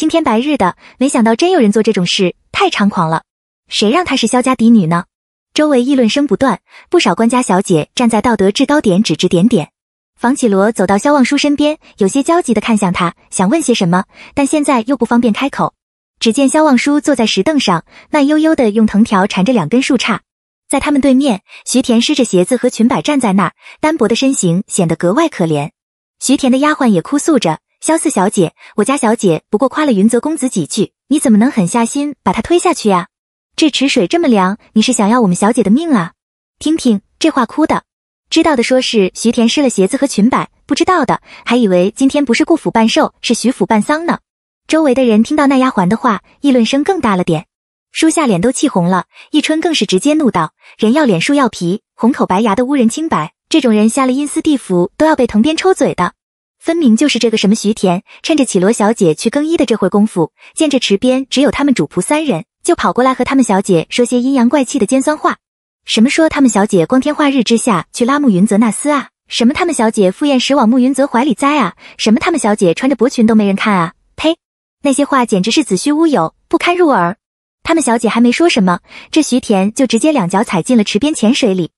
青天白日的，没想到真有人做这种事，太猖狂了！谁让她是萧家嫡女呢？周围议论声不断，不少官家小姐站在道德制高点指指点点。房绮罗走到萧望舒身边，有些焦急地看向他，想问些什么，但现在又不方便开口。只见萧望舒坐在石凳上，慢悠悠地用藤条缠着两根树杈。在他们对面，徐田湿着鞋子和裙摆站在那儿，单薄的身形显得格外可怜。徐田的丫鬟也哭诉着。萧四小姐，我家小姐不过夸了云泽公子几句，你怎么能狠下心把他推下去呀？这池水这么凉，你是想要我们小姐的命啊？听听这话，哭的，知道的说是徐田湿了鞋子和裙摆，不知道的还以为今天不是顾府办寿，是徐府办丧呢。周围的人听到那丫鬟的话，议论声更大了点。舒夏脸都气红了，一春更是直接怒道：人要脸，树要皮，红口白牙的污人清白，这种人下了阴司地府都要被藤鞭抽嘴的。分明就是这个什么徐田，趁着绮罗小姐去更衣的这会功夫，见这池边只有他们主仆三人，就跑过来和他们小姐说些阴阳怪气的尖酸话。什么说他们小姐光天化日之下去拉慕云泽那厮啊？什么他们小姐赴宴时往慕云泽怀里栽啊？什么他们小姐穿着薄裙都没人看啊？呸！那些话简直是子虚乌有，不堪入耳。他们小姐还没说什么，这徐田就直接两脚踩进了池边浅水里。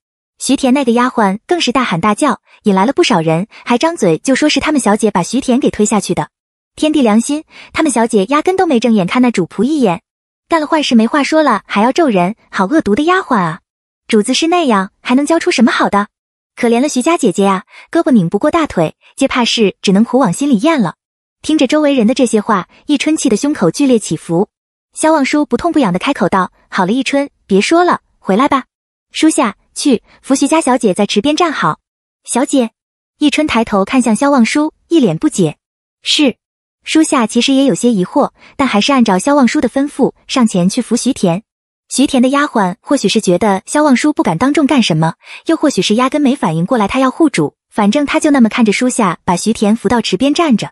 徐田那个丫鬟更是大喊大叫，引来了不少人，还张嘴就说是他们小姐把徐田给推下去的。天地良心，他们小姐压根都没正眼看那主仆一眼，干了坏事没话说了，还要咒人，好恶毒的丫鬟啊！主子是那样，还能教出什么好的？可怜了徐家姐姐呀，胳膊拧不过大腿，这怕是只能苦往心里咽了。听着周围人的这些话，一春气得胸口剧烈起伏。萧望舒不痛不痒的开口道：“好了，一春，别说了，回来吧，书下。”去扶徐家小姐在池边站好。小姐，一春抬头看向萧望舒，一脸不解。是，舒夏其实也有些疑惑，但还是按照萧望舒的吩咐上前去扶徐田。徐田的丫鬟或许是觉得萧望舒不敢当众干什么，又或许是压根没反应过来他要护主，反正他就那么看着舒夏把徐田扶到池边站着。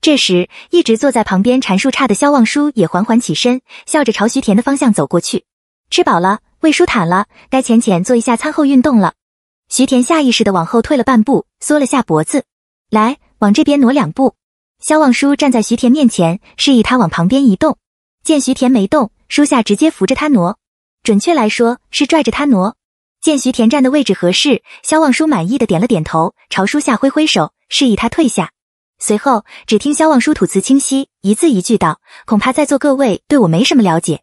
这时，一直坐在旁边缠树杈的萧望舒也缓缓起身，笑着朝徐田的方向走过去。吃饱了。胃舒坦了，该浅浅做一下餐后运动了。徐田下意识的往后退了半步，缩了下脖子。来，往这边挪两步。肖望舒站在徐田面前，示意他往旁边移动。见徐田没动，舒夏直接扶着他挪，准确来说是拽着他挪。见徐田站的位置合适，肖望舒满意的点了点头，朝舒夏挥挥手，示意他退下。随后，只听肖望舒吐词清晰，一字一句道：“恐怕在座各位对我没什么了解。”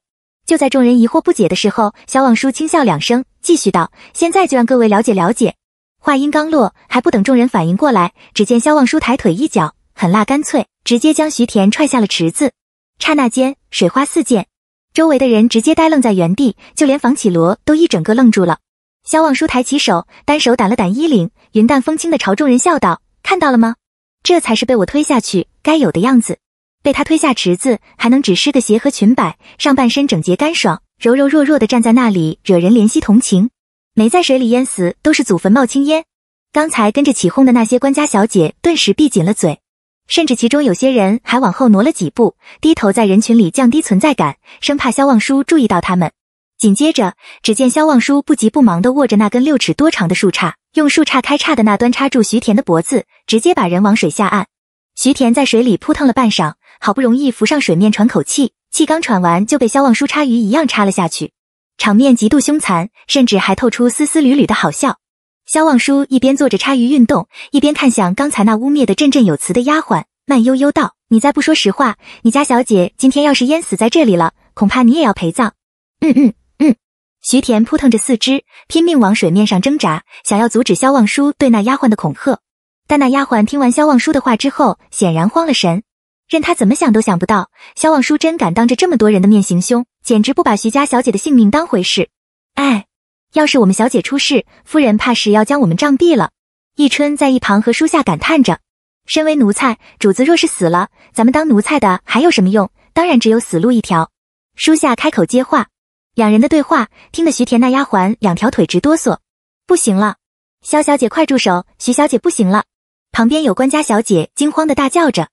就在众人疑惑不解的时候，萧望舒轻笑两声，继续道：“现在就让各位了解了解。”话音刚落，还不等众人反应过来，只见萧望舒抬腿一脚，狠辣干脆，直接将徐田踹下了池子。刹那间，水花四溅，周围的人直接呆愣在原地，就连房启罗都一整个愣住了。萧望舒抬起手，单手掸了掸衣领，云淡风轻的朝众人笑道：“看到了吗？这才是被我推下去该有的样子。”被他推下池子，还能只湿个鞋和裙摆，上半身整洁干爽，柔柔弱弱的站在那里，惹人怜惜同情。没在水里淹死，都是祖坟冒青烟。刚才跟着起哄的那些官家小姐，顿时闭紧了嘴，甚至其中有些人还往后挪了几步，低头在人群里降低存在感，生怕萧望舒注意到他们。紧接着，只见萧望舒不急不忙的握着那根六尺多长的树杈，用树杈开叉的那端插住徐田的脖子，直接把人往水下按。徐田在水里扑腾了半晌。好不容易浮上水面喘口气，气刚喘完就被萧望舒插鱼一样插了下去，场面极度凶残，甚至还透出丝丝缕缕的好笑。萧望舒一边做着插鱼运动，一边看向刚才那污蔑的振振有词的丫鬟，慢悠悠道：“你再不说实话，你家小姐今天要是淹死在这里了，恐怕你也要陪葬。”嗯嗯嗯。徐田扑腾着四肢，拼命往水面上挣扎，想要阻止萧望舒对那丫鬟的恐吓。但那丫鬟听完萧望舒的话之后，显然慌了神。任他怎么想都想不到，萧望淑真敢当着这么多人的面行凶，简直不把徐家小姐的性命当回事。哎，要是我们小姐出事，夫人怕是要将我们杖毙了。易春在一旁和书下感叹着，身为奴才，主子若是死了，咱们当奴才的还有什么用？当然只有死路一条。书下开口接话，两人的对话听得徐田那丫鬟两条腿直哆嗦，不行了，萧小姐快住手，徐小姐不行了。旁边有官家小姐惊慌的大叫着。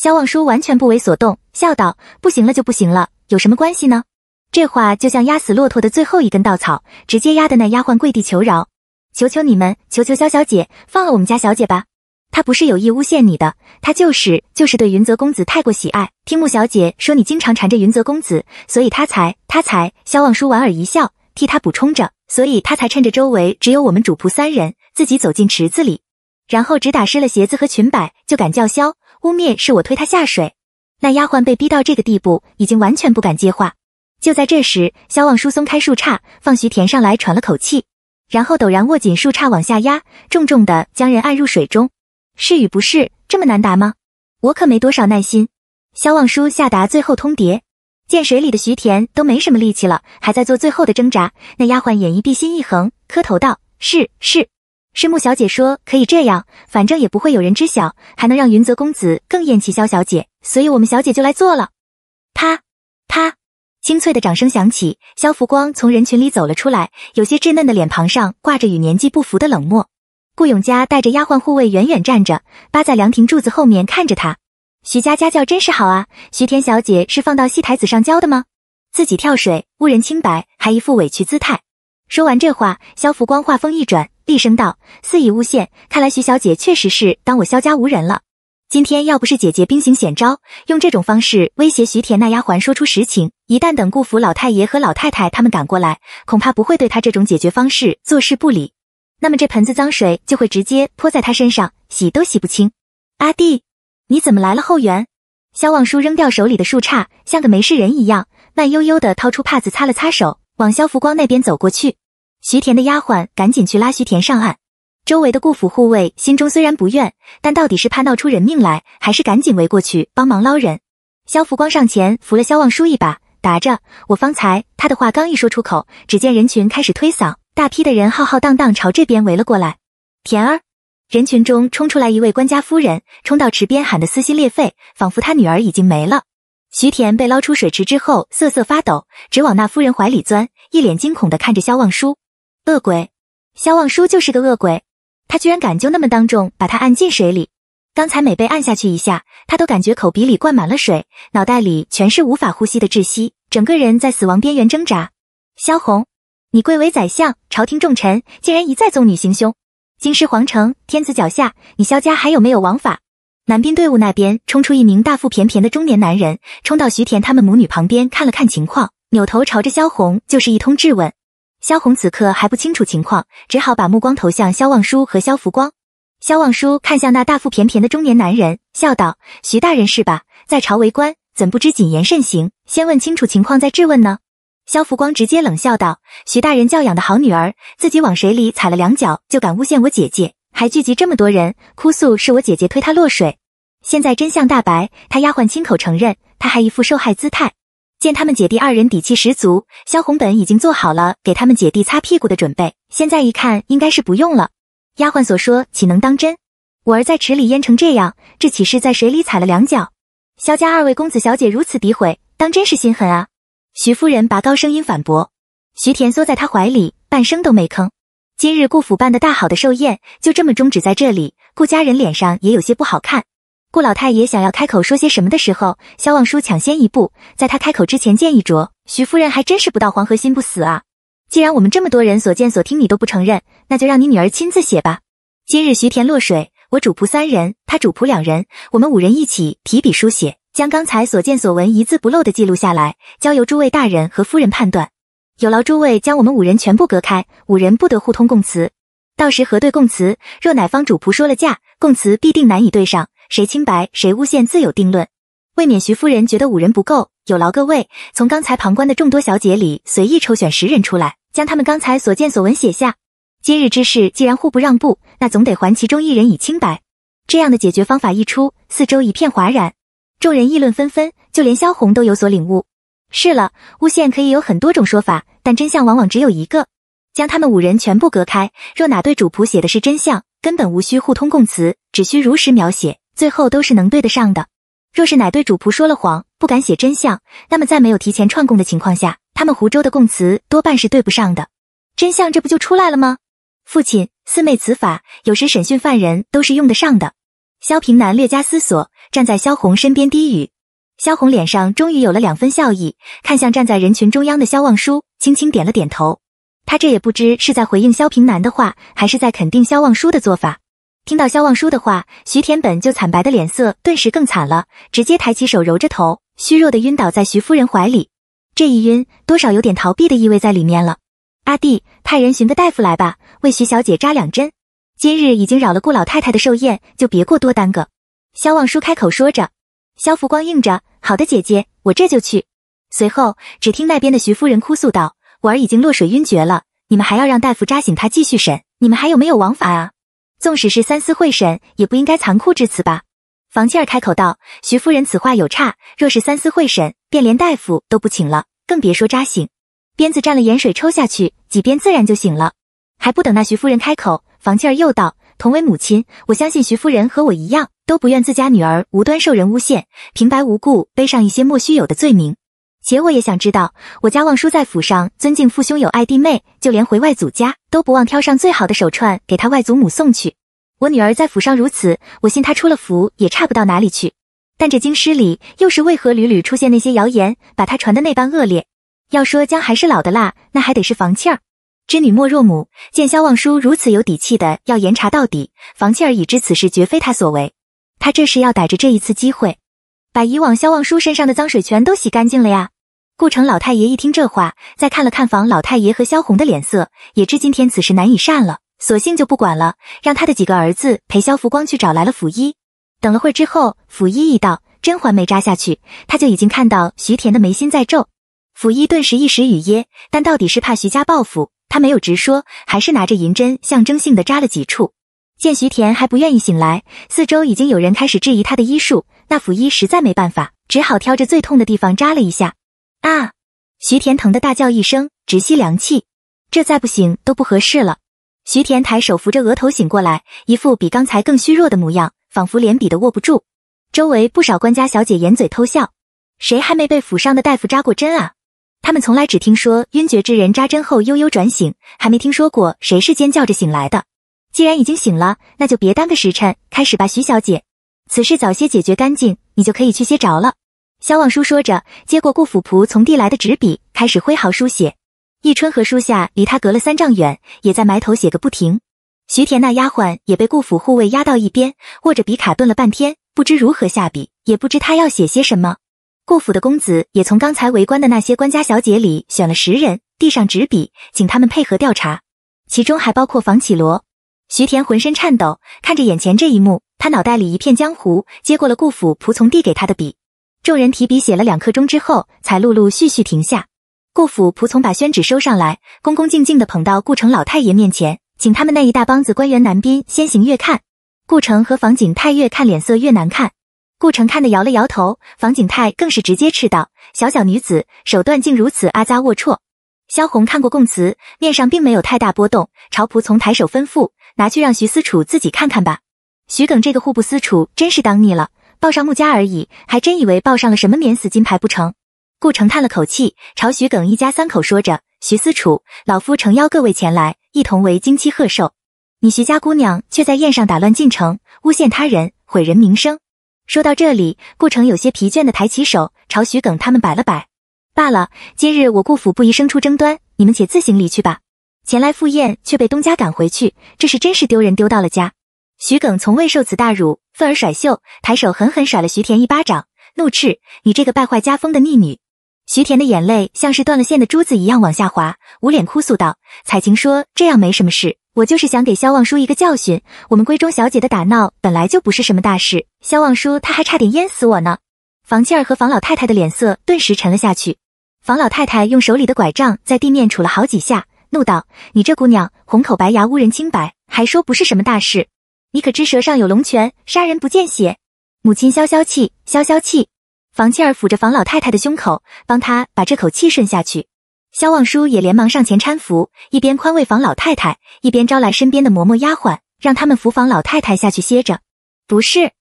萧望舒完全不为所动，笑道：“不行了就不行了，有什么关系呢？”这话就像压死骆驼的最后一根稻草，直接压得那丫鬟跪地求饶：“求求你们，求求萧小姐放了我们家小姐吧！她不是有意诬陷你的，她就是就是对云泽公子太过喜爱。听穆小姐说你经常缠着云泽公子，所以她才她才……”萧望舒莞尔一笑，替她补充着：“所以她才趁着周围只有我们主仆三人，自己走进池子里，然后只打湿了鞋子和裙摆，就敢叫嚣。”污蔑是我推他下水，那丫鬟被逼到这个地步，已经完全不敢接话。就在这时，萧望舒松开树杈，放徐田上来，喘了口气，然后陡然握紧树杈往下压，重重的将人按入水中。是与不是，这么难答吗？我可没多少耐心。萧望舒下达最后通牒。见水里的徐田都没什么力气了，还在做最后的挣扎，那丫鬟眼一闭，心一横，磕头道：“是是。”是穆小姐说可以这样，反正也不会有人知晓，还能让云泽公子更厌弃萧小姐，所以我们小姐就来做了。啪啪，清脆的掌声响起，萧扶光从人群里走了出来，有些稚嫩的脸庞上挂着与年纪不符的冷漠。顾永嘉带着丫鬟护卫远远站着，扒在凉亭柱子后面看着他。徐家家教真是好啊，徐田小姐是放到戏台子上教的吗？自己跳水污人清白，还一副委屈姿态。说完这话，萧扶光话锋一转。厉声道：“肆意诬陷！看来徐小姐确实是当我萧家无人了。今天要不是姐姐兵行险招，用这种方式威胁徐田那丫鬟说出实情，一旦等顾府老太爷和老太太他们赶过来，恐怕不会对她这种解决方式坐视不理。那么这盆子脏水就会直接泼在她身上，洗都洗不清。”阿弟，你怎么来了后园？萧望舒扔掉手里的树杈，像个没事人一样，慢悠悠地掏出帕子擦了擦手，往萧福光那边走过去。徐田的丫鬟赶紧去拉徐田上岸，周围的顾府护卫心中虽然不愿，但到底是怕闹出人命来，还是赶紧围过去帮忙捞人。肖福光上前扶了肖望舒一把，答着我方才他的话刚一说出口，只见人群开始推搡，大批的人浩浩荡荡朝这边围了过来。田儿，人群中冲出来一位官家夫人，冲到池边喊得撕心裂肺，仿佛他女儿已经没了。徐田被捞出水池之后，瑟瑟发抖，直往那夫人怀里钻，一脸惊恐地看着肖望舒。恶鬼，萧望舒就是个恶鬼，他居然敢就那么当众把他按进水里。刚才每被按下去一下，他都感觉口鼻里灌满了水，脑袋里全是无法呼吸的窒息，整个人在死亡边缘挣扎。萧红，你贵为宰相，朝廷重臣，竟然一再纵女行凶，京师皇城，天子脚下，你萧家还有没有王法？南滨队伍那边冲出一名大腹便便的中年男人，冲到徐田他们母女旁边看了看情况，扭头朝着萧红就是一通质问。萧红此刻还不清楚情况，只好把目光投向萧望舒和萧福光。萧望舒看向那大腹便便的中年男人，笑道：“徐大人是吧？在朝为官，怎不知谨言慎行？先问清楚情况再质问呢？”萧福光直接冷笑道：“徐大人教养的好女儿，自己往水里踩了两脚，就敢诬陷我姐姐，还聚集这么多人哭诉是我姐姐推她落水。现在真相大白，她丫鬟亲口承认，她还一副受害姿态。”见他们姐弟二人底气十足，萧红本已经做好了给他们姐弟擦屁股的准备，现在一看应该是不用了。丫鬟所说岂能当真？我儿在池里淹成这样，这岂是在水里踩了两脚？萧家二位公子小姐如此诋毁，当真是心狠啊！徐夫人拔高声音反驳。徐田缩在他怀里，半声都没吭。今日顾府办的大好的寿宴，就这么终止在这里，顾家人脸上也有些不好看。顾老太爷想要开口说些什么的时候，萧望舒抢先一步，在他开口之前建议着：“徐夫人还真是不到黄河心不死啊！既然我们这么多人所见所听你都不承认，那就让你女儿亲自写吧。今日徐田落水，我主仆三人，他主仆两人，我们五人一起提笔书写，将刚才所见所闻一字不漏的记录下来，交由诸位大人和夫人判断。有劳诸位将我们五人全部隔开，五人不得互通供词，到时核对供词，若哪方主仆说了价，供词，必定难以对上。”谁清白，谁诬陷，自有定论。未免徐夫人觉得五人不够，有劳各位从刚才旁观的众多小姐里随意抽选十人出来，将他们刚才所见所闻写下。今日之事既然互不让步，那总得还其中一人以清白。这样的解决方法一出，四周一片哗然，众人议论纷纷，就连萧红都有所领悟。是了，诬陷可以有很多种说法，但真相往往只有一个。将他们五人全部隔开，若哪对主仆写的是真相，根本无需互通供词，只需如实描写。最后都是能对得上的。若是哪对主仆说了谎，不敢写真相，那么在没有提前串供的情况下，他们湖州的供词多半是对不上的。真相这不就出来了吗？父亲，四妹此法有时审讯犯人都是用得上的。萧平南略加思索，站在萧红身边低语。萧红脸上终于有了两分笑意，看向站在人群中央的萧望舒，轻轻点了点头。他这也不知是在回应萧平南的话，还是在肯定萧望舒的做法。听到萧望舒的话，徐田本就惨白的脸色顿时更惨了，直接抬起手揉着头，虚弱的晕倒在徐夫人怀里。这一晕，多少有点逃避的意味在里面了。阿弟，派人寻个大夫来吧，为徐小姐扎两针。今日已经扰了顾老太太的寿宴，就别过多耽搁。萧望舒开口说着，萧福光应着，好的，姐姐，我这就去。随后，只听那边的徐夫人哭诉道：“我儿已经落水晕厥了，你们还要让大夫扎醒他继续审，你们还有没有王法啊？”纵使是三司会审，也不应该残酷至此吧？房倩儿开口道：“徐夫人此话有差。若是三司会审，便连大夫都不请了，更别说扎醒。鞭子蘸了盐水抽下去几鞭，自然就醒了。还不等那徐夫人开口，房倩儿又道：同为母亲，我相信徐夫人和我一样，都不愿自家女儿无端受人诬陷，平白无故背上一些莫须有的罪名。”且我也想知道，我家望叔在府上尊敬父兄有爱弟妹，就连回外祖家都不忘挑上最好的手串给他外祖母送去。我女儿在府上如此，我信她出了府也差不到哪里去。但这京师里又是为何屡屡出现那些谣言，把她传的那般恶劣？要说姜还是老的辣，那还得是房倩儿。知女莫若母，见萧望叔如此有底气的要严查到底，房倩儿已知此事绝非他所为，他这是要逮着这一次机会，把以往萧望叔身上的脏水全都洗干净了呀！顾城老太爷一听这话，再看了看房老太爷和萧红的脸色，也知今天此事难以善了，索性就不管了，让他的几个儿子陪萧福光去找来了府医。等了会儿之后，府医一到，甄嬛没扎下去，他就已经看到徐田的眉心在皱。府医顿时一时语噎，但到底是怕徐家报复，他没有直说，还是拿着银针象征性的扎了几处。见徐田还不愿意醒来，四周已经有人开始质疑他的医术，那府医实在没办法，只好挑着最痛的地方扎了一下。啊！徐田疼得大叫一声，直吸凉气。这再不醒都不合适了。徐田抬手扶着额头醒过来，一副比刚才更虚弱的模样，仿佛连笔都握不住。周围不少官家小姐掩嘴偷笑，谁还没被府上的大夫扎过针啊？他们从来只听说晕厥之人扎针后悠悠转醒，还没听说过谁是尖叫着醒来的。既然已经醒了，那就别耽搁时辰，开始吧，徐小姐。此事早些解决干净，你就可以去歇着了。萧望舒说着，接过顾府仆从递来的纸笔，开始挥毫书写。易春和书下离他隔了三丈远，也在埋头写个不停。徐田那丫鬟也被顾府护卫压到一边，握着笔卡顿了半天，不知如何下笔，也不知他要写些什么。顾府的公子也从刚才围观的那些官家小姐里选了十人，递上纸笔，请他们配合调查，其中还包括房绮罗。徐田浑身颤抖，看着眼前这一幕，他脑袋里一片浆糊，接过了顾府仆从递给他的笔。众人提笔写了两刻钟之后，才陆陆续续停下。顾府仆从把宣纸收上来，恭恭敬敬地捧到顾城老太爷面前，请他们那一大帮子官员、男宾先行阅看。顾城和房景泰越看脸色越难看，顾城看的摇了摇头，房景泰更是直接斥道：“小小女子手段竟如此阿渣龌龊！”萧红看过供词，面上并没有太大波动，朝仆从抬手吩咐：“拿去让徐思楚自己看看吧。”徐耿这个户部司楚真是当腻了。报上穆家而已，还真以为报上了什么免死金牌不成？顾城叹了口气，朝徐耿一家三口说着：“徐思楚，老夫诚邀各位前来，一同为京妻贺寿。你徐家姑娘却在宴上打乱进程，诬陷他人，毁人名声。”说到这里，顾城有些疲倦的抬起手，朝徐耿他们摆了摆：“罢了，今日我顾府不宜生出争端，你们且自行离去吧。前来赴宴却被东家赶回去，这是真是丢人丢到了家。”徐耿从未受此大辱，愤而甩袖，抬手狠狠甩了徐田一巴掌，怒斥：“你这个败坏家风的逆女！”徐田的眼泪像是断了线的珠子一样往下滑，捂脸哭诉道：“彩晴说这样没什么事，我就是想给萧望舒一个教训。我们闺中小姐的打闹本来就不是什么大事，萧望舒他还差点淹死我呢。”房倩儿和房老太太的脸色顿时沉了下去，房老太太用手里的拐杖在地面杵了好几下，怒道：“你这姑娘，红口白牙污人清白，还说不是什么大事！”你可知舌上有龙泉，杀人不见血？母亲，消消气，消消气。房气儿抚着房老太太的胸口，帮她把这口气顺下去。萧望舒也连忙上前搀扶，一边宽慰房老太太，一边招来身边的嬷嬷丫鬟，让他们扶房老太太下去歇着。不是，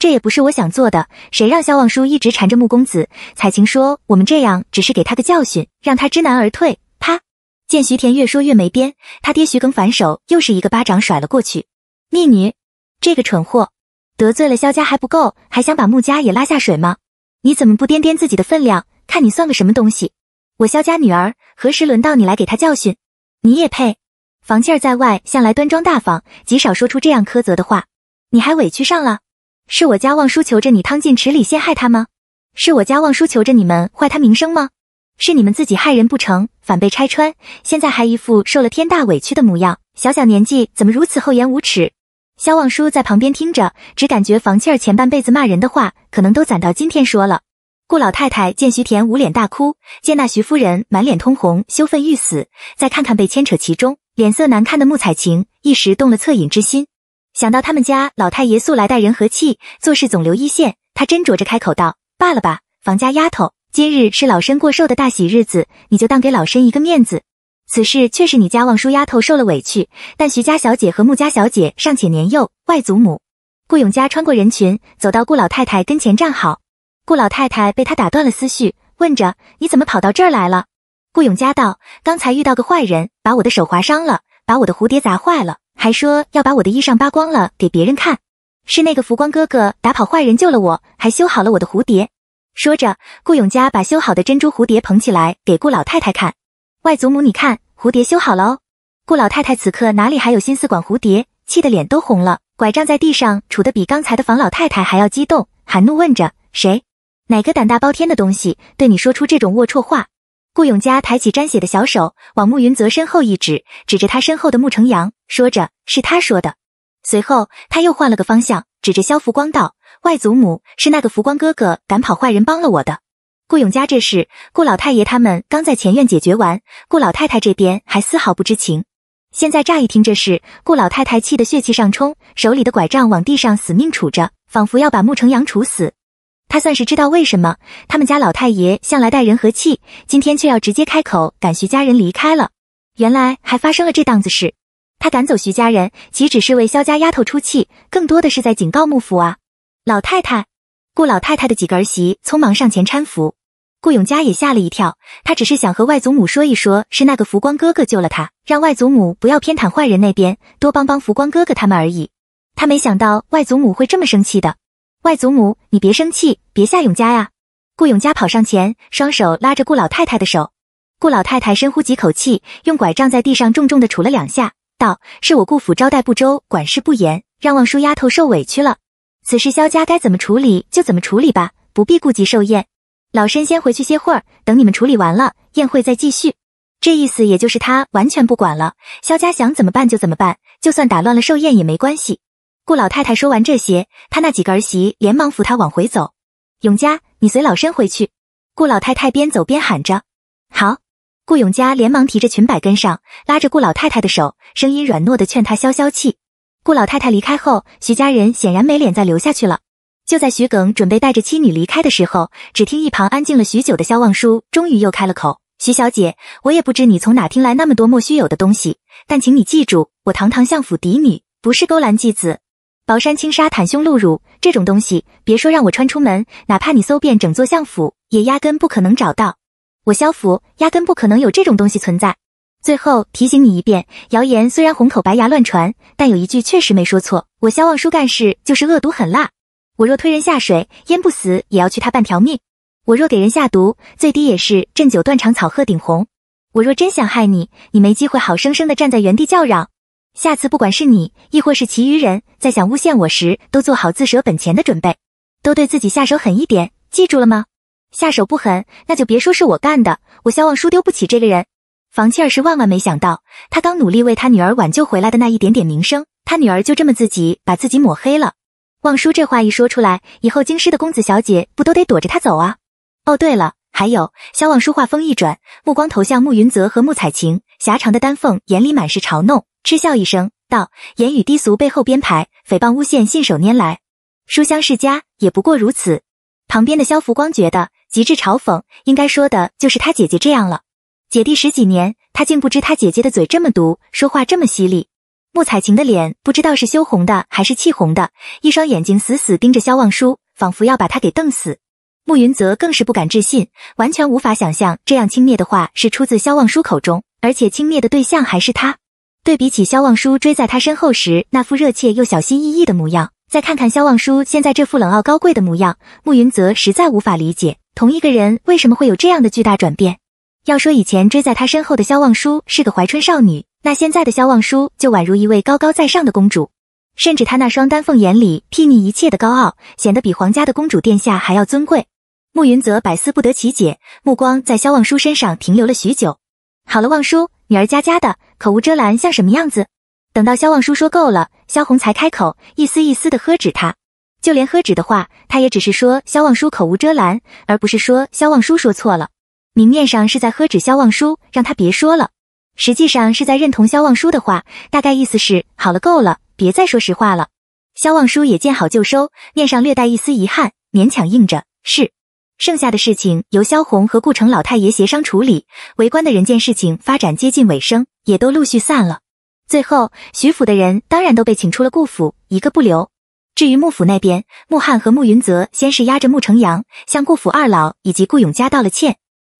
这也不是我想做的。谁让萧望舒一直缠着穆公子？彩晴说，我们这样只是给他个教训，让他知难而退。啪！见徐田越说越没边，他爹徐耿反手又是一个巴掌甩了过去。逆女，这个蠢货，得罪了萧家还不够，还想把穆家也拉下水吗？你怎么不掂掂自己的分量？看你算个什么东西？我萧家女儿何时轮到你来给她教训？你也配？房倩儿在外向来端庄大方，极少说出这样苛责的话，你还委屈上了？是我家望叔求着你趟进池里陷害他吗？是我家望叔求着你们坏他名声吗？是你们自己害人不成，反被拆穿，现在还一副受了天大委屈的模样，小小年纪怎么如此厚颜无耻？萧望舒在旁边听着，只感觉房气儿前半辈子骂人的话，可能都攒到今天说了。顾老太太见徐田捂脸大哭，见那徐夫人满脸通红，羞愤欲死，再看看被牵扯其中，脸色难看的穆彩晴，一时动了恻隐之心。想到他们家老太爷素来待人和气，做事总留一线，他斟酌着开口道：“罢了吧，房家丫头，今日是老身过寿的大喜日子，你就当给老身一个面子。”此事却是你家望舒丫头受了委屈，但徐家小姐和穆家小姐尚且年幼。外祖母，顾永嘉穿过人群，走到顾老太太跟前站好。顾老太太被他打断了思绪，问着：“你怎么跑到这儿来了？”顾永嘉道：“刚才遇到个坏人，把我的手划伤了，把我的蝴蝶砸坏了，还说要把我的衣裳扒光了给别人看。是那个福光哥哥打跑坏人，救了我，还修好了我的蝴蝶。”说着，顾永嘉把修好的珍珠蝴蝶捧起来给顾老太太看。外祖母，你看蝴蝶修好了哦。顾老太太此刻哪里还有心思管蝴蝶，气得脸都红了，拐杖在地上杵得比刚才的房老太太还要激动，含怒问着：“谁？哪个胆大包天的东西对你说出这种龌龊话？”顾永嘉抬起沾血的小手，往慕云泽身后一指，指着他身后的慕承阳，说着：“是他说的。”随后他又换了个方向，指着萧福光道：“外祖母，是那个福光哥哥赶跑坏人，帮了我的。”顾永家这事，顾老太爷他们刚在前院解决完，顾老太太这边还丝毫不知情。现在乍一听这事，顾老太太气得血气上冲，手里的拐杖往地上死命杵着，仿佛要把穆承阳杵死。她算是知道为什么他们家老太爷向来待人和气，今天却要直接开口赶徐家人离开了。原来还发生了这档子事，他赶走徐家人，岂止是为萧家丫头出气，更多的是在警告穆府啊！老太太。顾老太太的几个儿媳匆忙上前搀扶，顾永嘉也吓了一跳。他只是想和外祖母说一说，是那个福光哥哥救了他，让外祖母不要偏袒坏人那边，多帮帮福光哥哥他们而已。他没想到外祖母会这么生气的。外祖母，你别生气，别吓永嘉呀！顾永嘉跑上前，双手拉着顾老太太的手。顾老太太深呼几口气，用拐杖在地上重重的杵了两下，道：“是我顾府招待不周，管事不严，让望舒丫头受委屈了。”此事萧家该怎么处理就怎么处理吧，不必顾及寿宴。老身先回去歇会儿，等你们处理完了，宴会再继续。这意思也就是他完全不管了，萧家想怎么办就怎么办，就算打乱了寿宴也没关系。顾老太太说完这些，她那几个儿媳连忙扶她往回走。永嘉，你随老身回去。顾老太太边走边喊着。好。顾永嘉连忙提着裙摆跟上，拉着顾老太太的手，声音软糯的劝她消消气。顾老太太离开后，徐家人显然没脸再留下去了。就在徐耿准备带着妻女离开的时候，只听一旁安静了许久的萧望舒终于又开了口：“徐小姐，我也不知你从哪听来那么多莫须有的东西，但请你记住，我堂堂相府嫡女，不是勾栏妓子。薄衫轻纱、袒胸露乳这种东西，别说让我穿出门，哪怕你搜遍整座相府，也压根不可能找到。我萧府压根不可能有这种东西存在。”最后提醒你一遍，谣言虽然红口白牙乱传，但有一句确实没说错。我萧望舒干事就是恶毒狠辣，我若推人下水，淹不死也要去他半条命；我若给人下毒，最低也是鸩酒断肠草、鹤顶红。我若真想害你，你没机会好生生的站在原地叫嚷。下次不管是你，亦或是其余人，在想诬陷我时，都做好自舍本钱的准备，都对自己下手狠一点，记住了吗？下手不狠，那就别说是我干的，我萧望舒丢不起这个人。房契儿是万万没想到，他刚努力为他女儿挽救回来的那一点点名声，他女儿就这么自己把自己抹黑了。望叔这话一说出来，以后京师的公子小姐不都得躲着他走啊？哦，对了，还有，萧望叔话锋一转，目光投向慕云泽和慕彩晴，狭长的丹凤眼里满是嘲弄，嗤笑一声道：“言语低俗，背后编排，诽谤诬陷，信手拈来，书香世家也不过如此。”旁边的萧福光觉得极致嘲讽，应该说的就是他姐姐这样了。姐弟十几年，他竟不知他姐姐的嘴这么毒，说话这么犀利。穆彩晴的脸不知道是羞红的还是气红的，一双眼睛死死盯着萧望舒，仿佛要把他给瞪死。穆云泽更是不敢置信，完全无法想象这样轻蔑的话是出自萧望舒口中，而且轻蔑的对象还是他。对比起萧望舒追在他身后时那副热切又小心翼翼的模样，再看看萧望舒现在这副冷傲高贵的模样，穆云泽实在无法理解同一个人为什么会有这样的巨大转变。要说以前追在她身后的萧望舒是个怀春少女，那现在的萧望舒就宛如一位高高在上的公主，甚至她那双丹凤眼里睥睨一切的高傲，显得比皇家的公主殿下还要尊贵。慕云泽百思不得其解，目光在萧望舒身上停留了许久。好了，望舒，女儿家家的口无遮拦像什么样子？等到萧望舒说够了，萧红才开口，一丝一丝的呵止她。就连呵止的话，她也只是说萧望舒口无遮拦，而不是说萧望舒说错了。明面上是在喝止萧望舒，让他别说了；实际上是在认同萧望舒的话，大概意思是好了，够了，别再说实话了。萧望舒也见好就收，面上略带一丝遗憾，勉强应着：“是。”剩下的事情由萧红和顾城老太爷协商处理。围观的人见事情发展接近尾声，也都陆续散了。最后，徐府的人当然都被请出了顾府，一个不留。至于穆府那边，穆汉和穆云泽先是压着穆承阳，向顾府二老以及顾永嘉道了歉。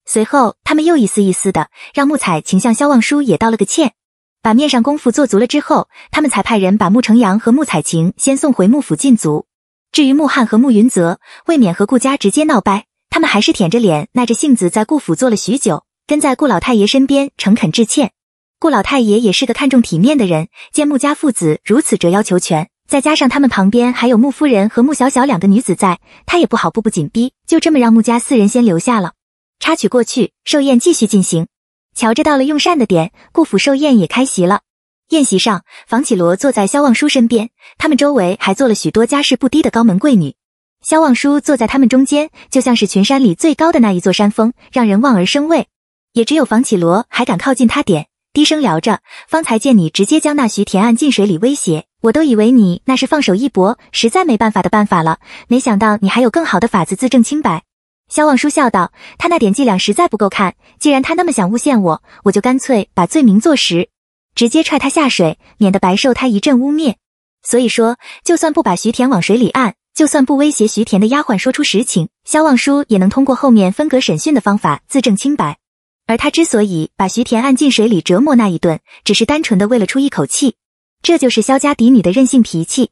随后，他们又一丝一丝的让穆彩晴向萧望舒也道了个歉，把面上功夫做足了之后，他们才派人把穆成阳和穆彩晴先送回穆府禁足。至于穆汉和穆云泽，为免和顾家直接闹掰，他们还是舔着脸、耐着性子在顾府坐了许久，跟在顾老太爷身边诚恳致歉。顾老太爷也是个看重体面的人，见穆家父子如此折腰求全，再加上他们旁边还有穆夫人和穆小小两个女子在，他也不好步步紧逼，就这么让穆家四人先留下了。插曲过去，寿宴继续进行。瞧着到了用膳的点，顾府寿宴也开席了。宴席上，房绮罗坐在萧望舒身边，他们周围还坐了许多家世不低的高门贵女。萧望舒坐在他们中间，就像是群山里最高的那一座山峰，让人望而生畏。也只有房绮罗还敢靠近他点，低声聊着。方才见你直接将那徐田按进水里威胁，我都以为你那是放手一搏，实在没办法的办法了。没想到你还有更好的法子自证清白。肖望舒笑道：“他那点伎俩实在不够看。既然他那么想诬陷我，我就干脆把罪名坐实，直接踹他下水，免得白受他一阵污蔑。所以说，就算不把徐田往水里按，就算不威胁徐田的丫鬟说出实情，肖望舒也能通过后面分隔审讯的方法自证清白。而他之所以把徐田按进水里折磨那一顿，只是单纯的为了出一口气。这就是萧家嫡女的任性脾气，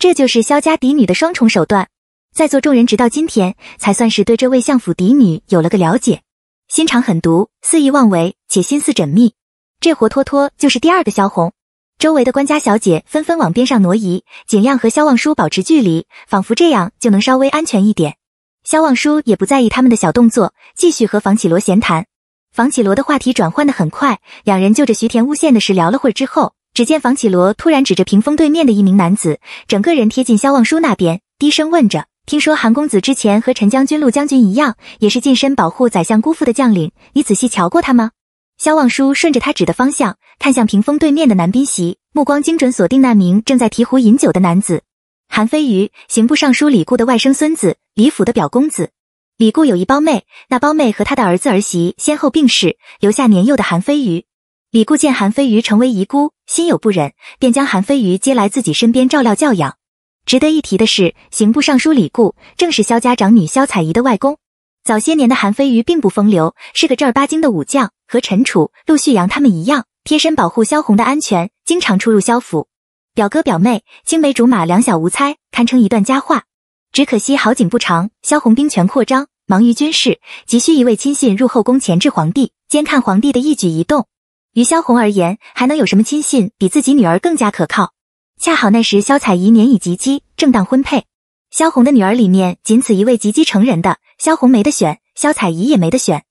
这就是萧家嫡女的双重手段。”在座众人直到今天才算是对这位相府嫡女有了个了解，心肠狠毒，肆意妄为，且心思缜密，这活脱脱就是第二个萧红。周围的官家小姐纷纷往边上挪移，尽量和萧望舒保持距离，仿佛这样就能稍微安全一点。萧望舒也不在意他们的小动作，继续和房启罗闲谈。房启罗的话题转换的很快，两人就着徐田诬陷的事聊了会儿之后，只见房启罗突然指着屏风对面的一名男子，整个人贴近萧望舒那边，低声问着。听说韩公子之前和陈将军、陆将军一样，也是近身保护宰相姑父的将领。你仔细瞧过他吗？萧望舒顺着他指的方向，看向屏风对面的男宾席，目光精准锁定那名正在提壶饮酒的男子。韩非鱼，刑部尚书李固的外甥孙子，李府的表公子。李固有一胞妹，那胞妹和他的儿子儿媳先后病逝，留下年幼的韩非鱼。李固见韩非鱼成为遗孤，心有不忍，便将韩非鱼接来自己身边照料教养。值得一提的是，刑部尚书李固正是萧家长女萧彩仪的外公。早些年的韩飞鱼并不风流，是个正儿八经的武将，和陈楚、陆旭阳他们一样，贴身保护萧红的安全，经常出入萧府。表哥表妹，青梅竹马，两小无猜，堪称一段佳话。只可惜好景不长，萧红兵权扩张，忙于军事，急需一位亲信入后宫前置皇帝，监看皇帝的一举一动。于萧红而言，还能有什么亲信比自己女儿更加可靠？恰好那时，萧彩仪年已及笄，正当婚配。萧红的女儿里面，仅此一位及笄成人的。萧红没得选，萧彩仪也没得选。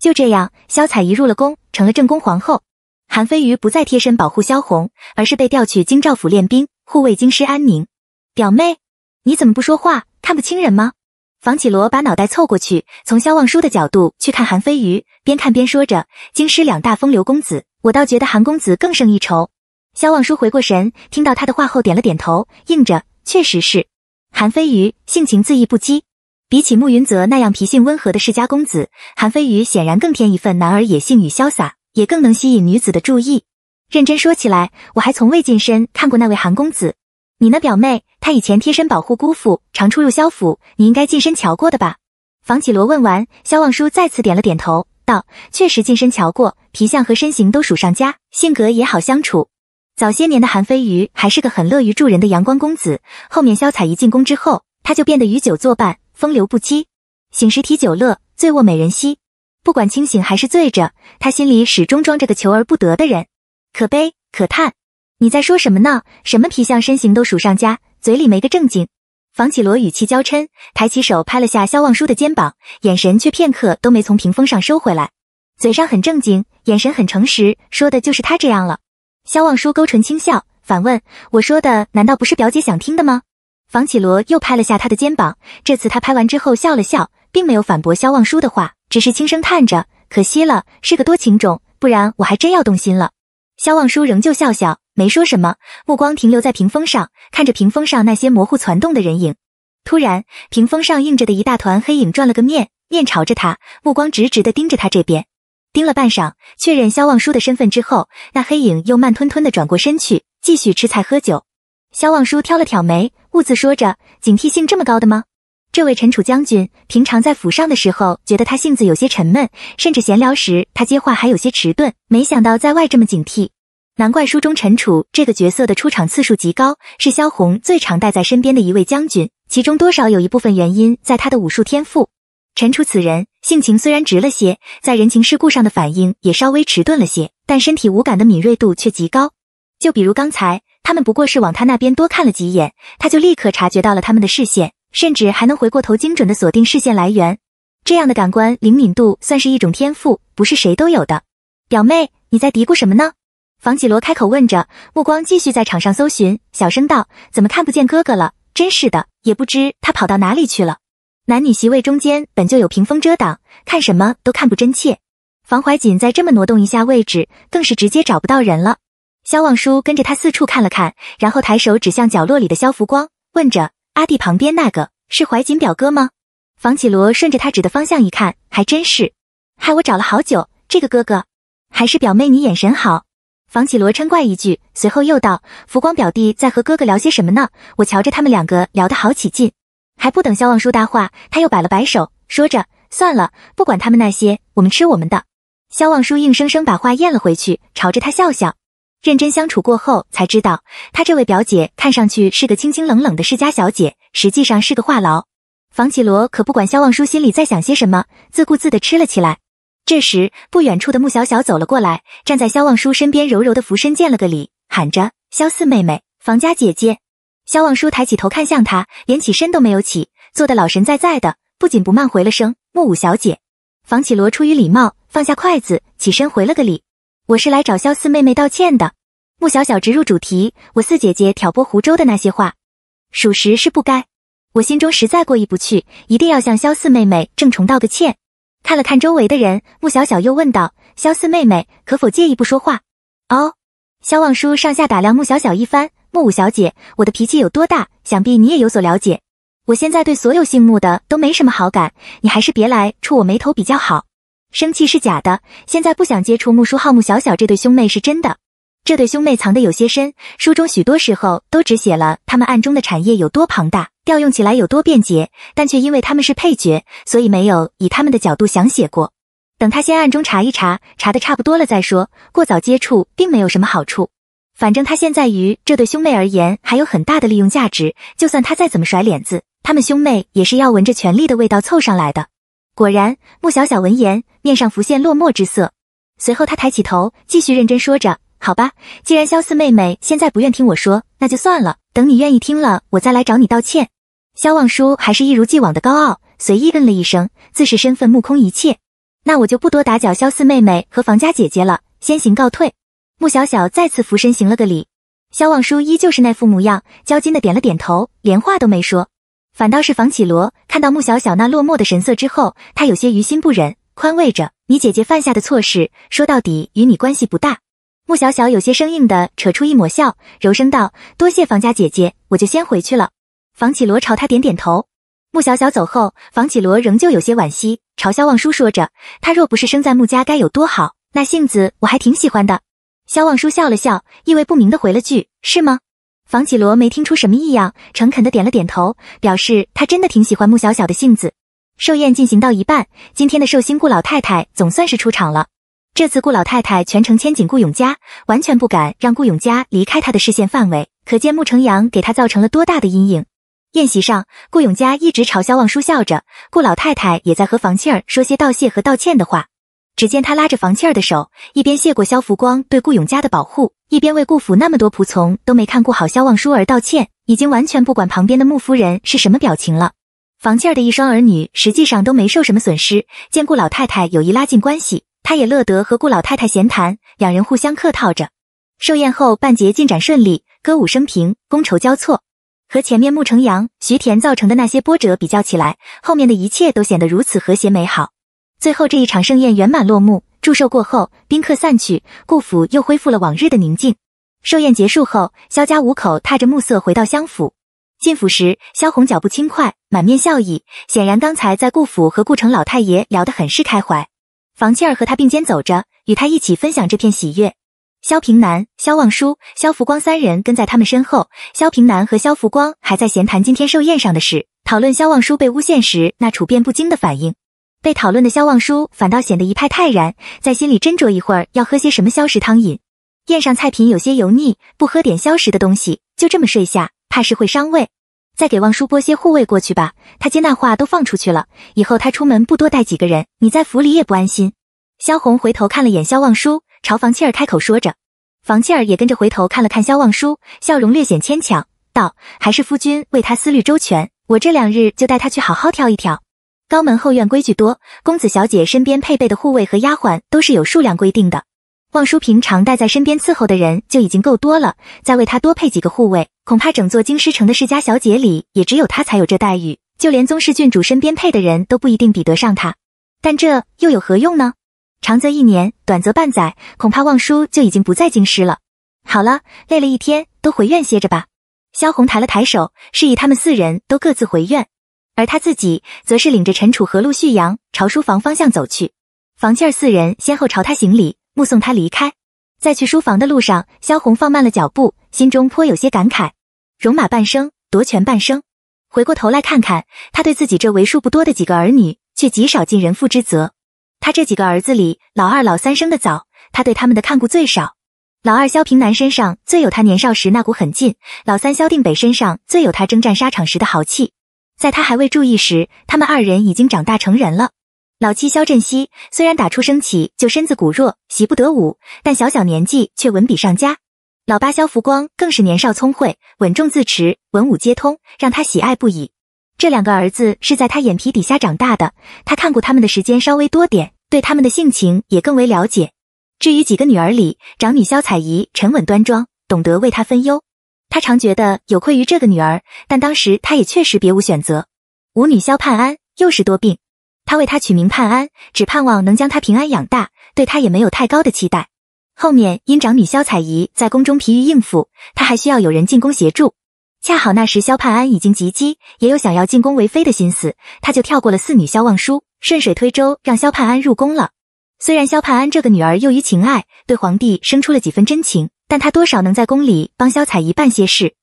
就这样，萧彩仪入了宫，成了正宫皇后。韩飞鱼不再贴身保护萧红，而是被调去京兆府练兵，护卫京师安宁。表妹，你怎么不说话？看不清人吗？房绮罗把脑袋凑过去，从萧望舒的角度去看韩飞鱼，边看边说着：“京师两大风流公子，我倒觉得韩公子更胜一筹。”萧望舒回过神，听到他的话后点了点头，应着：“确实是。”韩飞鱼性情恣意不羁，比起慕云泽那样脾性温和的世家公子，韩飞鱼显然更添一份男儿野性与潇洒，也更能吸引女子的注意。认真说起来，我还从未近身看过那位韩公子，你呢，表妹？他以前贴身保护姑父，常出入萧府，你应该近身瞧过的吧？房启罗问完，萧望舒再次点了点头，道：“确实近身瞧过，皮相和身形都属上佳，性格也好相处。”早些年的韩飞鱼还是个很乐于助人的阳光公子，后面萧采仪进宫之后，他就变得与酒作伴，风流不羁。醒时提酒乐，醉卧美人膝。不管清醒还是醉着，他心里始终装着个求而不得的人，可悲可叹。你在说什么呢？什么皮相身形都数上佳，嘴里没个正经。房绮罗语气娇嗔，抬起手拍了下萧望舒的肩膀，眼神却片刻都没从屏风上收回来。嘴上很正经，眼神很诚实，说的就是他这样了。萧望舒勾唇轻笑，反问：“我说的难道不是表姐想听的吗？”房绮罗又拍了下他的肩膀，这次他拍完之后笑了笑，并没有反驳萧望舒的话，只是轻声叹着：“可惜了，是个多情种，不然我还真要动心了。”萧望舒仍旧笑笑，没说什么，目光停留在屏风上，看着屏风上那些模糊攒动的人影。突然，屏风上映着的一大团黑影转了个面，面朝着他，目光直直的盯着他这边。盯了半晌，确认萧望舒的身份之后，那黑影又慢吞吞地转过身去，继续吃菜喝酒。萧望舒挑了挑眉，兀自说着：“警惕性这么高的吗？这位陈楚将军，平常在府上的时候，觉得他性子有些沉闷，甚至闲聊时他接话还有些迟钝，没想到在外这么警惕。难怪书中陈楚这个角色的出场次数极高，是萧红最常带在身边的一位将军，其中多少有一部分原因在他的武术天赋。”陈楚此人性情虽然直了些，在人情世故上的反应也稍微迟钝了些，但身体五感的敏锐度却极高。就比如刚才，他们不过是往他那边多看了几眼，他就立刻察觉到了他们的视线，甚至还能回过头精准的锁定视线来源。这样的感官灵敏度算是一种天赋，不是谁都有的。表妹，你在嘀咕什么呢？房启罗开口问着，目光继续在场上搜寻，小声道：“怎么看不见哥哥了？真是的，也不知他跑到哪里去了。”男女席位中间本就有屏风遮挡，看什么都看不真切。房怀瑾再这么挪动一下位置，更是直接找不到人了。萧望舒跟着他四处看了看，然后抬手指向角落里的萧福光，问着：“阿弟旁边那个是怀瑾表哥吗？”房启罗顺着他指的方向一看，还真是，害我找了好久。这个哥哥还是表妹你眼神好。房启罗嗔怪一句，随后又道：“福光表弟在和哥哥聊些什么呢？我瞧着他们两个聊得好起劲。”还不等萧望舒搭话，他又摆了摆手，说着：“算了，不管他们那些，我们吃我们的。”萧望舒硬生生把话咽了回去，朝着他笑笑。认真相处过后，才知道他这位表姐看上去是个清清冷冷的世家小姐，实际上是个话痨。房启罗可不管萧望舒心里在想些什么，自顾自的吃了起来。这时，不远处的穆小小走了过来，站在萧望舒身边，柔柔的俯身见了个礼，喊着：“萧四妹妹，房家姐姐。”萧望舒抬起头看向他，连起身都没有起，坐得老神在在的，不紧不慢回了声：“木舞小姐。”房绮罗出于礼貌，放下筷子，起身回了个礼：“我是来找萧四妹妹道歉的。”穆小小直入主题：“我四姐姐挑拨湖州的那些话，属实是不该，我心中实在过意不去，一定要向萧四妹妹郑重道个歉。”看了看周围的人，穆小小又问道：“萧四妹妹，可否借一步说话？”哦，萧望舒上下打量穆小小一番。木五小姐，我的脾气有多大，想必你也有所了解。我现在对所有姓木的都没什么好感，你还是别来触我眉头比较好。生气是假的，现在不想接触木书浩、木小小这对兄妹是真的。这对兄妹藏得有些深，书中许多时候都只写了他们暗中的产业有多庞大，调用起来有多便捷，但却因为他们是配角，所以没有以他们的角度详写过。等他先暗中查一查，查得差不多了再说，过早接触并没有什么好处。反正他现在于这对兄妹而言还有很大的利用价值，就算他再怎么甩脸子，他们兄妹也是要闻着权力的味道凑上来的。果然，穆小小闻言，面上浮现落寞之色，随后他抬起头，继续认真说着：“好吧，既然萧四妹妹现在不愿听我说，那就算了，等你愿意听了，我再来找你道歉。”萧望舒还是一如既往的高傲，随意嗯了一声，自视身份，目空一切。那我就不多打搅萧四妹妹和房家姐姐了，先行告退。穆小小再次俯身行了个礼，萧望舒依旧是那副模样，焦金的点了点头，连话都没说，反倒是房绮罗看到穆小小那落寞的神色之后，他有些于心不忍，宽慰着：“你姐姐犯下的错事，说到底与你关系不大。”穆小小有些生硬的扯出一抹笑，柔声道：“多谢房家姐姐，我就先回去了。”房绮罗朝他点点头。穆小小走后，房绮罗仍旧有些惋惜，朝萧望舒说着：“他若不是生在穆家，该有多好。那性子我还挺喜欢的。”萧望舒笑了笑，意味不明的回了句：“是吗？”房绮罗没听出什么异样，诚恳的点了点头，表示他真的挺喜欢穆小小的性子。寿宴进行到一半，今天的寿星顾老太太总算是出场了。这次顾老太太全程牵紧顾永嘉，完全不敢让顾永嘉离开她的视线范围，可见穆承阳给她造成了多大的阴影。宴席上，顾永嘉一直朝萧望舒笑着，顾老太太也在和房气儿说些道谢和道歉的话。只见他拉着房庆儿的手，一边谢过萧福光对顾永嘉的保护，一边为顾府那么多仆从都没看顾好萧望舒而道歉，已经完全不管旁边的穆夫人是什么表情了。房庆儿的一双儿女实际上都没受什么损失，见顾老太太有意拉近关系，他也乐得和顾老太太闲谈，两人互相客套着。寿宴后半截进展顺利，歌舞升平，觥筹交错，和前面穆承阳、徐田造成的那些波折比较起来，后面的一切都显得如此和谐美好。最后这一场盛宴圆满落幕，祝寿过后，宾客散去，顾府又恢复了往日的宁静。寿宴结束后，萧家五口踏着暮色回到相府。进府时，萧红脚步轻快，满面笑意，显然刚才在顾府和顾城老太爷聊得很是开怀。房倩儿和他并肩走着，与他一起分享这片喜悦。萧平南、萧望舒、萧福光三人跟在他们身后。萧平南和萧福光还在闲谈今天寿宴上的事，讨论萧望舒被诬陷时那处变不惊的反应。被讨论的萧望书反倒显得一派泰然，在心里斟酌一会儿要喝些什么消食汤饮。宴上菜品有些油腻，不喝点消食的东西，就这么睡下，怕是会伤胃。再给望舒拨些护胃过去吧。他接那话都放出去了，以后他出门不多带几个人，你在府里也不安心。萧红回头看了眼萧望舒，朝房气儿开口说着，房气儿也跟着回头看了看萧望舒，笑容略显牵强，道：“还是夫君为他思虑周全，我这两日就带他去好好挑一挑。”高门后院规矩多，公子小姐身边配备的护卫和丫鬟都是有数量规定的。望舒平常带在身边伺候的人就已经够多了，再为他多配几个护卫，恐怕整座京师城的世家小姐里也只有他才有这待遇，就连宗室郡主身边配的人都不一定比得上他。但这又有何用呢？长则一年，短则半载，恐怕望舒就已经不在京师了。好了，累了一天，都回院歇着吧。萧红抬了抬手，示意他们四人都各自回院。而他自己则是领着陈楚和陆旭阳朝书房方向走去，房契儿四人先后朝他行礼，目送他离开。在去书房的路上，萧红放慢了脚步，心中颇有些感慨：戎马半生，夺权半生，回过头来看看，他对自己这为数不多的几个儿女，却极少尽人父之责。他这几个儿子里，老二、老三生的早，他对他们的看顾最少。老二萧平南身上最有他年少时那股狠劲，老三萧定北身上最有他征战沙场时的豪气。在他还未注意时，他们二人已经长大成人了。老七肖振熙虽然打出生起就身子骨弱，习不得武，但小小年纪却文笔上佳。老八肖福光更是年少聪慧，稳重自持，文武皆通，让他喜爱不已。这两个儿子是在他眼皮底下长大的，他看顾他们的时间稍微多点，对他们的性情也更为了解。至于几个女儿里，长女肖彩仪沉稳端庄，懂得为他分忧。他常觉得有愧于这个女儿，但当时他也确实别无选择。五女萧盼安又是多病，他为她取名盼安，只盼望能将她平安养大，对她也没有太高的期待。后面因长女萧彩仪在宫中疲于应付，他还需要有人进宫协助，恰好那时萧盼安已经及笄，也有想要进宫为妃的心思，他就跳过了四女萧望舒，顺水推舟让萧盼安入宫了。虽然萧盼安这个女儿囿于情爱，对皇帝生出了几分真情。但他多少能在宫里帮萧彩仪办些事，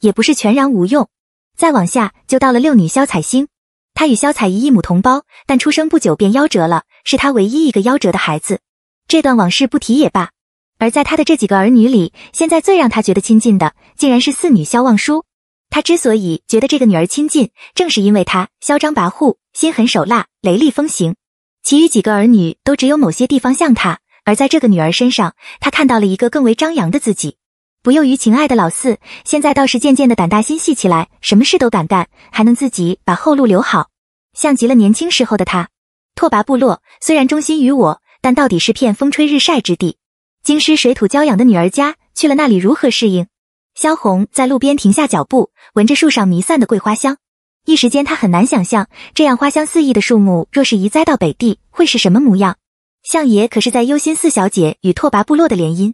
也不是全然无用。再往下就到了六女萧彩星，她与萧彩仪一母同胞，但出生不久便夭折了，是她唯一一个夭折的孩子。这段往事不提也罢。而在他的这几个儿女里，现在最让他觉得亲近的，竟然是四女萧望舒。他之所以觉得这个女儿亲近，正是因为她嚣张跋扈、心狠手辣、雷厉风行。其余几个儿女都只有某些地方像她，而在这个女儿身上，他看到了一个更为张扬的自己。不囿于情爱的老四，现在倒是渐渐的胆大心细起来，什么事都敢干，还能自己把后路留好，像极了年轻时候的他。拓跋部落虽然忠心于我，但到底是片风吹日晒之地，京师水土娇养的女儿家去了那里如何适应？萧红在路边停下脚步，闻着树上弥散的桂花香，一时间她很难想象，这样花香四溢的树木若是移栽到北地，会是什么模样。相爷可是在忧心四小姐与拓跋部落的联姻？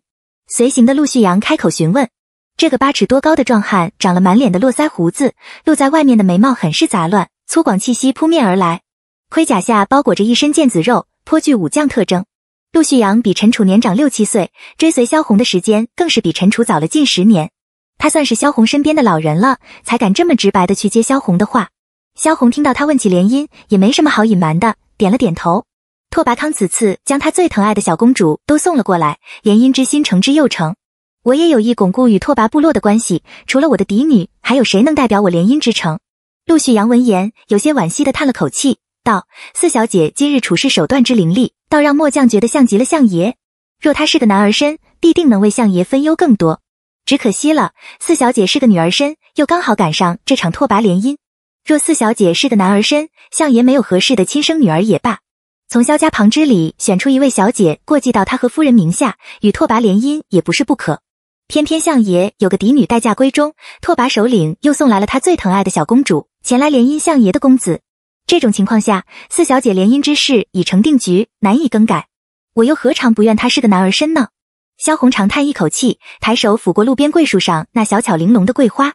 随行的陆旭阳开口询问。这个八尺多高的壮汉，长了满脸的络腮胡子，露在外面的眉毛很是杂乱，粗犷气息扑面而来。盔甲下包裹着一身腱子肉，颇具武将特征。陆旭阳比陈楚年长六七岁，追随萧红的时间更是比陈楚早了近十年，他算是萧红身边的老人了，才敢这么直白的去接萧红的话。萧红听到他问起联姻，也没什么好隐瞒的，点了点头。拓跋康此次将他最疼爱的小公主都送了过来，联姻之心成之又成。我也有意巩固与拓跋部落的关系，除了我的嫡女，还有谁能代表我联姻之成？陆旭阳闻言，有些惋惜的叹了口气，道：“四小姐今日处事手段之凌厉，倒让末将觉得像极了相爷。若她是个男儿身，必定能为相爷分忧更多。只可惜了，四小姐是个女儿身，又刚好赶上这场拓跋联姻。若四小姐是个男儿身，相爷没有合适的亲生女儿也罢。”从萧家旁支里选出一位小姐过继到他和夫人名下，与拓跋联姻也不是不可。偏偏相爷有个嫡女待嫁闺中，拓跋首领又送来了他最疼爱的小公主前来联姻相爷的公子。这种情况下，四小姐联姻之事已成定局，难以更改。我又何尝不愿她是个男儿身呢？萧红长叹一口气，抬手抚过路边桂树上那小巧玲珑的桂花，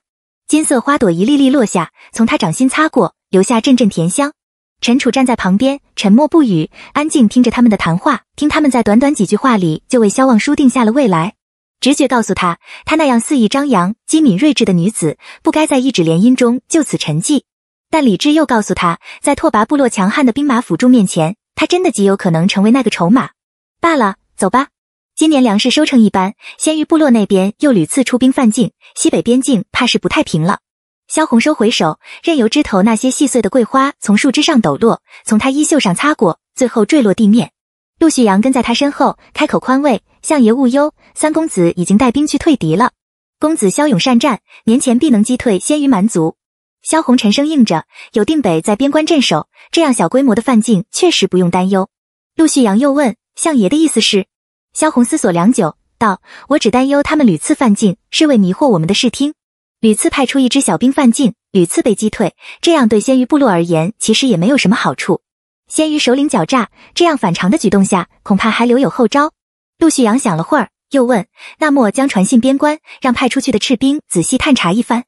金色花朵一粒粒落下，从她掌心擦过，留下阵阵甜香。陈楚站在旁边，沉默不语，安静听着他们的谈话，听他们在短短几句话里就为萧望舒定下了未来。直觉告诉他，他那样肆意张扬、机敏睿智的女子，不该在一纸联姻中就此沉寂。但理智又告诉他，在拓跋部落强悍的兵马辅助面前，他真的极有可能成为那个筹码。罢了，走吧。今年粮食收成一般，仙于部落那边又屡次出兵犯境，西北边境怕是不太平了。萧红收回手，任由枝头那些细碎的桂花从树枝上抖落，从他衣袖上擦过，最后坠落地面。陆旭阳跟在他身后，开口宽慰：“相爷勿忧，三公子已经带兵去退敌了。公子骁勇善战，年前必能击退鲜于蛮族。”萧红沉声应着：“有定北在边关镇守，这样小规模的犯境确实不用担忧。”陆旭阳又问：“相爷的意思是？”萧红思索良久，道：“我只担忧他们屡次犯境，是为迷惑我们的视听。”屡次派出一支小兵犯境，屡次被击退，这样对鲜于部落而言其实也没有什么好处。鲜于首领狡诈，这样反常的举动下，恐怕还留有后招。陆旭阳想了会儿，又问：“那末将传信边关，让派出去的赤兵仔细探查一番。”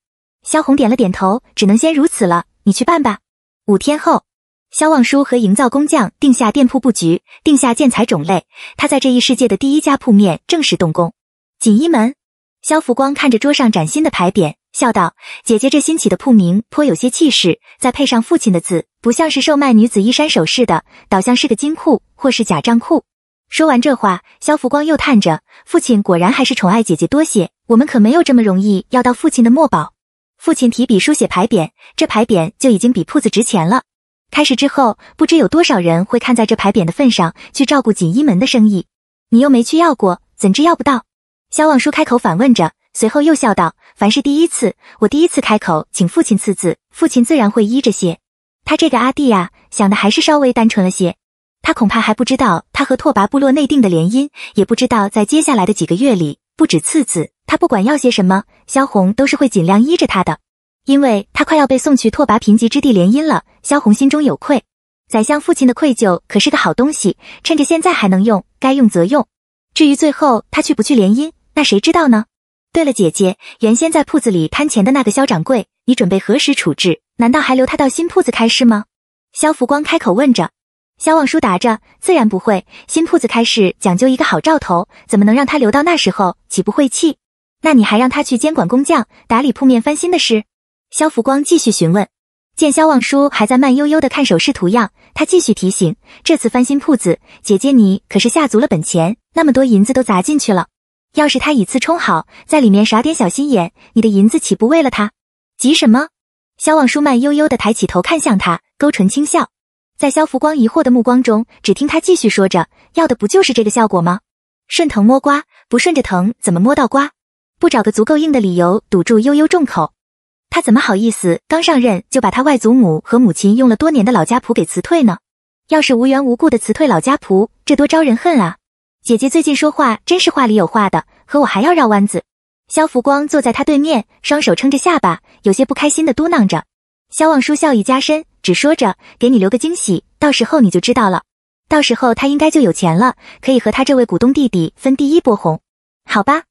萧红点了点头，只能先如此了。你去办吧。五天后，萧望舒和营造工匠定下店铺布局，定下建材种类。他在这一世界的第一家铺面正式动工。锦衣门，萧福光看着桌上崭新的牌匾。笑道：“姐姐这新起的铺名颇有些气势，再配上父亲的字，不像是售卖女子衣衫首饰的，倒像是个金库或是假账库。”说完这话，萧福光又叹着：“父亲果然还是宠爱姐姐多些，我们可没有这么容易要到父亲的墨宝。父亲提笔书写牌匾，这牌匾就已经比铺子值钱了。开始之后，不知有多少人会看在这牌匾的份上去照顾锦衣门的生意。你又没去要过，怎知要不到？”萧望舒开口反问着。随后又笑道：“凡是第一次，我第一次开口请父亲赐字，父亲自然会依着些。他这个阿弟呀，想的还是稍微单纯了些。他恐怕还不知道，他和拓跋部落内定的联姻，也不知道在接下来的几个月里，不止次子，他不管要些什么，萧红都是会尽量依着他的。因为他快要被送去拓跋贫瘠之地联姻了，萧红心中有愧。宰相父亲的愧疚可是个好东西，趁着现在还能用，该用则用。至于最后他去不去联姻，那谁知道呢？”对了，姐姐，原先在铺子里摊钱的那个肖掌柜，你准备何时处置？难道还留他到新铺子开市吗？肖福光开口问着。肖望舒答着，自然不会，新铺子开市讲究一个好兆头，怎么能让他留到那时候，岂不晦气？那你还让他去监管工匠，打理铺面翻新的事？肖福光继续询问。见肖望舒还在慢悠悠地看首饰图样，他继续提醒，这次翻新铺子，姐姐你可是下足了本钱，那么多银子都砸进去了。要是他以次充好，在里面耍点小心眼，你的银子岂不为了他？急什么？萧望舒慢悠悠地抬起头看向他，勾唇轻笑。在萧浮光疑惑的目光中，只听他继续说着：“要的不就是这个效果吗？顺藤摸瓜，不顺着藤怎么摸到瓜？不找个足够硬的理由堵住悠悠众口，他怎么好意思刚上任就把他外祖母和母亲用了多年的老家仆给辞退呢？要是无缘无故的辞退老家仆，这多招人恨啊！”姐姐最近说话真是话里有话的，和我还要绕弯子。肖福光坐在他对面，双手撑着下巴，有些不开心的嘟囔着。肖望舒笑意加深，只说着：“给你留个惊喜，到时候你就知道了。”到时候他应该就有钱了，可以和他这位股东弟弟分第一波红，好吧？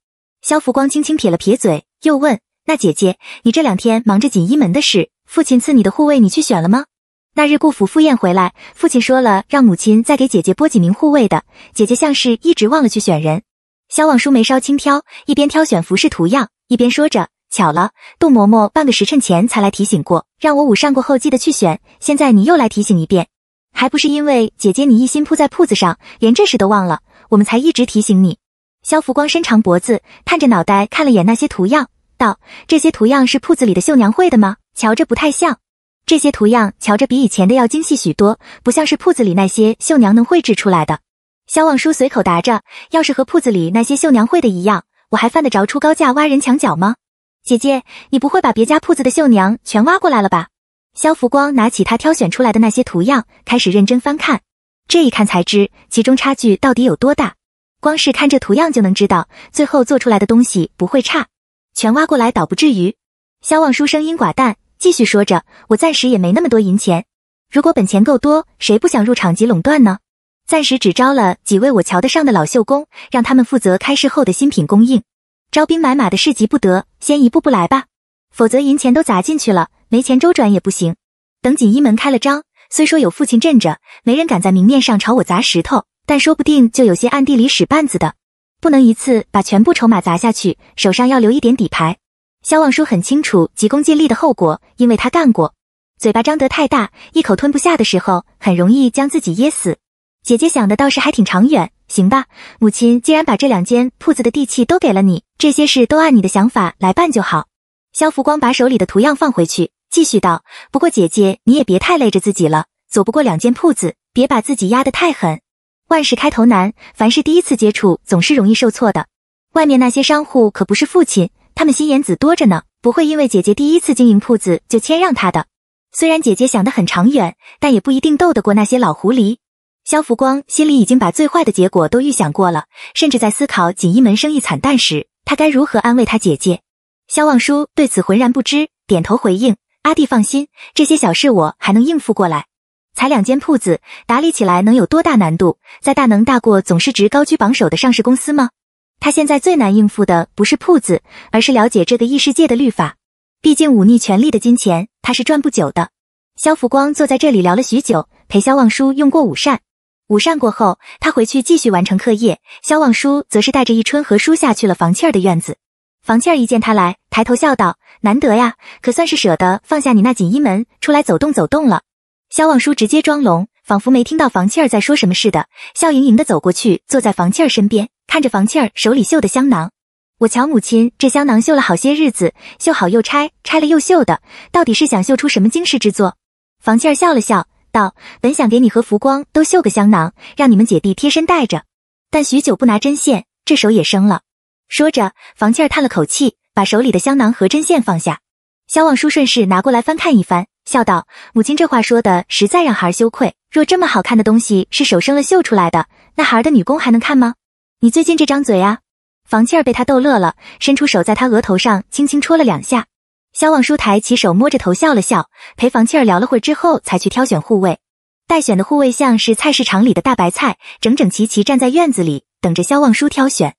肖福光轻轻撇了撇嘴，又问：“那姐姐，你这两天忙着锦衣门的事，父亲赐你的护卫你去选了吗？”那日顾府赴宴回来，父亲说了让母亲再给姐姐拨几名护卫的，姐姐像是一直忘了去选人。萧望舒眉梢轻挑，一边挑选服饰图样，一边说着：“巧了，杜嬷嬷半个时辰前才来提醒过，让我午膳过后记得去选。现在你又来提醒一遍，还不是因为姐姐你一心扑在铺子上，连这事都忘了，我们才一直提醒你。”萧福光伸长脖子，探着脑袋看了眼那些图样，道：“这些图样是铺子里的绣娘会的吗？瞧着不太像。”这些图样瞧着比以前的要精细许多，不像是铺子里那些绣娘能绘制出来的。肖望舒随口答着：“要是和铺子里那些绣娘绘的一样，我还犯得着出高价挖人墙角吗？”姐姐，你不会把别家铺子的绣娘全挖过来了吧？”肖福光拿起他挑选出来的那些图样，开始认真翻看。这一看才知其中差距到底有多大。光是看这图样就能知道，最后做出来的东西不会差。全挖过来倒不至于。肖望舒声音寡淡。继续说着，我暂时也没那么多银钱。如果本钱够多，谁不想入场及垄断呢？暂时只招了几位我瞧得上的老绣工，让他们负责开市后的新品供应。招兵买马的事急不得，先一步步来吧。否则银钱都砸进去了，没钱周转也不行。等锦衣门开了张，虽说有父亲镇着，没人敢在明面上朝我砸石头，但说不定就有些暗地里使绊子的，不能一次把全部筹码砸下去，手上要留一点底牌。肖望舒很清楚急功近利的后果，因为他干过。嘴巴张得太大，一口吞不下的时候，很容易将自己噎死。姐姐想的倒是还挺长远，行吧？母亲既然把这两间铺子的地契都给了你，这些事都按你的想法来办就好。肖福光把手里的图样放回去，继续道：“不过姐姐，你也别太累着自己了。走不过两间铺子，别把自己压得太狠。万事开头难，凡是第一次接触，总是容易受挫的。外面那些商户可不是父亲。”他们心眼子多着呢，不会因为姐姐第一次经营铺子就谦让她的。虽然姐姐想得很长远，但也不一定斗得过那些老狐狸。肖福光心里已经把最坏的结果都预想过了，甚至在思考锦衣门生意惨淡时，他该如何安慰他姐姐。肖望舒对此浑然不知，点头回应：“阿弟放心，这些小事我还能应付过来。才两间铺子，打理起来能有多大难度？在大能大过总市值高居榜首的上市公司吗？”他现在最难应付的不是铺子，而是了解这个异世界的律法。毕竟忤逆权力的金钱，他是赚不久的。肖福光坐在这里聊了许久，陪肖望舒用过午膳。午膳过后，他回去继续完成课业。肖望舒则是带着一春和书下去了房气儿的院子。房气儿一见他来，抬头笑道：“难得呀，可算是舍得放下你那锦衣门，出来走动走动了。”肖望舒直接装聋。仿佛没听到房气儿在说什么似的，笑盈盈的走过去，坐在房气儿身边，看着房气儿手里绣的香囊。我瞧母亲这香囊绣了好些日子，绣好又拆，拆了又绣的，到底是想绣出什么惊世之作？房气儿笑了笑，道：“本想给你和福光都绣个香囊，让你们姐弟贴身带着，但许久不拿针线，这手也生了。”说着，房气儿叹了口气，把手里的香囊和针线放下。萧望舒顺势拿过来翻看一番，笑道：“母亲这话说的，实在让孩儿羞愧。”若这么好看的东西是手生了绣出来的，那孩儿的女工还能看吗？你最近这张嘴啊！房气儿被他逗乐了，伸出手在他额头上轻轻戳了两下。萧望舒抬起手摸着头笑了笑，陪房气儿聊了会儿之后，才去挑选护卫。待选的护卫像是菜市场里的大白菜，整整齐齐站在院子里等着萧望舒挑选。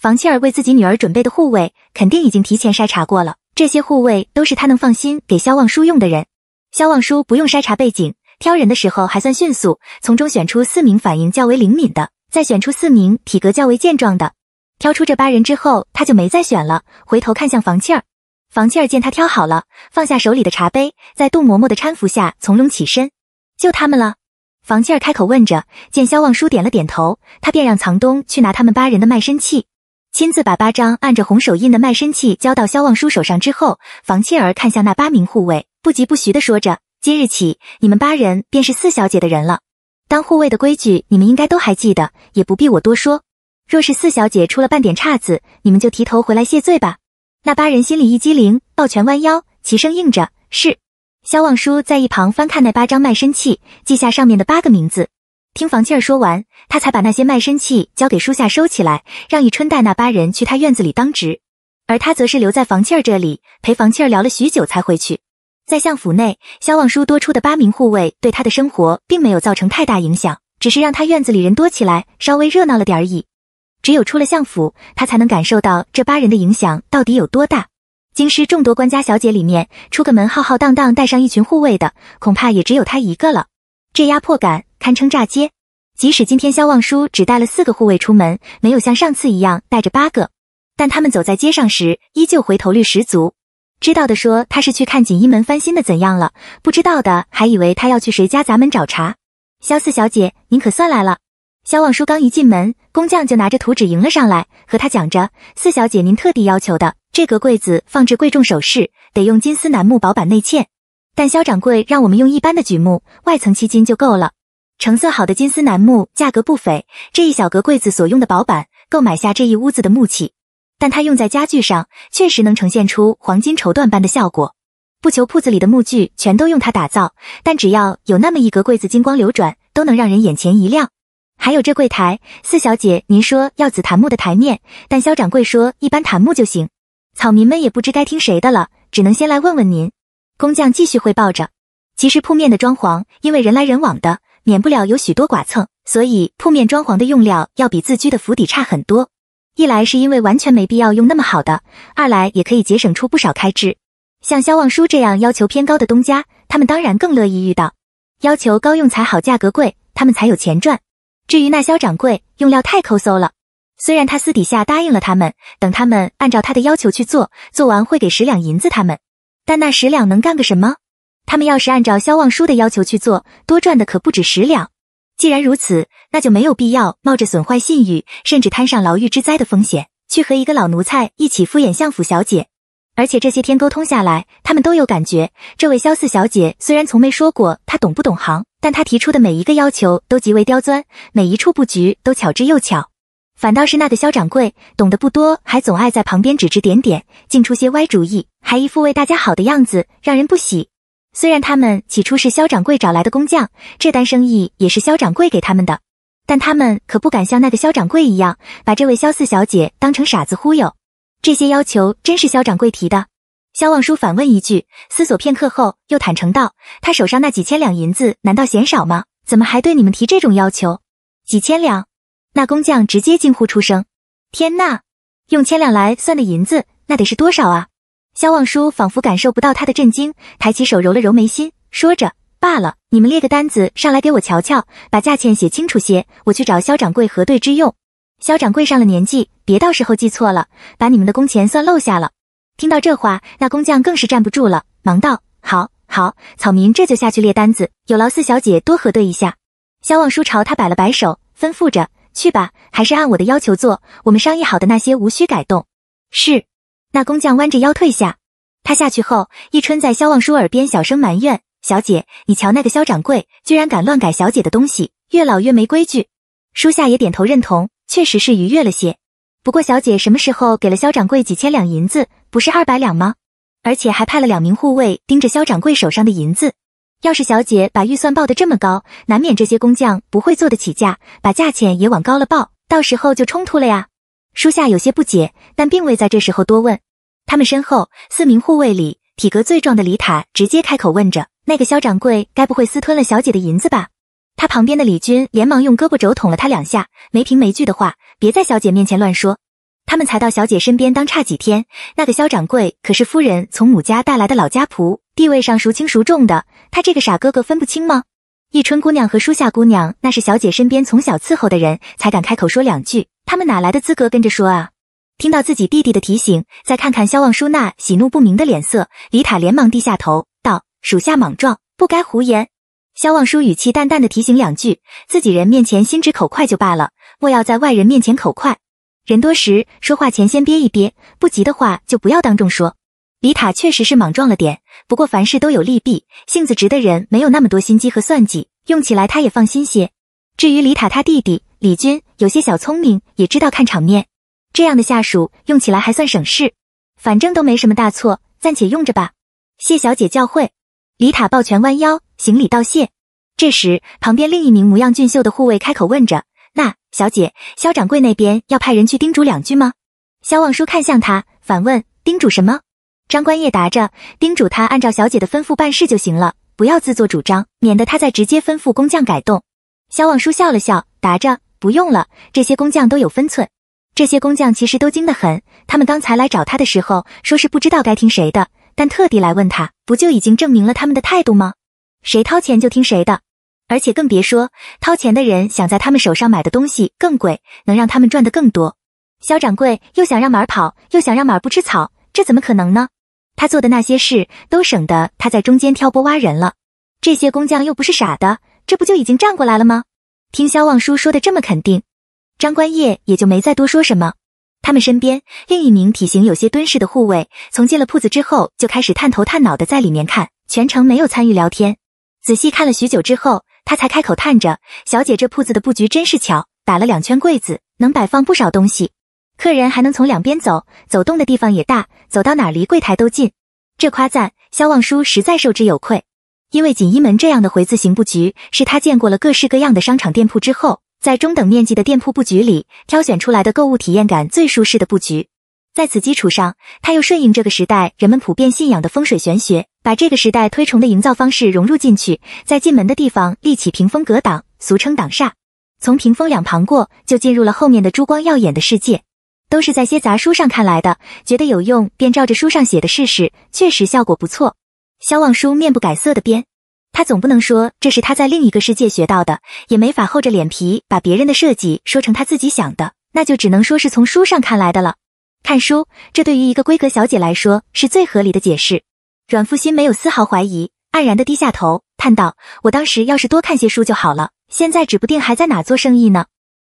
房气儿为自己女儿准备的护卫，肯定已经提前筛查过了。这些护卫都是他能放心给萧望舒用的人。萧望舒不用筛查背景。挑人的时候还算迅速，从中选出四名反应较为灵敏的，再选出四名体格较为健壮的。挑出这八人之后，他就没再选了。回头看向房契儿，房契儿见他挑好了，放下手里的茶杯，在杜嬷嬷的搀扶下从容起身。就他们了，房契儿开口问着。见萧望舒点了点头，他便让藏东去拿他们八人的卖身契。亲自把八张按着红手印的卖身契交到萧望舒手上之后，房契儿看向那八名护卫，不疾不徐的说着。今日起，你们八人便是四小姐的人了。当护卫的规矩，你们应该都还记得，也不必我多说。若是四小姐出了半点岔子，你们就提头回来谢罪吧。那八人心里一激灵，抱拳弯腰，齐声应着：“是。”萧望舒在一旁翻看那八张卖身契，记下上面的八个名字。听房契儿说完，他才把那些卖身契交给书夏收起来，让易春带那八人去他院子里当值，而他则是留在房契儿这里，陪房契儿聊了许久才回去。在相府内，萧望舒多出的八名护卫对他的生活并没有造成太大影响，只是让他院子里人多起来，稍微热闹了点而已。只有出了相府，他才能感受到这八人的影响到底有多大。京师众多官家小姐里面，出个门浩浩荡荡带上一群护卫的，恐怕也只有他一个了。这压迫感堪称炸街。即使今天萧望舒只带了四个护卫出门，没有像上次一样带着八个，但他们走在街上时，依旧回头率十足。知道的说他是去看锦衣门翻新的怎样了，不知道的还以为他要去谁家砸门找茬。萧四小姐，您可算来了。萧望舒刚一进门，工匠就拿着图纸迎了上来，和他讲着：“四小姐您特地要求的这格柜子放置贵重首饰，得用金丝楠木薄板内嵌。但萧掌柜让我们用一般的榉木，外层漆金就够了。成色好的金丝楠木价格不菲，这一小格柜子所用的薄板够买下这一屋子的木器。”但它用在家具上，确实能呈现出黄金绸缎般的效果。不求铺子里的木具全都用它打造，但只要有那么一格柜子金光流转，都能让人眼前一亮。还有这柜台，四小姐，您说要紫檀木的台面，但肖掌柜说一般檀木就行。草民们也不知该听谁的了，只能先来问问您。工匠继续汇报着。其实铺面的装潢，因为人来人往的，免不了有许多剐蹭，所以铺面装潢的用料要比自居的府邸差很多。一来是因为完全没必要用那么好的，二来也可以节省出不少开支。像萧望舒这样要求偏高的东家，他们当然更乐意遇到。要求高，用材好，价格贵，他们才有钱赚。至于那萧掌柜，用料太抠搜了。虽然他私底下答应了他们，等他们按照他的要求去做，做完会给十两银子他们，但那十两能干个什么？他们要是按照萧望舒的要求去做，多赚的可不止十两。既然如此，那就没有必要冒着损坏信誉，甚至摊上牢狱之灾的风险，去和一个老奴才一起敷衍相府小姐。而且这些天沟通下来，他们都有感觉，这位萧四小姐虽然从没说过她懂不懂行，但她提出的每一个要求都极为刁钻，每一处布局都巧之又巧。反倒是那个萧掌柜，懂得不多，还总爱在旁边指指点点，竟出些歪主意，还一副为大家好的样子，让人不喜。虽然他们起初是肖掌柜找来的工匠，这单生意也是肖掌柜给他们的，但他们可不敢像那个肖掌柜一样，把这位肖四小姐当成傻子忽悠。这些要求真是肖掌柜提的？肖望舒反问一句，思索片刻后又坦诚道：“他手上那几千两银子，难道嫌少吗？怎么还对你们提这种要求？几千两？”那工匠直接惊呼出声：“天呐，用千两来算的银子，那得是多少啊？”肖望舒仿佛感受不到他的震惊，抬起手揉了揉眉心，说着：“罢了，你们列个单子上来给我瞧瞧，把价钱写清楚些，我去找肖掌柜核对之用。肖掌柜上了年纪，别到时候记错了，把你们的工钱算漏下了。”听到这话，那工匠更是站不住了，忙道：“好好，草民这就下去列单子，有劳四小姐多核对一下。”肖望舒朝他摆了摆手，吩咐着：“去吧，还是按我的要求做，我们商议好的那些无需改动。”是。那工匠弯着腰退下，他下去后，一春在萧望舒耳边小声埋怨：“小姐，你瞧那个萧掌柜，居然敢乱改小姐的东西，越老越没规矩。”舒夏也点头认同，确实是愉悦了些。不过小姐什么时候给了萧掌柜几千两银子？不是二百两吗？而且还派了两名护卫盯着萧掌柜手上的银子。要是小姐把预算报的这么高，难免这些工匠不会做得起价，把价钱也往高了报，到时候就冲突了呀。书下有些不解，但并未在这时候多问。他们身后四名护卫里，体格最壮的李塔直接开口问着：“那个肖掌柜，该不会私吞了小姐的银子吧？”他旁边的李军连忙用胳膊肘捅了他两下，没凭没据的话，别在小姐面前乱说。他们才到小姐身边当差几天，那个肖掌柜可是夫人从母家带来的老家仆，地位上孰轻孰重的，他这个傻哥哥分不清吗？一春姑娘和舒夏姑娘，那是小姐身边从小伺候的人，才敢开口说两句。他们哪来的资格跟着说啊？听到自己弟弟的提醒，再看看萧望舒那喜怒不明的脸色，李塔连忙低下头道：“属下莽撞，不该胡言。”萧望舒语气淡淡的提醒两句：“自己人面前心直口快就罢了，莫要在外人面前口快。人多时说话前先憋一憋，不急的话就不要当众说。”李塔确实是莽撞了点，不过凡事都有利弊，性子直的人没有那么多心机和算计，用起来他也放心些。至于李塔他弟弟李军，有些小聪明，也知道看场面，这样的下属用起来还算省事，反正都没什么大错，暂且用着吧。谢小姐教诲，李塔抱拳弯腰行礼道谢。这时，旁边另一名模样俊秀的护卫开口问着：“那小姐，肖掌柜那边要派人去叮嘱两句吗？”肖望舒看向他，反问：“叮嘱什么？”张官业答着，叮嘱他按照小姐的吩咐办事就行了，不要自作主张，免得他再直接吩咐工匠改动。萧望舒笑了笑，答着不用了，这些工匠都有分寸。这些工匠其实都精得很，他们刚才来找他的时候，说是不知道该听谁的，但特地来问他，不就已经证明了他们的态度吗？谁掏钱就听谁的，而且更别说掏钱的人想在他们手上买的东西更贵，能让他们赚得更多。萧掌柜又想让马儿跑，又想让马儿不吃草，这怎么可能呢？他做的那些事，都省得他在中间挑拨挖人了。这些工匠又不是傻的，这不就已经站过来了吗？听萧望舒说的这么肯定，张官业也就没再多说什么。他们身边另一名体型有些敦实的护卫，从进了铺子之后就开始探头探脑的在里面看，全程没有参与聊天。仔细看了许久之后，他才开口叹着：“小姐这铺子的布局真是巧，打了两圈柜子，能摆放不少东西。”客人还能从两边走，走动的地方也大，走到哪离柜台都近。这夸赞，肖望舒实在受之有愧。因为锦衣门这样的回字形布局，是他见过了各式各样的商场店铺之后，在中等面积的店铺布局里挑选出来的购物体验感最舒适的布局。在此基础上，他又顺应这个时代人们普遍信仰的风水玄学，把这个时代推崇的营造方式融入进去，在进门的地方立起屏风隔挡，俗称挡煞。从屏风两旁过，就进入了后面的珠光耀眼的世界。都是在些杂书上看来的，觉得有用便照着书上写的试试，确实效果不错。肖望书面不改色的编，他总不能说这是他在另一个世界学到的，也没法厚着脸皮把别人的设计说成他自己想的，那就只能说是从书上看来的了。看书，这对于一个闺阁小姐来说是最合理的解释。阮复心没有丝毫怀疑，黯然的低下头，叹道：“我当时要是多看些书就好了，现在指不定还在哪做生意呢。”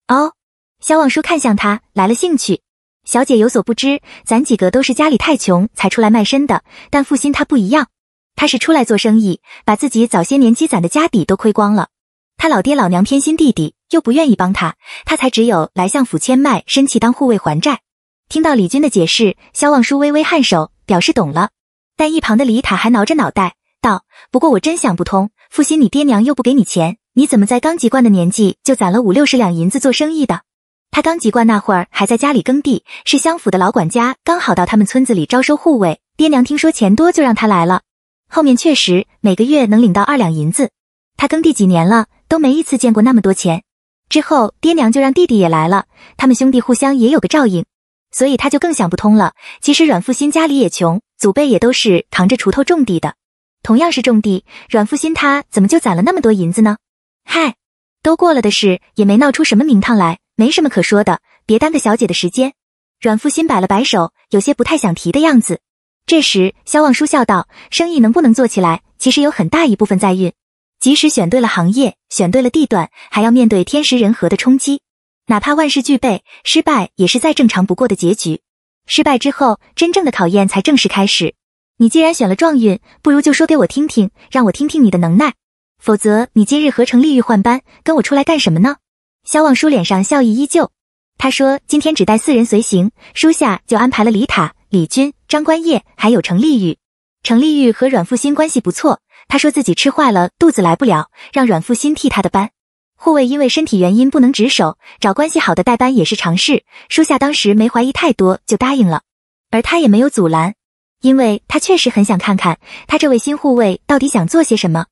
哦，肖望舒看向他，来了兴趣。小姐有所不知，咱几个都是家里太穷才出来卖身的。但负鑫他不一样，他是出来做生意，把自己早些年积攒的家底都亏光了。他老爹老娘偏心弟弟，又不愿意帮他，他才只有来相府牵卖身契当护卫还债。听到李军的解释，萧望舒微微颔首，表示懂了。但一旁的李塔还挠着脑袋道：“不过我真想不通，负鑫你爹娘又不给你钱，你怎么在刚籍贯的年纪就攒了五六十两银子做生意的？”他刚籍贯那会儿还在家里耕地，是乡府的老管家，刚好到他们村子里招收护卫。爹娘听说钱多，就让他来了。后面确实每个月能领到二两银子。他耕地几年了，都没一次见过那么多钱。之后爹娘就让弟弟也来了，他们兄弟互相也有个照应，所以他就更想不通了。其实阮富新家里也穷，祖辈也都是扛着锄头种地的。同样是种地，阮富新他怎么就攒了那么多银子呢？嗨，都过了的事，也没闹出什么名堂来。没什么可说的，别耽搁小姐的时间。阮负新摆了摆手，有些不太想提的样子。这时，肖望舒笑道：“生意能不能做起来，其实有很大一部分在运。即使选对了行业，选对了地段，还要面对天时人和的冲击。哪怕万事俱备，失败也是再正常不过的结局。失败之后，真正的考验才正式开始。你既然选了撞运，不如就说给我听听，让我听听你的能耐。否则，你今日何成利欲换班，跟我出来干什么呢？”肖望舒脸上笑意依旧，他说：“今天只带四人随行，舒夏就安排了李塔、李军、张观业，还有程丽玉。程丽玉和阮复新关系不错，他说自己吃坏了肚子来不了，让阮复新替他的班。护卫因为身体原因不能值守，找关系好的代班也是常事。舒夏当时没怀疑太多，就答应了，而他也没有阻拦，因为他确实很想看看他这位新护卫到底想做些什么。”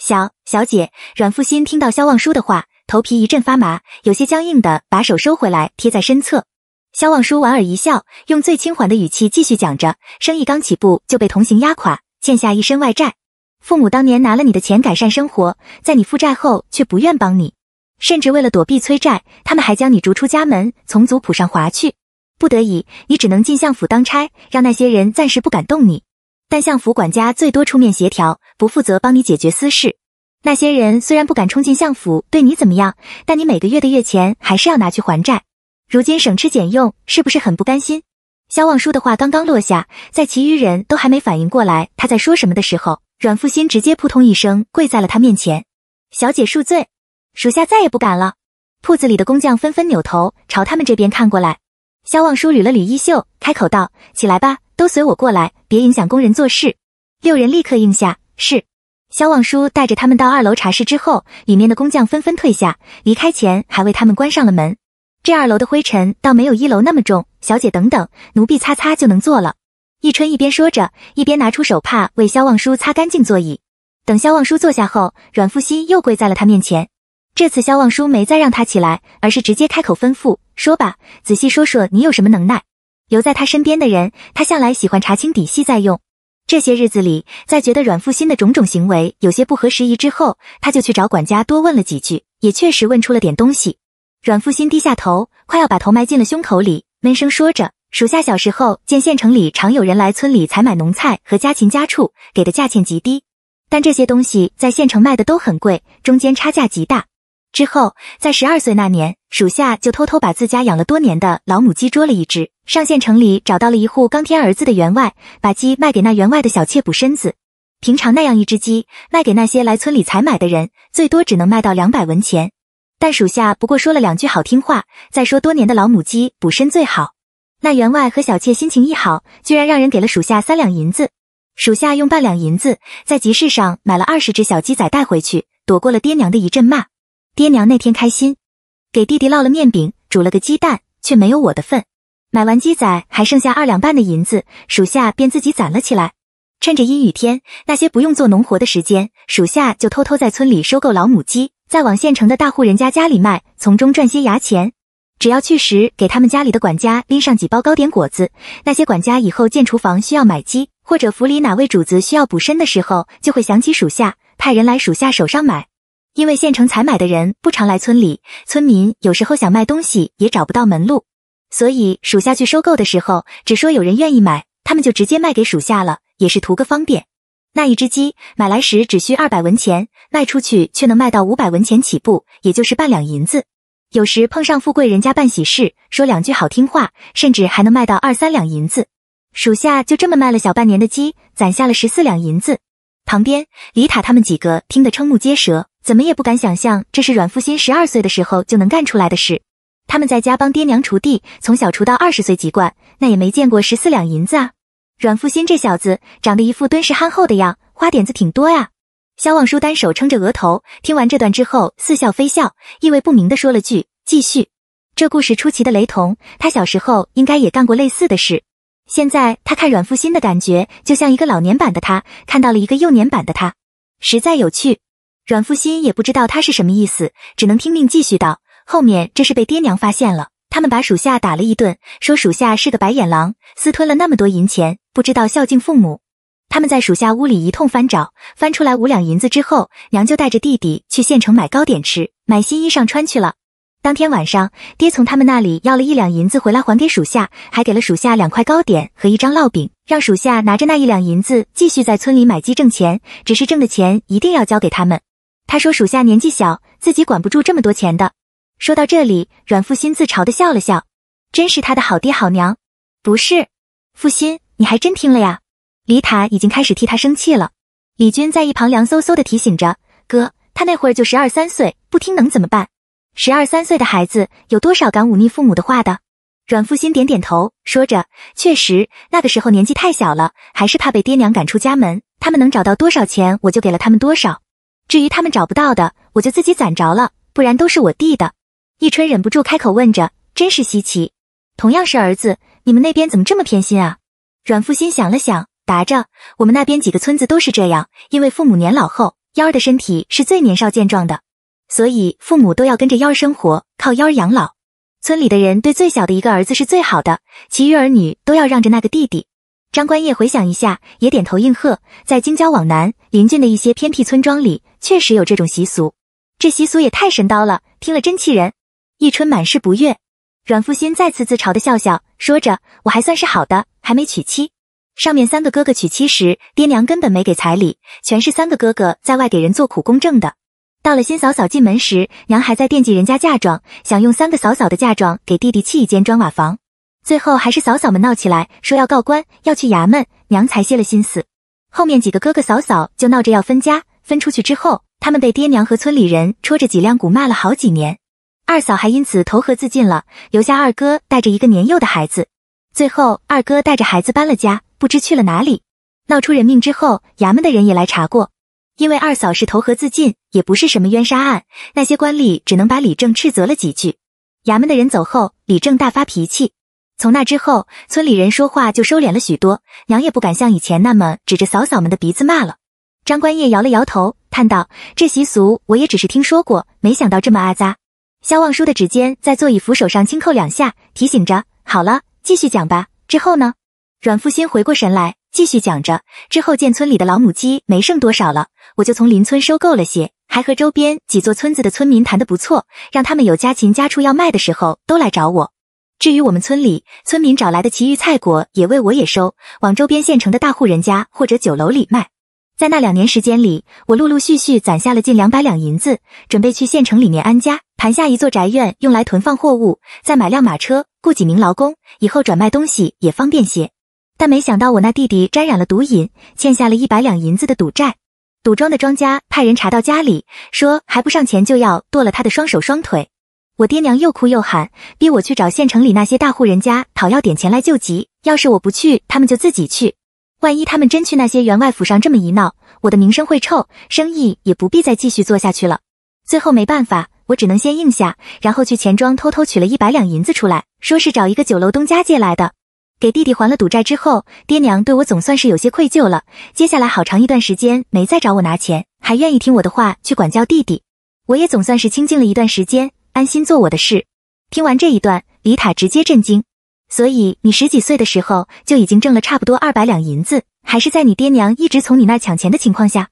小小姐阮复新听到肖望舒的话。头皮一阵发麻，有些僵硬的把手收回来，贴在身侧。肖望舒莞尔一笑，用最轻缓的语气继续讲着：生意刚起步就被同行压垮，欠下一身外债。父母当年拿了你的钱改善生活，在你负债后却不愿帮你，甚至为了躲避催债，他们还将你逐出家门，从族谱上划去。不得已，你只能进相府当差，让那些人暂时不敢动你。但相府管家最多出面协调，不负责帮你解决私事。那些人虽然不敢冲进相府对你怎么样，但你每个月的月钱还是要拿去还债。如今省吃俭用，是不是很不甘心？萧望舒的话刚刚落下，在其余人都还没反应过来他在说什么的时候，阮富新直接扑通一声跪在了他面前：“小姐恕罪，属下再也不敢了。”铺子里的工匠纷纷扭头朝他们这边看过来。萧望舒捋了捋衣袖，开口道：“起来吧，都随我过来，别影响工人做事。”六人立刻应下：“是。”肖望舒带着他们到二楼茶室之后，里面的工匠纷纷退下，离开前还为他们关上了门。这二楼的灰尘倒没有一楼那么重。小姐，等等，奴婢擦擦就能坐了。一春一边说着，一边拿出手帕为萧望舒擦干净座椅。等萧望舒坐下后，阮富熙又跪在了他面前。这次萧望舒没再让他起来，而是直接开口吩咐：“说吧，仔细说说你有什么能耐。留在他身边的人，他向来喜欢查清底细再用。”这些日子里，在觉得阮复新的种种行为有些不合时宜之后，他就去找管家多问了几句，也确实问出了点东西。阮复新低下头，快要把头埋进了胸口里，闷声说着：“属下小时候见县城里常有人来村里采买农菜和家禽家畜，给的价钱极低，但这些东西在县城卖的都很贵，中间差价极大。”之后，在十二岁那年，属下就偷偷把自家养了多年的老母鸡捉了一只，上县城里找到了一户刚添儿子的员外，把鸡卖给那员外的小妾补身子。平常那样一只鸡，卖给那些来村里采买的人，最多只能卖到两百文钱。但属下不过说了两句好听话，再说多年的老母鸡补身最好，那员外和小妾心情一好，居然让人给了属下三两银子。属下用半两银子在集市上买了二十只小鸡仔带回去，躲过了爹娘的一阵骂。爹娘那天开心，给弟弟烙了面饼，煮了个鸡蛋，却没有我的份。买完鸡仔还剩下二两半的银子，属下便自己攒了起来。趁着阴雨天，那些不用做农活的时间，属下就偷偷在村里收购老母鸡，再往县城的大户人家家里卖，从中赚些牙钱。只要去时给他们家里的管家拎上几包糕点果子，那些管家以后建厨房需要买鸡，或者府里哪位主子需要补身的时候，就会想起属下，派人来属下手上买。因为县城采买的人不常来村里，村民有时候想卖东西也找不到门路，所以属下去收购的时候，只说有人愿意买，他们就直接卖给属下了，也是图个方便。那一只鸡买来时只需二百文钱，卖出去却能卖到五百文钱起步，也就是半两银子。有时碰上富贵人家办喜事，说两句好听话，甚至还能卖到二三两银子。属下就这么卖了小半年的鸡，攒下了十四两银子。旁边李塔他们几个听得瞠目结舌。怎么也不敢想象，这是阮复新十二岁的时候就能干出来的事。他们在家帮爹娘锄地，从小锄到二十岁即贯，那也没见过十四两银子啊。阮复新这小子长得一副敦实憨厚的样，花点子挺多啊。肖望舒单手撑着额头，听完这段之后，似笑非笑，意味不明的说了句：“继续。”这故事出奇的雷同，他小时候应该也干过类似的事。现在他看阮复新的感觉，就像一个老年版的他看到了一个幼年版的他，实在有趣。阮富新也不知道他是什么意思，只能听命继续道：“后面这是被爹娘发现了，他们把属下打了一顿，说属下是个白眼狼，私吞了那么多银钱，不知道孝敬父母。他们在属下屋里一通翻找，翻出来五两银子之后，娘就带着弟弟去县城买糕点吃，买新衣裳穿去了。当天晚上，爹从他们那里要了一两银子回来还给属下，还给了属下两块糕点和一张烙饼，让属下拿着那一两银子继续在村里买鸡挣钱，只是挣的钱一定要交给他们。”他说：“属下年纪小，自己管不住这么多钱的。”说到这里，阮负新自嘲的笑了笑。真是他的好爹好娘，不是？傅心，你还真听了呀？李塔已经开始替他生气了。李军在一旁凉飕飕的提醒着：“哥，他那会儿就十二三岁，不听能怎么办？十二三岁的孩子，有多少敢忤逆父母的话的？”阮负新点点头，说着：“确实，那个时候年纪太小了，还是怕被爹娘赶出家门。他们能找到多少钱，我就给了他们多少。”至于他们找不到的，我就自己攒着了，不然都是我弟的。一春忍不住开口问着：“真是稀奇，同样是儿子，你们那边怎么这么偏心啊？”阮父心想了想，答着：“我们那边几个村子都是这样，因为父母年老后，幺儿的身体是最年少健壮的，所以父母都要跟着幺儿生活，靠幺儿养老。村里的人对最小的一个儿子是最好的，其余儿女都要让着那个弟弟。”张观业回想一下，也点头应和：“在京郊往南，邻近的一些偏僻村庄里。”确实有这种习俗，这习俗也太神叨了，听了真气人。易春满是不悦，阮负新再次自嘲的笑笑，说着：“我还算是好的，还没娶妻。上面三个哥哥娶妻时，爹娘根本没给彩礼，全是三个哥哥在外给人做苦工挣的。到了新嫂嫂进门时，娘还在惦记人家嫁妆，想用三个嫂嫂的嫁妆给弟弟砌一间砖瓦房。最后还是嫂嫂们闹起来，说要告官，要去衙门，娘才歇了心思。后面几个哥哥嫂嫂就闹着要分家。”分出去之后，他们被爹娘和村里人戳着脊梁骨骂了好几年，二嫂还因此投河自尽了，留下二哥带着一个年幼的孩子。最后，二哥带着孩子搬了家，不知去了哪里。闹出人命之后，衙门的人也来查过，因为二嫂是投河自尽，也不是什么冤杀案，那些官吏只能把李正斥责了几句。衙门的人走后，李正大发脾气。从那之后，村里人说话就收敛了许多，娘也不敢像以前那么指着嫂嫂们的鼻子骂了。张官业摇了摇头，叹道：“这习俗我也只是听说过，没想到这么阿扎。”萧望舒的指尖在座椅扶手上轻叩两下，提醒着：“好了，继续讲吧。”之后呢？阮富新回过神来，继续讲着：“之后见村里的老母鸡没剩多少了，我就从邻村收购了些，还和周边几座村子的村民谈得不错，让他们有家禽家畜要卖的时候都来找我。至于我们村里村民找来的其余菜果，也为我也收，往周边县城的大户人家或者酒楼里卖。”在那两年时间里，我陆陆续续攒下了近两百两银子，准备去县城里面安家，盘下一座宅院用来囤放货物，再买辆马车，雇几名劳工，以后转卖东西也方便些。但没想到我那弟弟沾染了毒瘾，欠下了一百两银子的赌债，赌庄的庄家派人查到家里，说还不上钱就要剁了他的双手双腿。我爹娘又哭又喊，逼我去找县城里那些大户人家讨要点钱来救急，要是我不去，他们就自己去。万一他们真去那些员外府上这么一闹，我的名声会臭，生意也不必再继续做下去了。最后没办法，我只能先应下，然后去钱庄偷偷取了一百两银子出来，说是找一个酒楼东家借来的，给弟弟还了赌债之后，爹娘对我总算是有些愧疚了。接下来好长一段时间没再找我拿钱，还愿意听我的话去管教弟弟，我也总算是清静了一段时间，安心做我的事。听完这一段，李塔直接震惊。所以你十几岁的时候就已经挣了差不多二百两银子，还是在你爹娘一直从你那儿抢钱的情况下。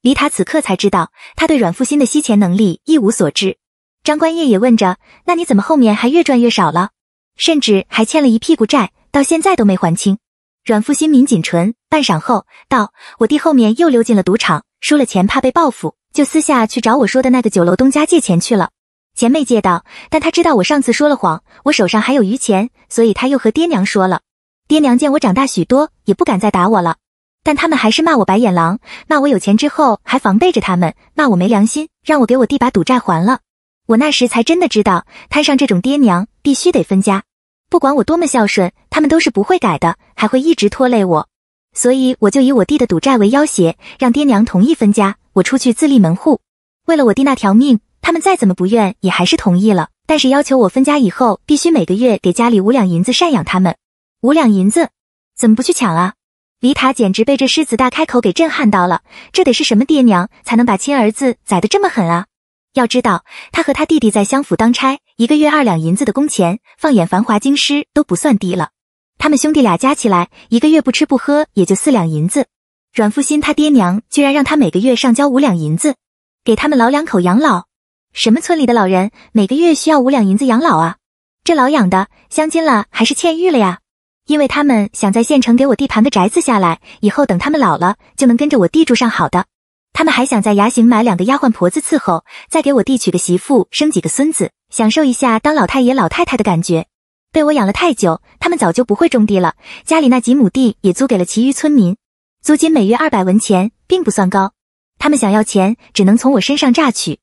李塔此刻才知道，他对阮复新的吸钱能力一无所知。张观业也问着：“那你怎么后面还越赚越少了？甚至还欠了一屁股债，到现在都没还清？”阮复新抿紧唇，半晌后道：“我弟后面又溜进了赌场，输了钱，怕被报复，就私下去找我说的那个酒楼东家借钱去了。”钱没借到，但他知道我上次说了谎，我手上还有余钱，所以他又和爹娘说了。爹娘见我长大许多，也不敢再打我了，但他们还是骂我白眼狼，骂我有钱之后还防备着他们，骂我没良心，让我给我弟把赌债还了。我那时才真的知道，摊上这种爹娘，必须得分家。不管我多么孝顺，他们都是不会改的，还会一直拖累我。所以我就以我弟的赌债为要挟，让爹娘同意分家，我出去自立门户，为了我弟那条命。他们再怎么不愿，也还是同意了。但是要求我分家以后，必须每个月给家里五两银子赡养他们。五两银子，怎么不去抢啊？李塔简直被这狮子大开口给震撼到了。这得是什么爹娘才能把亲儿子宰得这么狠啊？要知道，他和他弟弟在相府当差，一个月二两银子的工钱，放眼繁华京师都不算低了。他们兄弟俩加起来，一个月不吃不喝也就四两银子。阮富新他爹娘居然让他每个月上交五两银子，给他们老两口养老。什么村里的老人每个月需要五两银子养老啊？这老养的，镶金了还是嵌玉了呀？因为他们想在县城给我弟盘个宅子下来，以后等他们老了，就能跟着我弟住上好的。他们还想在衙行买两个丫鬟婆子伺候，再给我弟娶个媳妇，生几个孙子，享受一下当老太爷老太太的感觉。被我养了太久，他们早就不会种地了，家里那几亩地也租给了其余村民，租金每月二百文钱，并不算高。他们想要钱，只能从我身上榨取。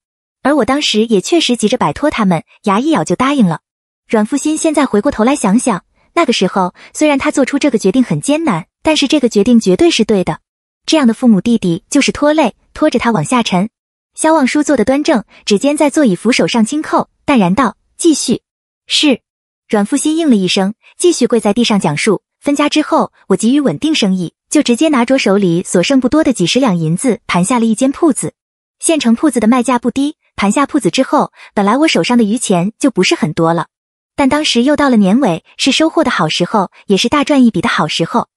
而我当时也确实急着摆脱他们，牙一咬就答应了。阮富新现在回过头来想想，那个时候虽然他做出这个决定很艰难，但是这个决定绝对是对的。这样的父母弟弟就是拖累，拖着他往下沉。肖望舒坐得端正，指尖在座椅扶手上轻叩，淡然道：“继续。”是。阮富新应了一声，继续跪在地上讲述。分家之后，我急于稳定生意，就直接拿着手里所剩不多的几十两银子，盘下了一间铺子。县城铺子的卖价不低。盘下铺子之后，本来我手上的余钱就不是很多了，但当时又到了年尾，是收获的好时候，也是大赚一笔的好时候。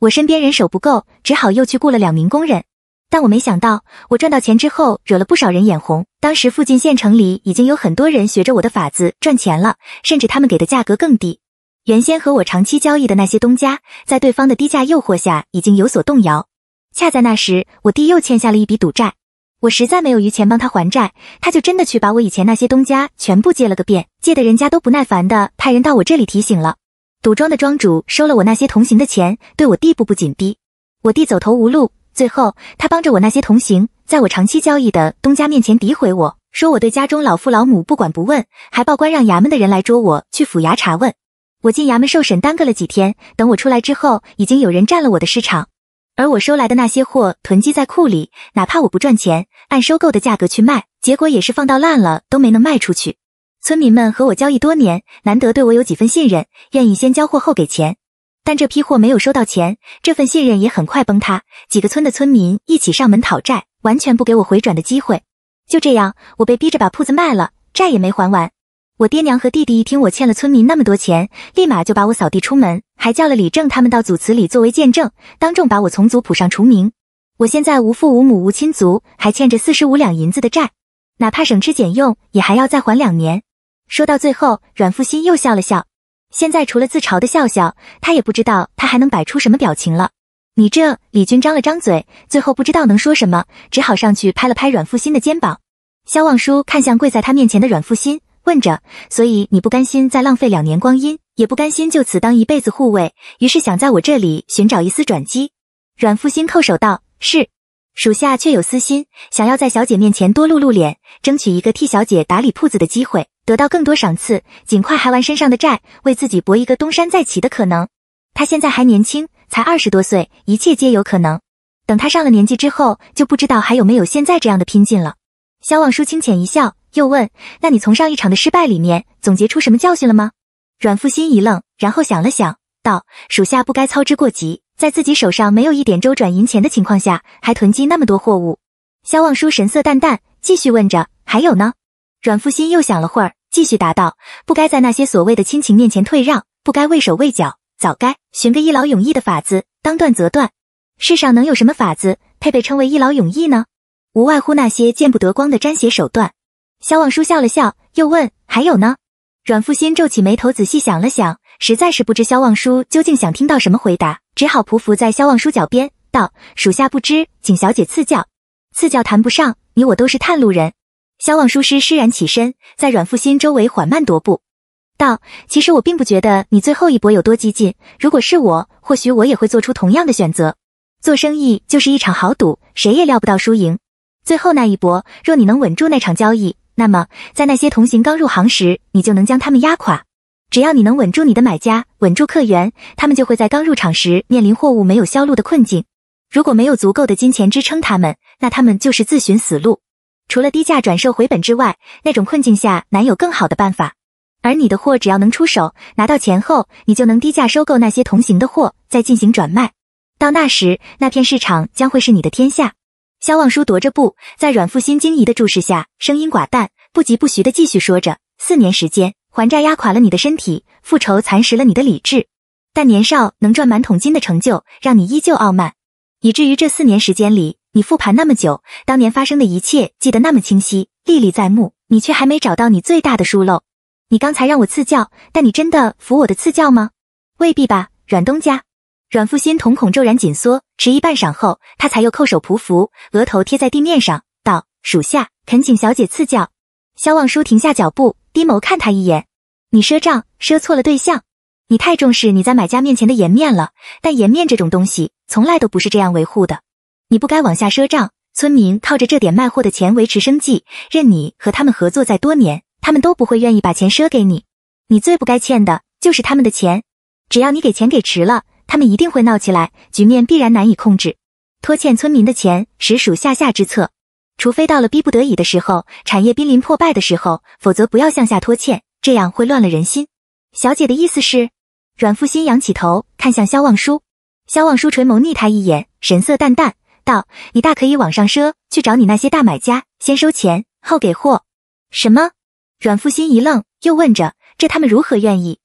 我身边人手不够，只好又去雇了两名工人。但我没想到，我赚到钱之后，惹了不少人眼红。当时附近县城里已经有很多人学着我的法子赚钱了，甚至他们给的价格更低。原先和我长期交易的那些东家，在对方的低价诱惑下，已经有所动摇。恰在那时，我弟又欠下了一笔赌债。我实在没有余钱帮他还债，他就真的去把我以前那些东家全部借了个遍，借的人家都不耐烦的派人到我这里提醒了。赌庄的庄主收了我那些同行的钱，对我弟步步紧逼，我弟走投无路，最后他帮着我那些同行，在我长期交易的东家面前诋毁我，说我对家中老父老母不管不问，还报官让衙门的人来捉我去府衙查问。我进衙门受审，耽搁了几天，等我出来之后，已经有人占了我的市场。而我收来的那些货囤积在库里，哪怕我不赚钱，按收购的价格去卖，结果也是放到烂了都没能卖出去。村民们和我交易多年，难得对我有几分信任，愿意先交货后给钱，但这批货没有收到钱，这份信任也很快崩塌。几个村的村民一起上门讨债，完全不给我回转的机会。就这样，我被逼着把铺子卖了，债也没还完。我爹娘和弟弟一听我欠了村民那么多钱，立马就把我扫地出门，还叫了李正他们到祖祠里作为见证，当众把我从族谱上除名。我现在无父无母无亲族，还欠着四十五两银子的债，哪怕省吃俭用，也还要再还两年。说到最后，阮复新又笑了笑。现在除了自嘲的笑笑，他也不知道他还能摆出什么表情了。你这李军张了张嘴，最后不知道能说什么，只好上去拍了拍阮复新的肩膀。肖望舒看向跪在他面前的阮复新。混着，所以你不甘心再浪费两年光阴，也不甘心就此当一辈子护卫，于是想在我这里寻找一丝转机。阮复新叩首道：“是，属下确有私心，想要在小姐面前多露露脸，争取一个替小姐打理铺子的机会，得到更多赏赐，尽快还完身上的债，为自己搏一个东山再起的可能。他现在还年轻，才二十多岁，一切皆有可能。等他上了年纪之后，就不知道还有没有现在这样的拼劲了。”萧望舒清浅一笑。又问：“那你从上一场的失败里面总结出什么教训了吗？”阮富新一愣，然后想了想，道：“属下不该操之过急，在自己手上没有一点周转银钱的情况下，还囤积那么多货物。”萧望舒神色淡淡，继续问着：“还有呢？”阮富新又想了会儿，继续答道：“不该在那些所谓的亲情面前退让，不该畏手畏脚，早该寻个一劳永逸的法子，当断则断。世上能有什么法子配被称为一劳永逸呢？无外乎那些见不得光的沾血手段。”萧望舒笑了笑，又问：“还有呢？”阮复新皱起眉头，仔细想了想，实在是不知萧望舒究竟想听到什么回答，只好匍匐在萧望舒脚边，道：“属下不知，请小姐赐教。”“赐教谈不上，你我都是探路人。”萧望舒师施然起身，在阮复新周围缓慢踱步，道：“其实我并不觉得你最后一搏有多激进。如果是我，或许我也会做出同样的选择。做生意就是一场豪赌，谁也料不到输赢。最后那一搏，若你能稳住那场交易，”那么，在那些同行刚入行时，你就能将他们压垮。只要你能稳住你的买家，稳住客源，他们就会在刚入场时面临货物没有销路的困境。如果没有足够的金钱支撑他们，那他们就是自寻死路。除了低价转售回本之外，那种困境下难有更好的办法。而你的货只要能出手拿到钱后，你就能低价收购那些同行的货，再进行转卖。到那时，那片市场将会是你的天下。肖望舒踱着步，在阮父心惊疑的注视下，声音寡淡、不疾不徐的继续说着：“四年时间，还债压垮了你的身体，复仇蚕食了你的理智。但年少能赚满桶金的成就，让你依旧傲慢，以至于这四年时间里，你复盘那么久，当年发生的一切记得那么清晰，历历在目，你却还没找到你最大的疏漏。你刚才让我赐教，但你真的服我的赐教吗？未必吧，阮东家。”阮复新瞳孔骤然紧缩，迟疑半晌后，他才又叩首匍匐，额头贴在地面上，道：“属下恳请小姐赐教。”萧望舒停下脚步，低眸看他一眼：“你赊账赊错了对象，你太重视你在买家面前的颜面了。但颜面这种东西，从来都不是这样维护的。你不该往下赊账，村民靠着这点卖货的钱维持生计，任你和他们合作再多年，他们都不会愿意把钱赊给你。你最不该欠的就是他们的钱，只要你给钱给迟了。”他们一定会闹起来，局面必然难以控制。拖欠村民的钱，实属下下之策。除非到了逼不得已的时候，产业濒临破败的时候，否则不要向下拖欠，这样会乱了人心。小姐的意思是？阮富新仰起头看向萧望舒，萧望舒垂眸睨他一眼，神色淡淡道：“你大可以往上赊，去找你那些大买家，先收钱后给货。”什么？阮富新一愣，又问着：“这他们如何愿意？”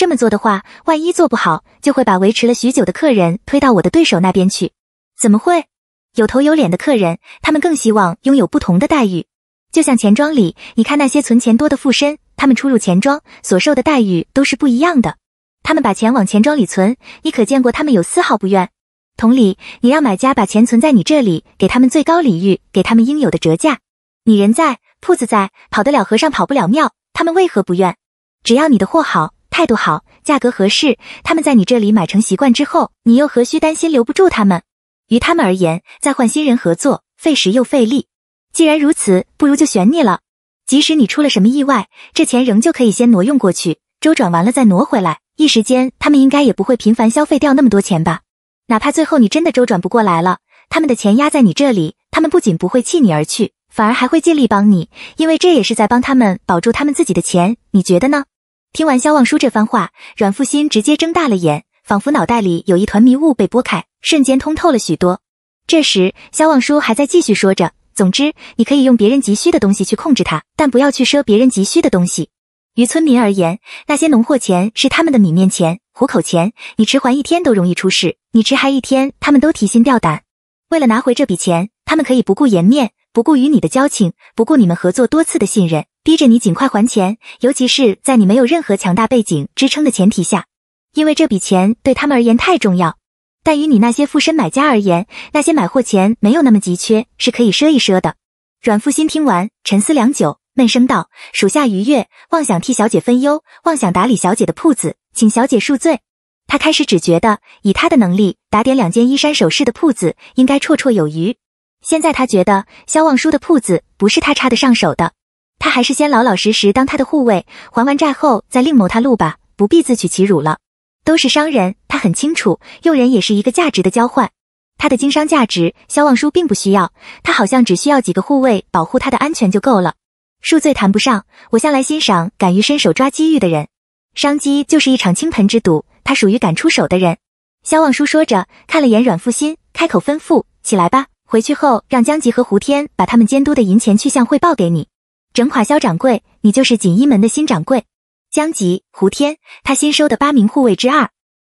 这么做的话，万一做不好，就会把维持了许久的客人推到我的对手那边去。怎么会有头有脸的客人？他们更希望拥有不同的待遇。就像钱庄里，你看那些存钱多的富绅，他们出入钱庄所受的待遇都是不一样的。他们把钱往钱庄里存，你可见过他们有丝毫不愿？同理，你让买家把钱存在你这里，给他们最高礼遇，给他们应有的折价。你人在，铺子在，跑得了和尚跑不了庙。他们为何不愿？只要你的货好。态度好，价格合适，他们在你这里买成习惯之后，你又何须担心留不住他们？于他们而言，再换新人合作费时又费力。既然如此，不如就选你了。即使你出了什么意外，这钱仍旧可以先挪用过去，周转完了再挪回来。一时间他们应该也不会频繁消费掉那么多钱吧？哪怕最后你真的周转不过来了，他们的钱压在你这里，他们不仅不会弃你而去，反而还会尽力帮你，因为这也是在帮他们保住他们自己的钱。你觉得呢？听完萧望舒这番话，阮复新直接睁大了眼，仿佛脑袋里有一团迷雾被拨开，瞬间通透了许多。这时，萧望舒还在继续说着：“总之，你可以用别人急需的东西去控制他，但不要去赊别人急需的东西。于村民而言，那些农货钱是他们的米面钱、糊口钱，你迟还一天都容易出事，你迟还一天，他们都提心吊胆。为了拿回这笔钱，他们可以不顾颜面，不顾与你的交情，不顾你们合作多次的信任。”逼着你尽快还钱，尤其是在你没有任何强大背景支撑的前提下，因为这笔钱对他们而言太重要。但与你那些附身买家而言，那些买货钱没有那么急缺，是可以赊一赊的。阮富新听完，沉思良久，闷声道：“属下愉悦，妄想替小姐分忧，妄想打理小姐的铺子，请小姐恕罪。”他开始只觉得以他的能力，打点两间衣衫首饰的铺子应该绰绰有余。现在他觉得萧望舒的铺子不是他插得上手的。他还是先老老实实当他的护卫，还完债后再另谋他路吧，不必自取其辱了。都是商人，他很清楚，用人也是一个价值的交换。他的经商价值，萧望舒并不需要，他好像只需要几个护卫保护他的安全就够了。恕罪谈不上，我向来欣赏敢于伸手抓机遇的人。商机就是一场倾盆之赌，他属于敢出手的人。萧望舒说着，看了眼阮富新，开口吩咐：“起来吧，回去后让江吉和胡天把他们监督的银钱去向汇报给你。”整垮肖掌柜，你就是锦衣门的新掌柜。江吉、胡天，他新收的八名护卫之二，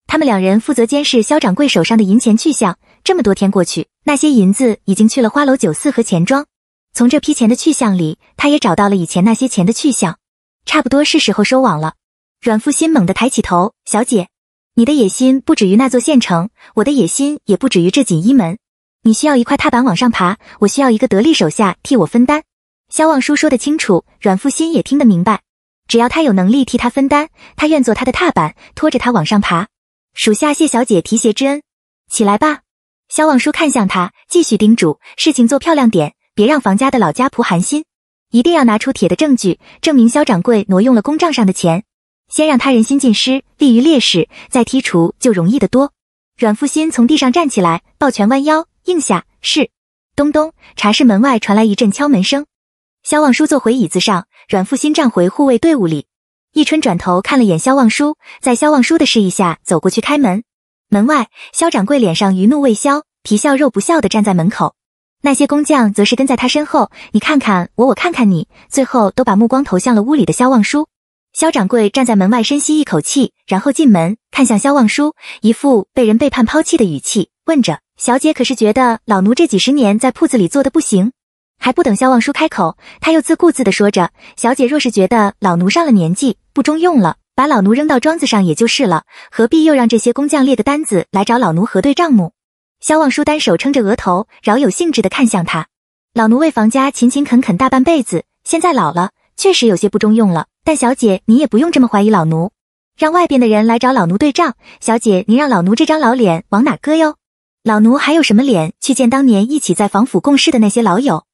他们两人负责监视肖掌柜手上的银钱去向。这么多天过去，那些银子已经去了花楼、酒肆和钱庄。从这批钱的去向里，他也找到了以前那些钱的去向。差不多是时候收网了。阮富心猛地抬起头：“小姐，你的野心不止于那座县城，我的野心也不止于这锦衣门。你需要一块踏板往上爬，我需要一个得力手下替我分担。”肖望舒说得清楚，阮富新也听得明白。只要他有能力替他分担，他愿做他的踏板，拖着他往上爬。属下谢小姐提携之恩，起来吧。肖望舒看向他，继续叮嘱：事情做漂亮点，别让房家的老家仆寒心。一定要拿出铁的证据，证明肖掌柜挪用了公账上的钱。先让他人心尽失，利于劣势，再剔除就容易得多。阮富新从地上站起来，抱拳弯腰应下：是。咚咚，茶室门外传来一阵敲门声。萧望书坐回椅子上，阮复新站回护卫队伍里。逸春转头看了眼萧望书，在萧望书的示意下走过去开门。门外，萧掌柜脸上余怒未消，皮笑肉不笑的站在门口。那些工匠则是跟在他身后，你看看我，我看看你，最后都把目光投向了屋里的萧望书。萧掌柜站在门外深吸一口气，然后进门，看向萧望书，一副被人背叛抛弃的语气问着：“小姐可是觉得老奴这几十年在铺子里做的不行？”还不等萧望舒开口，他又自顾自地说着：“小姐若是觉得老奴上了年纪不中用了，把老奴扔到庄子上也就是了，何必又让这些工匠列个单子来找老奴核对账目？”萧望舒单手撑着额头，饶有兴致地看向他：“老奴为房家勤勤恳恳大半辈子，现在老了，确实有些不中用了。但小姐您也不用这么怀疑老奴，让外边的人来找老奴对账，小姐您让老奴这张老脸往哪搁哟？老奴还有什么脸去见当年一起在防府共事的那些老友？”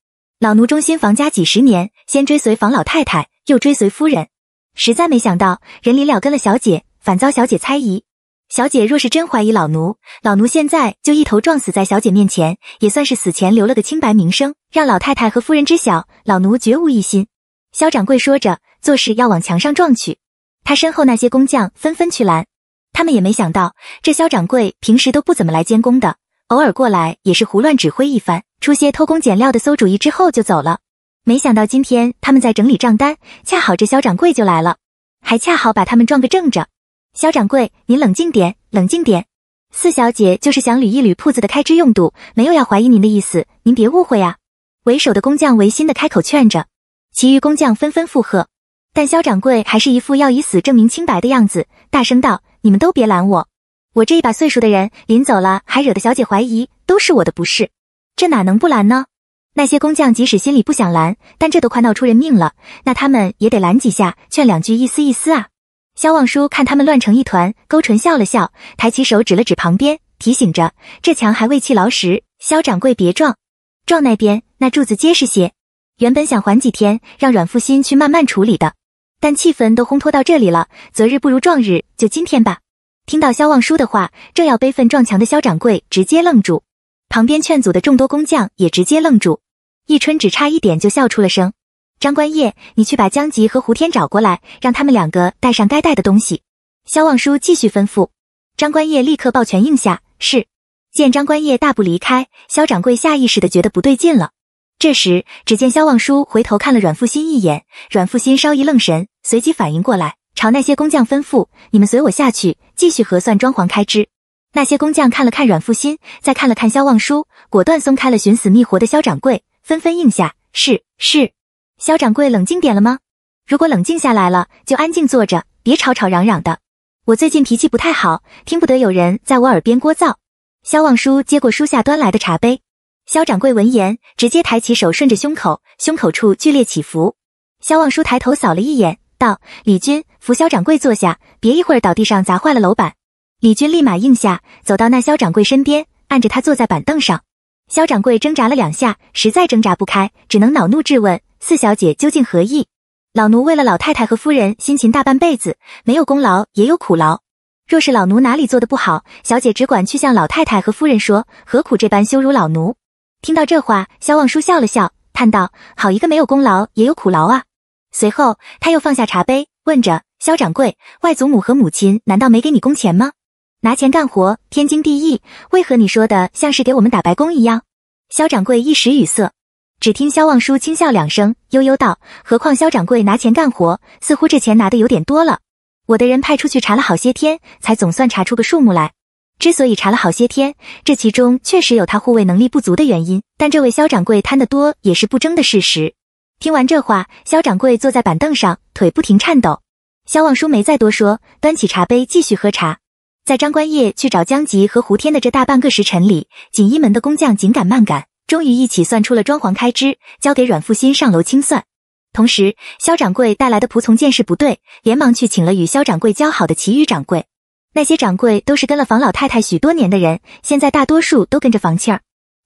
老奴忠心房家几十年，先追随房老太太，又追随夫人，实在没想到人离了跟了小姐，反遭小姐猜疑。小姐若是真怀疑老奴，老奴现在就一头撞死在小姐面前，也算是死前留了个清白名声，让老太太和夫人知晓老奴绝无异心。肖掌柜说着，做事要往墙上撞去，他身后那些工匠纷纷去拦，他们也没想到这肖掌柜平时都不怎么来监工的，偶尔过来也是胡乱指挥一番。出些偷工减料的馊主意之后就走了，没想到今天他们在整理账单，恰好这肖掌柜就来了，还恰好把他们撞个正着。肖掌柜，您冷静点，冷静点。四小姐就是想捋一捋铺子的开支用度，没有要怀疑您的意思，您别误会呀。为首的工匠违心的开口劝着，其余工匠纷纷附和，但肖掌柜还是一副要以死证明清白的样子，大声道：“你们都别拦我，我这一把岁数的人，临走了还惹得小姐怀疑，都是我的不是。”这哪能不拦呢？那些工匠即使心里不想拦，但这都快闹出人命了，那他们也得拦几下，劝两句，一丝一丝啊。肖望舒看他们乱成一团，勾唇笑了笑，抬起手指了指旁边，提醒着：“这墙还未砌牢实，肖掌柜别撞，撞那边那柱子结实些。”原本想缓几天，让阮富新去慢慢处理的，但气氛都烘托到这里了，择日不如撞日，就今天吧。听到肖望舒的话，正要悲愤撞墙的肖掌柜直接愣住。旁边劝阻的众多工匠也直接愣住，一春只差一点就笑出了声。张关业，你去把江吉和胡天找过来，让他们两个带上该带的东西。肖望舒继续吩咐，张关业立刻抱拳应下。是。见张关业大步离开，肖掌柜下意识的觉得不对劲了。这时，只见肖望舒回头看了阮富新一眼，阮富新稍一愣神，随即反应过来，朝那些工匠吩咐：“你们随我下去，继续核算装潢开支。”那些工匠看了看阮复新，再看了看萧望舒，果断松开了寻死觅活的萧掌柜，纷纷应下：“是是。”萧掌柜冷静点了吗？如果冷静下来了，就安静坐着，别吵吵嚷嚷的。我最近脾气不太好，听不得有人在我耳边聒噪。萧望舒接过书下端来的茶杯。萧掌柜闻言，直接抬起手，顺着胸口，胸口处剧烈起伏。萧望舒抬头扫了一眼，道：“李军，扶萧掌柜坐下，别一会儿倒地上砸坏了楼板。”李军立马应下，走到那肖掌柜身边，按着他坐在板凳上。肖掌柜挣扎了两下，实在挣扎不开，只能恼怒质问四小姐究竟何意？老奴为了老太太和夫人辛勤大半辈子，没有功劳也有苦劳。若是老奴哪里做的不好，小姐只管去向老太太和夫人说，何苦这般羞辱老奴？听到这话，肖望舒笑了笑，叹道：“好一个没有功劳也有苦劳啊！”随后他又放下茶杯，问着肖掌柜：“外祖母和母亲难道没给你工钱吗？”拿钱干活天经地义，为何你说的像是给我们打白工一样？肖掌柜一时语塞，只听肖望舒轻笑两声，悠悠道：“何况肖掌柜拿钱干活，似乎这钱拿的有点多了。我的人派出去查了好些天才总算查出个数目来。之所以查了好些天，这其中确实有他护卫能力不足的原因，但这位肖掌柜贪得多也是不争的事实。”听完这话，肖掌柜坐在板凳上，腿不停颤抖。肖望舒没再多说，端起茶杯继续喝茶。在张冠业去找江吉和胡天的这大半个时辰里，锦衣门的工匠紧赶慢赶，终于一起算出了装潢开支，交给阮复新上楼清算。同时，肖掌柜带来的仆从见势不对，连忙去请了与肖掌柜交好的其余掌柜。那些掌柜都是跟了房老太太许多年的人，现在大多数都跟着房庆儿。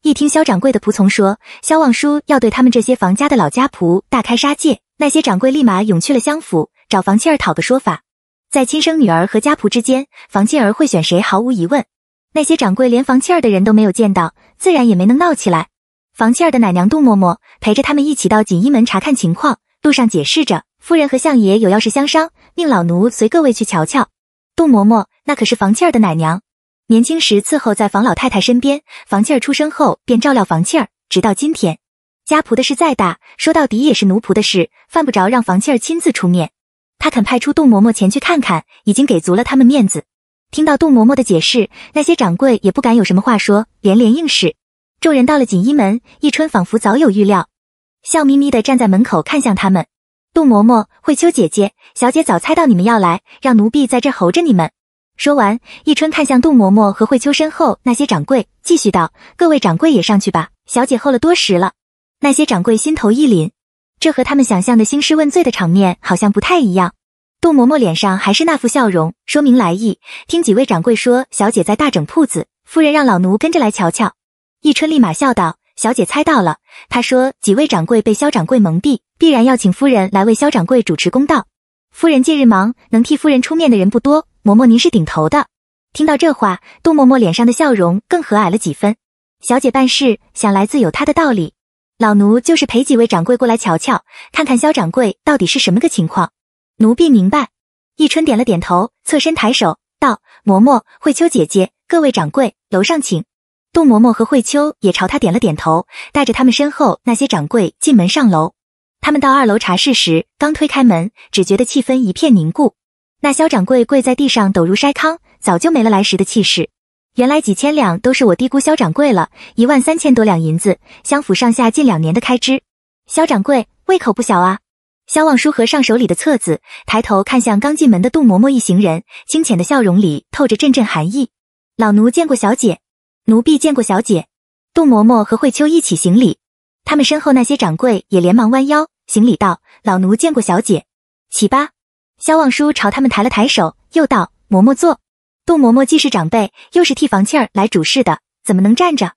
一听肖掌柜的仆从说肖望舒要对他们这些房家的老家仆大开杀戒，那些掌柜立马涌去了相府找房庆儿讨个说法。在亲生女儿和家仆之间，房气儿会选谁？毫无疑问。那些掌柜连房气儿的人都没有见到，自然也没能闹起来。房气儿的奶娘杜嬷嬷陪着他们一起到锦衣门查看情况，路上解释着：“夫人和相爷有要事相商，命老奴随各位去瞧瞧。”杜嬷嬷那可是房气儿的奶娘，年轻时伺候在房老太太身边，房气儿出生后便照料房气儿，直到今天。家仆的事再大，说到底也是奴仆的事，犯不着让房气儿亲自出面。他肯派出杜嬷嬷前去看看，已经给足了他们面子。听到杜嬷嬷的解释，那些掌柜也不敢有什么话说，连连应是。众人到了锦衣门，一春仿佛早有预料，笑眯眯地站在门口看向他们。杜嬷嬷、慧秋姐姐、小姐早猜到你们要来，让奴婢在这候着你们。说完，一春看向杜嬷嬷和慧秋身后那些掌柜，继续道：“各位掌柜也上去吧，小姐候了多时了。”那些掌柜心头一凛。这和他们想象的兴师问罪的场面好像不太一样。杜嬷嬷脸上还是那副笑容，说明来意。听几位掌柜说，小姐在大整铺子，夫人让老奴跟着来瞧瞧。易春立马笑道：“小姐猜到了。她说几位掌柜被肖掌柜蒙蔽，必然要请夫人来为肖掌柜主持公道。夫人近日忙，能替夫人出面的人不多。嬷嬷您是顶头的。”听到这话，杜嬷嬷脸上的笑容更和蔼了几分。小姐办事，想来自有她的道理。老奴就是陪几位掌柜过来瞧瞧，看看萧掌柜到底是什么个情况。奴婢明白。易春点了点头，侧身抬手道：“嬷嬷，慧秋姐姐，各位掌柜，楼上请。”杜嬷嬷和慧秋也朝他点了点头，带着他们身后那些掌柜进门上楼。他们到二楼茶室时，刚推开门，只觉得气氛一片凝固。那萧掌柜跪在地上，抖如筛糠，早就没了来时的气势。原来几千两都是我低估肖掌柜了，一万三千多两银子，相府上下近两年的开支。肖掌柜胃口不小啊！肖望舒合上手里的册子，抬头看向刚进门的杜嬷嬷一行人，清浅的笑容里透着阵阵寒意。老奴见过小姐，奴婢见过小姐。杜嬷嬷和慧秋一起行礼，他们身后那些掌柜也连忙弯腰行礼道：老奴见过小姐。起吧。肖望舒朝他们抬了抬手，又道：嬷嬷坐。杜嬷嬷既是长辈，又是替房气儿来主事的，怎么能站着？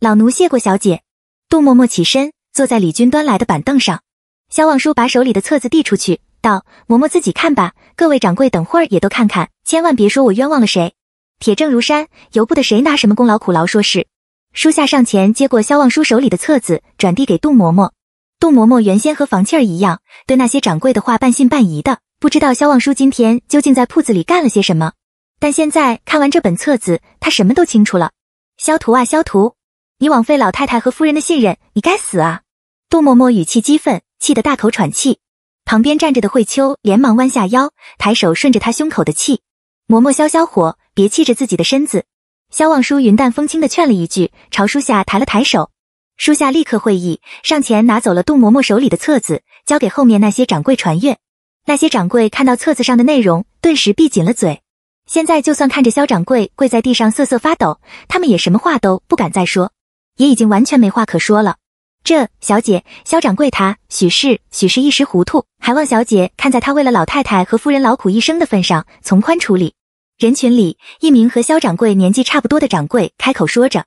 老奴谢过小姐。杜嬷嬷起身，坐在李军端来的板凳上。萧望舒把手里的册子递出去，道：“嬷嬷自己看吧，各位掌柜等会儿也都看看，千万别说我冤枉了谁。铁证如山，由不得谁拿什么功劳苦劳说事。”书下上前接过萧望舒手里的册子，转递给杜嬷嬷。杜嬷嬷原先和房气儿一样，对那些掌柜的话半信半疑的，不知道萧望舒今天究竟在铺子里干了些什么。但现在看完这本册子，他什么都清楚了。萧图啊，萧图，你枉费老太太和夫人的信任，你该死啊！杜嬷嬷语气激愤，气得大口喘气。旁边站着的慧秋连忙弯下腰，抬手顺着他胸口的气，嬷嬷消消火，别气着自己的身子。萧望舒云淡风轻的劝了一句，朝书下抬了抬手，书下立刻会意，上前拿走了杜嬷嬷手里的册子，交给后面那些掌柜传阅。那些掌柜看到册子上的内容，顿时闭紧了嘴。现在就算看着肖掌柜跪在地上瑟瑟发抖，他们也什么话都不敢再说，也已经完全没话可说了。这小姐，肖掌柜他许是许是一时糊涂，还望小姐看在他为了老太太和夫人劳苦一生的份上，从宽处理。人群里，一名和肖掌柜年纪差不多的掌柜开口说着，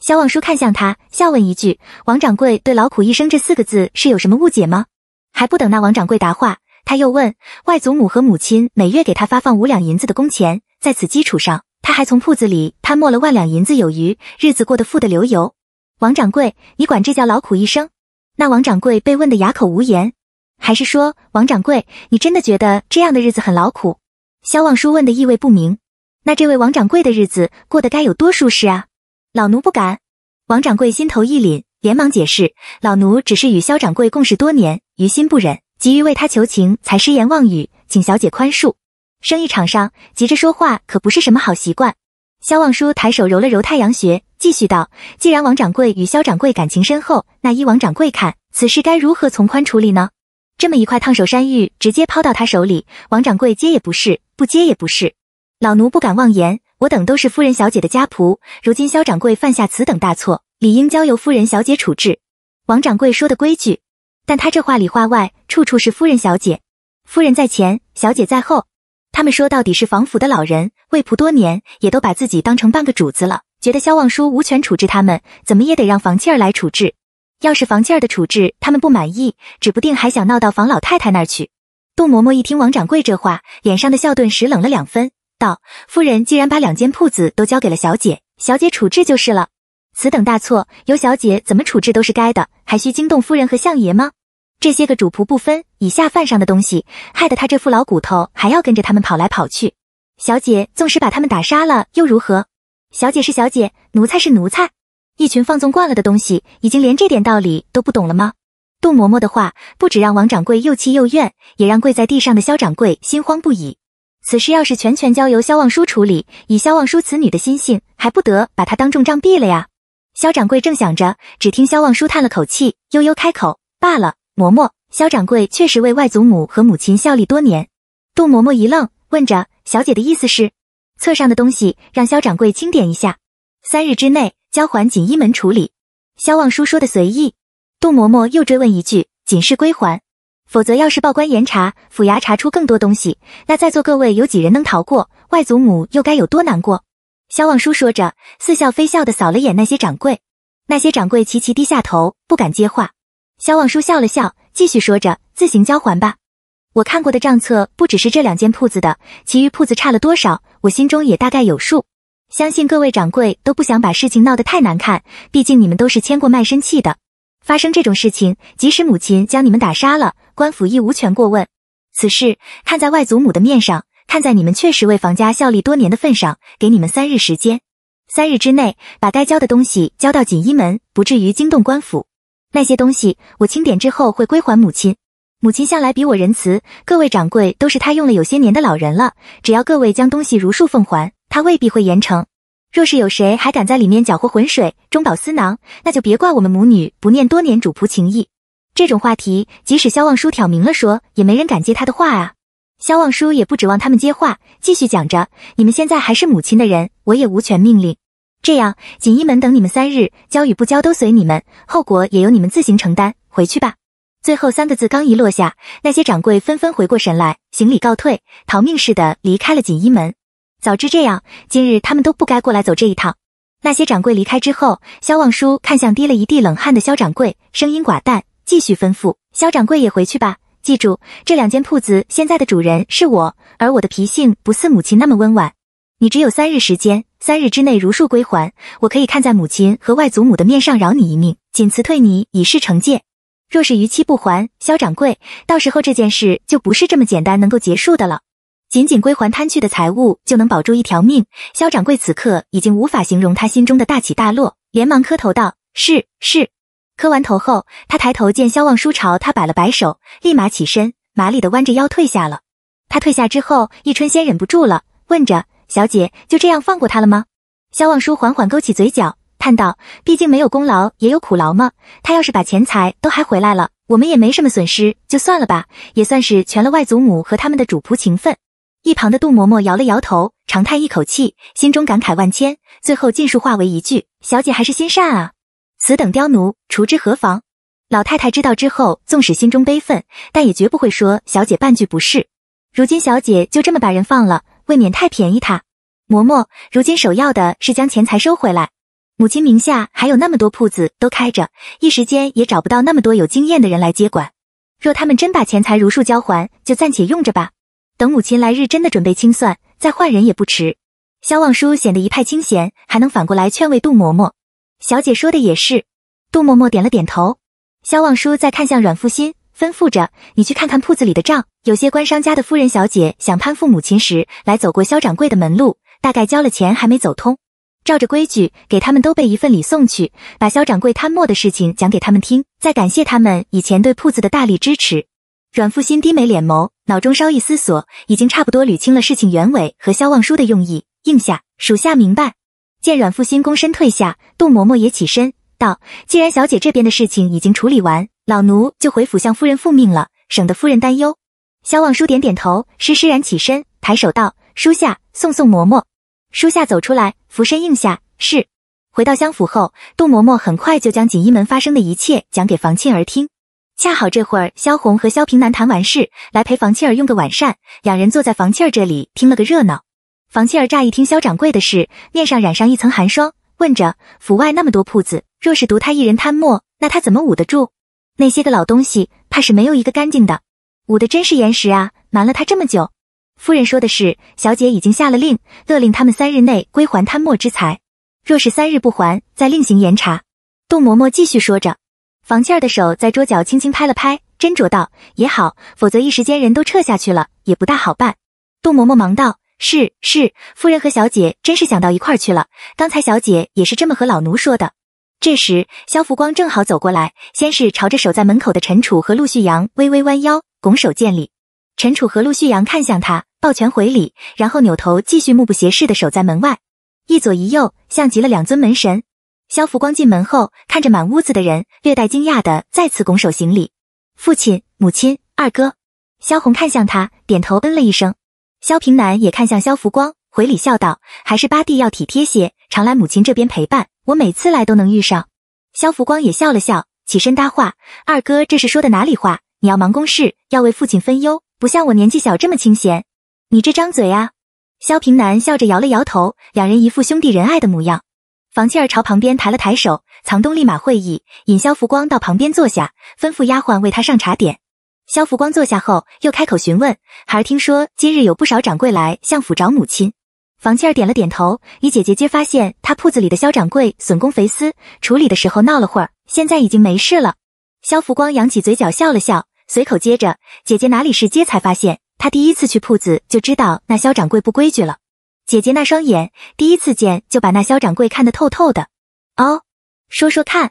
肖望舒看向他，笑问一句：“王掌柜对劳苦一生这四个字是有什么误解吗？”还不等那王掌柜答话。他又问外祖母和母亲每月给他发放五两银子的工钱，在此基础上，他还从铺子里贪没了万两银子有余，日子过得富得流油。王掌柜，你管这叫劳苦一生？那王掌柜被问得哑口无言。还是说，王掌柜，你真的觉得这样的日子很劳苦？萧望舒问的意味不明。那这位王掌柜的日子过得该有多舒适啊？老奴不敢。王掌柜心头一凛，连忙解释：老奴只是与萧掌柜共事多年，于心不忍。急于为他求情，才失言妄语，请小姐宽恕。生意场上急着说话可不是什么好习惯。萧望舒抬手揉了揉太阳穴，继续道：“既然王掌柜与萧掌柜感情深厚，那依王掌柜看，此事该如何从宽处理呢？”这么一块烫手山芋直接抛到他手里，王掌柜接也不是，不接也不是。老奴不敢妄言，我等都是夫人小姐的家仆，如今萧掌柜犯下此等大错，理应交由夫人小姐处置。王掌柜说的规矩。但他这话里话外，处处是夫人小姐，夫人在前，小姐在后。他们说到底是房府的老人，为仆多年，也都把自己当成半个主子了，觉得萧望舒无权处置他们，怎么也得让房气儿来处置。要是房气儿的处置他们不满意，指不定还想闹到房老太太那儿去。杜嬷嬷一听王掌柜这话，脸上的笑顿时冷了两分，道：“夫人既然把两间铺子都交给了小姐，小姐处置就是了。”此等大错，由小姐怎么处置都是该的，还需惊动夫人和相爷吗？这些个主仆不分，以下犯上的东西，害得他这副老骨头还要跟着他们跑来跑去。小姐纵使把他们打杀了又如何？小姐是小姐，奴才是奴才，一群放纵惯了的东西，已经连这点道理都不懂了吗？杜嬷嬷的话，不止让王掌柜又气又怨，也让跪在地上的肖掌柜心慌不已。此事要是全权交由肖望舒处理，以肖望舒此女的心性，还不得把她当众杖毙了呀？肖掌柜正想着，只听肖望舒叹了口气，悠悠开口：“罢了，嬷嬷。”肖掌柜确实为外祖母和母亲效力多年。杜嬷嬷一愣，问着：“小姐的意思是，册上的东西让肖掌柜清点一下，三日之内交还锦衣门处理？”肖望舒说的随意。杜嬷嬷又追问一句：“仅是归还，否则要是报官严查，府衙查出更多东西，那在座各位有几人能逃过？外祖母又该有多难过？”萧望舒说着，似笑非笑地扫了眼那些掌柜，那些掌柜齐齐低下头，不敢接话。萧望舒笑了笑，继续说着：“自行交还吧。我看过的账册不只是这两间铺子的，其余铺子差了多少，我心中也大概有数。相信各位掌柜都不想把事情闹得太难看，毕竟你们都是签过卖身契的。发生这种事情，即使母亲将你们打杀了，官府亦无权过问。此事看在外祖母的面上。”看在你们确实为房家效力多年的份上，给你们三日时间，三日之内把该交的东西交到锦衣门，不至于惊动官府。那些东西我清点之后会归还母亲。母亲向来比我仁慈，各位掌柜都是他用了有些年的老人了。只要各位将东西如数奉还，他未必会严惩。若是有谁还敢在里面搅和浑水、中饱私囊，那就别怪我们母女不念多年主仆情谊。这种话题，即使萧望舒挑明了说，也没人敢接他的话啊。萧望舒也不指望他们接话，继续讲着：“你们现在还是母亲的人，我也无权命令。这样，锦衣门等你们三日，交与不交都随你们，后果也由你们自行承担。回去吧。”最后三个字刚一落下，那些掌柜纷纷回过神来，行礼告退，逃命似的离开了锦衣门。早知这样，今日他们都不该过来走这一趟。那些掌柜离开之后，萧望舒看向滴了一地冷汗的萧掌柜，声音寡淡，继续吩咐：“萧掌柜也回去吧。”记住，这两间铺子现在的主人是我，而我的脾性不似母亲那么温婉。你只有三日时间，三日之内如数归还，我可以看在母亲和外祖母的面上饶你一命，仅辞退你以示惩戒。若是逾期不还，肖掌柜，到时候这件事就不是这么简单能够结束的了。仅仅归还贪去的财物就能保住一条命，肖掌柜此刻已经无法形容他心中的大起大落，连忙磕头道：“是是。”磕完头后，他抬头见萧望舒朝他摆了摆手，立马起身，麻利的弯着腰退下了。他退下之后，易春先忍不住了，问着：“小姐，就这样放过他了吗？”萧望舒缓缓勾起嘴角，叹道：“毕竟没有功劳也有苦劳嘛。他要是把钱财都还回来了，我们也没什么损失，就算了吧，也算是全了外祖母和他们的主仆情分。”一旁的杜嬷嬷摇了摇头，长叹一口气，心中感慨万千，最后尽数化为一句：“小姐还是心善啊。”此等刁奴，除之何妨？老太太知道之后，纵使心中悲愤，但也绝不会说小姐半句不是。如今小姐就这么把人放了，未免太便宜她。嬷嬷，如今首要的是将钱财收回来。母亲名下还有那么多铺子都开着，一时间也找不到那么多有经验的人来接管。若他们真把钱财如数交还，就暂且用着吧。等母亲来日真的准备清算，再换人也不迟。萧望舒显得一派清闲，还能反过来劝慰杜嬷嬷。小姐说的也是，杜嬷嬷点了点头。萧望舒再看向阮复新，吩咐着：“你去看看铺子里的账，有些官商家的夫人小姐想攀附母亲时来走过萧掌柜的门路，大概交了钱还没走通。照着规矩，给他们都备一份礼送去，把萧掌柜贪墨的事情讲给他们听，再感谢他们以前对铺子的大力支持。”阮复新低眉敛眸，脑中稍一思索，已经差不多捋清了事情原委和萧望舒的用意，应下：“属下明白。”见阮复新躬身退下，杜嬷嬷也起身道：“既然小姐这边的事情已经处理完，老奴就回府向夫人复命了，省得夫人担忧。”萧望舒点点头，施施然起身，抬手道：“书下送送嬷嬷。”书下走出来，俯身应下：“是。”回到相府后，杜嬷嬷很快就将锦衣门发生的一切讲给房庆儿听。恰好这会儿，萧红和萧平南谈完事，来陪房庆儿用个晚膳，两人坐在房庆儿这里听了个热闹。房弃儿乍一听萧掌柜的事，面上染上一层寒霜，问着：“府外那么多铺子，若是独他一人贪墨，那他怎么捂得住？那些个老东西，怕是没有一个干净的。捂的真是严实啊，瞒了他这么久。”夫人说的是，小姐已经下了令，勒令他们三日内归还贪墨之财，若是三日不还，再另行严查。”杜嬷嬷继续说着，房弃儿的手在桌角轻轻拍了拍，斟酌道：“也好，否则一时间人都撤下去了，也不大好办。”杜嬷嬷忙道。是是，夫人和小姐真是想到一块儿去了。刚才小姐也是这么和老奴说的。这时，萧福光正好走过来，先是朝着守在门口的陈楚和陆旭阳微微弯腰，拱手见礼。陈楚和陆旭阳看向他，抱拳回礼，然后扭头继续目不斜视的守在门外，一左一右，像极了两尊门神。萧福光进门后，看着满屋子的人，略带惊讶的再次拱手行礼。父亲、母亲、二哥，萧红看向他，点头嗯了一声。萧平南也看向萧福光，回礼笑道：“还是八弟要体贴些，常来母亲这边陪伴。我每次来都能遇上。”萧福光也笑了笑，起身搭话：“二哥这是说的哪里话？你要忙公事，要为父亲分忧，不像我年纪小这么清闲。你这张嘴啊！”萧平南笑着摇了摇头，两人一副兄弟仁爱的模样。房倩儿朝旁边抬了抬手，藏东立马会意，引萧福光到旁边坐下，吩咐丫鬟为他上茶点。肖福光坐下后，又开口询问：“孩儿听说今日有不少掌柜来相府找母亲。”房倩儿点了点头：“与姐姐接发现，他铺子里的肖掌柜损公肥私，处理的时候闹了会儿，现在已经没事了。”肖福光扬起嘴角笑了笑，随口接着：“姐姐哪里是接才发现，她第一次去铺子就知道那肖掌柜不规矩了。姐姐那双眼，第一次见就把那肖掌柜看得透透的。哦，说说看。”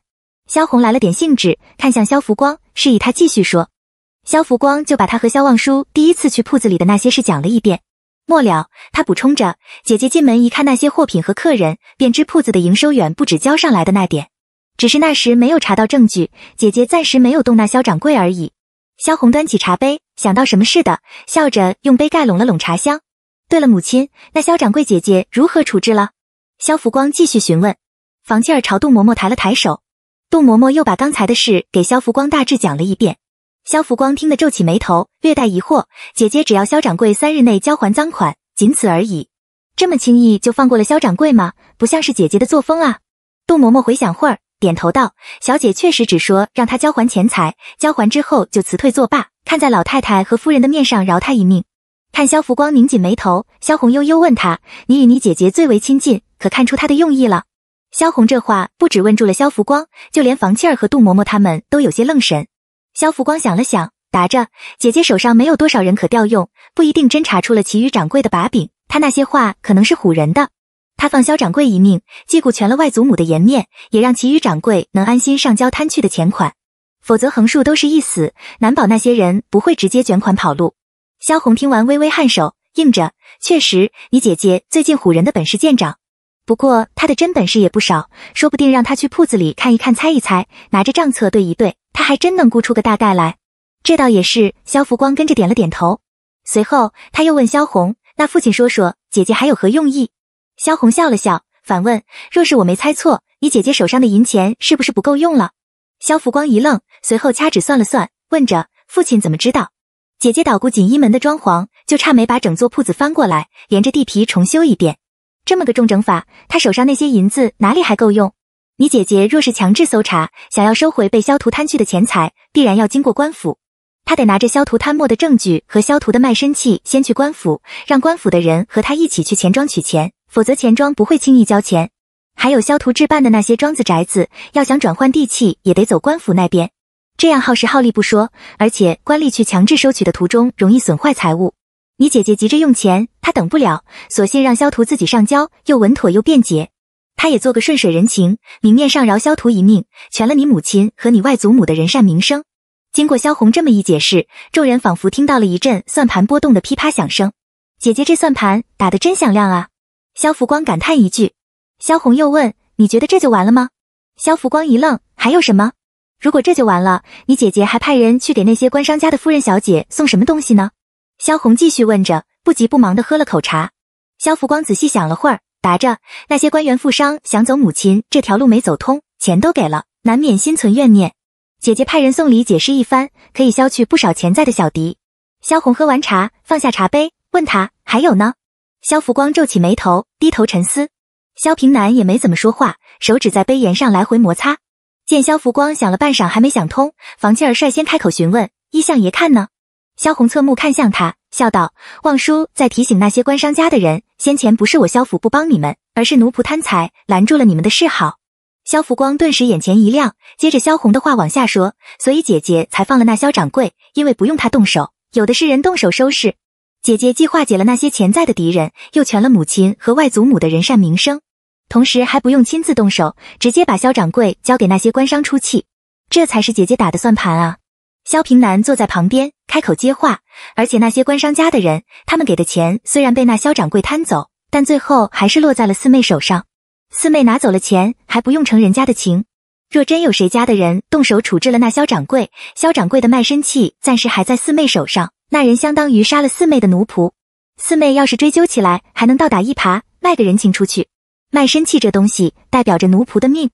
萧红来了点兴致，看向肖福光，示意他继续说。萧福光就把他和萧望舒第一次去铺子里的那些事讲了一遍，末了，他补充着：“姐姐进门一看那些货品和客人，便知铺子的营收远不止交上来的那点，只是那时没有查到证据，姐姐暂时没有动那萧掌柜而已。”萧红端起茶杯，想到什么似的，笑着用杯盖拢了拢茶香。对了，母亲，那萧掌柜姐姐如何处置了？萧福光继续询问。房庆儿朝杜嬷嬷抬了抬手，杜嬷嬷又把刚才的事给萧福光大致讲了一遍。萧福光听得皱起眉头，略带疑惑：“姐姐只要萧掌柜三日内交还赃款，仅此而已。这么轻易就放过了萧掌柜吗？不像是姐姐的作风啊！”杜嬷嬷回想会儿，点头道：“小姐确实只说让他交还钱财，交还之后就辞退作罢。看在老太太和夫人的面上，饶他一命。”看萧福光拧紧眉头，萧红悠悠问他：“你与你姐姐最为亲近，可看出她的用意了？”萧红这话不止问住了萧福光，就连房倩儿和杜嬷嬷他们都有些愣神。肖福光想了想，答着：“姐姐手上没有多少人可调用，不一定侦查出了其余掌柜的把柄。他那些话可能是唬人的。他放肖掌柜一命，既顾全了外祖母的颜面，也让其余掌柜能安心上交摊去的钱款。否则横竖都是一死，难保那些人不会直接卷款跑路。”萧红听完，微微颔首，应着：“确实，你姐姐最近唬人的本事见长。”不过他的真本事也不少，说不定让他去铺子里看一看、猜一猜，拿着账册对一对，他还真能估出个大概来。这倒也是，萧福光跟着点了点头。随后他又问萧红：“那父亲说说，姐姐还有何用意？”萧红笑了笑，反问：“若是我没猜错，你姐姐手上的银钱是不是不够用了？”萧福光一愣，随后掐指算了算，问着：“父亲怎么知道？姐姐捣鼓锦衣门的装潢，就差没把整座铺子翻过来，连着地皮重修一遍。”这么个重整法，他手上那些银子哪里还够用？你姐姐若是强制搜查，想要收回被萧屠贪去的钱财，必然要经过官府，他得拿着萧屠贪墨的证据和萧屠的卖身契，先去官府，让官府的人和他一起去钱庄取钱，否则钱庄不会轻易交钱。还有萧屠置办的那些庄子宅子，要想转换地契，也得走官府那边，这样耗时耗力不说，而且官吏去强制收取的途中容易损坏财物。你姐姐急着用钱，她等不了，索性让萧屠自己上交，又稳妥又便捷。他也做个顺水人情，明面上饶萧屠一命，全了你母亲和你外祖母的人善名声。经过萧红这么一解释，众人仿佛听到了一阵算盘拨动的噼啪响声。姐姐这算盘打得真响亮啊！萧福光感叹一句。萧红又问：“你觉得这就完了吗？”萧福光一愣：“还有什么？如果这就完了，你姐姐还派人去给那些官商家的夫人小姐送什么东西呢？”萧红继续问着，不急不忙地喝了口茶。萧福光仔细想了会儿，答着：“那些官员富商想走母亲这条路没走通，钱都给了，难免心存怨念。姐姐派人送礼，解释一番，可以消去不少潜在的小敌。”萧红喝完茶，放下茶杯，问他：“还有呢？”萧福光皱起眉头，低头沉思。萧平南也没怎么说话，手指在杯沿上来回摩擦。见萧福光想了半晌还没想通，房庆儿率先开口询问：“一相爷看呢？”萧红侧目看向他，笑道：“望叔在提醒那些官商家的人，先前不是我萧府不帮你们，而是奴仆贪财，拦住了你们的示好。”萧福光顿时眼前一亮，接着萧红的话往下说：“所以姐姐才放了那萧掌柜，因为不用他动手，有的是人动手收拾。姐姐既化解了那些潜在的敌人，又全了母亲和外祖母的人善名声，同时还不用亲自动手，直接把萧掌柜交给那些官商出气，这才是姐姐打的算盘啊。”萧平南坐在旁边，开口接话。而且那些官商家的人，他们给的钱虽然被那萧掌柜贪走，但最后还是落在了四妹手上。四妹拿走了钱，还不用承人家的情。若真有谁家的人动手处置了那萧掌柜，萧掌柜的卖身契暂时还在四妹手上，那人相当于杀了四妹的奴仆。四妹要是追究起来，还能倒打一耙，卖个人情出去。卖身契这东西，代表着奴仆的命。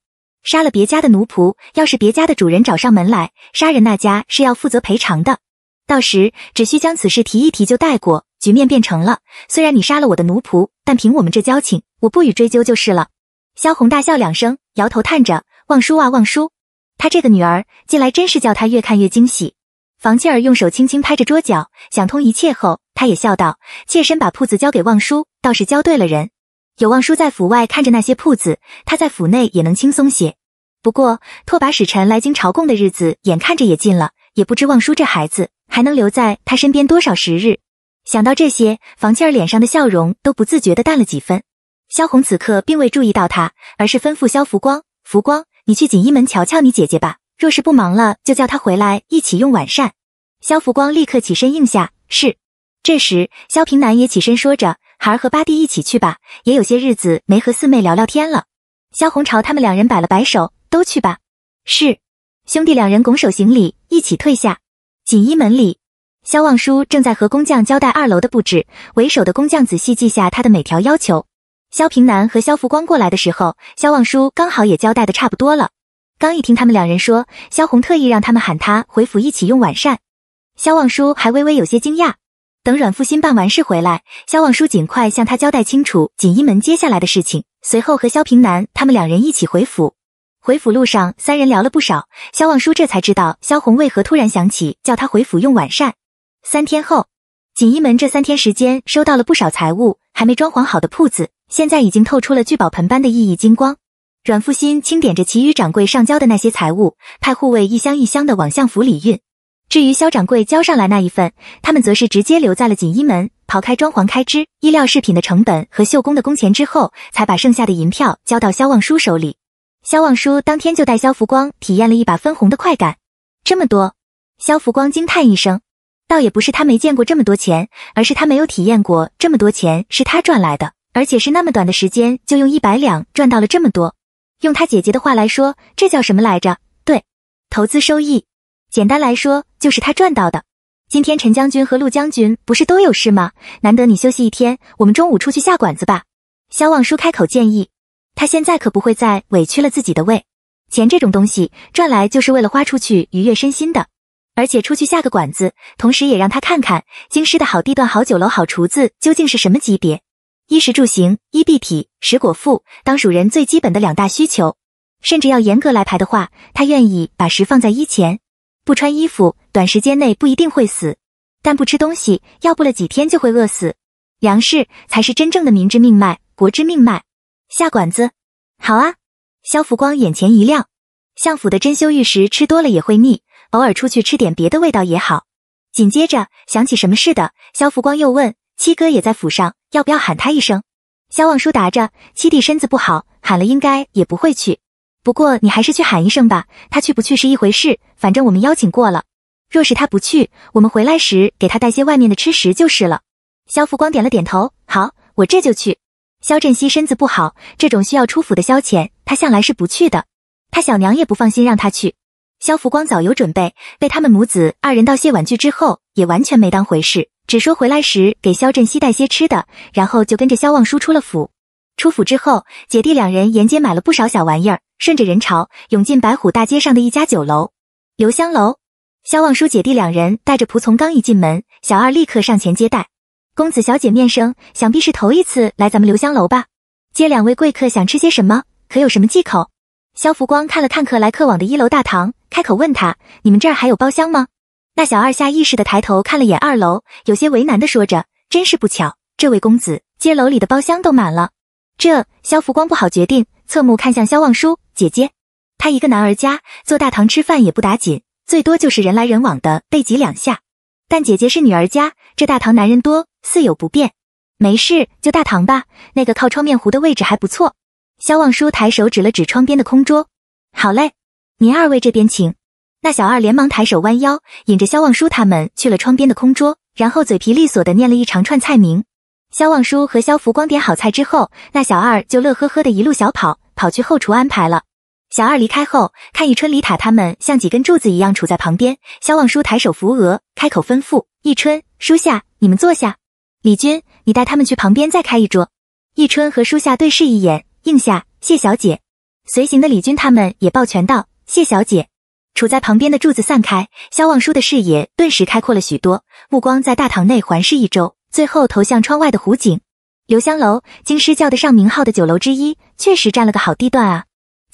杀了别家的奴仆，要是别家的主人找上门来杀人，那家是要负责赔偿的。到时只需将此事提一提就带过，局面便成了。虽然你杀了我的奴仆，但凭我们这交情，我不予追究就是了。萧红大笑两声，摇头叹着：“望叔啊，望叔，他这个女儿近来真是叫他越看越惊喜。”房倩儿用手轻轻拍着桌角，想通一切后，她也笑道：“妾身把铺子交给望叔，倒是交对了人。”有望叔在府外看着那些铺子，他在府内也能轻松些。不过拓跋使臣来京朝贡的日子眼看着也近了，也不知望叔这孩子还能留在他身边多少时日。想到这些，房倩儿脸上的笑容都不自觉的淡了几分。萧红此刻并未注意到他，而是吩咐萧福光：“福光，你去锦衣门瞧瞧你姐姐吧。若是不忙了，就叫她回来一起用晚膳。”萧福光立刻起身应下：“是。”这时，萧平南也起身说着。孩儿和八弟一起去吧，也有些日子没和四妹聊聊天了。萧红朝他们两人摆了摆手，都去吧。是，兄弟两人拱手行礼，一起退下。锦衣门里，萧望舒正在和工匠交代二楼的布置，为首的工匠仔细记下他的每条要求。萧平南和萧福光过来的时候，萧望舒刚好也交代的差不多了。刚一听他们两人说萧红特意让他们喊他回府一起用晚膳，萧望舒还微微有些惊讶。等阮复新办完事回来，萧望舒尽快向他交代清楚锦衣门接下来的事情，随后和萧平南他们两人一起回府。回府路上，三人聊了不少，萧望舒这才知道萧红为何突然想起叫他回府用晚膳。三天后，锦衣门这三天时间收到了不少财物，还没装潢好的铺子现在已经透出了聚宝盆般的熠熠金光。阮复新清点着其余掌柜上交的那些财物，派护卫一箱一箱的往相府里运。至于肖掌柜交上来那一份，他们则是直接留在了锦衣门，刨开装潢开支、衣料饰品的成本和绣工的工钱之后，才把剩下的银票交到肖望舒手里。肖望舒当天就带肖福光体验了一把分红的快感。这么多，肖福光惊叹一声，倒也不是他没见过这么多钱，而是他没有体验过这么多钱是他赚来的，而且是那么短的时间就用一百两赚到了这么多。用他姐姐的话来说，这叫什么来着？对，投资收益。简单来说。就是他赚到的。今天陈将军和陆将军不是都有事吗？难得你休息一天，我们中午出去下馆子吧。萧望舒开口建议，他现在可不会再委屈了自己的胃。钱这种东西赚来就是为了花出去，愉悦身心的。而且出去下个馆子，同时也让他看看京师的好地段、好酒楼、好厨子究竟是什么级别。衣食住行，衣蔽体，食果腹，当属人最基本的两大需求。甚至要严格来排的话，他愿意把食放在衣前，不穿衣服。短时间内不一定会死，但不吃东西，要不了几天就会饿死。粮食才是真正的民之命脉，国之命脉。下馆子？好啊！肖福光眼前一亮。相府的珍馐玉食吃多了也会腻，偶尔出去吃点别的味道也好。紧接着想起什么似的，肖福光又问：“七哥也在府上，要不要喊他一声？”肖望舒答着：“七弟身子不好，喊了应该也不会去。不过你还是去喊一声吧，他去不去是一回事，反正我们邀请过了。”若是他不去，我们回来时给他带些外面的吃食就是了。肖福光点了点头，好，我这就去。肖振熙身子不好，这种需要出府的消遣，他向来是不去的。他小娘也不放心让他去。肖福光早有准备，被他们母子二人道谢婉拒之后，也完全没当回事，只说回来时给肖振熙带些吃的，然后就跟着肖望舒出了府。出府之后，姐弟两人沿街买了不少小玩意儿，顺着人潮涌进白虎大街上的一家酒楼——留香楼。萧望舒姐弟两人带着仆从刚一进门，小二立刻上前接待。公子小姐面生，想必是头一次来咱们留香楼吧？接两位贵客想吃些什么？可有什么忌口？萧福光看了看客来客往的一楼大堂，开口问他：“你们这儿还有包厢吗？”那小二下意识的抬头看了眼二楼，有些为难的说着：“真是不巧，这位公子，接楼里的包厢都满了。”这萧福光不好决定，侧目看向萧望舒姐姐，她一个男儿家坐大堂吃饭也不打紧。最多就是人来人往的被挤两下，但姐姐是女儿家，这大堂男人多似有不便。没事，就大堂吧，那个靠窗面糊的位置还不错。萧望舒抬手指了指窗边的空桌，好嘞，您二位这边请。那小二连忙抬手弯腰，引着萧望舒他们去了窗边的空桌，然后嘴皮利索的念了一长串菜名。萧望舒和萧福光点好菜之后，那小二就乐呵呵的一路小跑，跑去后厨安排了。小二离开后，看一春、李塔他们像几根柱子一样杵在旁边。萧望舒抬手扶额，开口吩咐：“一春、书夏，你们坐下。李军，你带他们去旁边再开一桌。”一春和书夏对视一眼，应下：“谢小姐。”随行的李军他们也抱拳道：“谢小姐。”杵在旁边的柱子散开，萧望舒的视野顿时开阔了许多，目光在大堂内环视一周，最后投向窗外的湖景。留香楼，京师叫得上名号的酒楼之一，确实占了个好地段啊。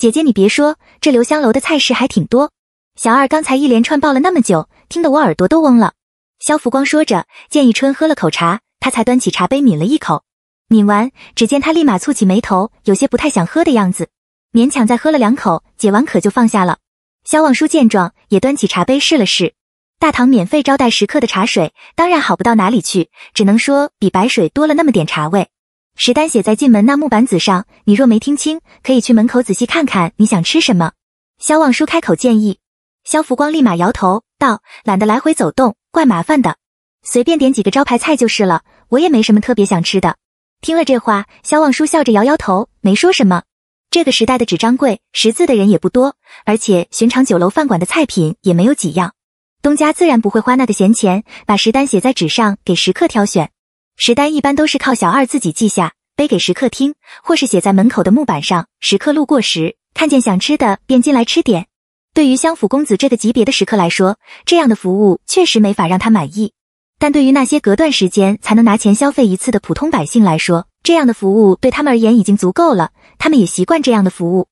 姐姐，你别说，这留香楼的菜式还挺多。小二刚才一连串报了那么久，听得我耳朵都嗡了。萧福光说着，见一春喝了口茶，他才端起茶杯抿了一口。抿完，只见他立马蹙起眉头，有些不太想喝的样子，勉强再喝了两口，解完渴就放下了。萧望舒见状，也端起茶杯试了试，大唐免费招待食客的茶水，当然好不到哪里去，只能说比白水多了那么点茶味。石丹写在进门那木板子上，你若没听清，可以去门口仔细看看。你想吃什么？萧望舒开口建议，萧福光立马摇头道，懒得来回走动，怪麻烦的，随便点几个招牌菜就是了。我也没什么特别想吃的。听了这话，萧望舒笑着摇摇头，没说什么。这个时代的纸张贵，识字的人也不多，而且寻常酒楼饭馆的菜品也没有几样，东家自然不会花那个闲钱把食单写在纸上给食客挑选。食单一般都是靠小二自己记下，背给食客听，或是写在门口的木板上。食客路过时看见想吃的便进来吃点。对于相府公子这个级别的食客来说，这样的服务确实没法让他满意。但对于那些隔段时间才能拿钱消费一次的普通百姓来说，这样的服务对他们而言已经足够了，他们也习惯这样的服务。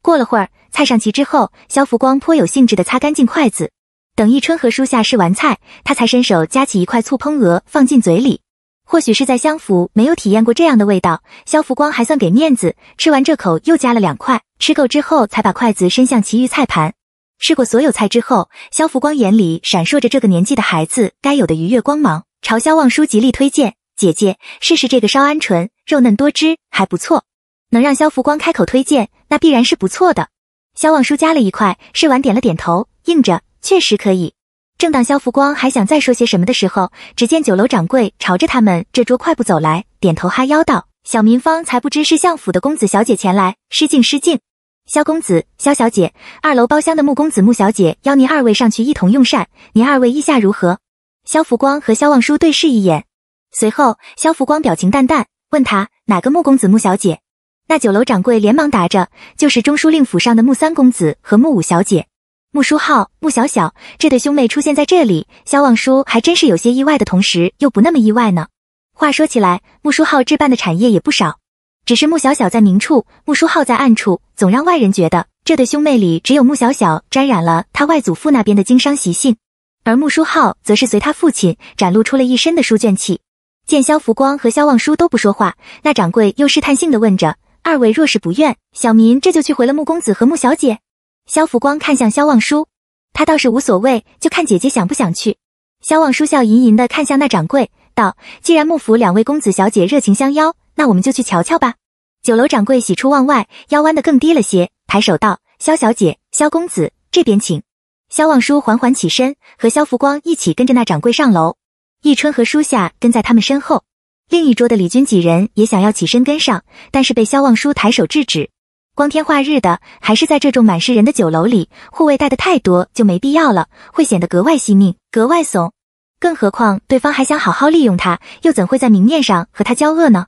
过了会儿，菜上齐之后，肖福光颇有兴致的擦干净筷子，等一春和舒夏试完菜，他才伸手夹起一块醋烹鹅放进嘴里。或许是在相府没有体验过这样的味道，肖福光还算给面子，吃完这口又加了两块，吃够之后才把筷子伸向其余菜盘。试过所有菜之后，肖福光眼里闪烁着这个年纪的孩子该有的愉悦光芒，朝肖望舒极力推荐：“姐姐，试试这个烧鹌鹑，肉嫩多汁，还不错。”能让肖福光开口推荐，那必然是不错的。肖望舒夹了一块，试完点了点头，应着：“确实可以。”正当萧福光还想再说些什么的时候，只见酒楼掌柜朝着他们这桌快步走来，点头哈腰道：“小民方才不知是相府的公子小姐前来，失敬失敬。萧公子、萧小姐，二楼包厢的穆公子、穆小姐邀您二位上去一同用膳，您二位意下如何？”萧福光和萧望舒对视一眼，随后萧福光表情淡淡，问他：“哪个穆公子、穆小姐？”那酒楼掌柜连忙答着：“就是中书令府上的穆三公子和穆五小姐。”穆书浩、穆小小这对兄妹出现在这里，萧望舒还真是有些意外，的同时又不那么意外呢。话说起来，穆书浩置办的产业也不少，只是穆小小在明处，穆书浩在暗处，总让外人觉得这对兄妹里只有穆小小沾染了他外祖父那边的经商习性，而穆书浩则是随他父亲展露出了一身的书卷气。见萧福光和萧望舒都不说话，那掌柜又试探性的问着：“二位若是不愿，小民这就去回了穆公子和穆小姐。”萧福光看向萧望舒，他倒是无所谓，就看姐姐想不想去。萧望舒笑吟吟的看向那掌柜，道：“既然幕府两位公子小姐热情相邀，那我们就去瞧瞧吧。”酒楼掌柜喜出望外，腰弯的更低了些，抬手道：“萧小姐、萧公子，这边请。”萧望舒缓缓起身，和萧福光一起跟着那掌柜上楼。易春和书夏跟在他们身后，另一桌的李军几人也想要起身跟上，但是被萧望舒抬手制止。光天化日的，还是在这种满是人的酒楼里，护卫带的太多就没必要了，会显得格外惜命、格外怂。更何况对方还想好好利用他，又怎会在明面上和他交恶呢？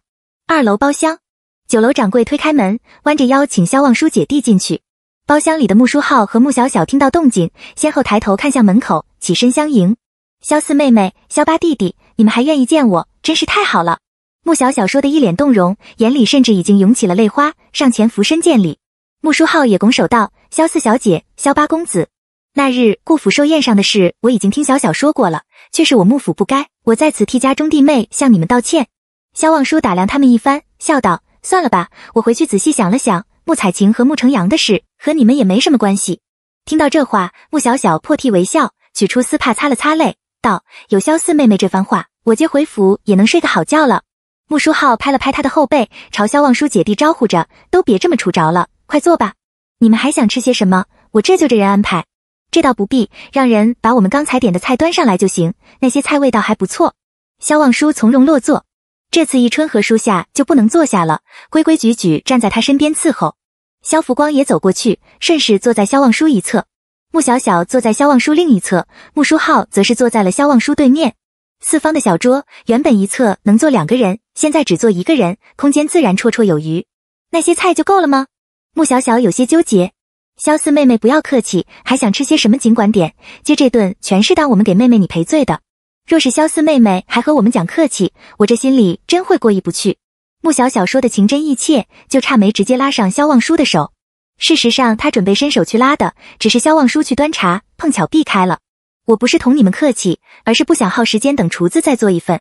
二楼包厢，酒楼掌柜推开门，弯着腰请萧望舒姐弟进去。包厢里的穆书浩和穆小小听到动静，先后抬头看向门口，起身相迎。萧四妹妹，萧八弟弟，你们还愿意见我，真是太好了。穆小小说的一脸动容，眼里甚至已经涌起了泪花，上前俯身见礼。穆书浩也拱手道：“萧四小姐，萧八公子，那日顾府寿宴上的事，我已经听小小说过了，却是我穆府不该，我在此替家中弟妹向你们道歉。”萧望舒打量他们一番，笑道：“算了吧，我回去仔细想了想，穆彩晴和穆承阳的事，和你们也没什么关系。”听到这话，穆小小破涕为笑，取出丝帕擦了擦泪，道：“有萧四妹妹这番话，我接回府也能睡个好觉了。”穆书浩拍了拍他的后背，朝萧望舒姐弟招呼着：“都别这么杵着了，快坐吧。你们还想吃些什么？我这就这人安排。这倒不必，让人把我们刚才点的菜端上来就行。那些菜味道还不错。”萧望舒从容落座，这次一春和书夏就不能坐下了，规规矩矩站在他身边伺候。萧福光也走过去，顺势坐在萧望舒一侧。穆小小坐在萧望舒另一侧，穆书浩则是坐在了萧望舒对面。四方的小桌原本一侧能坐两个人。现在只做一个人，空间自然绰绰有余。那些菜就够了吗？穆小小有些纠结。肖四妹妹不要客气，还想吃些什么尽管点。接这顿全是当我们给妹妹你赔罪的。若是肖四妹妹还和我们讲客气，我这心里真会过意不去。穆小小说的情真意切，就差没直接拉上肖望舒的手。事实上，他准备伸手去拉的，只是肖望舒去端茶，碰巧避开了。我不是同你们客气，而是不想耗时间等厨子再做一份。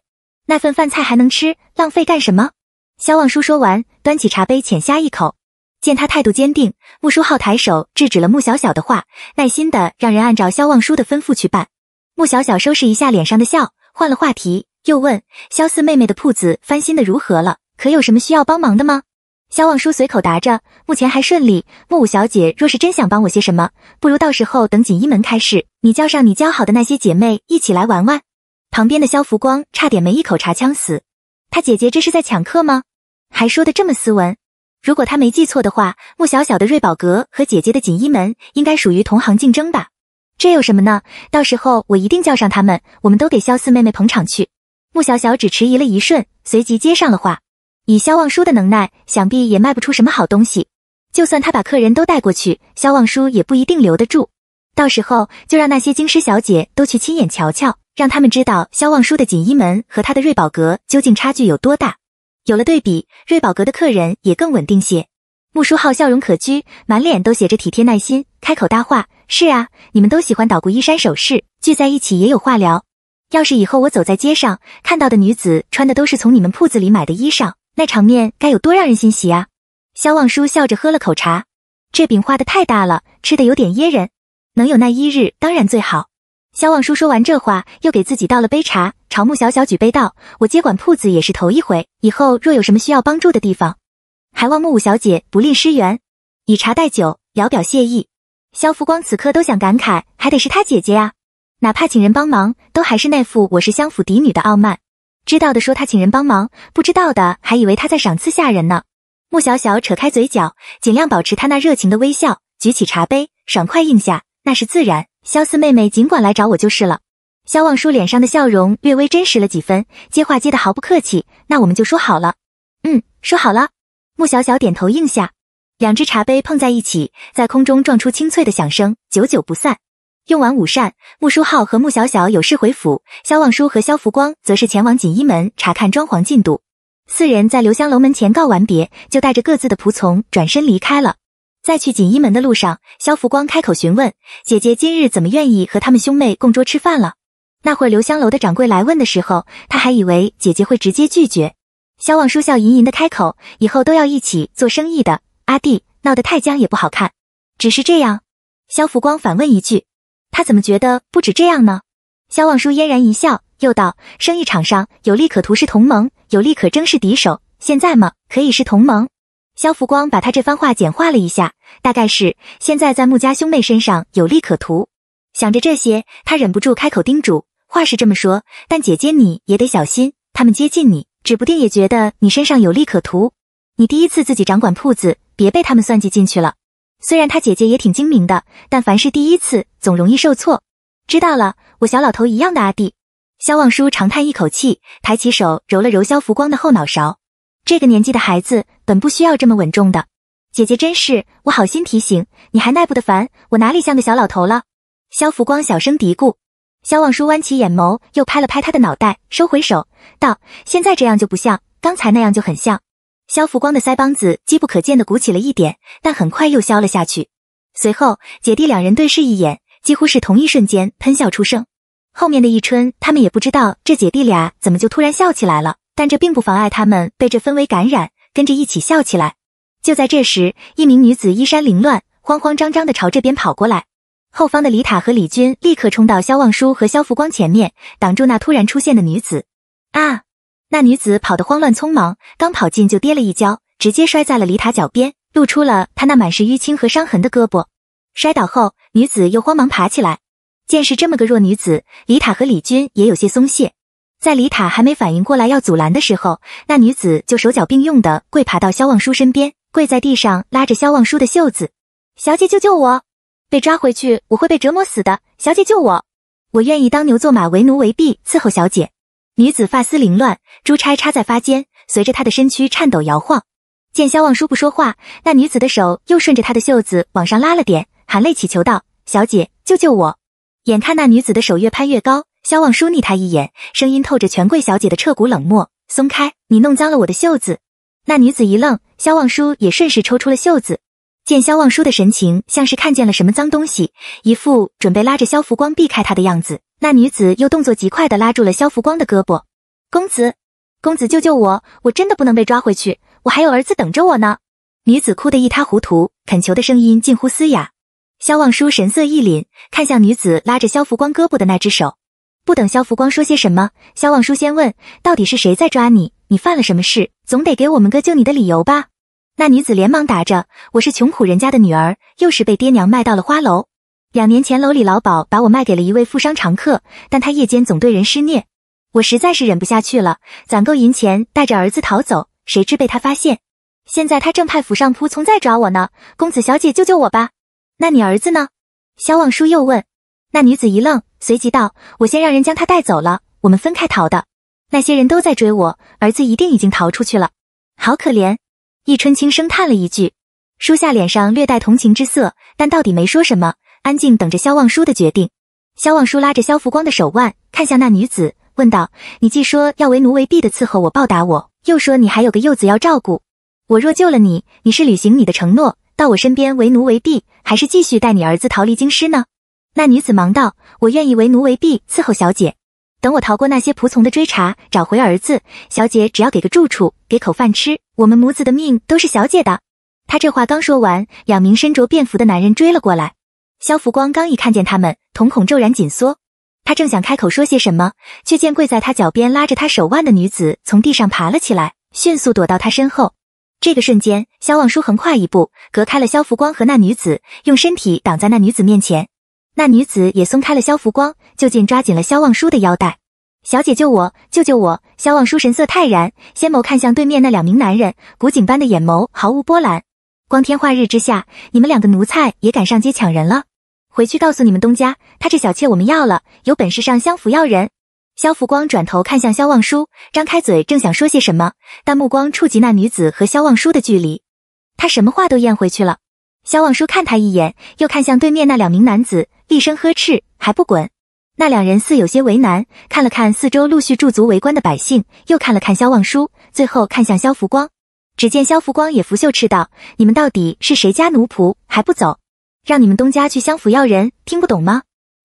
那份饭菜还能吃，浪费干什么？萧望舒说完，端起茶杯浅呷一口。见他态度坚定，穆书浩抬手制止了穆小小的话，耐心的让人按照萧望舒的吩咐去办。穆小小收拾一下脸上的笑，换了话题，又问萧四妹妹的铺子翻新的如何了？可有什么需要帮忙的吗？萧望舒随口答着，目前还顺利。木五小姐若是真想帮我些什么，不如到时候等锦衣门开市，你叫上你交好的那些姐妹一起来玩玩。旁边的萧福光差点没一口茶呛死，他姐姐这是在抢客吗？还说的这么斯文。如果他没记错的话，穆小小的瑞宝阁和姐姐的锦衣门应该属于同行竞争吧？这有什么呢？到时候我一定叫上他们，我们都给萧四妹妹捧场去。穆小小只迟疑了一瞬，随即接上了话：以萧望舒的能耐，想必也卖不出什么好东西。就算他把客人都带过去，萧望舒也不一定留得住。到时候就让那些京师小姐都去亲眼瞧瞧。让他们知道萧望舒的锦衣门和他的瑞宝阁究竟差距有多大。有了对比，瑞宝阁的客人也更稳定些。穆书浩笑容可掬，满脸都写着体贴耐心，开口搭话：“是啊，你们都喜欢捣鼓衣衫首饰，聚在一起也有话聊。要是以后我走在街上，看到的女子穿的都是从你们铺子里买的衣裳，那场面该有多让人欣喜啊！”萧望舒笑着喝了口茶，这饼画的太大了，吃的有点噎人。能有那一日，当然最好。萧望舒说完这话，又给自己倒了杯茶，朝穆小小举杯道：“我接管铺子也是头一回，以后若有什么需要帮助的地方，还望穆五小姐不吝施援。”以茶代酒，聊表谢意。萧福光此刻都想感慨，还得是他姐姐啊！哪怕请人帮忙，都还是那副我是相府嫡女的傲慢。知道的说他请人帮忙，不知道的还以为他在赏赐下人呢。穆小小扯开嘴角，尽量保持她那热情的微笑，举起茶杯，爽快应下：“那是自然。”萧四妹妹，尽管来找我就是了。萧望舒脸上的笑容略微真实了几分，接话接的毫不客气。那我们就说好了。嗯，说好了。穆小小点头应下，两只茶杯碰在一起，在空中撞出清脆的响声，久久不散。用完午膳，穆书浩和穆小小有事回府，萧望舒和萧福光则是前往锦衣门查看装潢进度。四人在留香楼门前告完别，就带着各自的仆从转身离开了。在去锦衣门的路上，萧福光开口询问姐姐今日怎么愿意和他们兄妹共桌吃饭了？那会留香楼的掌柜来问的时候，他还以为姐姐会直接拒绝。萧望舒笑吟吟的开口：“以后都要一起做生意的，阿弟闹得太僵也不好看。”只是这样，萧福光反问一句：“他怎么觉得不止这样呢？”萧望舒嫣然一笑，又道：“生意场上有利可图是同盟，有利可争是敌手。现在嘛，可以是同盟。”萧福光把他这番话简化了一下，大概是现在在穆家兄妹身上有利可图。想着这些，他忍不住开口叮嘱：“话是这么说，但姐姐你也得小心，他们接近你，指不定也觉得你身上有利可图。你第一次自己掌管铺子，别被他们算计进去了。”虽然他姐姐也挺精明的，但凡是第一次，总容易受挫。知道了，我小老头一样的阿弟，萧望舒长叹一口气，抬起手揉了揉萧福光的后脑勺。这个年纪的孩子本不需要这么稳重的，姐姐真是，我好心提醒，你还耐不得烦，我哪里像个小老头了？萧福光小声嘀咕。萧望舒弯起眼眸，又拍了拍他的脑袋，收回手，道：“现在这样就不像，刚才那样就很像。”萧福光的腮帮子机不可见的鼓起了一点，但很快又消了下去。随后，姐弟两人对视一眼，几乎是同一瞬间喷笑出声。后面的一春，他们也不知道这姐弟俩怎么就突然笑起来了。但这并不妨碍他们被这氛围感染，跟着一起笑起来。就在这时，一名女子衣衫凌乱，慌慌张张地朝这边跑过来。后方的李塔和李军立刻冲到萧望舒和萧福光前面，挡住那突然出现的女子。啊！那女子跑得慌乱匆忙，刚跑进就跌了一跤，直接摔在了李塔脚边，露出了她那满是淤青和伤痕的胳膊。摔倒后，女子又慌忙爬起来。见是这么个弱女子，李塔和李军也有些松懈。在李塔还没反应过来要阻拦的时候，那女子就手脚并用的跪爬到萧望舒身边，跪在地上拉着萧望舒的袖子：“小姐救救我！被抓回去我会被折磨死的！小姐救我！我愿意当牛做马，为奴为婢，伺候小姐。”女子发丝凌乱，珠钗插在发间，随着她的身躯颤抖摇晃。见萧望舒不说话，那女子的手又顺着她的袖子往上拉了点，含泪乞求道：“小姐救救我！”眼看那女子的手越攀越高。萧望舒睨他一眼，声音透着权贵小姐的彻骨冷漠：“松开，你弄脏了我的袖子。”那女子一愣，萧望舒也顺势抽出了袖子。见萧望舒的神情像是看见了什么脏东西，一副准备拉着萧福光避开他的样子，那女子又动作极快地拉住了萧福光的胳膊：“公子，公子救救我！我真的不能被抓回去，我还有儿子等着我呢！”女子哭得一塌糊涂，恳求的声音近乎嘶哑。萧望舒神色一凛，看向女子拉着萧福光胳膊的那只手。不等萧福光说些什么，萧望舒先问：“到底是谁在抓你？你犯了什么事？总得给我们个救你的理由吧？”那女子连忙答着：“我是穷苦人家的女儿，又是被爹娘卖到了花楼。两年前楼里老鸨把我卖给了一位富商常客，但他夜间总对人施虐，我实在是忍不下去了，攒够银钱带着儿子逃走。谁知被他发现，现在他正派府上仆从在抓我呢。公子小姐，救救我吧！那你儿子呢？”萧望舒又问。那女子一愣，随即道：“我先让人将她带走了，我们分开逃的。那些人都在追我，儿子一定已经逃出去了。好可怜。”易春轻声叹了一句。舒夏脸上略带同情之色，但到底没说什么，安静等着萧望舒的决定。萧望舒拉着萧福光的手腕，看向那女子，问道：“你既说要为奴为婢的伺候我报答我，又说你还有个幼子要照顾。我若救了你，你是履行你的承诺，到我身边为奴为婢，还是继续带你儿子逃离京师呢？”那女子忙道：“我愿意为奴为婢伺候小姐，等我逃过那些仆从的追查，找回儿子，小姐只要给个住处，给口饭吃，我们母子的命都是小姐的。”她这话刚说完，两名身着便服的男人追了过来。肖福光刚一看见他们，瞳孔骤然紧缩。他正想开口说些什么，却见跪在他脚边拉着他手腕的女子从地上爬了起来，迅速躲到他身后。这个瞬间，肖望舒横跨一步，隔开了肖福光和那女子，用身体挡在那女子面前。那女子也松开了萧福光，就近抓紧了萧望舒的腰带。小姐，救我！救救我！萧望舒神色泰然，先眸看向对面那两名男人，古井般的眼眸毫无波澜。光天化日之下，你们两个奴才也敢上街抢人了？回去告诉你们东家，他这小妾我们要了，有本事上相府要人。萧福光转头看向萧望舒，张开嘴正想说些什么，但目光触及那女子和萧望舒的距离，他什么话都咽回去了。萧望舒看他一眼，又看向对面那两名男子。厉声呵斥：“还不滚！”那两人似有些为难，看了看四周陆续驻足围观的百姓，又看了看萧望舒，最后看向萧福光。只见萧福光也拂袖斥道：“你们到底是谁家奴仆？还不走，让你们东家去相府要人，听不懂吗？”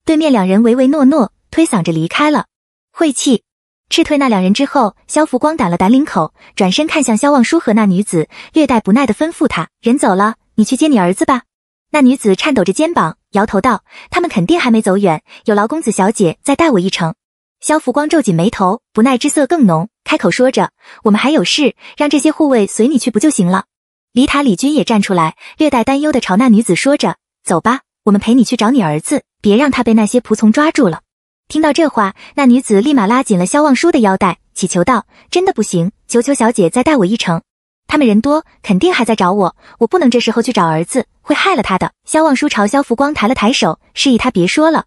对面两人唯唯诺诺，推搡着离开了。晦气！斥退那两人之后，萧福光打了打领口，转身看向萧望舒和那女子，略带不耐的吩咐他：“人走了，你去接你儿子吧。”那女子颤抖着肩膀。摇头道：“他们肯定还没走远，有劳公子小姐再带我一程。”萧福光皱紧眉头，不耐之色更浓，开口说着：“我们还有事，让这些护卫随你去不就行了？”李塔李军也站出来，略带担忧的朝那女子说着：“走吧，我们陪你去找你儿子，别让他被那些仆从抓住了。”听到这话，那女子立马拉紧了萧望舒的腰带，乞求道：“真的不行，求求小姐再带我一程。”他们人多，肯定还在找我，我不能这时候去找儿子，会害了他的。萧望舒朝萧福光抬了抬手，示意他别说了。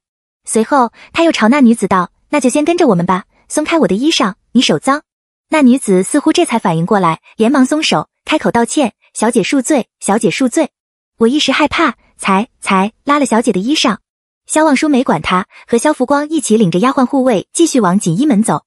随后，他又朝那女子道：“那就先跟着我们吧，松开我的衣裳，你手脏。”那女子似乎这才反应过来，连忙松手，开口道歉：“小姐恕罪，小姐恕罪，我一时害怕，才才拉了小姐的衣裳。”萧望舒没管他，和萧福光一起领着丫鬟护卫继续往锦衣门走。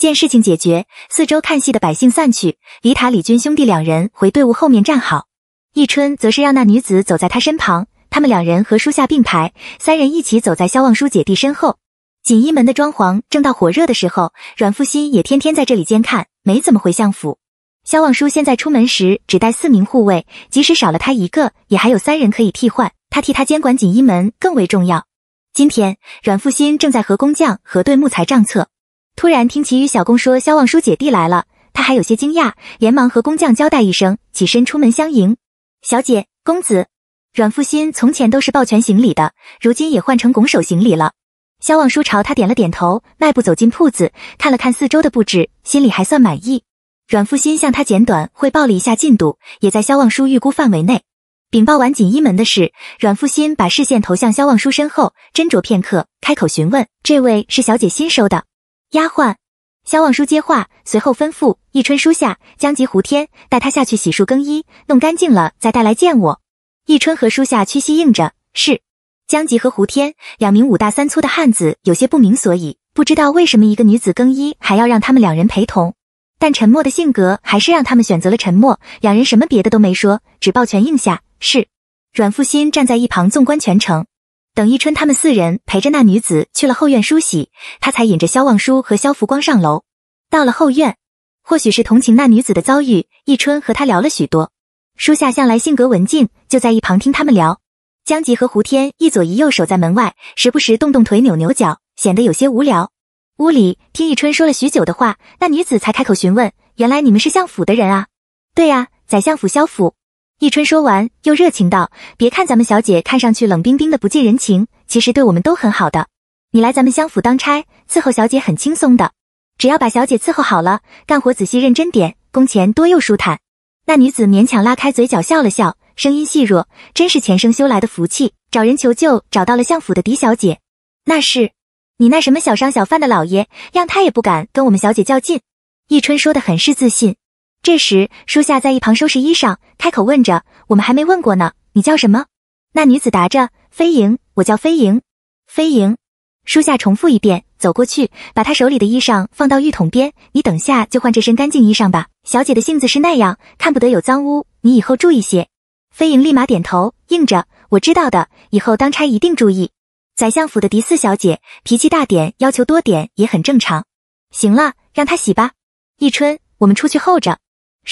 见事情解决，四周看戏的百姓散去，李塔、李军兄弟两人回队伍后面站好，一春则是让那女子走在他身旁，他们两人和书下并排，三人一起走在萧望舒姐弟身后。锦衣门的装潢正到火热的时候，阮复新也天天在这里监看，没怎么回相府。萧望舒现在出门时只带四名护卫，即使少了他一个，也还有三人可以替换。他替他监管锦衣门更为重要。今天阮复新正在和工匠核对木材账册。突然听其余小工说萧望舒姐弟来了，他还有些惊讶，连忙和工匠交代一声，起身出门相迎。小姐，公子。阮复新从前都是抱拳行礼的，如今也换成拱手行礼了。萧望舒朝他点了点头，迈步走进铺子，看了看四周的布置，心里还算满意。阮复新向他简短汇报了一下进度，也在萧望舒预估范围内。禀报完锦衣门的事，阮复新把视线投向萧望舒身后，斟酌片刻，开口询问：“这位是小姐新收的？”丫鬟，萧望舒接话，随后吩咐一春、书下、江吉、胡天带他下去洗漱更衣，弄干净了再带来见我。一春和书下屈膝应着，是。江吉和胡天两名五大三粗的汉子有些不明所以，不知道为什么一个女子更衣还要让他们两人陪同，但沉默的性格还是让他们选择了沉默。两人什么别的都没说，只抱拳应下是。阮富新站在一旁纵观全程。等一春他们四人陪着那女子去了后院梳洗，他才引着萧望舒和萧福光上楼。到了后院，或许是同情那女子的遭遇，一春和她聊了许多。舒夏向来性格文静，就在一旁听他们聊。江吉和胡天一左一右守在门外，时不时动动腿扭扭脚，显得有些无聊。屋里听一春说了许久的话，那女子才开口询问：“原来你们是相府的人啊？”“对呀，宰相府萧府。”易春说完，又热情道：“别看咱们小姐看上去冷冰冰的，不近人情，其实对我们都很好的。你来咱们相府当差，伺候小姐很轻松的。只要把小姐伺候好了，干活仔细认真点，工钱多又舒坦。”那女子勉强拉开嘴角笑了笑，声音细弱：“真是前生修来的福气，找人求救找到了相府的狄小姐。那是你那什么小商小贩的老爷，让他也不敢跟我们小姐较劲。”易春说的很是自信。这时，舒夏在一旁收拾衣裳，开口问着：“我们还没问过呢，你叫什么？”那女子答着：“飞萤，我叫飞萤。”飞萤，舒夏重复一遍，走过去，把她手里的衣裳放到浴桶边。你等下就换这身干净衣裳吧。小姐的性子是那样，看不得有脏污，你以后注意些。飞萤立马点头，应着：“我知道的，以后当差一定注意。”宰相府的狄四小姐，脾气大点，要求多点也很正常。行了，让她洗吧。一春，我们出去候着。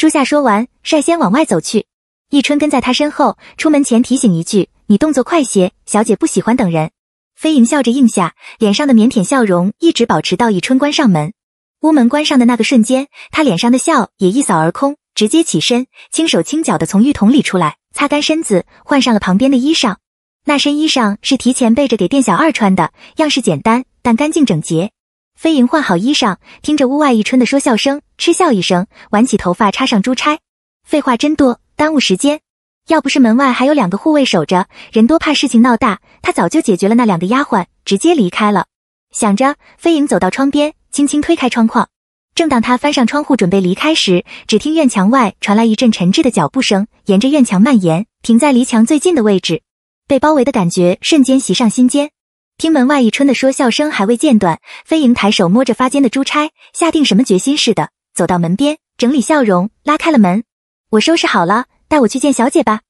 书夏说完，率先往外走去，易春跟在他身后。出门前提醒一句：“你动作快些，小姐不喜欢等人。”飞莹笑着应下，脸上的腼腆笑容一直保持到易春关上门。屋门关上的那个瞬间，他脸上的笑也一扫而空，直接起身，轻手轻脚的从浴桶里出来，擦干身子，换上了旁边的衣裳。那身衣裳是提前备着给店小二穿的，样式简单，但干净整洁。飞萤换好衣裳，听着屋外一春的说笑声，嗤笑一声，挽起头发插上珠钗。废话真多，耽误时间。要不是门外还有两个护卫守着，人多怕事情闹大，他早就解决了那两个丫鬟，直接离开了。想着，飞萤走到窗边，轻轻推开窗框。正当他翻上窗户准备离开时，只听院墙外传来一阵沉滞的脚步声，沿着院墙蔓延，停在离墙最近的位置。被包围的感觉瞬间袭上心间。听门外一春的说笑声还未间断，飞盈抬手摸着发间的珠钗，下定什么决心似的，走到门边，整理笑容，拉开了门。我收拾好了，带我去见小姐吧。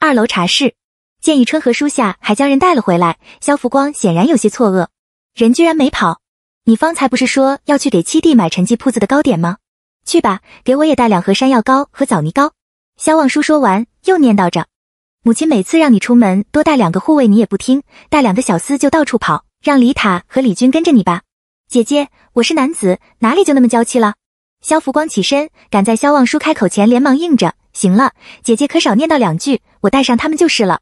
二楼茶室，见一春和书下还将人带了回来，萧福光显然有些错愕，人居然没跑。你方才不是说要去给七弟买陈记铺子的糕点吗？去吧，给我也带两盒山药糕和枣泥糕。萧望舒说完，又念叨着。母亲每次让你出门多带两个护卫，你也不听，带两个小厮就到处跑。让李塔和李军跟着你吧。姐姐，我是男子，哪里就那么娇气了？萧福光起身，赶在萧望舒开口前，连忙应着：“行了，姐姐可少念叨两句，我带上他们就是了。”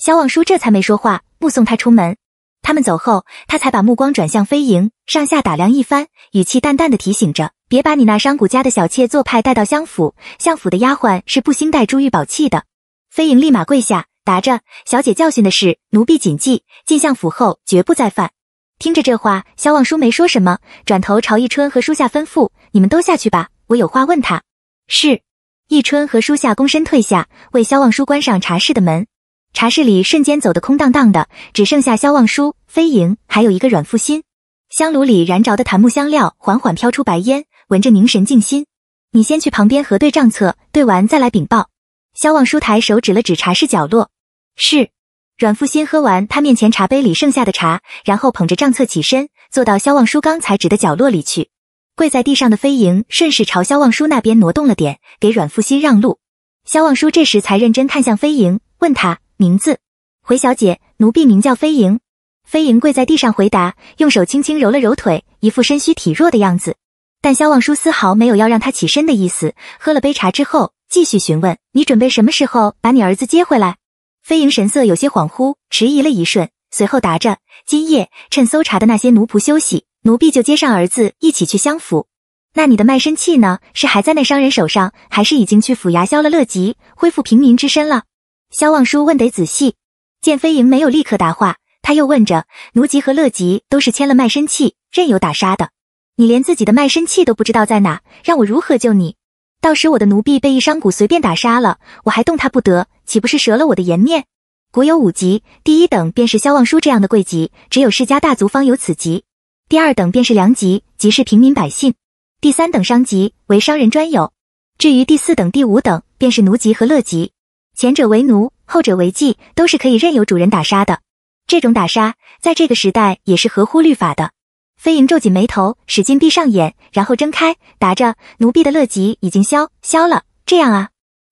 萧望舒这才没说话，目送他出门。他们走后，他才把目光转向飞盈，上下打量一番，语气淡淡的提醒着：“别把你那商贾家的小妾做派带到相府，相府的丫鬟是不兴带珠玉宝器的。”飞影立马跪下，答着：“小姐教训的事，奴婢谨记。进相府后绝不再犯。”听着这话，萧望舒没说什么，转头朝一春和书夏吩咐：“你们都下去吧，我有话问他。”是，一春和书夏躬身退下，为萧望舒关上茶室的门。茶室里瞬间走得空荡荡的，只剩下萧望舒、飞影，还有一个阮负新。香炉里燃着的檀木香料缓缓飘出白烟，闻着凝神静心。你先去旁边核对账册，对完再来禀报。萧望舒抬手指了指茶室角落，是阮复新喝完他面前茶杯里剩下的茶，然后捧着账册起身，坐到萧望舒刚才指的角落里去。跪在地上的飞萤顺势朝萧望舒那边挪动了点，给阮复新让路。萧望舒这时才认真看向飞萤，问他名字。回小姐，奴婢名叫飞萤。飞萤跪在地上回答，用手轻轻揉了揉腿，一副身虚体弱的样子。但萧望舒丝毫没有要让他起身的意思。喝了杯茶之后。继续询问，你准备什么时候把你儿子接回来？飞盈神色有些恍惚，迟疑了一瞬，随后答着：“今夜，趁搜查的那些奴仆休息，奴婢就接上儿子一起去相府。那你的卖身契呢？是还在那商人手上，还是已经去府衙销了乐籍，恢复平民之身了？”萧望舒问得仔细，见飞盈没有立刻答话，他又问着：“奴籍和乐籍都是签了卖身契，任由打杀的。你连自己的卖身契都不知道在哪，让我如何救你？”到时我的奴婢被一商贾随便打杀了，我还动他不得，岂不是折了我的颜面？古有五级，第一等便是萧望舒这样的贵级，只有世家大族方有此级；第二等便是良级，即是平民百姓；第三等商级为商人专有。至于第四等、第五等，便是奴级和乐级，前者为奴，后者为妓，都是可以任由主人打杀的。这种打杀，在这个时代也是合乎律法的。飞影皱紧眉头，使劲闭上眼，然后睁开，答着：“奴婢的乐极已经消消了。”这样啊，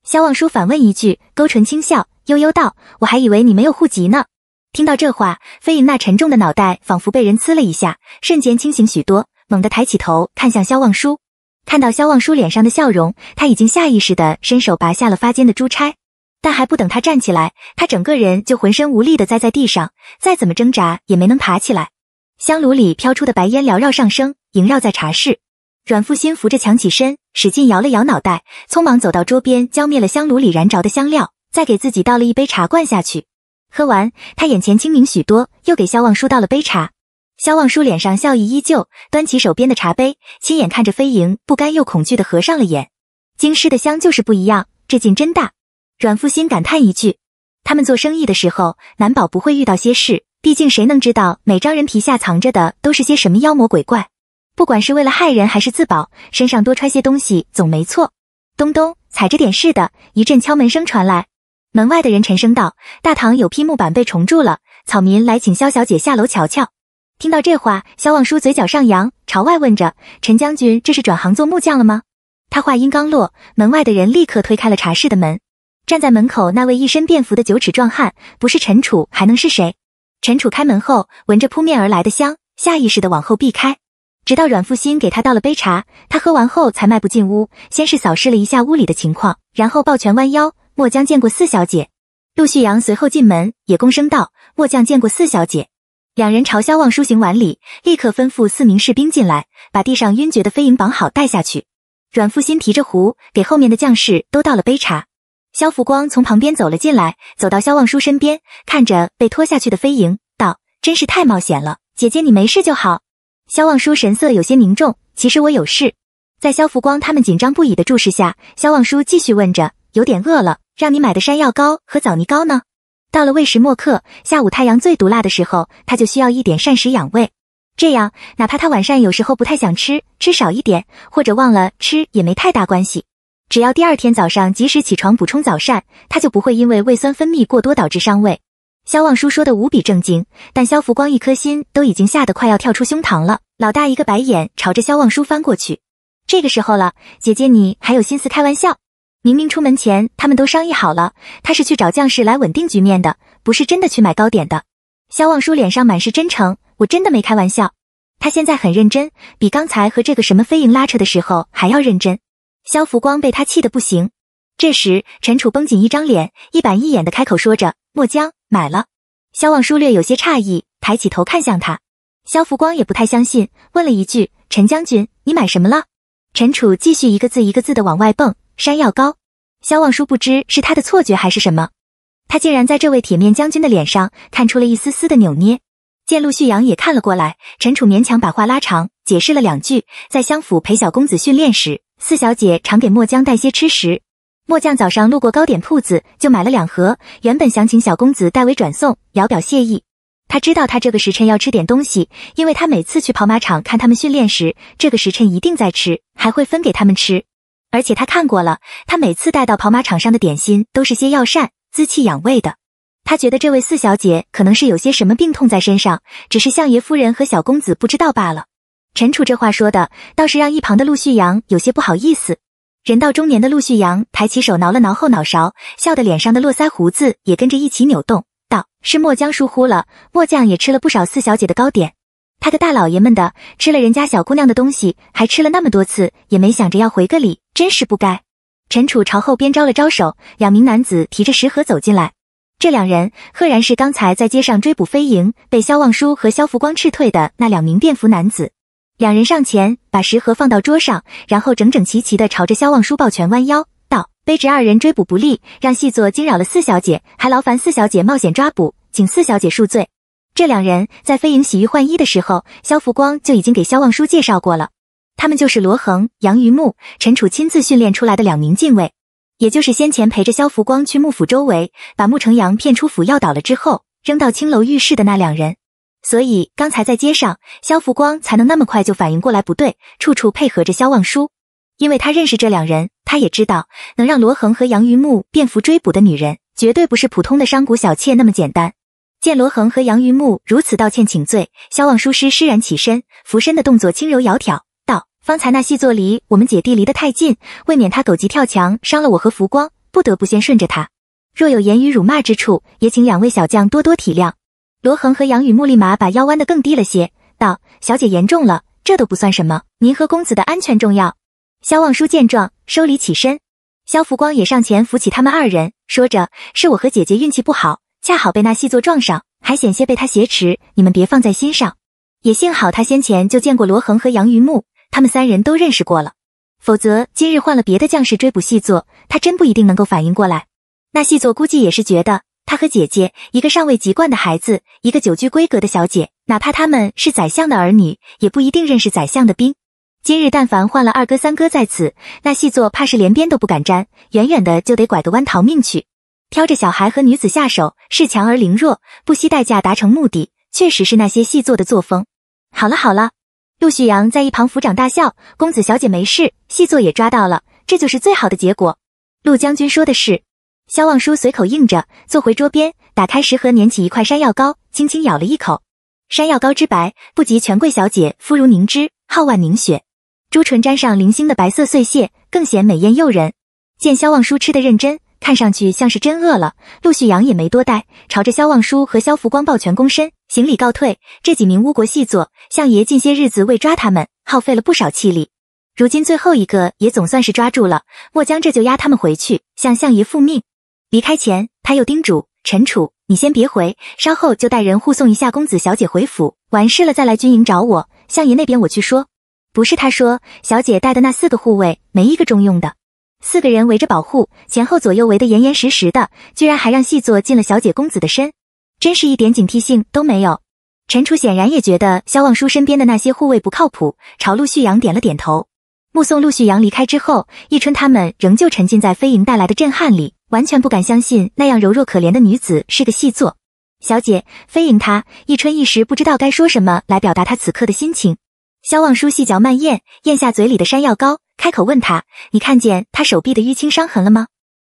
萧望舒反问一句，勾唇轻笑，悠悠道：“我还以为你没有户籍呢。”听到这话，飞影那沉重的脑袋仿佛被人刺了一下，瞬间清醒许多，猛地抬起头看向萧望舒，看到萧望舒脸上的笑容，他已经下意识的伸手拔下了发间的珠钗，但还不等他站起来，他整个人就浑身无力的栽在地上，再怎么挣扎也没能爬起来。香炉里飘出的白烟缭绕上升，萦绕在茶室。阮富新扶着墙起身，使劲摇了摇脑袋，匆忙走到桌边，浇灭了香炉里燃着的香料，再给自己倒了一杯茶灌下去。喝完，他眼前清明许多，又给萧望舒倒了杯茶。萧望舒脸上笑意依旧，端起手边的茶杯，亲眼看着飞萤不甘又恐惧的合上了眼。京师的香就是不一样，这劲真大。阮富新感叹一句：“他们做生意的时候，难保不会遇到些事。”毕竟谁能知道每张人皮下藏着的都是些什么妖魔鬼怪？不管是为了害人还是自保，身上多揣些东西总没错。咚咚，踩着点似的，一阵敲门声传来。门外的人沉声道：“大堂有批木板被虫蛀了，草民来请萧小姐下楼瞧瞧。”听到这话，萧望舒嘴角上扬，朝外问着：“陈将军，这是转行做木匠了吗？”他话音刚落，门外的人立刻推开了茶室的门。站在门口那位一身便服的九尺壮汉，不是陈楚还能是谁？陈楚开门后，闻着扑面而来的香，下意识的往后避开。直到阮复新给他倒了杯茶，他喝完后才迈步进屋，先是扫视了一下屋里的情况，然后抱拳弯腰，末将见过四小姐。陆旭阳随后进门，也躬声道，末将见过四小姐。两人朝萧望舒行完礼，立刻吩咐四名士兵进来，把地上晕厥的飞影绑好，带下去。阮复新提着壶，给后面的将士都倒了杯茶。肖福光从旁边走了进来，走到肖望舒身边，看着被拖下去的飞萤，道：“真是太冒险了，姐姐你没事就好。”肖望舒神色有些凝重。其实我有事，在肖福光他们紧张不已的注视下，肖望舒继续问着：“有点饿了，让你买的山药糕和枣泥糕呢？到了喂食末刻，下午太阳最毒辣的时候，他就需要一点膳食养胃，这样哪怕他晚上有时候不太想吃，吃少一点或者忘了吃也没太大关系。”只要第二天早上及时起床补充早膳，他就不会因为胃酸分泌过多导致伤胃。肖望舒说的无比正经，但肖福光一颗心都已经吓得快要跳出胸膛了。老大一个白眼朝着肖望舒翻过去，这个时候了，姐姐你还有心思开玩笑？明明出门前他们都商议好了，他是去找将士来稳定局面的，不是真的去买糕点的。肖望舒脸上满是真诚，我真的没开玩笑。他现在很认真，比刚才和这个什么飞蝇拉扯的时候还要认真。肖福光被他气得不行，这时陈楚绷紧一张脸，一板一眼的开口说着：“墨江买了。”肖望舒略有些诧异，抬起头看向他。肖福光也不太相信，问了一句：“陈将军，你买什么了？”陈楚继续一个字一个字的往外蹦：“山药膏。”肖望舒不知是他的错觉还是什么，他竟然在这位铁面将军的脸上看出了一丝丝的扭捏。见陆旭阳也看了过来，陈楚勉强把话拉长，解释了两句，在相府陪小公子训练时。四小姐常给墨江带些吃食，墨将早上路过糕点铺子，就买了两盒。原本想请小公子代为转送，聊表谢意。他知道他这个时辰要吃点东西，因为他每次去跑马场看他们训练时，这个时辰一定在吃，还会分给他们吃。而且他看过了，他每次带到跑马场上的点心都是些药膳，滋气养胃的。他觉得这位四小姐可能是有些什么病痛在身上，只是相爷夫人和小公子不知道罢了。陈楚这话说的倒是让一旁的陆旭阳有些不好意思。人到中年的陆旭阳抬起手挠了挠后脑勺，笑得脸上的络腮胡子也跟着一起扭动，道：“是末将疏忽了，末将也吃了不少四小姐的糕点。他的大老爷们的吃了人家小姑娘的东西，还吃了那么多次，也没想着要回个礼，真是不该。”陈楚朝后边招了招手，两名男子提着食盒走进来。这两人赫然是刚才在街上追捕飞蝇，被萧望舒和萧福光斥退的那两名便服男子。两人上前，把食盒放到桌上，然后整整齐齐地朝着萧望舒抱拳弯腰道：“卑职二人追捕不力，让细作惊扰了四小姐，还劳烦四小姐冒险抓捕，请四小姐恕罪。”这两人在飞影洗浴换衣的时候，萧福光就已经给萧望舒介绍过了，他们就是罗恒、杨于木、陈楚亲自训练出来的两名禁卫，也就是先前陪着萧福光去幕府周围，把穆承阳骗出府要倒了之后，扔到青楼浴室的那两人。所以刚才在街上，肖福光才能那么快就反应过来不对，处处配合着肖望舒，因为他认识这两人，他也知道能让罗恒和杨云木变服追捕的女人，绝对不是普通的商贾小妾那么简单。见罗恒和杨云木如此道歉请罪，肖望舒施施然起身，俯身的动作轻柔窈窕，道：“方才那细作离我们姐弟离得太近，未免他狗急跳墙，伤了我和福光，不得不先顺着他。若有言语辱骂之处，也请两位小将多多体谅。”罗恒和杨雨木立马把腰弯的更低了些，道：“小姐言重了，这都不算什么，您和公子的安全重要。”萧望舒见状，收礼起身。萧福光也上前扶起他们二人，说着：“是我和姐姐运气不好，恰好被那细作撞上，还险些被他挟持，你们别放在心上。也幸好他先前就见过罗恒和杨雨木，他们三人都认识过了，否则今日换了别的将士追捕细作，他真不一定能够反应过来。那细作估计也是觉得。”他和姐姐，一个尚未籍贯的孩子，一个久居闺阁的小姐，哪怕他们是宰相的儿女，也不一定认识宰相的兵。今日但凡换了二哥、三哥在此，那细作怕是连边都不敢沾，远远的就得拐个弯逃命去。挑着小孩和女子下手，恃强而凌弱，不惜代价达成目的，确实是那些细作的作风。好了好了，陆旭阳在一旁抚掌大笑，公子小姐没事，细作也抓到了，这就是最好的结果。陆将军说的是。萧望舒随口应着，坐回桌边，打开食盒，捻起一块山药糕，轻轻咬了一口。山药糕之白，不及权贵小姐肤如凝脂，皓腕凝雪，朱唇沾上零星的白色碎屑，更显美艳诱人。见萧望舒吃的认真，看上去像是真饿了。陆旭阳也没多待，朝着萧望舒和萧福光抱拳躬身行礼告退。这几名巫国细作，相爷近些日子为抓他们，耗费了不少气力，如今最后一个也总算是抓住了，末将这就押他们回去，向相爷复命。离开前，他又叮嘱陈楚：“你先别回，稍后就带人护送一下公子小姐回府，完事了再来军营找我。相爷那边我去说，不是他说，小姐带的那四个护卫没一个中用的，四个人围着保护，前后左右围得严严实实的，居然还让细作进了小姐公子的身，真是一点警惕性都没有。”陈楚显然也觉得萧望舒身边的那些护卫不靠谱，朝陆旭阳点了点头，目送陆旭阳离开之后，易春他们仍旧沉浸在飞营带来的震撼里。完全不敢相信，那样柔弱可怜的女子是个细作。小姐，非迎她。易春一时不知道该说什么来表达他此刻的心情。萧望舒细嚼慢咽，咽下嘴里的山药膏，开口问她：“你看见她手臂的淤青伤痕了吗？”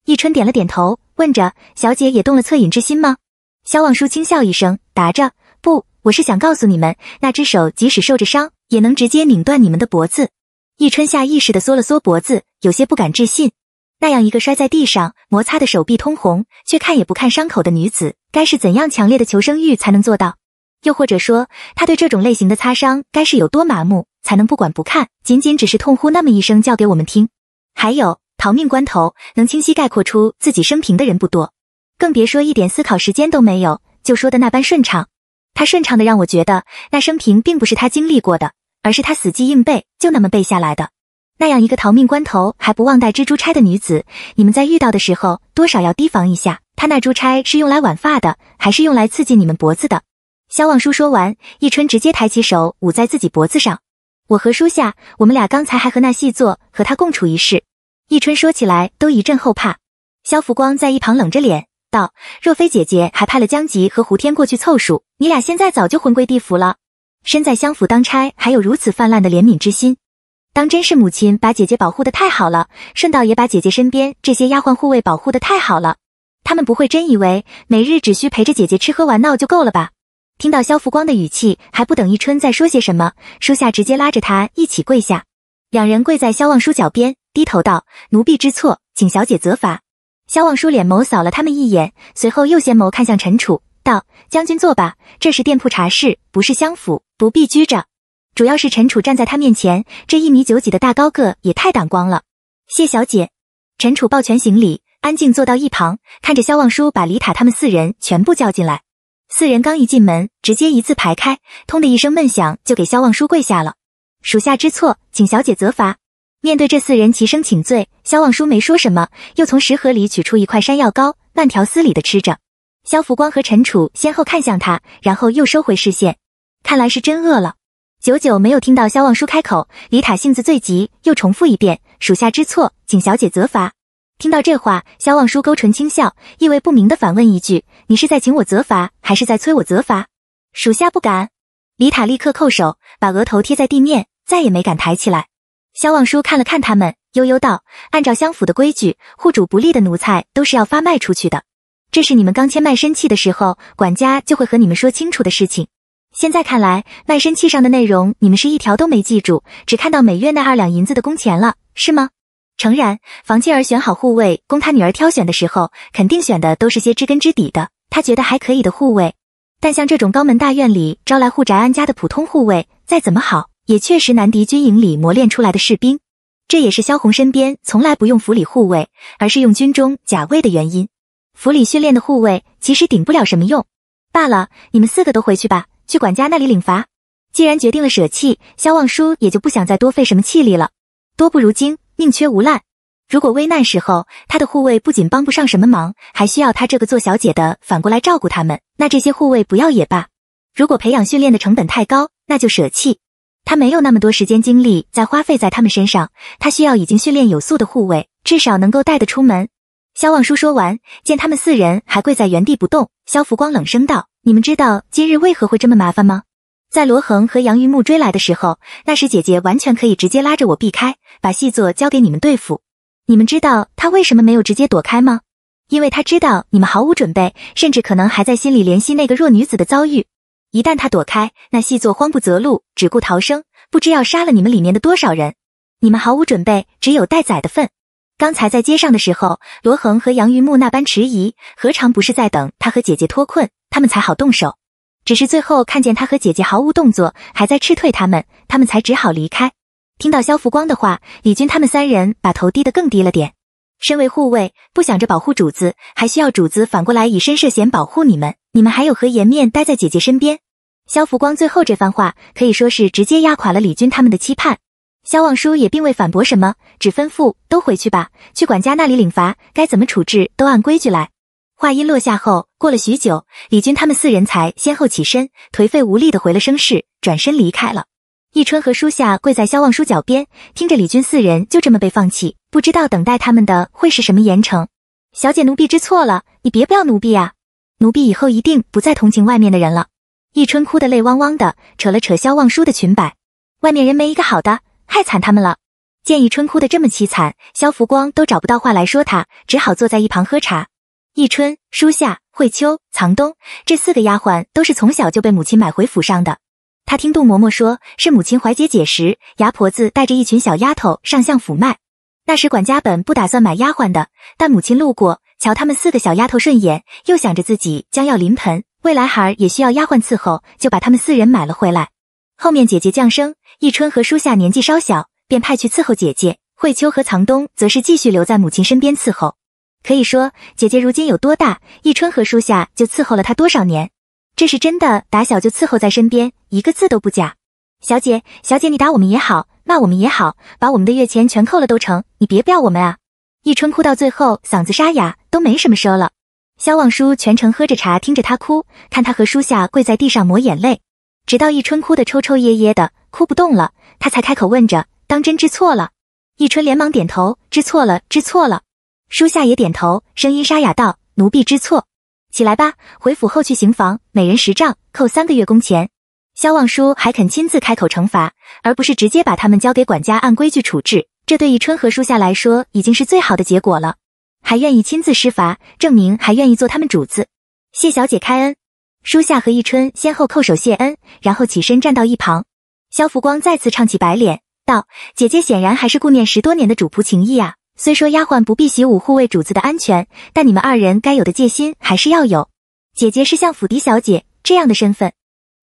易春点了点头，问着：“小姐也动了恻隐之心吗？”萧望舒轻笑一声，答着：“不，我是想告诉你们，那只手即使受着伤，也能直接拧断你们的脖子。”易春下意识的缩了缩脖子，有些不敢置信。那样一个摔在地上，摩擦的手臂通红，却看也不看伤口的女子，该是怎样强烈的求生欲才能做到？又或者说，她对这种类型的擦伤该是有多麻木，才能不管不看，仅仅只是痛呼那么一声叫给我们听？还有，逃命关头能清晰概括出自己生平的人不多，更别说一点思考时间都没有，就说的那般顺畅。他顺畅的让我觉得，那生平并不是他经历过的，而是他死记硬背就那么背下来的。那样一个逃命关头还不忘带蜘蛛钗的女子，你们在遇到的时候，多少要提防一下。她那珠钗是用来挽发的，还是用来刺进你们脖子的？萧望舒说完，一春直接抬起手捂在自己脖子上。我和舒夏，我们俩刚才还和那细作和他共处一室。一春说起来都一阵后怕。萧福光在一旁冷着脸道：“若非姐姐还派了江吉和胡天过去凑数，你俩现在早就魂归地府了。身在相府当差，还有如此泛滥的怜悯之心。”当真是母亲把姐姐保护的太好了，顺道也把姐姐身边这些丫鬟护卫保护的太好了。他们不会真以为每日只需陪着姐姐吃喝玩闹就够了吧？听到萧福光的语气，还不等一春再说些什么，书夏直接拉着他一起跪下，两人跪在萧望舒脚边，低头道：“奴婢知错，请小姐责罚。”萧望舒脸眸扫了他们一眼，随后又先眸看向陈楚，道：“将军坐吧，这是店铺茶室，不是相府，不必拘着。”主要是陈楚站在他面前，这一米九几的大高个也太挡光了。谢小姐，陈楚抱拳行礼，安静坐到一旁，看着萧望舒把李塔他们四人全部叫进来。四人刚一进门，直接一字排开，通的一声闷响就给萧望舒跪下了。属下知错，请小姐责罚。面对这四人齐声请罪，萧望舒没说什么，又从食盒里取出一块山药糕，慢条斯理的吃着。萧福光和陈楚先后看向他，然后又收回视线，看来是真饿了。久久没有听到萧望舒开口，李塔性子最急，又重复一遍：“属下知错，请小姐责罚。”听到这话，萧望舒勾唇轻笑，意味不明的反问一句：“你是在请我责罚，还是在催我责罚？”属下不敢。李塔立刻叩首，把额头贴在地面，再也没敢抬起来。萧望舒看了看他们，悠悠道：“按照相府的规矩，户主不利的奴才都是要发卖出去的。这是你们刚签卖身契的时候，管家就会和你们说清楚的事情。”现在看来，卖身契上的内容你们是一条都没记住，只看到每月那二两银子的工钱了，是吗？诚然，房继儿选好护卫供他女儿挑选的时候，肯定选的都是些知根知底的，他觉得还可以的护卫。但像这种高门大院里招来护宅安家的普通护卫，再怎么好，也确实难敌军营里磨练出来的士兵。这也是萧红身边从来不用府里护卫，而是用军中甲卫的原因。府里训练的护卫其实顶不了什么用。罢了，你们四个都回去吧。去管家那里领罚。既然决定了舍弃，萧望舒也就不想再多费什么气力了。多不如精，宁缺毋滥。如果危难时候，他的护卫不仅帮不上什么忙，还需要他这个做小姐的反过来照顾他们，那这些护卫不要也罢。如果培养训练的成本太高，那就舍弃。他没有那么多时间精力再花费在他们身上，他需要已经训练有素的护卫，至少能够带得出门。萧望舒说完，见他们四人还跪在原地不动，萧福光冷声道。你们知道今日为何会这么麻烦吗？在罗恒和杨云木追来的时候，那时姐姐完全可以直接拉着我避开，把细作交给你们对付。你们知道她为什么没有直接躲开吗？因为她知道你们毫无准备，甚至可能还在心里怜惜那个弱女子的遭遇。一旦她躲开，那细作慌不择路，只顾逃生，不知要杀了你们里面的多少人。你们毫无准备，只有待宰的份。刚才在街上的时候，罗恒和杨云木那般迟疑，何尝不是在等他和姐姐脱困，他们才好动手？只是最后看见他和姐姐毫无动作，还在斥退他们，他们才只好离开。听到肖福光的话，李军他们三人把头低得更低了点。身为护卫，不想着保护主子，还需要主子反过来以身涉险保护你们，你们还有何颜面待在姐姐身边？肖福光最后这番话，可以说是直接压垮了李军他们的期盼。萧望舒也并未反驳什么，只吩咐：“都回去吧，去管家那里领罚，该怎么处置都按规矩来。”话音落下后，过了许久，李军他们四人才先后起身，颓废无力的回了声“事，转身离开了。易春和书夏跪在萧望舒脚边，听着李军四人就这么被放弃，不知道等待他们的会是什么严惩。小姐，奴婢知错了，你别不要奴婢啊！奴婢以后一定不再同情外面的人了。易春哭得泪汪汪的，扯了扯萧望舒的裙摆，外面人没一个好的。害惨他们了，见易春哭得这么凄惨，肖福光都找不到话来说，他只好坐在一旁喝茶。易春、舒夏、慧秋、藏冬这四个丫鬟都是从小就被母亲买回府上的。他听杜嬷嬷说，是母亲怀姐姐时，牙婆子带着一群小丫头上相府卖。那时管家本不打算买丫鬟的，但母亲路过，瞧他们四个小丫头顺眼，又想着自己将要临盆，未来孩也需要丫鬟伺候，就把他们四人买了回来。后面姐姐降生。一春和舒夏年纪稍小，便派去伺候姐姐；慧秋和藏冬则是继续留在母亲身边伺候。可以说，姐姐如今有多大，一春和舒夏就伺候了她多少年。这是真的，打小就伺候在身边，一个字都不假。小姐，小姐，你打我们也好，骂我们也好，把我们的月钱全扣了都成，你别不要我们啊！一春哭到最后，嗓子沙哑，都没什么声了。萧望舒全程喝着茶，听着他哭，看他和舒夏跪在地上抹眼泪，直到一春哭得抽抽噎噎的。哭不动了，他才开口问着：“当真知错了？”一春连忙点头，知错了，知错了。书夏也点头，声音沙哑道：“奴婢知错。”起来吧，回府后去刑房，每人十杖，扣三个月工钱。萧望舒还肯亲自开口惩罚，而不是直接把他们交给管家按规矩处置，这对一春和书夏来说已经是最好的结果了，还愿意亲自施罚，证明还愿意做他们主子。谢小姐开恩，书夏和一春先后叩首谢恩，然后起身站到一旁。萧福光再次唱起白脸，道：“姐姐显然还是顾念十多年的主仆情谊啊。虽说丫鬟不必习武护卫主子的安全，但你们二人该有的戒心还是要有。姐姐是像府邸小姐这样的身份，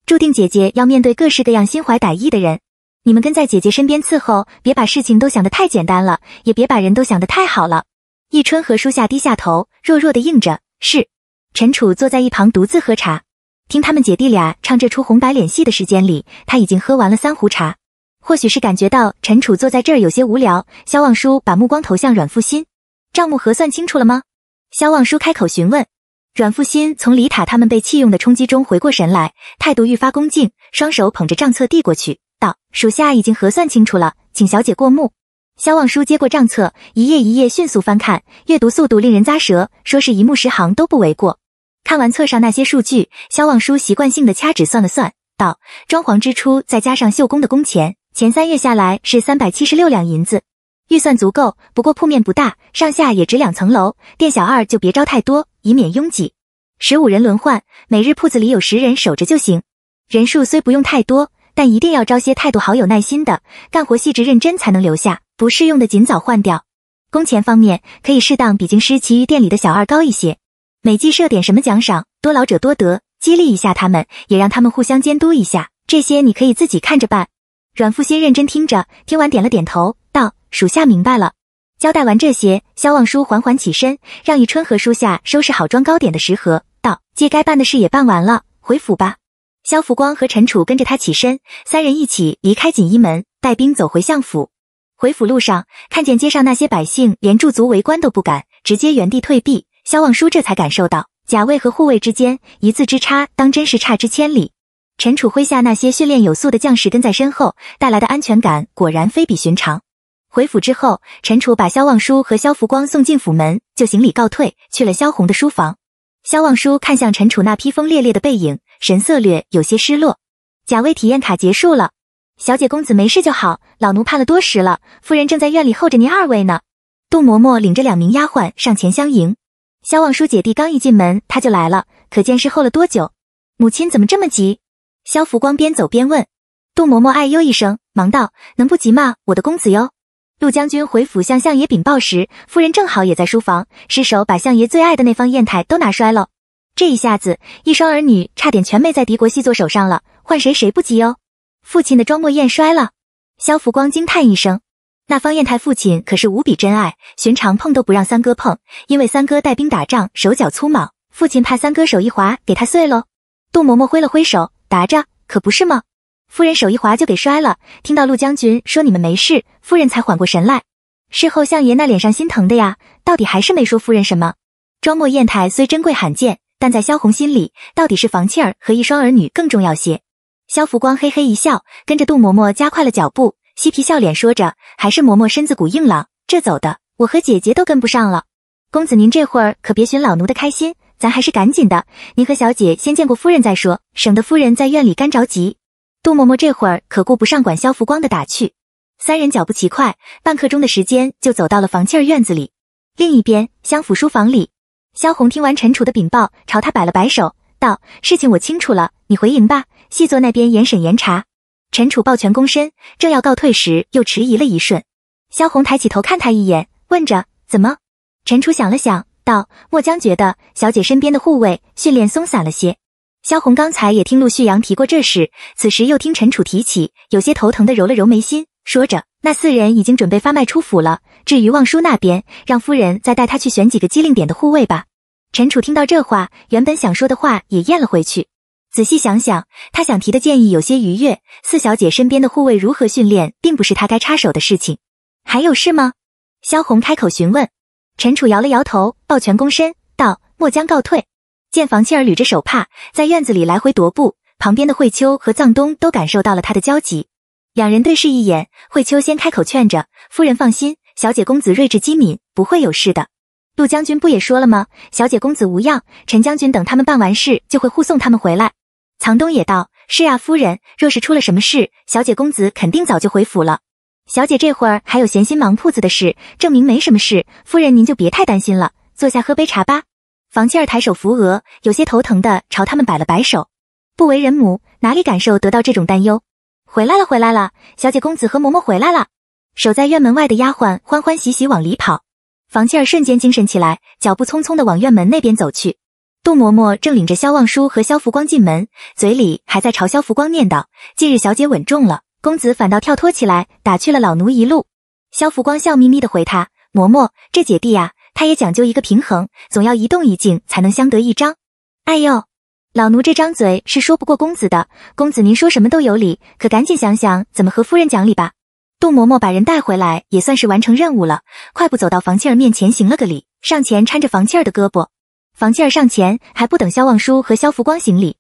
注定姐姐要面对各式各样心怀歹意的人。你们跟在姐姐身边伺候，别把事情都想得太简单了，也别把人都想得太好了。”易春和书夏低下头，弱弱的应着：“是。”陈楚坐在一旁独自喝茶。听他们姐弟俩唱这出红白脸戏的时间里，他已经喝完了三壶茶。或许是感觉到陈楚坐在这儿有些无聊，萧望舒把目光投向阮复新，账目核算清楚了吗？萧望舒开口询问。阮复新从李塔他们被弃用的冲击中回过神来，态度愈发恭敬，双手捧着账册递过去，道：“属下已经核算清楚了，请小姐过目。”萧望舒接过账册，一页一页迅速翻看，阅读速度令人咂舌，说是一目十行都不为过。看完册上那些数据，肖望舒习惯性的掐指算了算，道：“装潢支出再加上绣工的工钱，前三月下来是三百七十六两银子，预算足够。不过铺面不大，上下也只两层楼，店小二就别招太多，以免拥挤。十五人轮换，每日铺子里有十人守着就行。人数虽不用太多，但一定要招些态度好、有耐心的，干活细致认真才能留下。不适用的尽早换掉。工钱方面可以适当比京师其余店里的小二高一些。”每季设点什么奖赏，多劳者多得，激励一下他们，也让他们互相监督一下。这些你可以自己看着办。阮富新认真听着，听完点了点头，道：“属下明白了。”交代完这些，萧望舒缓缓起身，让宜春和舒下收拾好装糕点的食盒，道：“借该办的事也办完了，回府吧。”萧福光和陈楚跟着他起身，三人一起离开锦衣门，带兵走回相府。回府路上，看见街上那些百姓连驻足围观都不敢，直接原地退避。萧望舒这才感受到，假卫和护卫之间一字之差，当真是差之千里。陈楚麾下那些训练有素的将士跟在身后，带来的安全感果然非比寻常。回府之后，陈楚把萧望舒和萧福光送进府门，就行礼告退，去了萧红的书房。萧望舒看向陈楚那披风猎猎的背影，神色略有些失落。贾卫体验卡结束了，小姐公子没事就好，老奴盼了多时了，夫人正在院里候着您二位呢。杜嬷嬷领着两名丫鬟上前相迎。萧望舒姐弟刚一进门，他就来了，可见是候了多久。母亲怎么这么急？萧福光边走边问。杜嬷嬷哎呦一声，忙道：“能不急吗？我的公子哟！”陆将军回府向相爷禀报时，夫人正好也在书房，失手把相爷最爱的那方砚台都拿摔了。这一下子，一双儿女差点全没在敌国细作手上了，换谁谁不急哟！父亲的庄墨砚摔了，萧福光惊叹一声。那方砚台父亲可是无比珍爱，寻常碰都不让三哥碰，因为三哥带兵打仗，手脚粗莽，父亲怕三哥手一滑给他碎喽。杜嬷嬷挥了挥手，答着，可不是吗？夫人手一滑就给摔了。听到陆将军说你们没事，夫人才缓过神来。事后相爷那脸上心疼的呀，到底还是没说夫人什么。庄墨砚台虽珍贵罕见，但在萧红心里，到底是房契儿和一双儿女更重要些。萧福光嘿嘿一笑，跟着杜嬷嬷加快了脚步。嬉皮笑脸说着，还是嬷嬷身子骨硬朗，这走的我和姐姐都跟不上了。公子您这会儿可别寻老奴的开心，咱还是赶紧的。您和小姐先见过夫人再说，省得夫人在院里干着急。杜嬷嬷这会儿可顾不上管萧福光的打趣，三人脚步奇快，半刻钟的时间就走到了房契儿院子里。另一边，相府书房里，萧红听完陈楚的禀报，朝他摆了摆手，道：“事情我清楚了，你回营吧，细作那边严审严查。”陈楚抱拳躬身，正要告退时，又迟疑了一瞬。萧红抬起头看他一眼，问着：“怎么？”陈楚想了想，道：“墨江觉得小姐身边的护卫训练松散了些。”萧红刚才也听陆旭阳提过这事，此时又听陈楚提起，有些头疼的揉了揉眉心，说着：“那四人已经准备发卖出府了，至于望舒那边，让夫人再带他去选几个机灵点的护卫吧。”陈楚听到这话，原本想说的话也咽了回去。仔细想想，他想提的建议有些愉悦。四小姐身边的护卫如何训练，并不是他该插手的事情。还有事吗？萧红开口询问。陈楚摇了摇头，抱拳躬身道：“末将告退。”见房倩儿捋着手帕，在院子里来回踱步，旁边的慧秋和藏东都感受到了他的焦急，两人对视一眼，慧秋先开口劝着：“夫人放心，小姐公子睿智机敏，不会有事的。陆将军不也说了吗？小姐公子无恙，陈将军等他们办完事就会护送他们回来。”藏东也道：“是啊，夫人，若是出了什么事，小姐公子肯定早就回府了。小姐这会儿还有闲心忙铺子的事，证明没什么事。夫人您就别太担心了，坐下喝杯茶吧。”房契儿抬手扶额，有些头疼的朝他们摆了摆手。不为人母，哪里感受得到这种担忧？回来了，回来了，小姐公子和嬷嬷回来了。守在院门外的丫鬟欢欢喜喜往里跑，房契儿瞬间精神起来，脚步匆匆的往院门那边走去。杜嬷嬷正领着萧望舒和萧福光进门，嘴里还在朝萧福光念叨：“近日小姐稳重了，公子反倒跳脱起来，打趣了老奴一路。”萧福光笑眯眯的回他：“嬷嬷，这姐弟呀，他也讲究一个平衡，总要一动一静才能相得益彰。”哎呦，老奴这张嘴是说不过公子的，公子您说什么都有理，可赶紧想想怎么和夫人讲理吧。杜嬷嬷把人带回来也算是完成任务了，快步走到房契儿面前行了个礼，上前搀着房契儿的胳膊。房气儿上前，还不等萧望舒和萧福光行礼，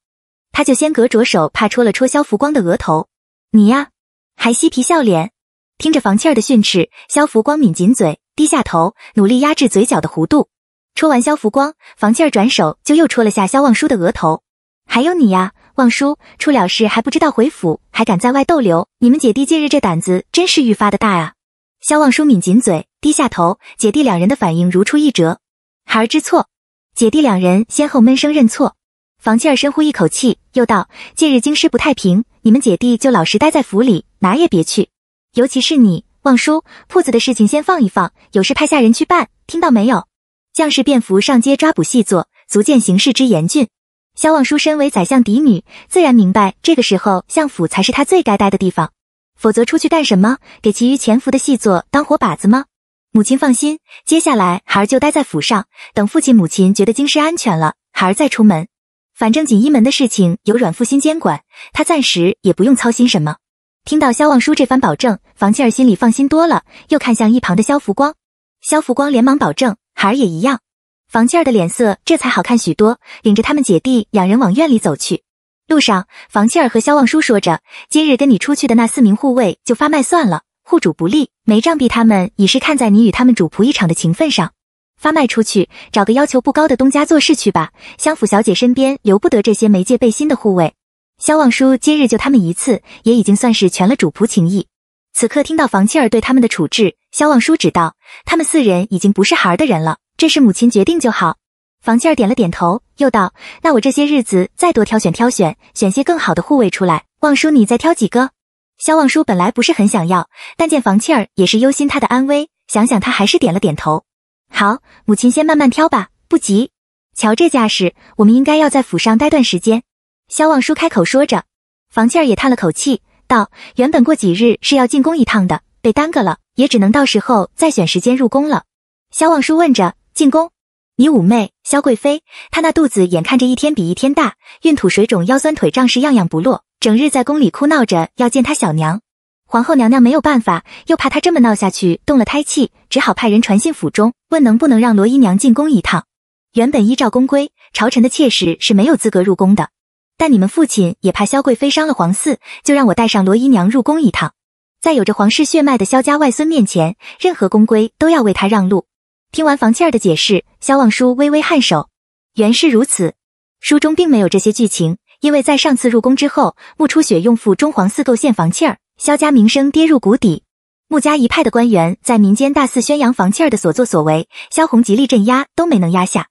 他就先隔着手，帕戳了戳萧福光的额头。你呀，还嬉皮笑脸。听着房气儿的训斥，萧福光抿紧嘴，低下头，努力压制嘴角的弧度。戳完萧福光，房气儿转手就又戳了下萧望舒的额头。还有你呀，望舒，出了事还不知道回府，还敢在外逗留。你们姐弟近日这胆子真是愈发的大啊！萧望舒抿紧嘴，低下头，姐弟两人的反应如出一辙。孩儿知错。姐弟两人先后闷声认错，房七儿深呼一口气，又道：“近日京师不太平，你们姐弟就老实待在府里，哪也别去。尤其是你，望叔，铺子的事情先放一放，有事派下人去办。听到没有？”将士便服上街抓捕细作，足见形势之严峻。萧望舒身为宰相嫡女，自然明白这个时候相府才是他最该待的地方，否则出去干什么？给其余潜伏的细作当活靶子吗？母亲放心，接下来孩儿就待在府上，等父亲母亲觉得京师安全了，孩儿再出门。反正锦衣门的事情由阮复新监管，他暂时也不用操心什么。听到萧望舒这番保证，房弃儿心里放心多了，又看向一旁的萧福光，萧福光连忙保证，孩儿也一样。房弃儿的脸色这才好看许多，领着他们姐弟两人往院里走去。路上，房弃儿和萧望舒说着，今日跟你出去的那四名护卫就发卖算了。户主不利，没杖毙他们已是看在你与他们主仆一场的情分上，发卖出去，找个要求不高的东家做事去吧。相府小姐身边留不得这些没戒备心的护卫。萧望舒今日救他们一次，也已经算是全了主仆情谊。此刻听到房契儿对他们的处置，萧望舒只道他们四人已经不是孩儿的人了，这是母亲决定就好。房契儿点了点头，又道：“那我这些日子再多挑选挑选，选些更好的护卫出来。望舒，你再挑几个。”萧望舒本来不是很想要，但见房倩儿也是忧心他的安危，想想他还是点了点头。好，母亲先慢慢挑吧，不急。瞧这架势，我们应该要在府上待段时间。萧望舒开口说着，房倩儿也叹了口气道：“原本过几日是要进宫一趟的，被耽搁了，也只能到时候再选时间入宫了。”萧望舒问着：“进宫？你五妹萧贵妃，她那肚子眼看着一天比一天大，孕吐、水肿、腰酸、腿胀是样样不落。”整日在宫里哭闹着要见他小娘，皇后娘娘没有办法，又怕她这么闹下去动了胎气，只好派人传信府中，问能不能让罗姨娘进宫一趟。原本依照宫规，朝臣的妾室是没有资格入宫的，但你们父亲也怕萧贵妃伤了皇嗣，就让我带上罗姨娘入宫一趟。在有着皇室血脉的萧家外孙面前，任何宫规都要为他让路。听完房弃儿的解释，萧望舒微微颔首，原是如此，书中并没有这些剧情。因为在上次入宫之后，穆初雪用父中皇四构陷房契儿，萧家名声跌入谷底。穆家一派的官员在民间大肆宣扬房契儿的所作所为，萧红极力镇压都没能压下。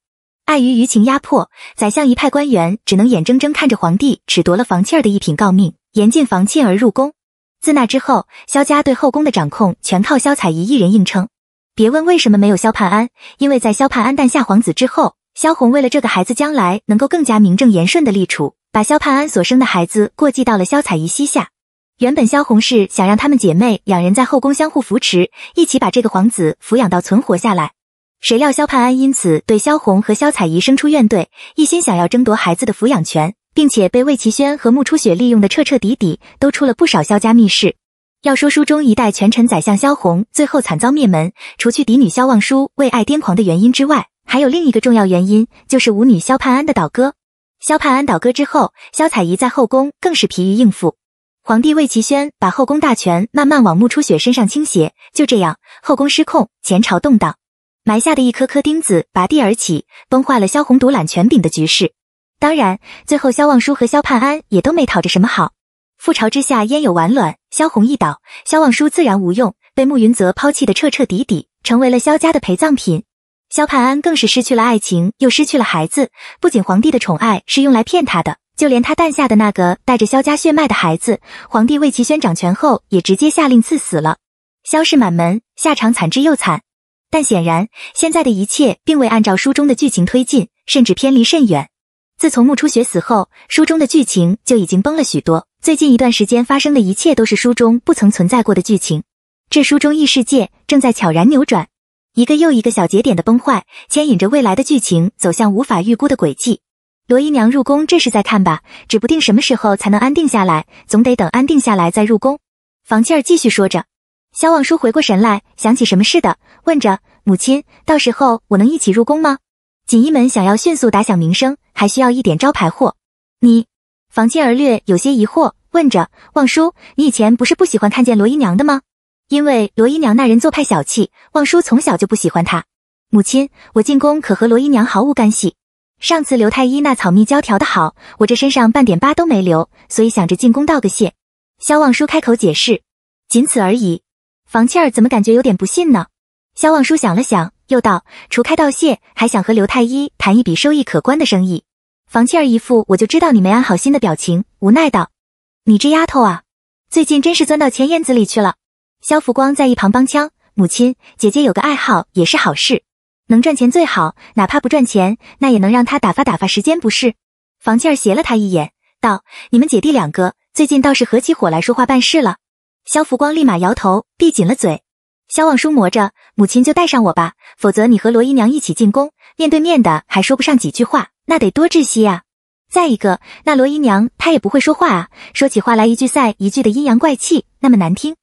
碍于舆情压迫，宰相一派官员只能眼睁睁看着皇帝褫夺了房契儿的一品诰命，严禁房契儿入宫。自那之后，萧家对后宫的掌控全靠萧彩仪一人硬撑。别问为什么没有萧盼安，因为在萧盼安诞下皇子之后，萧红为了这个孩子将来能够更加名正言顺的立储。把萧盼安所生的孩子过继到了萧彩仪膝下。原本萧红是想让她们姐妹两人在后宫相互扶持，一起把这个皇子抚养到存活下来。谁料萧盼安因此对萧红和萧彩仪生出怨怼，一心想要争夺孩子的抚养权，并且被魏齐轩和穆初雪利用的彻彻底底，都出了不少萧家密事。要说书中一代权臣宰相萧红最后惨遭灭门，除去嫡女萧望舒为爱癫狂的原因之外，还有另一个重要原因，就是五女萧盼安的倒戈。萧盼安倒戈之后，萧采仪在后宫更是疲于应付。皇帝魏齐轩把后宫大权慢慢往穆初雪身上倾斜，就这样，后宫失控，前朝动荡，埋下的一颗颗钉子拔地而起，崩坏了萧红独揽权柄的局势。当然，最后萧望舒和萧盼安也都没讨着什么好。覆巢之下焉有完卵？萧红一倒，萧望舒自然无用，被穆云泽抛弃的彻彻底底，成为了萧家的陪葬品。萧盼安更是失去了爱情，又失去了孩子。不仅皇帝的宠爱是用来骗他的，就连他诞下的那个带着萧家血脉的孩子，皇帝为其宣掌权后也直接下令赐死了。萧氏满门下场惨之又惨。但显然，现在的一切并未按照书中的剧情推进，甚至偏离甚远。自从木初雪死后，书中的剧情就已经崩了许多。最近一段时间发生的一切都是书中不曾存在过的剧情。这书中异世界正在悄然扭转。一个又一个小节点的崩坏，牵引着未来的剧情走向无法预估的轨迹。罗姨娘入宫，这是在看吧？指不定什么时候才能安定下来，总得等安定下来再入宫。房倩儿继续说着。萧望叔回过神来，想起什么似的，问着母亲：“到时候我能一起入宫吗？”锦衣门想要迅速打响名声，还需要一点招牌货。你，房倩儿略有些疑惑，问着望叔：“你以前不是不喜欢看见罗姨娘的吗？”因为罗姨娘那人做派小气，望叔从小就不喜欢她。母亲，我进宫可和罗姨娘毫无干系。上次刘太医那草蜜胶调的好，我这身上半点疤都没留，所以想着进宫道个谢。萧望舒开口解释，仅此而已。房倩儿怎么感觉有点不信呢？萧望舒想了想，又道，除开道谢，还想和刘太医谈一笔收益可观的生意。房倩儿一副我就知道你没安好心的表情，无奈道，你这丫头啊，最近真是钻到钱眼子里去了。肖福光在一旁帮腔：“母亲，姐姐有个爱好也是好事，能赚钱最好，哪怕不赚钱，那也能让她打发打发时间，不是？”房倩儿斜了他一眼，道：“你们姐弟两个最近倒是合起伙来说话办事了。”肖福光立马摇头，闭紧了嘴。肖望舒磨着：“母亲就带上我吧，否则你和罗姨娘一起进宫，面对面的还说不上几句话，那得多窒息啊！再一个，那罗姨娘她也不会说话啊，说起话来一句赛一句的阴阳怪气，那么难听。”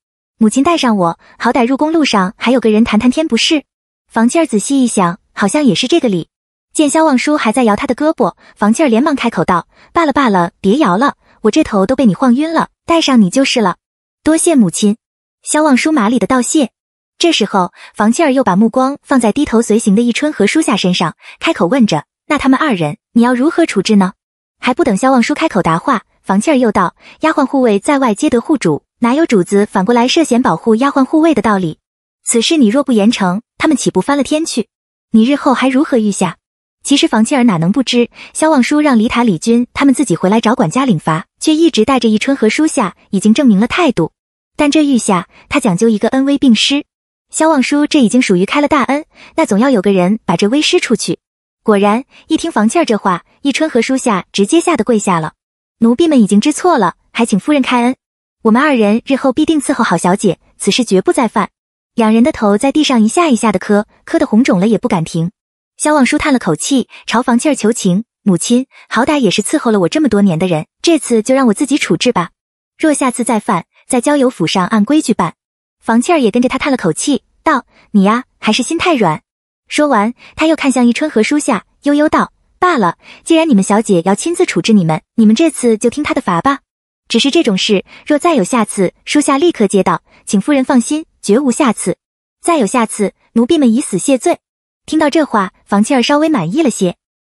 母亲带上我，好歹入宫路上还有个人谈谈天，不是？房气儿仔细一想，好像也是这个理。见萧望舒还在摇他的胳膊，房气儿连忙开口道：“罢了罢了，别摇了，我这头都被你晃晕了，带上你就是了。”多谢母亲。萧望舒麻利的道谢。这时候，房气儿又把目光放在低头随行的易春和舒夏身上，开口问着：“那他们二人，你要如何处置呢？”还不等萧望舒开口答话，房气儿又道：“丫鬟护卫在外皆得护主。”哪有主子反过来涉嫌保护丫鬟护卫的道理？此事你若不严惩，他们岂不翻了天去？你日后还如何御下？其实房倩儿哪能不知，萧望舒让李塔、李军他们自己回来找管家领罚，却一直带着一春和舒夏，已经证明了态度。但这御下，他讲究一个恩威并施。萧望舒这已经属于开了大恩，那总要有个人把这威施出去。果然，一听房倩儿这话，一春和舒夏直接吓得跪下了。奴婢们已经知错了，还请夫人开恩。我们二人日后必定伺候好小姐，此事绝不再犯。两人的头在地上一下一下的磕，磕得红肿了也不敢停。萧望舒叹了口气，朝房气儿求情：“母亲，好歹也是伺候了我这么多年的人，这次就让我自己处置吧。若下次再犯，在交友府上按规矩办。”房气儿也跟着他叹了口气，道：“你呀，还是心太软。”说完，他又看向一春和书下，悠悠道：“罢了，既然你们小姐要亲自处置你们，你们这次就听她的罚吧。”只是这种事，若再有下次，属下立刻接到，请夫人放心，绝无下次。再有下次，奴婢们以死谢罪。听到这话，房契儿稍微满意了些。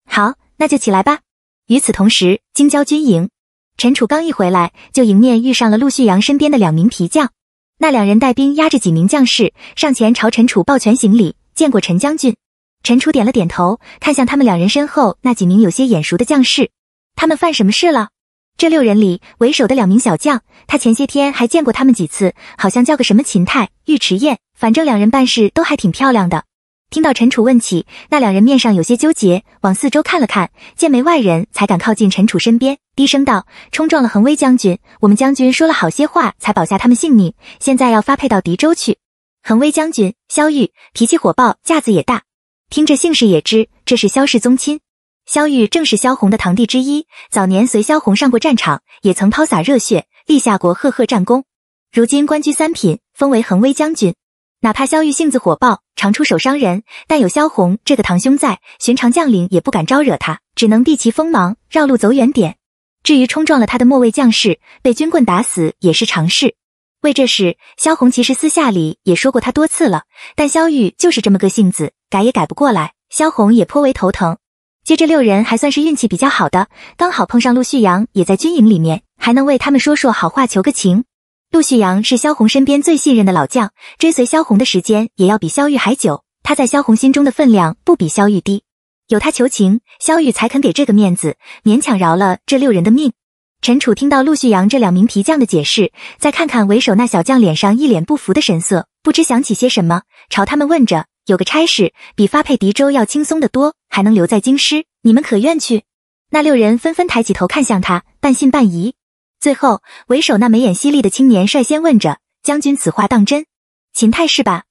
好，那就起来吧。与此同时，京郊军营，陈楚刚一回来，就迎面遇上了陆旭阳身边的两名皮匠。那两人带兵压着几名将士，上前朝陈楚抱拳行礼，见过陈将军。陈楚点了点头，看向他们两人身后那几名有些眼熟的将士，他们犯什么事了？这六人里，为首的两名小将，他前些天还见过他们几次，好像叫个什么秦泰、尉迟燕，反正两人办事都还挺漂亮的。听到陈楚问起那两人，面上有些纠结，往四周看了看，见没外人才敢靠近陈楚身边，低声道：“冲撞了恒威将军，我们将军说了好些话才保下他们性命，现在要发配到狄州去。恒威将军萧玉，脾气火爆，架子也大，听着姓氏也知，这是萧氏宗亲。”萧玉正是萧红的堂弟之一，早年随萧红上过战场，也曾抛洒热血，立下过赫赫战功。如今官居三品，封为恒威将军。哪怕萧玉性子火爆，常出手伤人，但有萧红这个堂兄在，寻常将领也不敢招惹他，只能避其锋芒，绕路走远点。至于冲撞了他的末位将士，被军棍打死也是常事。为这事，萧红其实私下里也说过他多次了，但萧玉就是这么个性子，改也改不过来，萧红也颇为头疼。接着六人还算是运气比较好的，刚好碰上陆旭阳也在军营里面，还能为他们说说好话，求个情。陆旭阳是萧红身边最信任的老将，追随萧红的时间也要比萧玉还久，他在萧红心中的分量不比萧玉低。有他求情，萧玉才肯给这个面子，勉强饶了这六人的命。陈楚听到陆旭阳这两名皮匠的解释，再看看为首那小将脸上一脸不服的神色，不知想起些什么，朝他们问着：“有个差事，比发配敌州要轻松的多。”还能留在京师，你们可愿去？那六人纷纷抬起头看向他，半信半疑。最后，为首那眉眼犀利的青年率先问着：“将军此话当真？”“秦太师吧？”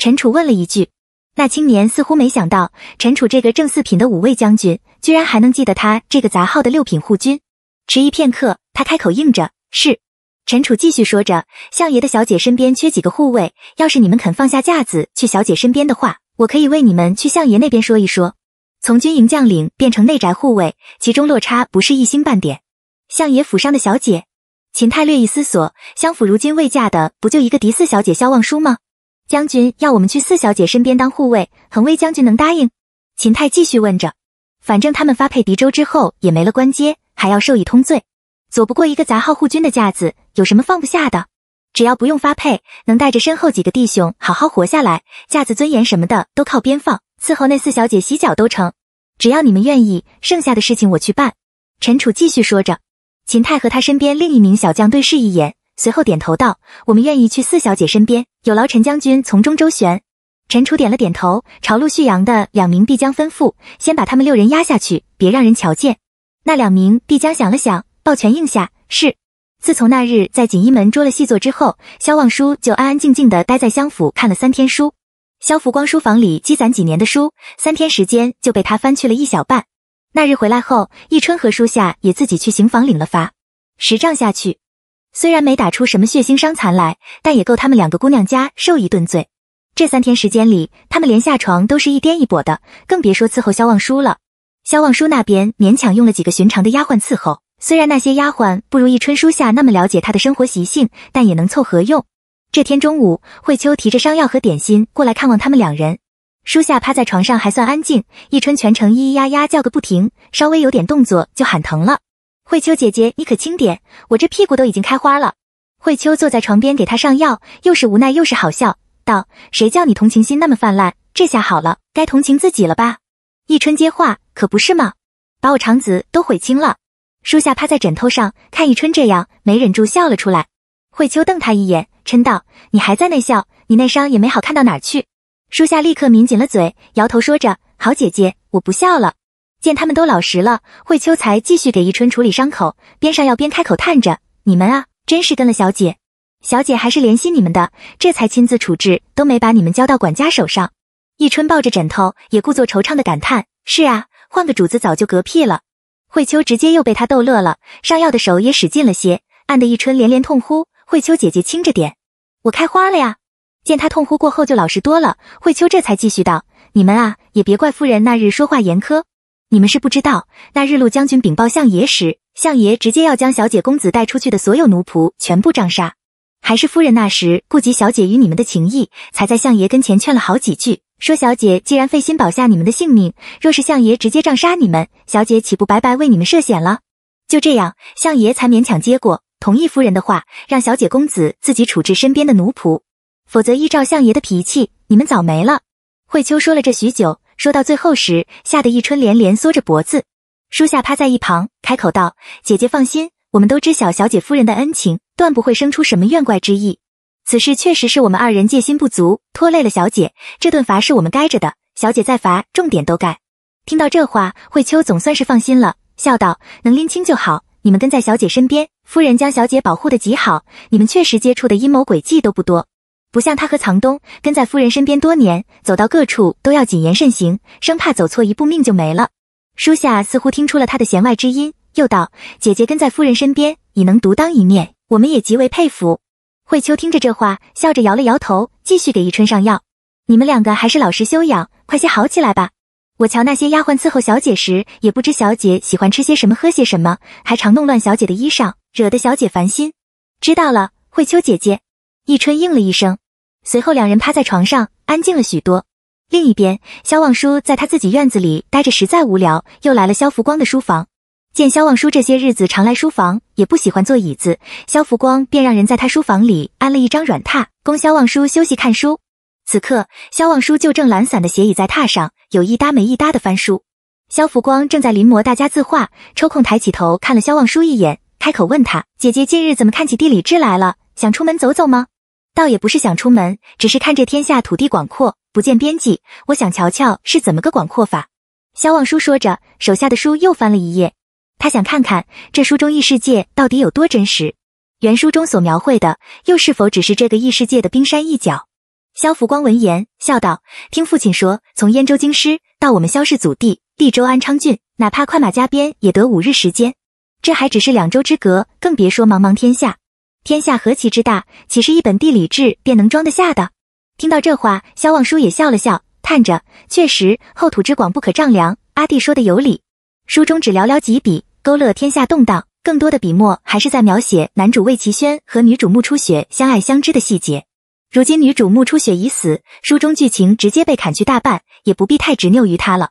陈楚问了一句。那青年似乎没想到陈楚这个正四品的五位将军，居然还能记得他这个杂号的六品护军。迟疑片刻，他开口应着：“是。”陈楚继续说着：“相爷的小姐身边缺几个护卫，要是你们肯放下架子去小姐身边的话，我可以为你们去相爷那边说一说。”从军营将领变成内宅护卫，其中落差不是一星半点。相爷府上的小姐，秦太略一思索，相府如今未嫁的不就一个嫡四小姐萧望舒吗？将军要我们去四小姐身边当护卫，恒威将军能答应？秦太继续问着，反正他们发配狄州之后也没了官阶，还要受一通罪，左不过一个杂号护军的架子，有什么放不下的？只要不用发配，能带着身后几个弟兄好好活下来，架子尊严什么的都靠边放。伺候那四小姐洗脚都成，只要你们愿意，剩下的事情我去办。”陈楚继续说着。秦泰和他身边另一名小将对视一眼，随后点头道：“我们愿意去四小姐身边，有劳陈将军从中周旋。”陈楚点了点头，朝陆旭阳的两名必将吩咐：“先把他们六人压下去，别让人瞧见。”那两名必将想了想，抱拳应下：“是。”自从那日在锦衣门捉了细作之后，萧望舒就安安静静的待在相府看了三天书。萧福光书房里积攒几年的书，三天时间就被他翻去了一小半。那日回来后，一春和书夏也自己去刑房领了罚。十丈下去，虽然没打出什么血腥伤残来，但也够他们两个姑娘家受一顿罪。这三天时间里，他们连下床都是一颠一跛的，更别说伺候萧望舒了。萧望舒那边勉强用了几个寻常的丫鬟伺候，虽然那些丫鬟不如一春书下那么了解他的生活习性，但也能凑合用。这天中午，慧秋提着伤药和点心过来看望他们两人。舒夏趴在床上还算安静，易春全程咿咿呀呀叫个不停，稍微有点动作就喊疼了。慧秋姐姐，你可轻点，我这屁股都已经开花了。慧秋坐在床边给他上药，又是无奈又是好笑，道：“谁叫你同情心那么泛滥？这下好了，该同情自己了吧？”易春接话：“可不是吗？把我肠子都悔青了。”舒夏趴在枕头上看易春这样，没忍住笑了出来。慧秋瞪他一眼。嗔道：“你还在那笑？你那伤也没好看到哪去？”书夏立刻抿紧了嘴，摇头说着：“好姐姐，我不笑了。”见他们都老实了，惠秋才继续给忆春处理伤口，边上药边开口叹着：“你们啊，真是跟了小姐，小姐还是怜惜你们的，这才亲自处置，都没把你们交到管家手上。”忆春抱着枕头，也故作惆怅的感叹：“是啊，换个主子早就嗝屁了。”惠秋直接又被他逗乐了，上药的手也使劲了些，按得忆春连连痛呼：“惠秋姐姐轻着点。”我开花了呀！见他痛哭过后就老实多了，慧秋这才继续道：“你们啊，也别怪夫人那日说话严苛。你们是不知道，那日陆将军禀报相爷时，相爷直接要将小姐公子带出去的所有奴仆全部杖杀。还是夫人那时顾及小姐与你们的情谊，才在相爷跟前劝了好几句，说小姐既然费心保下你们的性命，若是相爷直接杖杀你们，小姐岂不白白为你们涉险了？就这样，相爷才勉强接过。”同意夫人的话，让小姐、公子自己处置身边的奴仆，否则依照相爷的脾气，你们早没了。慧秋说了这许久，说到最后时，吓得易春连连缩着脖子。书夏趴在一旁开口道：“姐姐放心，我们都知晓小姐夫人的恩情，断不会生出什么怨怪之意。此事确实是我们二人戒心不足，拖累了小姐，这顿罚是我们该着的。小姐再罚，重点都该。”听到这话，慧秋总算是放心了，笑道：“能拎清就好。”你们跟在小姐身边，夫人将小姐保护的极好，你们确实接触的阴谋诡计都不多，不像他和藏东，跟在夫人身边多年，走到各处都要谨言慎行，生怕走错一步命就没了。书夏似乎听出了他的弦外之音，又道：“姐姐跟在夫人身边，已能独当一面，我们也极为佩服。”慧秋听着这话，笑着摇了摇头，继续给宜春上药。你们两个还是老实休养，快些好起来吧。我瞧那些丫鬟伺候小姐时，也不知小姐喜欢吃些什么，喝些什么，还常弄乱小姐的衣裳，惹得小姐烦心。知道了，慧秋姐姐。易春应了一声，随后两人趴在床上，安静了许多。另一边，萧望舒在他自己院子里待着实在无聊，又来了萧福光的书房。见萧望舒这些日子常来书房，也不喜欢坐椅子，萧福光便让人在他书房里安了一张软榻，供萧望舒休息看书。此刻，萧望舒就正懒散的斜倚在榻上。有一搭没一搭的翻书，萧福光正在临摹大家字画，抽空抬起头看了萧望舒一眼，开口问他：“姐姐近日怎么看起地理志来了？想出门走走吗？”倒也不是想出门，只是看这天下土地广阔，不见边际，我想瞧瞧是怎么个广阔法。”萧望舒说着，手下的书又翻了一页，他想看看这书中异世界到底有多真实，原书中所描绘的又是否只是这个异世界的冰山一角。萧福光闻言笑道：“听父亲说，从燕州京师到我们萧氏祖地地州安昌郡，哪怕快马加鞭也得五日时间。这还只是两州之隔，更别说茫茫天下，天下何其之大，岂是一本地理志便能装得下的？”听到这话，萧望舒也笑了笑，叹着：“确实，厚土之广不可丈量。阿弟说的有理。”书中只寥寥几笔勾勒天下动荡，更多的笔墨还是在描写男主魏齐轩和女主穆初雪相爱相知的细节。如今女主慕初雪已死，书中剧情直接被砍去大半，也不必太执拗于她了。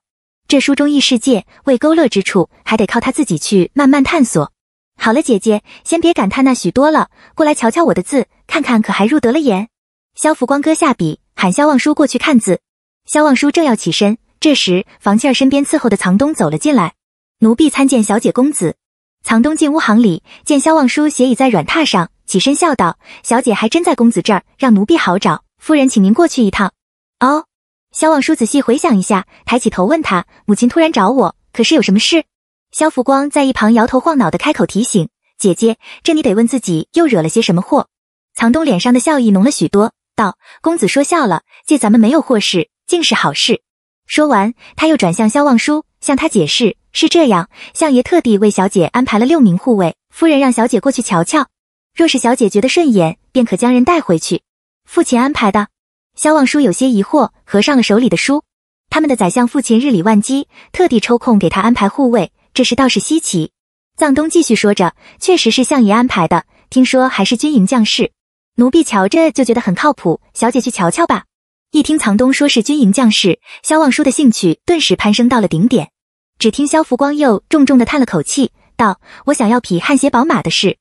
这书中异世界未勾勒之处，还得靠她自己去慢慢探索。好了，姐姐，先别感叹那许多了，过来瞧瞧我的字，看看可还入得了眼。萧福光搁下笔，喊萧望舒过去看字。萧望舒正要起身，这时房倩儿身边伺候的藏东走了进来，奴婢参见小姐公子。藏东进屋行礼，见萧望舒斜倚在软榻上。起身笑道：“小姐还真在公子这儿，让奴婢好找。夫人，请您过去一趟。”哦，萧望舒仔细回想一下，抬起头问他：“母亲突然找我，可是有什么事？”萧福光在一旁摇头晃脑的开口提醒：“姐姐，这你得问自己，又惹了些什么祸？”藏东脸上的笑意浓了许多，道：“公子说笑了，借咱们没有祸事，竟是好事。”说完，他又转向萧望舒，向他解释：“是这样，相爷特地为小姐安排了六名护卫，夫人让小姐过去瞧瞧。”若是小姐觉得顺眼，便可将人带回去。父亲安排的，萧望舒有些疑惑，合上了手里的书。他们的宰相父亲日理万机，特地抽空给他安排护卫，这事倒是稀奇。藏东继续说着，确实是相爷安排的，听说还是军营将士，奴婢瞧着就觉得很靠谱。小姐去瞧瞧吧。一听藏东说是军营将士，萧望舒的兴趣顿时攀升到了顶点。只听萧福光又重重的叹了口气，道：“我想要匹汗血宝马的事。”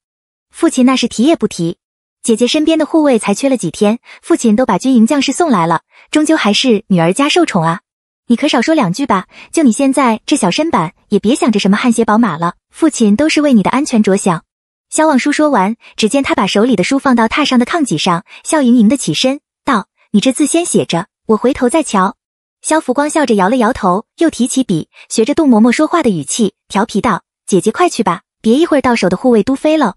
父亲那是提也不提，姐姐身边的护卫才缺了几天，父亲都把军营将士送来了，终究还是女儿家受宠啊！你可少说两句吧，就你现在这小身板，也别想着什么汗血宝马了。父亲都是为你的安全着想。萧望舒说完，只见他把手里的书放到榻上的炕几上，笑盈盈的起身道：“你这字先写着，我回头再瞧。”萧福光笑着摇了摇头，又提起笔，学着杜嬷嬷说话的语气，调皮道：“姐姐快去吧，别一会儿到手的护卫都飞了。”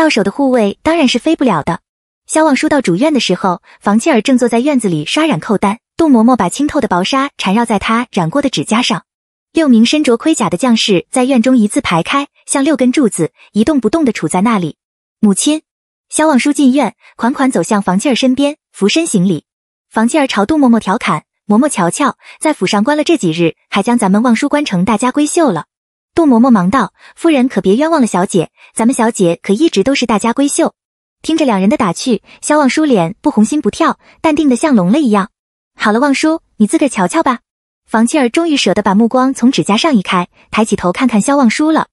到手的护卫当然是飞不了的。萧望书到主院的时候，房契儿正坐在院子里刷染扣单。杜嬷嬷把清透的薄纱缠绕在她染过的指甲上。六名身着盔甲的将士在院中一字排开，像六根柱子，一动不动地杵在那里。母亲，萧望书进院，款款走向房契儿身边，俯身行礼。房契儿朝杜嬷嬷调侃：“嬷嬷瞧瞧，在府上关了这几日，还将咱们望舒关成大家闺秀了。”陆嬷嬷忙道：“夫人可别冤枉了小姐，咱们小姐可一直都是大家闺秀。”听着两人的打趣，萧望舒脸不红心不跳，淡定的像聋了一样。好了，望舒，你自个瞧瞧吧。房契儿终于舍得把目光从指甲上移开，抬起头看看萧望舒了。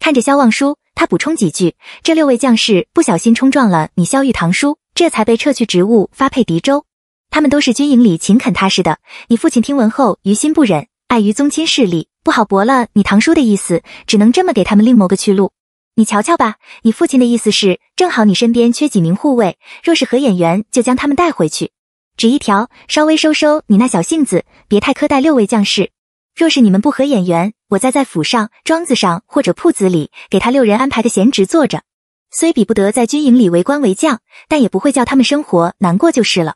看着萧望舒，他补充几句：“这六位将士不小心冲撞了你萧玉堂叔，这才被撤去职务发配敌州。他们都是军营里勤恳踏实的。你父亲听闻后于心不忍，碍于宗亲势力。”不好驳了你堂叔的意思，只能这么给他们另谋个去路。你瞧瞧吧，你父亲的意思是，正好你身边缺几名护卫，若是合眼缘，就将他们带回去。只一条，稍微收收你那小性子，别太苛待六位将士。若是你们不合眼缘，我再在府上、庄子上或者铺子里，给他六人安排个闲职坐着。虽比不得在军营里为官为将，但也不会叫他们生活难过就是了。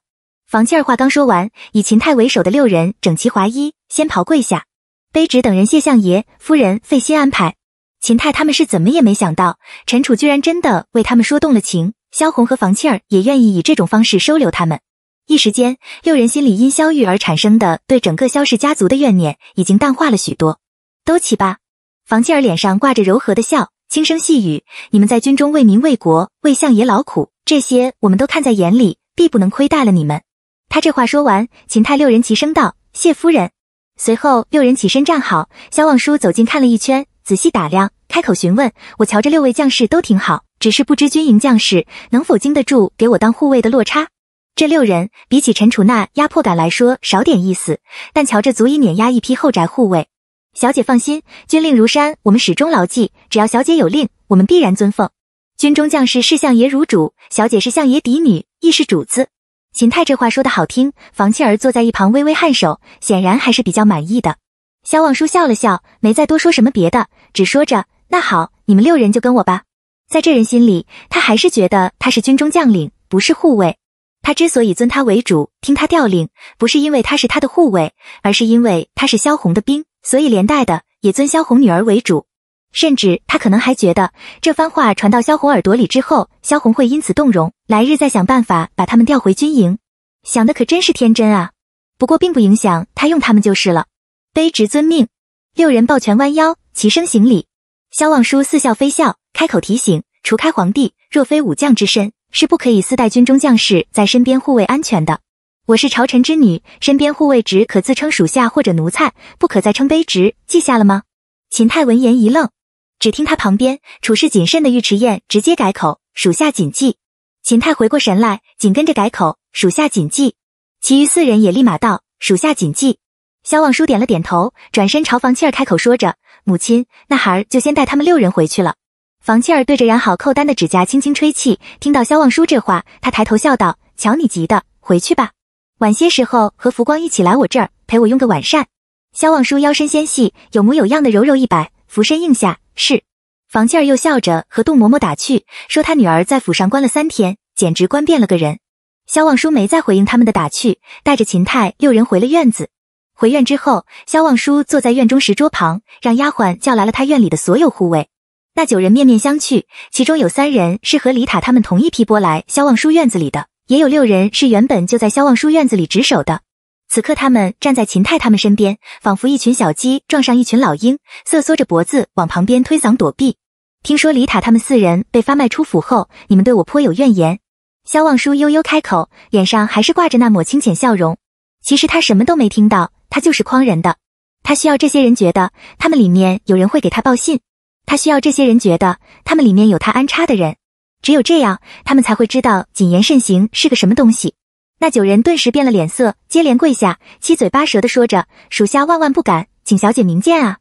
房契儿话刚说完，以秦泰为首的六人整齐划一，先袍跪下。卑职等人谢相爷夫人费心安排，秦太他们是怎么也没想到，陈楚居然真的为他们说动了情。萧红和房气儿也愿意以这种方式收留他们。一时间，六人心里因萧玉而产生的对整个萧氏家族的怨念已经淡化了许多。都起吧，房气儿脸上挂着柔和的笑，轻声细语：“你们在军中为民为国为相爷劳苦，这些我们都看在眼里，必不能亏待了你们。”他这话说完，秦太六人齐声道：“谢夫人。”随后，六人起身站好。萧望舒走近看了一圈，仔细打量，开口询问：“我瞧这六位将士都挺好，只是不知军营将士能否经得住给我当护卫的落差。这六人比起陈楚那压迫感来说少点意思，但瞧着足以碾压一批后宅护卫。小姐放心，军令如山，我们始终牢记。只要小姐有令，我们必然尊奉。军中将士视相爷如主，小姐是相爷嫡女，亦是主子。”秦泰这话说的好听，房庆儿坐在一旁微微颔首，显然还是比较满意的。萧望舒笑了笑，没再多说什么别的，只说着：“那好，你们六人就跟我吧。”在这人心里，他还是觉得他是军中将领，不是护卫。他之所以尊他为主，听他调令，不是因为他是他的护卫，而是因为他是萧红的兵，所以连带的也尊萧红女儿为主。甚至他可能还觉得这番话传到萧红耳朵里之后，萧红会因此动容，来日再想办法把他们调回军营。想的可真是天真啊！不过并不影响他用他们就是了。卑职遵命。六人抱拳弯腰，齐声行礼。萧望舒似笑非笑，开口提醒：除开皇帝，若非武将之身，是不可以私带军中将士在身边护卫安全的。我是朝臣之女，身边护卫职可自称属下或者奴才，不可再称卑职。记下了吗？秦泰闻言一愣。只听他旁边处事谨慎的尉迟燕直接改口：“属下谨记。”秦泰回过神来，紧跟着改口：“属下谨记。”其余四人也立马道：“属下谨记。”萧望舒点了点头，转身朝房契儿开口说着：“母亲，那孩儿就先带他们六人回去了。”房契儿对着染好蔻丹的指甲轻轻吹气，听到萧望舒这话，他抬头笑道：“瞧你急的，回去吧。晚些时候和福光一起来我这儿陪我用个晚膳。”萧望舒腰身纤细，有模有样的柔柔一摆，俯身应下。是，房倩儿又笑着和杜嬷嬷打趣，说她女儿在府上关了三天，简直关变了个人。萧望舒没再回应他们的打趣，带着秦泰六人回了院子。回院之后，萧望舒坐在院中石桌旁，让丫鬟叫来了他院里的所有护卫。那九人面面相觑，其中有三人是和李塔他们同一批拨来萧望舒院子里的，也有六人是原本就在萧望舒院子里值守的。此刻，他们站在秦泰他们身边，仿佛一群小鸡撞上一群老鹰，瑟缩着脖子往旁边推搡躲避。听说李塔他们四人被发卖出府后，你们对我颇有怨言。萧望舒悠悠开口，脸上还是挂着那抹清浅笑容。其实他什么都没听到，他就是诓人的。他需要这些人觉得他们里面有人会给他报信，他需要这些人觉得他们里面有他安插的人。只有这样，他们才会知道谨言慎行是个什么东西。那九人顿时变了脸色，接连跪下，七嘴八舌的说着：“属下万万不敢，请小姐明鉴啊！”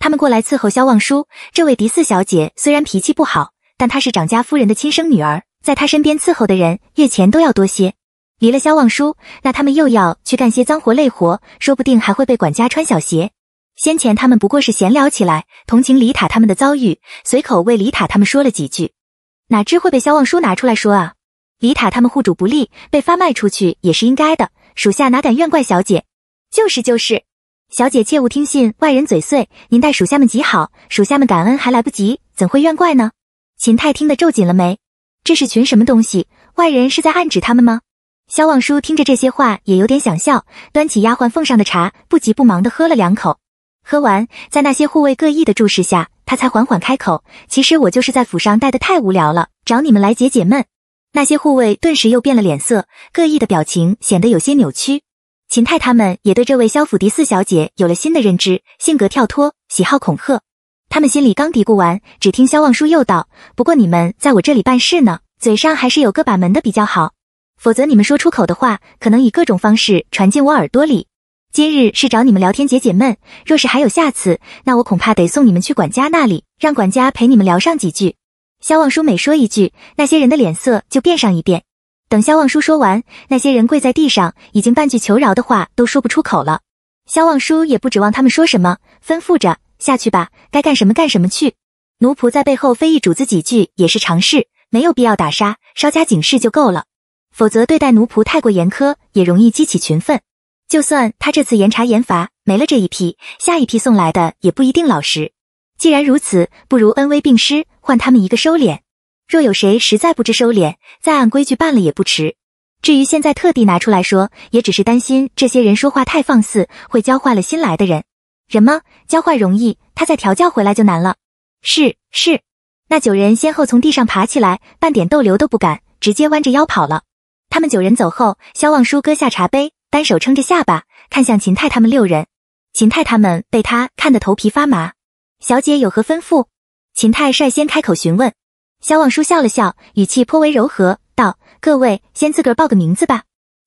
他们过来伺候萧望舒。这位嫡四小姐虽然脾气不好，但她是掌家夫人的亲生女儿，在她身边伺候的人月钱都要多些。离了萧望舒，那他们又要去干些脏活累活，说不定还会被管家穿小鞋。先前他们不过是闲聊起来，同情李塔他们的遭遇，随口为李塔他们说了几句，哪知会被萧望舒拿出来说啊！李塔他们护主不力，被发卖出去也是应该的。属下哪敢怨怪小姐？就是就是，小姐切勿听信外人嘴碎。您待属下们极好，属下们感恩还来不及，怎会怨怪呢？秦太听得皱紧了眉，这是群什么东西？外人是在暗指他们吗？萧望舒听着这些话也有点想笑，端起丫鬟奉上的茶，不急不忙的喝了两口。喝完，在那些护卫各异的注视下，他才缓缓开口：“其实我就是在府上待得太无聊了，找你们来解解闷。”那些护卫顿时又变了脸色，各异的表情显得有些扭曲。秦泰他们也对这位萧府第四小姐有了新的认知，性格跳脱，喜好恐吓。他们心里刚嘀咕完，只听萧望舒又道：“不过你们在我这里办事呢，嘴上还是有个把门的比较好，否则你们说出口的话，可能以各种方式传进我耳朵里。今日是找你们聊天解解闷，若是还有下次，那我恐怕得送你们去管家那里，让管家陪你们聊上几句。”萧望舒每说一句，那些人的脸色就变上一变。等萧望舒说完，那些人跪在地上，已经半句求饶的话都说不出口了。萧望舒也不指望他们说什么，吩咐着下去吧，该干什么干什么去。奴仆在背后非议主子几句也是常事，没有必要打杀，稍加警示就够了。否则对待奴仆太过严苛，也容易激起群愤。就算他这次严查严罚没了这一批，下一批送来的也不一定老实。既然如此，不如恩威并施，换他们一个收敛。若有谁实在不知收敛，再按规矩办了也不迟。至于现在特地拿出来说，也只是担心这些人说话太放肆，会教坏了新来的人。人吗？教坏容易，他再调教回来就难了。是是，那九人先后从地上爬起来，半点逗留都不敢，直接弯着腰跑了。他们九人走后，萧望舒割下茶杯，单手撑着下巴，看向秦泰他们六人。秦泰他们被他看得头皮发麻。小姐有何吩咐？秦泰率先开口询问。萧望舒笑了笑，语气颇为柔和，道：“各位先自个报个名字吧。”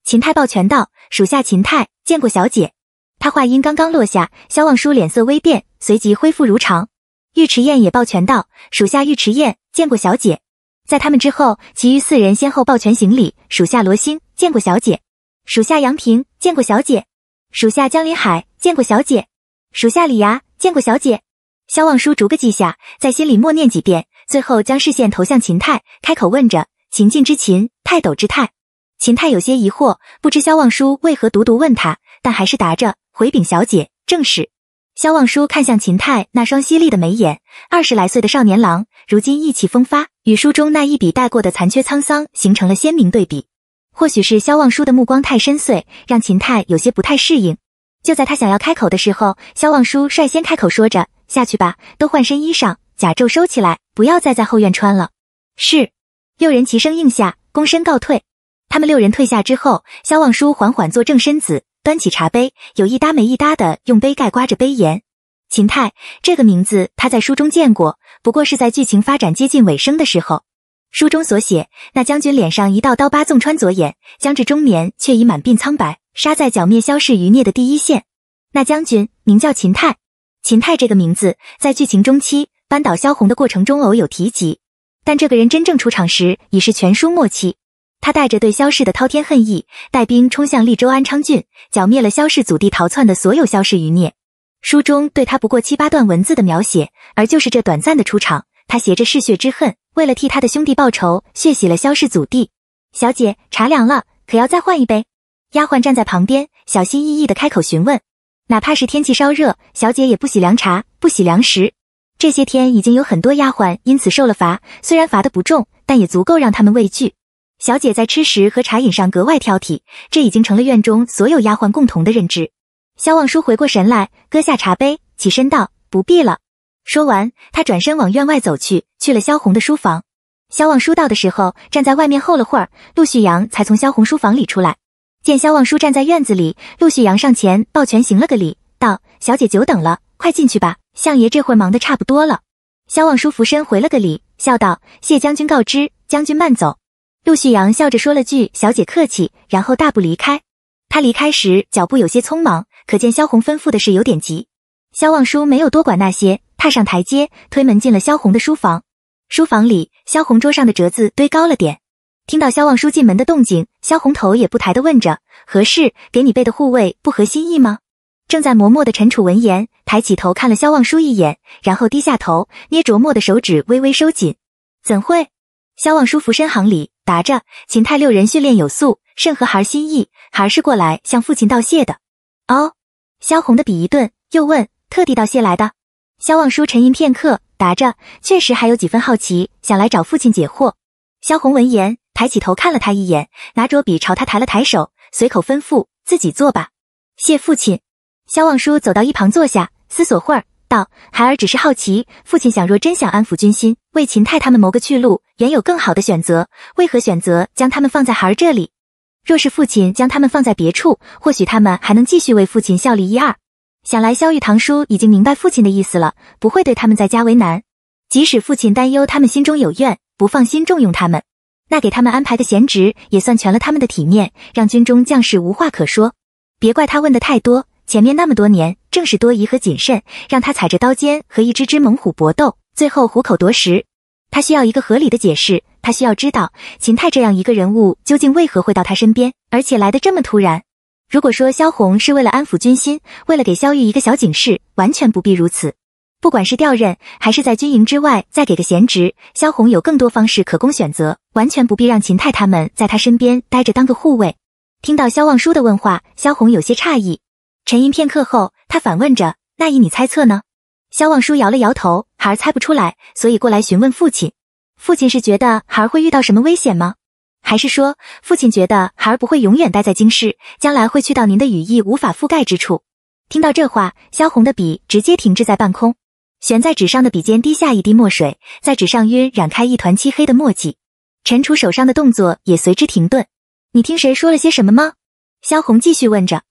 秦泰抱拳道：“属下秦泰，见过小姐。”他话音刚刚落下，萧望舒脸色微变，随即恢复如常。尉迟燕也抱拳道：“属下尉迟燕，见过小姐。”在他们之后，其余四人先后抱拳行礼：“属下罗星，见过小姐。”“属下杨平，见过小姐。”“属下江林海，见过小姐。”“属下李涯，见过小姐。”萧望书逐个记下，在心里默念几遍，最后将视线投向秦泰，开口问着：“秦晋之秦，泰斗之泰。”秦泰有些疑惑，不知萧望书为何独独问他，但还是答着：“回禀小姐，正是。”萧望书看向秦泰那双犀利的眉眼，二十来岁的少年郎，如今意气风发，与书中那一笔带过的残缺沧桑形成了鲜明对比。或许是萧望书的目光太深邃，让秦泰有些不太适应。就在他想要开口的时候，萧望书率先开口说着。下去吧，都换身衣裳，甲胄收起来，不要再在后院穿了。是，六人齐声应下，躬身告退。他们六人退下之后，萧望舒缓缓坐正身子，端起茶杯，有一搭没一搭的用杯盖刮着杯沿。秦泰这个名字，他在书中见过，不过是在剧情发展接近尾声的时候，书中所写那将军脸上一道刀疤纵穿左眼，将至中年却已满鬓苍白，杀在剿灭萧氏余孽的第一线。那将军名叫秦泰。秦泰这个名字，在剧情中期扳倒萧红的过程中偶有提及，但这个人真正出场时已是全书末期。他带着对萧氏的滔天恨意，带兵冲向利州安昌郡，剿灭了萧氏祖地逃窜的所有萧氏余孽。书中对他不过七八段文字的描写，而就是这短暂的出场，他携着嗜血之恨，为了替他的兄弟报仇，血洗了萧氏祖地。小姐，茶凉了，可要再换一杯？丫鬟站在旁边，小心翼翼地开口询问。哪怕是天气稍热，小姐也不喜凉茶，不喜凉食。这些天已经有很多丫鬟因此受了罚，虽然罚的不重，但也足够让他们畏惧。小姐在吃食和茶饮上格外挑剔，这已经成了院中所有丫鬟共同的认知。萧望舒回过神来，搁下茶杯，起身道：“不必了。”说完，他转身往院外走去，去了萧红的书房。萧望舒到的时候，站在外面候了会儿，陆旭阳才从萧红书房里出来。见萧望舒站在院子里，陆旭阳上前抱拳行了个礼，道：“小姐久等了，快进去吧。相爷这会儿忙得差不多了。”萧望舒俯身回了个礼，笑道：“谢将军告知，将军慢走。”陆旭阳笑着说了句：“小姐客气。”然后大步离开。他离开时脚步有些匆忙，可见萧红吩咐的事有点急。萧望舒没有多管那些，踏上台阶，推门进了萧红的书房。书房里，萧红桌上的折子堆高了点，听到萧望舒进门的动静。萧红头也不抬的问着：“何事？给你备的护卫不合心意吗？”正在磨墨的陈楚闻言，抬起头看了萧望舒一眼，然后低下头，捏着墨的手指微微收紧。怎会？萧望舒俯身行礼，答着：“秦泰六人训练有素，甚合孩儿心意。孩儿是过来向父亲道谢的。”哦。萧红的笔一顿，又问：“特地道谢来的？”萧望舒沉吟片刻，答着：“确实还有几分好奇，想来找父亲解惑。”萧红闻言。抬起头看了他一眼，拿着笔朝他抬了抬手，随口吩咐：“自己做吧，谢父亲。”萧望舒走到一旁坐下，思索会儿，道：“孩儿只是好奇，父亲想若真想安抚军心，为秦泰他们谋个去路，原有更好的选择，为何选择将他们放在孩儿这里？若是父亲将他们放在别处，或许他们还能继续为父亲效力一二。想来萧玉堂叔已经明白父亲的意思了，不会对他们在家为难。即使父亲担忧他们心中有怨，不放心重用他们。”那给他们安排的闲职也算全了他们的体面，让军中将士无话可说。别怪他问的太多，前面那么多年，正是多疑和谨慎，让他踩着刀尖和一只只猛虎搏斗，最后虎口夺食。他需要一个合理的解释，他需要知道秦泰这样一个人物究竟为何会到他身边，而且来的这么突然。如果说萧红是为了安抚军心，为了给萧玉一个小警示，完全不必如此。不管是调任还是在军营之外再给个闲职，萧红有更多方式可供选择，完全不必让秦泰他们在他身边待着当个护卫。听到萧望舒的问话，萧红有些诧异，沉吟片刻后，他反问着：“那依你猜测呢？”萧望舒摇了摇头：“孩儿猜不出来，所以过来询问父亲。父亲是觉得孩儿会遇到什么危险吗？还是说父亲觉得孩儿不会永远待在京师，将来会去到您的羽翼无法覆盖之处？”听到这话，萧红的笔直接停滞在半空。悬在纸上的笔尖滴下一滴墨水，在纸上晕染开一团漆黑的墨迹。陈楚手上的动作也随之停顿。你听谁说了些什么吗？萧红继续问着。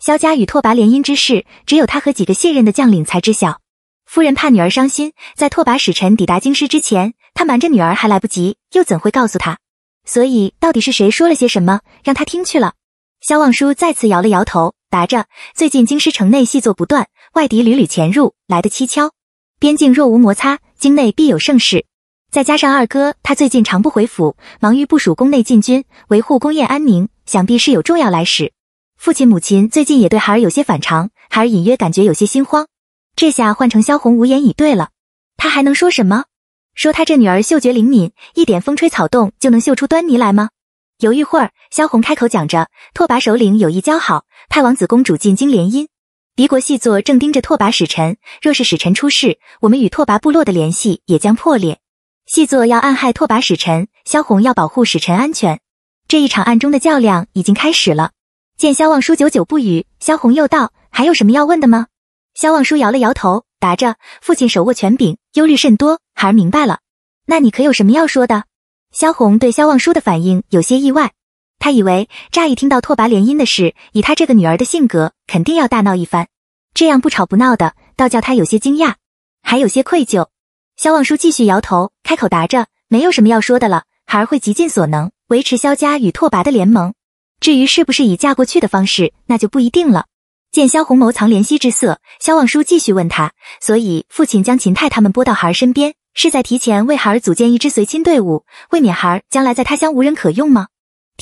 萧家与拓跋联姻之事，只有他和几个信任的将领才知晓。夫人怕女儿伤心，在拓跋使臣抵达京师之前，他瞒着女儿还来不及，又怎会告诉他？所以到底是谁说了些什么，让他听去了？萧望舒再次摇了摇头，答着：最近京师城内细作不断，外敌屡屡潜入，来得蹊跷。边境若无摩擦，京内必有盛事。再加上二哥，他最近常不回府，忙于部署宫内禁军，维护宫宴安宁，想必是有重要来使。父亲母亲最近也对孩儿有些反常，孩儿隐约感觉有些心慌。这下换成萧红无言以对了，他还能说什么？说他这女儿嗅觉灵敏，一点风吹草动就能嗅出端倪来吗？犹豫会儿，萧红开口讲着：“拓跋首领有意交好，派王子公主进京联姻。”敌国细作正盯着拓跋使臣，若是使臣出事，我们与拓跋部落的联系也将破裂。细作要暗害拓跋使臣，萧红要保护使臣安全，这一场暗中的较量已经开始了。见萧望舒久久不语，萧红又道：“还有什么要问的吗？”萧望舒摇了摇头，答着：“父亲手握权柄，忧虑甚多。孩儿明白了。那你可有什么要说的？”萧红对萧望舒的反应有些意外。他以为乍一听到拓跋联姻的事，以他这个女儿的性格，肯定要大闹一番。这样不吵不闹的，倒叫他有些惊讶，还有些愧疚。萧望舒继续摇头，开口答着：“没有什么要说的了，孩儿会极尽所能维持萧家与拓跋的联盟。至于是不是以嫁过去的方式，那就不一定了。”见萧红谋藏怜惜之色，萧望舒继续问他：“所以父亲将秦太他们拨到孩儿身边，是在提前为孩儿组建一支随亲队伍，未免孩儿将来在他乡无人可用吗？”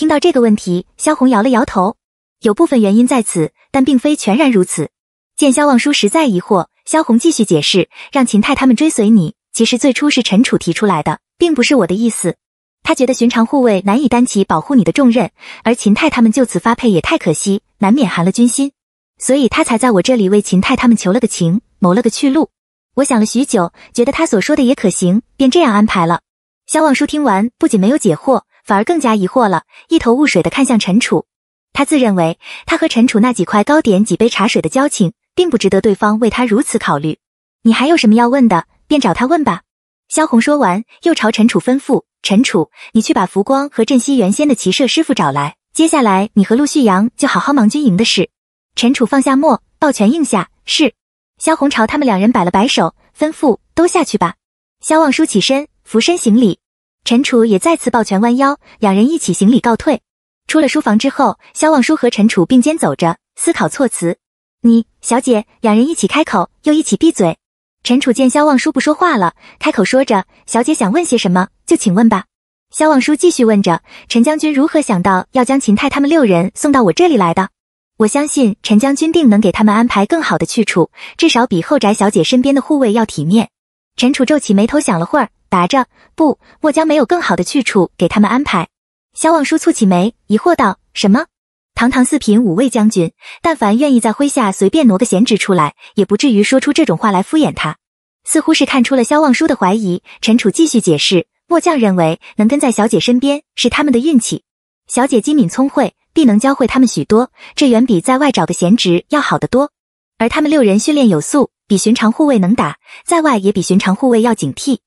听到这个问题，萧红摇了摇头。有部分原因在此，但并非全然如此。见萧望舒实在疑惑，萧红继续解释：“让秦泰他们追随你，其实最初是陈楚提出来的，并不是我的意思。他觉得寻常护卫难以担起保护你的重任，而秦泰他们就此发配也太可惜，难免寒了军心。所以他才在我这里为秦泰他们求了个情，谋了个去路。我想了许久，觉得他所说的也可行，便这样安排了。”萧望舒听完，不仅没有解惑。反而更加疑惑了，一头雾水的看向陈楚。他自认为他和陈楚那几块糕点、几杯茶水的交情，并不值得对方为他如此考虑。你还有什么要问的，便找他问吧。萧红说完，又朝陈楚吩咐：“陈楚，你去把浮光和镇西原先的骑射师傅找来。接下来你和陆旭阳就好好忙军营的事。”陈楚放下墨，抱拳应下：“是。”萧红朝他们两人摆了摆手，吩咐：“都下去吧。”萧望舒起身，俯身行礼。陈楚也再次抱拳弯腰，两人一起行礼告退。出了书房之后，萧望舒和陈楚并肩走着，思考措辞。你小姐，两人一起开口，又一起闭嘴。陈楚见萧望舒不说话了，开口说着：“小姐想问些什么，就请问吧。”萧望舒继续问着：“陈将军如何想到要将秦泰他们六人送到我这里来的？我相信陈将军定能给他们安排更好的去处，至少比后宅小姐身边的护卫要体面。”陈楚皱起眉头，想了会儿。答着不，末将没有更好的去处给他们安排。萧望舒蹙起眉，疑惑道：“什么？堂堂四品五位将军，但凡愿意在麾下随便挪个闲职出来，也不至于说出这种话来敷衍他。”似乎是看出了萧望舒的怀疑，陈楚继续解释：“末将认为能跟在小姐身边是他们的运气。小姐机敏聪慧，必能教会他们许多，这远比在外找个闲职要好得多。而他们六人训练有素，比寻常护卫能打，在外也比寻常护卫要警惕。”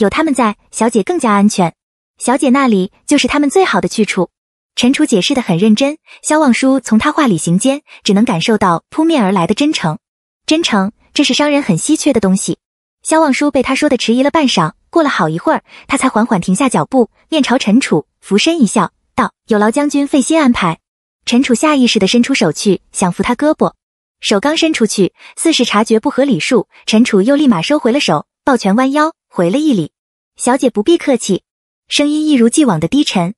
有他们在，小姐更加安全。小姐那里就是他们最好的去处。陈楚解释的很认真，萧望舒从他话里行间，只能感受到扑面而来的真诚。真诚，这是商人很稀缺的东西。萧望舒被他说的迟疑了半晌，过了好一会儿，他才缓缓停下脚步，面朝陈楚，俯身一笑，道：“有劳将军费心安排。”陈楚下意识的伸出手去，想扶他胳膊，手刚伸出去，似是察觉不合礼数，陈楚又立马收回了手，抱拳弯腰。回了一礼，小姐不必客气，声音一如既往的低沉，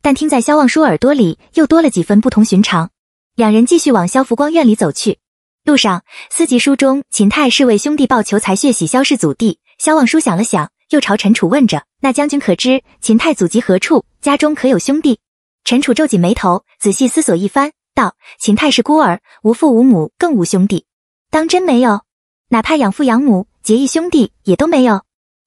但听在萧望舒耳朵里又多了几分不同寻常。两人继续往萧福光院里走去，路上司集书中秦泰是为兄弟报仇才血洗萧氏祖地。萧望舒想了想，又朝陈楚问着：“那将军可知秦泰祖籍何处？家中可有兄弟？”陈楚皱紧眉头，仔细思索一番，道：“秦泰是孤儿，无父无母，更无兄弟，当真没有？哪怕养父养母、结义兄弟也都没有。”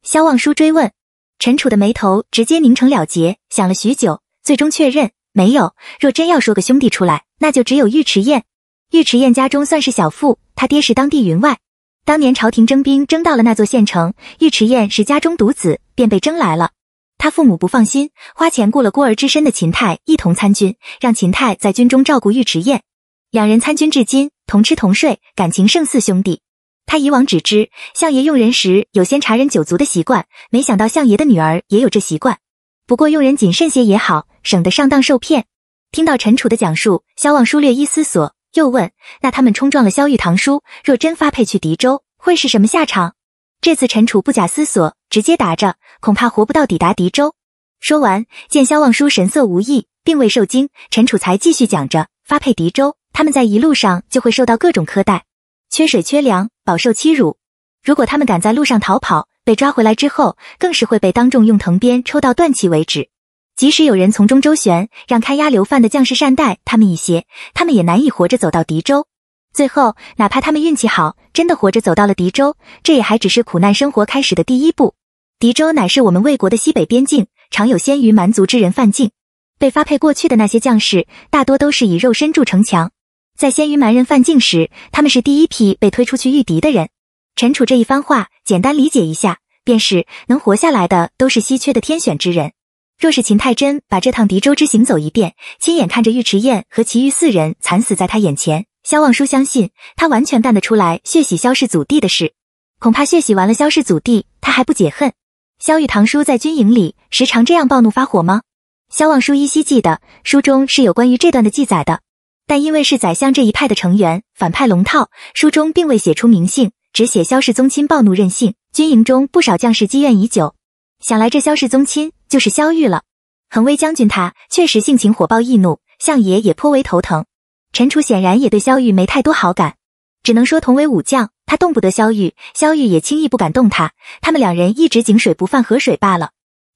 萧望舒追问，陈楚的眉头直接拧成了结。想了许久，最终确认没有。若真要说个兄弟出来，那就只有尉迟燕。尉迟燕家中算是小富，他爹是当地云外。当年朝廷征兵，征到了那座县城，尉迟燕是家中独子，便被征来了。他父母不放心，花钱雇了孤儿之身的秦泰一同参军，让秦泰在军中照顾尉迟燕。两人参军至今，同吃同睡，感情胜似兄弟。他以往只知相爷用人时有先查人九族的习惯，没想到相爷的女儿也有这习惯。不过用人谨慎些也好，省得上当受骗。听到陈楚的讲述，萧望舒略一思索，又问：“那他们冲撞了萧玉堂叔，若真发配去狄州，会是什么下场？”这次陈楚不假思索，直接答着：“恐怕活不到抵达狄州。”说完，见萧望舒神色无异，并未受惊，陈楚才继续讲着：“发配狄州，他们在一路上就会受到各种苛待。”缺水缺粮，饱受欺辱。如果他们敢在路上逃跑，被抓回来之后，更是会被当众用藤鞭抽到断气为止。即使有人从中周旋，让看押流犯的将士善待他们一些，他们也难以活着走到狄州。最后，哪怕他们运气好，真的活着走到了狄州，这也还只是苦难生活开始的第一步。狄州乃是我们魏国的西北边境，常有鲜于蛮族之人犯境，被发配过去的那些将士，大多都是以肉身筑城墙。在先于蛮人犯境时，他们是第一批被推出去御敌的人。陈楚这一番话，简单理解一下，便是能活下来的都是稀缺的天选之人。若是秦太真把这趟敌州之行走一遍，亲眼看着尉迟燕和其余四人惨死在他眼前，萧望舒相信他完全干得出来血洗萧氏祖地的事。恐怕血洗完了萧氏祖地，他还不解恨。萧玉堂叔在军营里时常这样暴怒发火吗？萧望舒依稀记得书中是有关于这段的记载的。但因为是宰相这一派的成员，反派龙套，书中并未写出名姓，只写萧氏宗亲暴怒任性，军营中不少将士积怨已久。想来这萧氏宗亲就是萧玉了。恒威将军他确实性情火爆易怒，相爷也颇为头疼。陈楚显然也对萧玉没太多好感，只能说同为武将，他动不得萧玉，萧玉也轻易不敢动他，他们两人一直井水不犯河水罢了。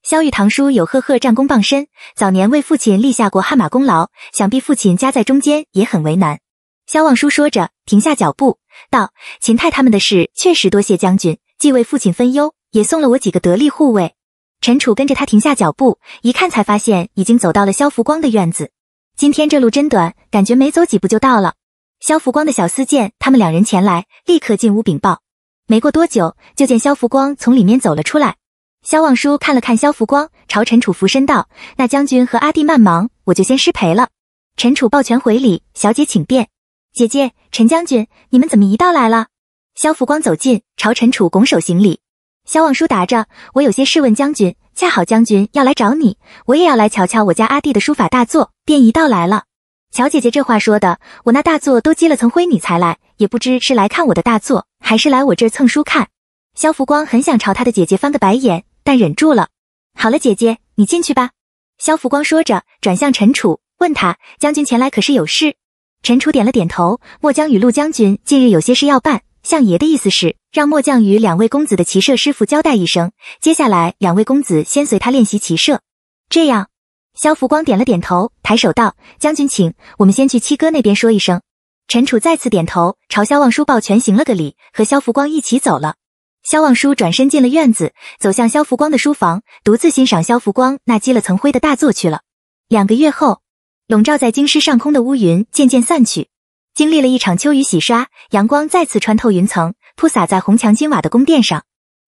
萧玉堂叔有赫赫战功傍身，早年为父亲立下过汗马功劳，想必父亲夹在中间也很为难。萧望叔说着，停下脚步，道：“秦太他们的事确实多谢将军，既为父亲分忧，也送了我几个得力护卫。”陈楚跟着他停下脚步，一看才发现已经走到了萧福光的院子。今天这路真短，感觉没走几步就到了。萧福光的小厮见他们两人前来，立刻进屋禀报。没过多久，就见萧福光从里面走了出来。萧望舒看了看萧福光，朝陈楚俯身道：“那将军和阿弟慢忙，我就先失陪了。”陈楚抱拳回礼：“小姐请便。”姐姐，陈将军，你们怎么一道来了？萧福光走近，朝陈楚拱手行礼。萧望舒答着：“我有些事问将军，恰好将军要来找你，我也要来瞧瞧我家阿弟的书法大作，便一道来了。”乔姐姐这话说的，我那大作都积了层灰，你才来，也不知是来看我的大作，还是来我这儿蹭书看。萧福光很想朝他的姐姐翻个白眼。但忍住了。好了，姐姐，你进去吧。萧福光说着，转向陈楚，问他：“将军前来可是有事？”陈楚点了点头。末将与陆将军近日有些事要办，相爷的意思是让末将与两位公子的骑射师傅交代一声，接下来两位公子先随他练习骑射。这样，萧福光点了点头，抬手道：“将军请，我们先去七哥那边说一声。”陈楚再次点头，朝萧望舒抱拳行了个礼，和萧福光一起走了。萧望舒转身进了院子，走向萧福光的书房，独自欣赏萧福光那积了层灰的大作去了。两个月后，笼罩在京师上空的乌云渐渐散去，经历了一场秋雨洗刷，阳光再次穿透云层，铺洒在红墙金瓦的宫殿上。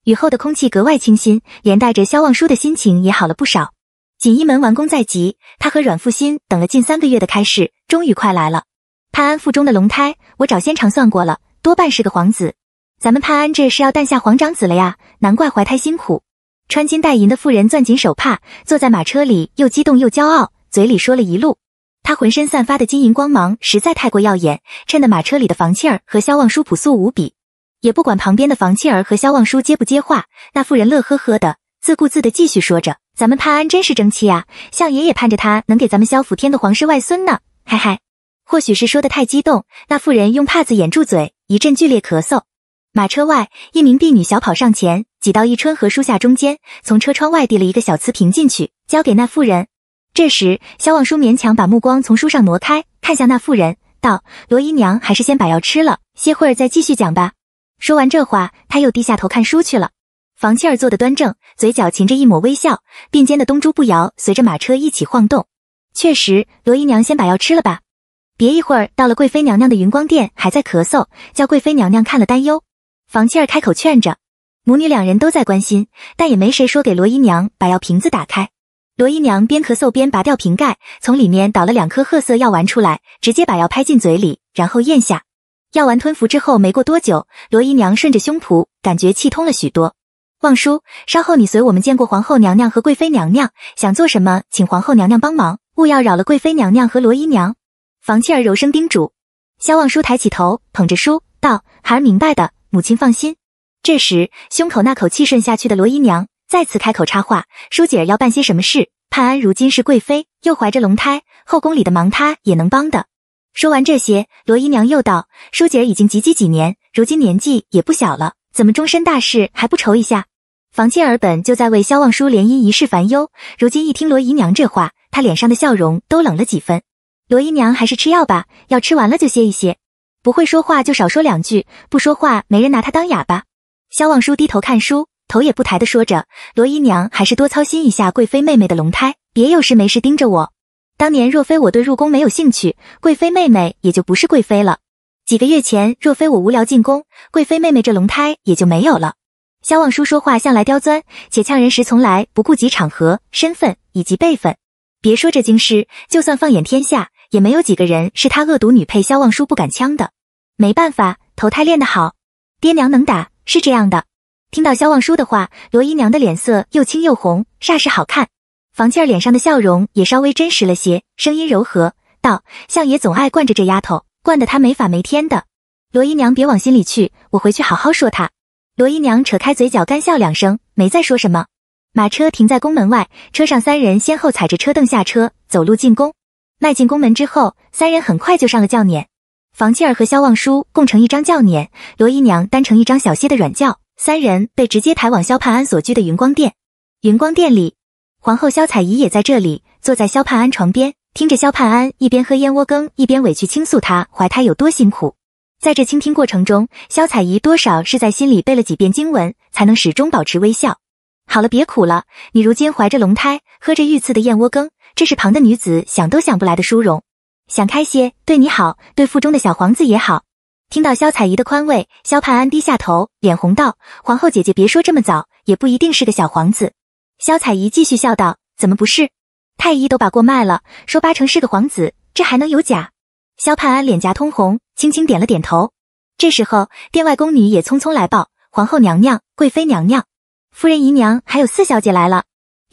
雨后的空气格外清新，连带着萧望舒的心情也好了不少。锦衣门完工在即，他和阮复新等了近三个月的开市，终于快来了。潘安腹中的龙胎，我找仙长算过了，多半是个皇子。咱们潘安这是要诞下皇长子了呀，难怪怀胎辛苦。穿金戴银的妇人攥紧手帕，坐在马车里又激动又骄傲，嘴里说了一路。她浑身散发的金银光芒实在太过耀眼，衬得马车里的房气儿和萧望舒朴素无比。也不管旁边的房气儿和萧望舒接不接话，那妇人乐呵呵的自顾自的继续说着：“咱们潘安真是争气啊，相爷也盼着他能给咱们萧府添个皇室外孙呢。”嘿嘿，或许是说的太激动，那妇人用帕子掩住嘴，一阵剧烈咳嗽。马车外，一名婢女小跑上前，挤到一春和书下中间，从车窗外递了一个小瓷瓶进去，交给那妇人。这时，萧望舒勉强把目光从书上挪开，看向那妇人，道：“罗姨娘，还是先把药吃了，歇会儿再继续讲吧。”说完这话，他又低下头看书去了。房契儿坐得端正，嘴角噙着一抹微笑，鬓间的东珠不摇，随着马车一起晃动。确实，罗姨娘先把药吃了吧，别一会儿到了贵妃娘娘的云光殿还在咳嗽，叫贵妃娘娘看了担忧。房契儿开口劝着，母女两人都在关心，但也没谁说给罗姨娘把药瓶子打开。罗姨娘边咳嗽边拔掉瓶盖，从里面倒了两颗褐色药丸出来，直接把药拍进嘴里，然后咽下。药丸吞服之后，没过多久，罗姨娘顺着胸脯感觉气通了许多。望叔，稍后你随我们见过皇后娘娘和贵妃娘娘，想做什么，请皇后娘娘帮忙，勿要扰了贵妃娘娘和罗姨娘。房契儿柔声叮嘱。萧望叔抬起头，捧着书道：“孩儿明白的。”母亲放心。这时，胸口那口气顺下去的罗姨娘再次开口插话：“舒姐儿要办些什么事？盼安如今是贵妃，又怀着龙胎，后宫里的忙她也能帮的。”说完这些，罗姨娘又道：“舒姐儿已经及笄几年，如今年纪也不小了，怎么终身大事还不愁一下？”房倩儿本就在为萧望舒联姻一事烦忧，如今一听罗姨娘这话，她脸上的笑容都冷了几分。罗姨娘还是吃药吧，药吃完了就歇一歇。不会说话就少说两句，不说话没人拿他当哑巴。萧望舒低头看书，头也不抬的说着：“罗姨娘还是多操心一下贵妃妹妹的龙胎，别有事没事盯着我。当年若非我对入宫没有兴趣，贵妃妹妹也就不是贵妃了。几个月前若非我无聊进宫，贵妃妹妹这龙胎也就没有了。”萧望舒说话向来刁钻，且呛人时从来不顾及场合、身份以及辈分。别说这京师，就算放眼天下。也没有几个人是他恶毒女配萧望舒不敢呛的，没办法，投胎练得好，爹娘能打，是这样的。听到萧望舒的话，罗姨娘的脸色又青又红，煞是好看。房倩儿脸上的笑容也稍微真实了些，声音柔和道：“相爷总爱惯着这丫头，惯得她没法没天的。”罗姨娘别往心里去，我回去好好说她。罗姨娘扯开嘴角干笑两声，没再说什么。马车停在宫门外，车上三人先后踩着车凳下车，走路进宫。迈进宫门之后，三人很快就上了轿辇。房契儿和萧望舒共乘一张轿辇，罗姨娘单乘一张小些的软轿。三人被直接抬往萧盼安所居的云光殿。云光殿里，皇后萧彩仪也在这里，坐在萧盼安床边，听着萧盼安一边喝燕窝羹，一边委屈倾诉她怀胎有多辛苦。在这倾听过程中，萧彩仪多少是在心里背了几遍经文，才能始终保持微笑。好了，别苦了，你如今怀着龙胎，喝着御赐的燕窝羹。这是旁的女子想都想不来的殊荣，想开些，对你好，对腹中的小皇子也好。听到萧彩仪的宽慰，萧盼安低下头，脸红道：“皇后姐姐，别说这么早，也不一定是个小皇子。”萧彩仪继续笑道：“怎么不是？太医都把过脉了，说八成是个皇子，这还能有假？”萧盼安脸颊通红，轻轻点了点头。这时候，殿外宫女也匆匆来报：“皇后娘娘、贵妃娘娘、夫人姨娘还有四小姐来了。”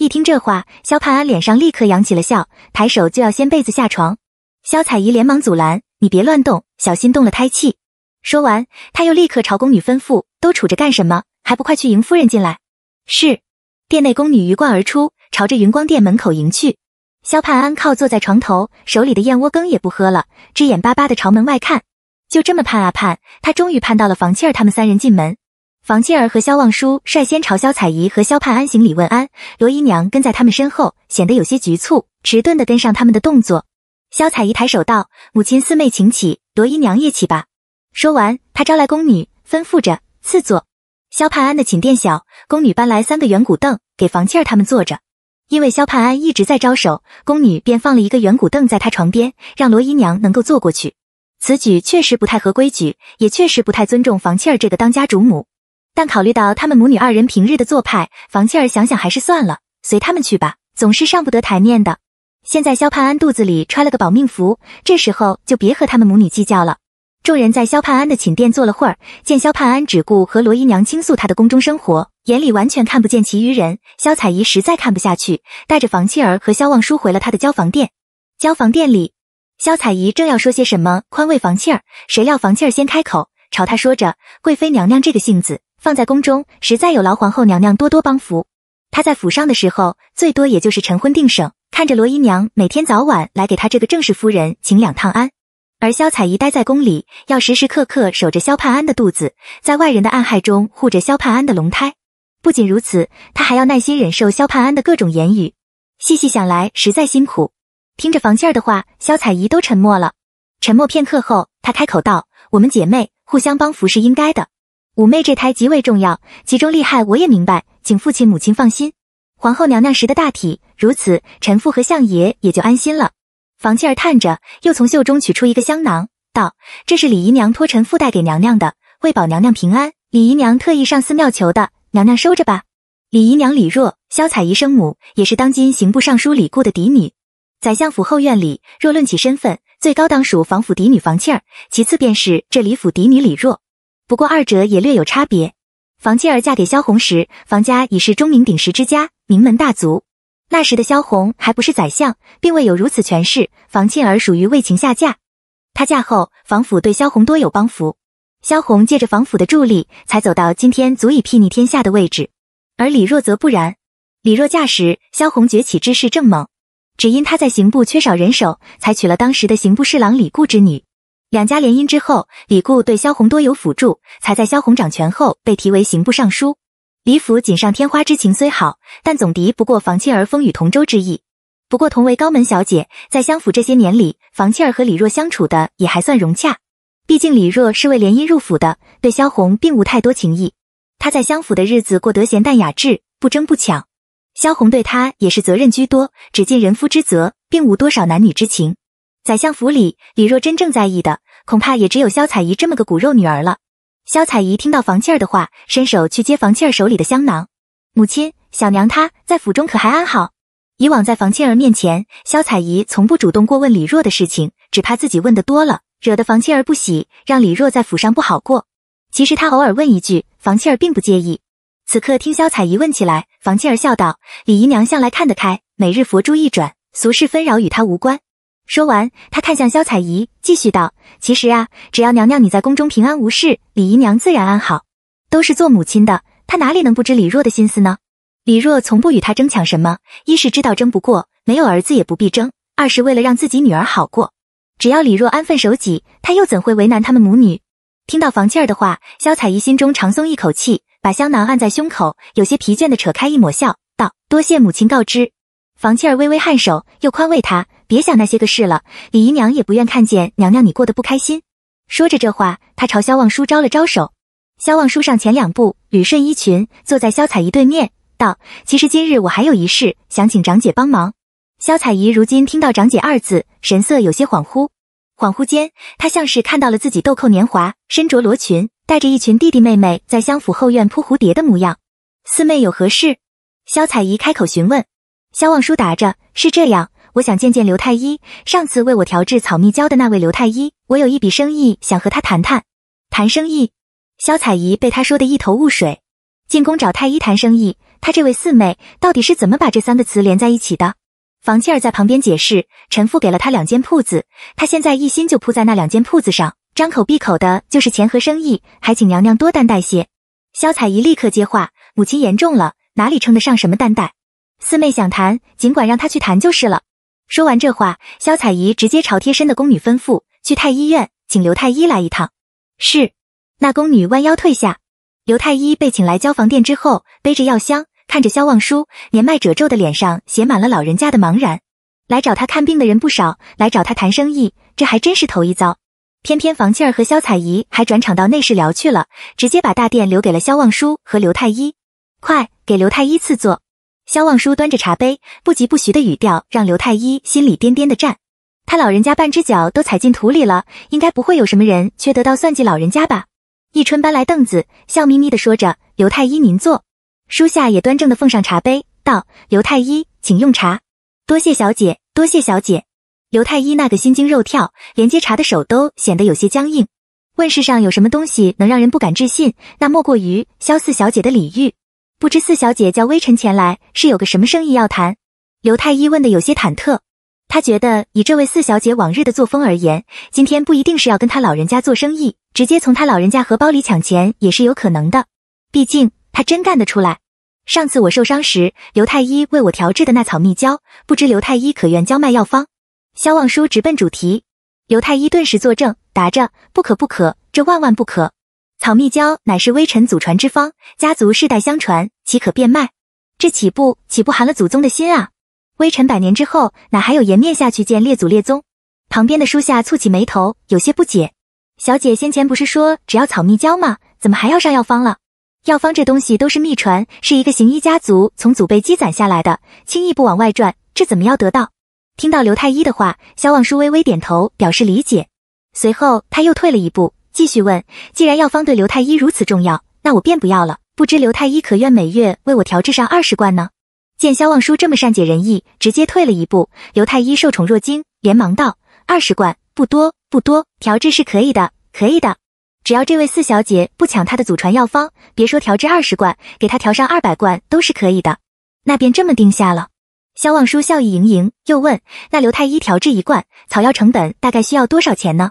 一听这话，萧盼安脸上立刻扬起了笑，抬手就要掀被子下床。萧彩姨连忙阻拦：“你别乱动，小心动了胎气。”说完，她又立刻朝宫女吩咐：“都杵着干什么？还不快去迎夫人进来？”是，殿内宫女鱼贯而出，朝着云光殿门口迎去。萧盼安靠坐在床头，手里的燕窝羹也不喝了，只眼巴巴地朝门外看。就这么盼啊盼，他终于盼到了房气儿他们三人进门。房弃儿和萧望舒率先朝萧彩姨和萧盼安行礼问安，罗姨娘跟在他们身后，显得有些局促迟钝的跟上他们的动作。萧彩姨抬手道：“母亲，四妹请起，罗姨娘也起吧。”说完，她招来宫女，吩咐着赐坐。萧盼安的寝殿小，宫女搬来三个圆鼓凳给房弃儿他们坐着。因为萧盼安一直在招手，宫女便放了一个圆鼓凳在他床边，让罗姨娘能够坐过去。此举确实不太合规矩，也确实不太尊重房庆儿这个当家主母。但考虑到他们母女二人平日的做派，房契儿想想还是算了，随他们去吧，总是上不得台面的。现在萧盼安肚子里揣了个保命符，这时候就别和他们母女计较了。众人在萧盼安的寝殿坐了会儿，见萧盼安只顾和罗姨娘倾诉她的宫中生活，眼里完全看不见其余人。萧彩仪实在看不下去，带着房契儿和萧望舒回了他的交房殿。交房殿里，萧彩仪正要说些什么宽慰房契儿，谁料房契儿先开口，朝她说着：“贵妃娘娘这个性子。”放在宫中，实在有劳皇后娘娘多多帮扶。她在府上的时候，最多也就是晨昏定省，看着罗姨娘每天早晚来给她这个正式夫人请两趟安。而萧彩仪待在宫里，要时时刻刻守着萧盼安的肚子，在外人的暗害中护着萧盼安的龙胎。不仅如此，她还要耐心忍受萧盼安的各种言语。细细想来，实在辛苦。听着房倩儿的话，萧彩仪都沉默了。沉默片刻后，她开口道：“我们姐妹互相帮扶是应该的。”五妹这胎极为重要，其中利害我也明白，请父亲母亲放心。皇后娘娘识得大体，如此，臣父和相爷也就安心了。房契儿叹着，又从袖中取出一个香囊，道：“这是李姨娘托臣父带给娘娘的，为保娘娘平安，李姨娘特意上寺庙求的。娘娘收着吧。”李姨娘李若，萧彩仪生母，也是当今刑部尚书李固的嫡女。宰相府后院里，若论起身份，最高当属房府嫡女房契儿，其次便是这李府嫡女李若。不过，二者也略有差别。房契儿嫁给萧红时，房家已是钟鸣鼎食之家，名门大族。那时的萧红还不是宰相，并未有如此权势。房契儿属于为情下嫁，她嫁后，房府对萧红多有帮扶。萧红借着房府的助力，才走到今天足以睥睨天下的位置。而李若则不然，李若嫁时，萧红崛起之势正猛，只因她在刑部缺少人手，才娶了当时的刑部侍郎李固之女。两家联姻之后，李固对萧红多有辅助，才在萧红掌权后被提为刑部尚书。李府锦上添花之情虽好，但总敌不过房弃儿风雨同舟之意。不过，同为高门小姐，在相府这些年里，房弃儿和李若相处的也还算融洽。毕竟李若是为联姻入府的，对萧红并无太多情意。她在相府的日子过得闲淡雅致，不争不抢。萧红对她也是责任居多，只尽人夫之责，并无多少男女之情。宰相府里，李若真正在意的恐怕也只有萧彩仪这么个骨肉女儿了。萧彩仪听到房弃儿的话，伸手去接房弃儿手里的香囊。母亲，小娘她在府中可还安好？以往在房弃儿面前，萧彩仪从不主动过问李若的事情，只怕自己问的多了，惹得房弃儿不喜，让李若在府上不好过。其实她偶尔问一句，房弃儿并不介意。此刻听萧彩仪问起来，房弃儿笑道：“李姨娘向来看得开，每日佛珠一转，俗世纷扰与她无关。”说完，她看向萧彩仪，继续道：“其实啊，只要娘娘你在宫中平安无事，李姨娘自然安好。都是做母亲的，她哪里能不知李若的心思呢？李若从不与她争抢什么，一是知道争不过，没有儿子也不必争；二是为了让自己女儿好过。只要李若安分守己，她又怎会为难他们母女？”听到房倩儿的话，萧彩仪心中长松一口气，把香囊按在胸口，有些疲倦的扯开一抹笑，道：“多谢母亲告知。”房倩儿微微颔首，又宽慰她。别想那些个事了，李姨娘也不愿看见娘娘你过得不开心。说着这话，她朝萧望舒招了招手。萧望舒上前两步，捋顺衣裙，坐在萧彩仪对面，道：“其实今日我还有一事，想请长姐帮忙。”萧彩仪如今听到长姐二字，神色有些恍惚。恍惚间，她像是看到了自己豆蔻年华，身着罗裙，带着一群弟弟妹妹在相府后院扑蝴蝶的模样。四妹有何事？萧彩仪开口询问。萧望舒答着：“是这样。”我想见见刘太医，上次为我调制草蜜胶的那位刘太医。我有一笔生意想和他谈谈。谈生意？肖彩怡被他说的一头雾水。进宫找太医谈生意，他这位四妹到底是怎么把这三个词连在一起的？房七儿在旁边解释，陈父给了他两间铺子，他现在一心就扑在那两间铺子上，张口闭口的就是钱和生意，还请娘娘多担待些。肖彩怡立刻接话，母亲言重了，哪里称得上什么担待？四妹想谈，尽管让她去谈就是了。说完这话，萧彩仪直接朝贴身的宫女吩咐：“去太医院，请刘太医来一趟。”是。那宫女弯腰退下。刘太医被请来交房殿之后，背着药箱，看着萧望舒年迈褶皱的脸上写满了老人家的茫然。来找他看病的人不少，来找他谈生意，这还真是头一遭。偏偏房七儿和萧彩仪还转场到内室聊去了，直接把大殿留给了萧望舒和刘太医。快给刘太医赐座。萧望舒端着茶杯，不疾不徐的语调让刘太医心里颠颠的颤。他老人家半只脚都踩进土里了，应该不会有什么人却得到算计老人家吧？一春搬来凳子，笑眯眯的说着：“刘太医您坐。”书夏也端正的奉上茶杯，道：“刘太医请用茶，多谢小姐，多谢小姐。”刘太医那个心惊肉跳，连接茶的手都显得有些僵硬。问世上有什么东西能让人不敢置信，那莫过于萧四小姐的礼遇。不知四小姐叫微臣前来，是有个什么生意要谈？刘太医问的有些忐忑，他觉得以这位四小姐往日的作风而言，今天不一定是要跟她老人家做生意，直接从她老人家荷包里抢钱也是有可能的，毕竟她真干得出来。上次我受伤时，刘太医为我调制的那草蜜胶，不知刘太医可愿交卖药方？萧望舒直奔主题，刘太医顿时作证，答着不可不可，这万万不可。草蜜胶乃是微臣祖传之方，家族世代相传，岂可变卖？这岂不岂不寒了祖宗的心啊？微臣百年之后，哪还有颜面下去见列祖列宗？旁边的书下蹙起眉头，有些不解。小姐先前不是说只要草蜜胶吗？怎么还要上药方了？药方这东西都是秘传，是一个行医家族从祖辈积攒下来的，轻易不往外传，这怎么要得到？听到刘太医的话，萧望舒微微点头，表示理解。随后他又退了一步。继续问，既然药方对刘太医如此重要，那我便不要了。不知刘太医可愿每月为我调制上二十罐呢？见萧望舒这么善解人意，直接退了一步。刘太医受宠若惊，连忙道：二十罐不多不多，调制是可以的，可以的。只要这位四小姐不抢他的祖传药方，别说调制二十罐，给他调上二百罐都是可以的。那便这么定下了。萧望舒笑意盈盈，又问：那刘太医调制一罐草药成本大概需要多少钱呢？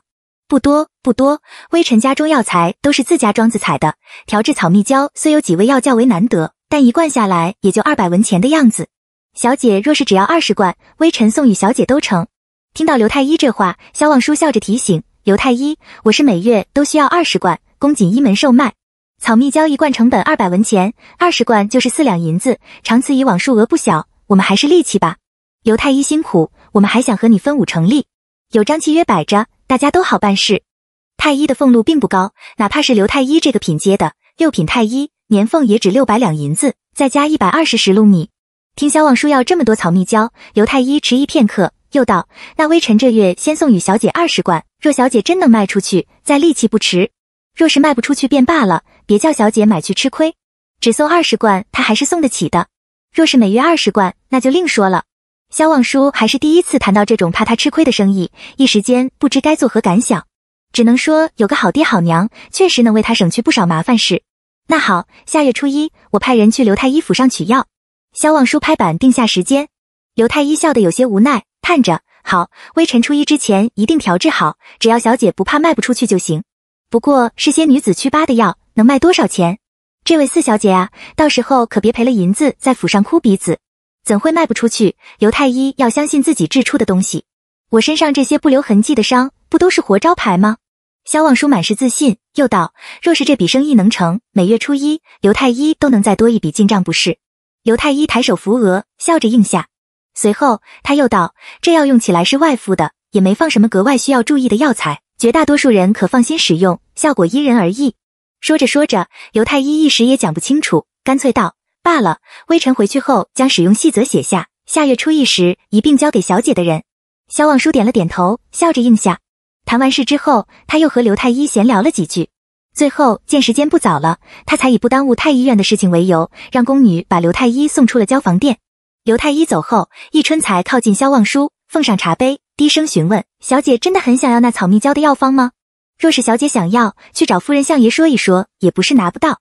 不多不多，微臣家中药材都是自家庄子采的，调制草蜜胶虽有几味药较为难得，但一罐下来也就二百文钱的样子。小姐若是只要二十罐，微臣送与小姐都成。听到刘太医这话，萧望舒笑着提醒刘太医：“我是每月都需要二十罐，供锦衣门售卖。草蜜胶一罐成本二百文钱，二十罐就是四两银子，长此以往数额不小，我们还是利气吧。刘太医辛苦，我们还想和你分五成利，有张契约摆着。”大家都好办事。太医的俸禄并不高，哪怕是刘太医这个品阶的六品太医，年俸也只六百两银子，再加一百二十石禄米。听萧望叔要这么多草蜜胶，刘太医迟疑片刻，又道：“那微臣这月先送与小姐二十罐，若小姐真能卖出去，再力气不迟。若是卖不出去便罢了，别叫小姐买去吃亏。只送二十罐，她还是送得起的。若是每月二十罐，那就另说了。”萧望舒还是第一次谈到这种怕他吃亏的生意，一时间不知该作何感想。只能说有个好爹好娘，确实能为他省去不少麻烦事。那好，下月初一，我派人去刘太医府上取药。萧望舒拍板定下时间。刘太医笑得有些无奈，叹着：“好，微臣初一之前一定调制好，只要小姐不怕卖不出去就行。不过是些女子祛疤的药，能卖多少钱？这位四小姐啊，到时候可别赔了银子在府上哭鼻子。”怎会卖不出去？刘太医要相信自己制出的东西。我身上这些不留痕迹的伤，不都是活招牌吗？萧望舒满是自信，又道：“若是这笔生意能成，每月初一，刘太医都能再多一笔进账，不是？”刘太医抬手扶额，笑着应下。随后他又道：“这药用起来是外敷的，也没放什么格外需要注意的药材，绝大多数人可放心使用，效果因人而异。”说着说着，刘太医一时也讲不清楚，干脆道。罢了，微臣回去后将使用细则写下，下月初一时一并交给小姐的人。萧望舒点了点头，笑着应下。谈完事之后，他又和刘太医闲聊了几句，最后见时间不早了，他才以不耽误太医院的事情为由，让宫女把刘太医送出了交房殿。刘太医走后，易春才靠近萧望舒，奉上茶杯，低声询问：小姐真的很想要那草蜜胶的药方吗？若是小姐想要，去找夫人、相爷说一说，也不是拿不到。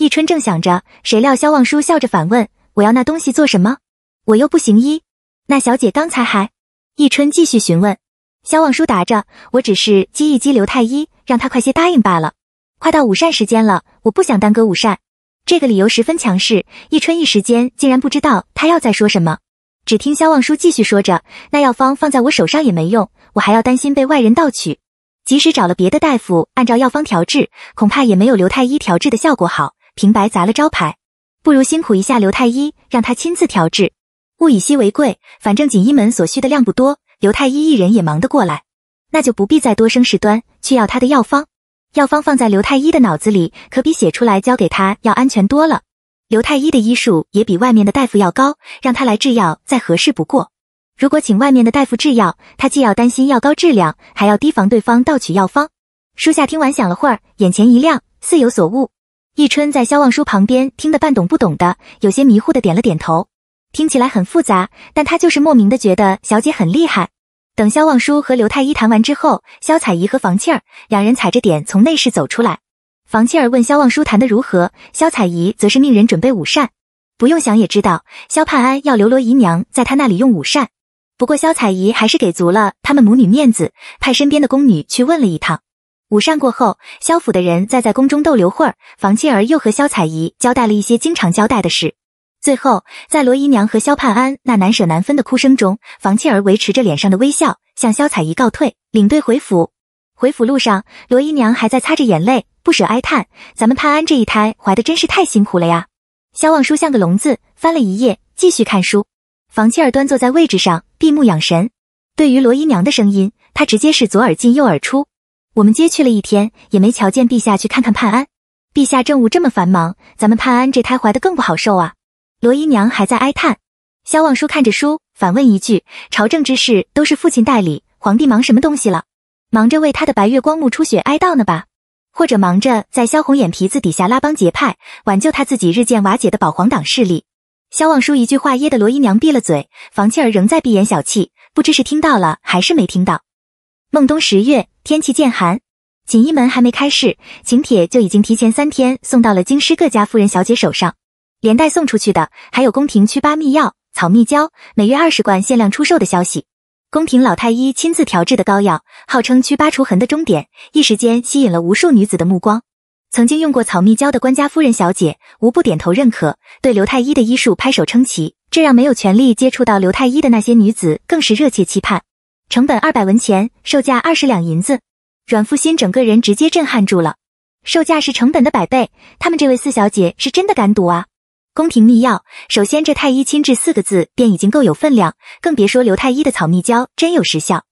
易春正想着，谁料萧望舒笑着反问：“我要那东西做什么？我又不行医。那小姐刚才还……”易春继续询问，萧望舒答着：“我只是激一激刘太医，让他快些答应罢了。快到午膳时间了，我不想耽搁午膳。”这个理由十分强势，易春一时间竟然不知道他要再说什么。只听萧望舒继续说着：“那药方放在我手上也没用，我还要担心被外人盗取。即使找了别的大夫按照药方调制，恐怕也没有刘太医调制的效果好。”平白砸了招牌，不如辛苦一下刘太医，让他亲自调制。物以稀为贵，反正锦衣门所需的量不多，刘太医一人也忙得过来，那就不必再多生事端去要他的药方。药方放在刘太医的脑子里，可比写出来交给他要安全多了。刘太医的医术也比外面的大夫要高，让他来制药再合适不过。如果请外面的大夫制药，他既要担心药膏质量，还要提防对方盗取药方。书下听完，想了会儿，眼前一亮，似有所悟。忆春在萧望舒旁边听得半懂不懂的，有些迷糊的点了点头。听起来很复杂，但他就是莫名的觉得小姐很厉害。等萧望舒和刘太医谈完之后，萧彩仪和房倩儿两人踩着点从内室走出来。房倩儿问萧望舒谈的如何，萧彩仪则是命人准备午膳。不用想也知道，萧盼安要刘罗姨娘在他那里用午膳，不过萧彩仪还是给足了他们母女面子，派身边的宫女去问了一趟。午膳过后，萧府的人再在宫中逗留会儿。房七儿又和萧彩仪交代了一些经常交代的事。最后，在罗姨娘和萧盼安那难舍难分的哭声中，房七儿维持着脸上的微笑，向萧彩仪告退，领队回府。回府路上，罗姨娘还在擦着眼泪，不舍哀叹：“咱们盼安这一胎怀的真是太辛苦了呀。”萧望舒像个聋子，翻了一夜，继续看书。房七儿端坐在位置上，闭目养神。对于罗姨娘的声音，他直接是左耳进右耳出。我们接去了一天，也没瞧见陛下去看看判安。陛下政务这么繁忙，咱们判安这胎怀的更不好受啊。罗姨娘还在哀叹。萧望舒看着书，反问一句：“朝政之事都是父亲代理，皇帝忙什么东西了？忙着为他的白月光目出血哀悼呢吧？或者忙着在萧红眼皮子底下拉帮结派，挽救他自己日渐瓦解的保皇党势力？”萧望舒一句话噎得罗姨娘闭了嘴，房弃儿仍在闭眼小憩，不知是听到了还是没听到。孟冬十月，天气渐寒，锦衣门还没开市，请帖就已经提前三天送到了京师各家夫人小姐手上。连带送出去的，还有宫廷祛疤秘药草蜜胶，每月二十罐限量出售的消息。宫廷老太医亲自调制的膏药，号称祛疤除痕的终点，一时间吸引了无数女子的目光。曾经用过草蜜胶的官家夫人小姐，无不点头认可，对刘太医的医术拍手称奇。这让没有权利接触到刘太医的那些女子，更是热切期盼。成本二百文钱，售价二十两银子。阮富新整个人直接震撼住了。售价是成本的百倍，他们这位四小姐是真的敢赌啊！宫廷秘药，首先这太医亲制四个字便已经够有分量，更别说刘太医的草蜜胶真有时效。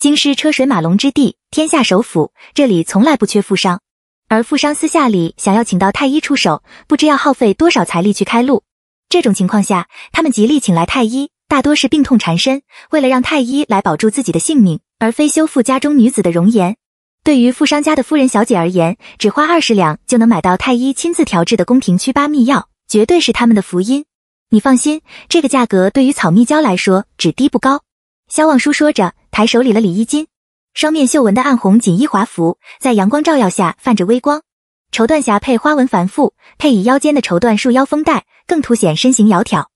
京师车水马龙之地，天下首府，这里从来不缺富商，而富商私下里想要请到太医出手，不知要耗费多少财力去开路。这种情况下，他们极力请来太医。大多是病痛缠身，为了让太医来保住自己的性命，而非修复家中女子的容颜。对于富商家的夫人小姐而言，只花二十两就能买到太医亲自调制的宫廷祛疤秘药，绝对是他们的福音。你放心，这个价格对于草蜜胶来说，只低不高。萧望舒说着，抬手理了理衣襟，双面绣纹的暗红锦衣华服，在阳光照耀下泛着微光，绸缎霞配花纹繁复，配以腰间的绸缎束腰封带，更凸显身形窈窕。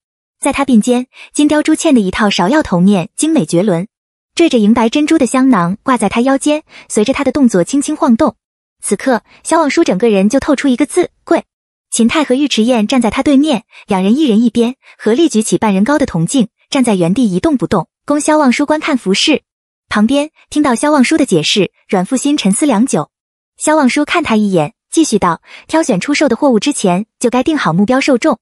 在他鬓间，金雕珠嵌的一套芍药头面精美绝伦，缀着银白珍珠的香囊挂在他腰间，随着他的动作轻轻晃动。此刻，萧望舒整个人就透出一个字贵。秦泰和尉迟燕站在他对面，两人一人一边，合力举起半人高的铜镜，站在原地一动不动，供萧望舒观看服饰。旁边听到萧望舒的解释，阮富新沉思良久。萧望舒看他一眼，继续道：挑选出售的货物之前，就该定好目标受众。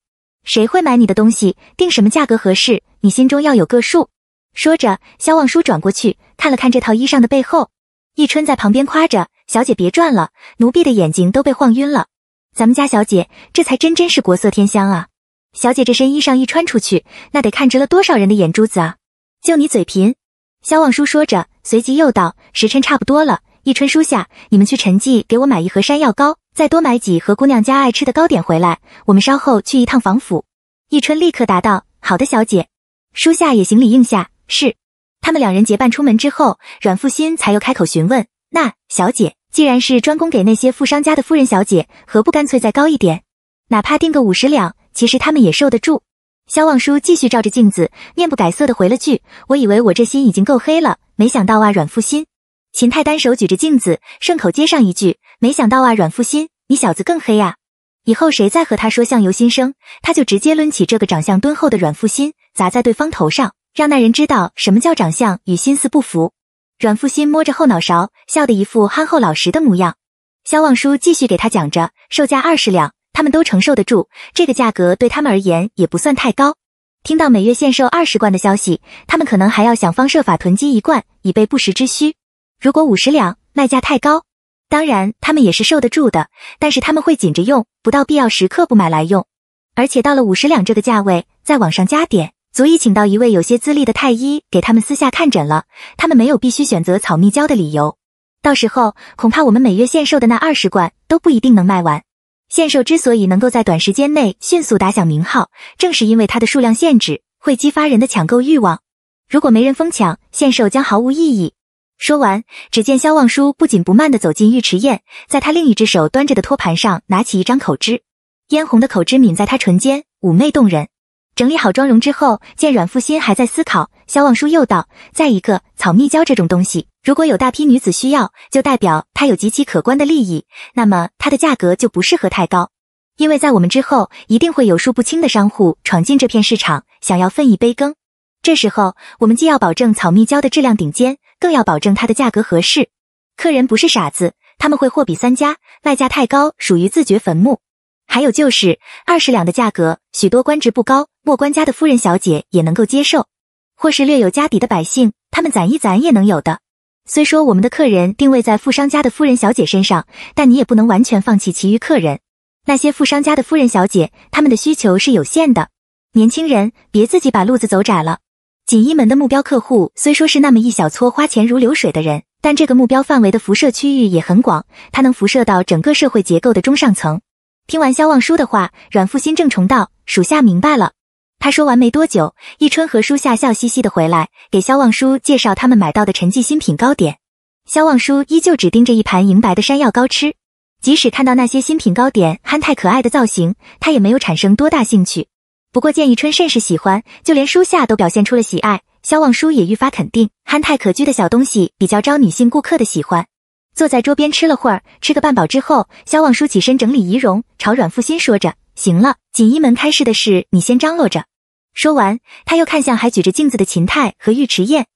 谁会买你的东西？定什么价格合适？你心中要有个数。说着，萧望舒转过去看了看这套衣裳的背后，易春在旁边夸着：“小姐别转了，奴婢的眼睛都被晃晕了。咱们家小姐这才真真是国色天香啊！小姐这身衣裳一穿出去，那得看值了多少人的眼珠子啊！”就你嘴贫！萧望舒说着，随即又道：“时辰差不多了，易春，叔下，你们去陈记给我买一盒山药膏。”再多买几盒姑娘家爱吃的糕点回来，我们稍后去一趟王府。逸春立刻答道：“好的，小姐。”书夏也行礼应下：“是。”他们两人结伴出门之后，阮复新才又开口询问：“那小姐，既然是专供给那些富商家的夫人小姐，何不干脆再高一点？哪怕定个五十两，其实他们也受得住。”萧望舒继续照着镜子，面不改色的回了句：“我以为我这心已经够黑了，没想到啊，阮复新。”秦泰单手举着镜子，顺口接上一句：“没想到啊，阮复心，你小子更黑啊！”以后谁再和他说相由心生，他就直接抡起这个长相敦厚的阮复心砸在对方头上，让那人知道什么叫长相与心思不符。”阮复心摸着后脑勺，笑得一副憨厚老实的模样。肖望舒继续给他讲着：“售价二十两，他们都承受得住。这个价格对他们而言也不算太高。听到每月限售二十罐的消息，他们可能还要想方设法囤积一罐，以备不时之需。”如果五十两卖价太高，当然他们也是受得住的，但是他们会紧着用，不到必要时刻不买来用。而且到了五十两这个价位，再往上加点，足以请到一位有些资历的太医给他们私下看诊了。他们没有必须选择草蜜胶的理由。到时候恐怕我们每月限售的那二十罐都不一定能卖完。限售之所以能够在短时间内迅速打响名号，正是因为它的数量限制会激发人的抢购欲望。如果没人疯抢，限售将毫无意义。说完，只见萧望舒不紧不慢地走进浴池宴，在他另一只手端着的托盘上拿起一张口脂，嫣红的口脂抿在他唇间，妩媚动人。整理好妆容之后，见阮复心还在思考，萧望舒又道：“再一个，草蜜胶这种东西，如果有大批女子需要，就代表它有极其可观的利益，那么它的价格就不适合太高，因为在我们之后，一定会有数不清的商户闯进这片市场，想要分一杯羹。这时候，我们既要保证草蜜胶的质量顶尖。”更要保证它的价格合适，客人不是傻子，他们会货比三家，卖价太高属于自掘坟墓。还有就是二十两的价格，许多官职不高、没官家的夫人小姐也能够接受，或是略有家底的百姓，他们攒一攒也能有的。虽说我们的客人定位在富商家的夫人小姐身上，但你也不能完全放弃其余客人。那些富商家的夫人小姐，他们的需求是有限的。年轻人，别自己把路子走窄了。锦衣门的目标客户虽说是那么一小撮花钱如流水的人，但这个目标范围的辐射区域也很广，它能辐射到整个社会结构的中上层。听完萧望舒的话，阮复新正重道：“属下明白了。”他说完没多久，一春和书夏笑嘻嘻的回来，给萧望舒介绍他们买到的陈记新品糕点。萧望舒依旧只盯着一盘银白的山药糕吃，即使看到那些新品糕点憨态可爱的造型，他也没有产生多大兴趣。不过，见一春甚是喜欢，就连舒夏都表现出了喜爱。萧望舒也愈发肯定，憨态可掬的小东西比较招女性顾客的喜欢。坐在桌边吃了会儿，吃个半饱之后，萧望舒起身整理仪容，朝阮富新说着：“行了，锦衣门开市的事，你先张罗着。”说完，他又看向还举着镜子的秦泰和尉迟燕：“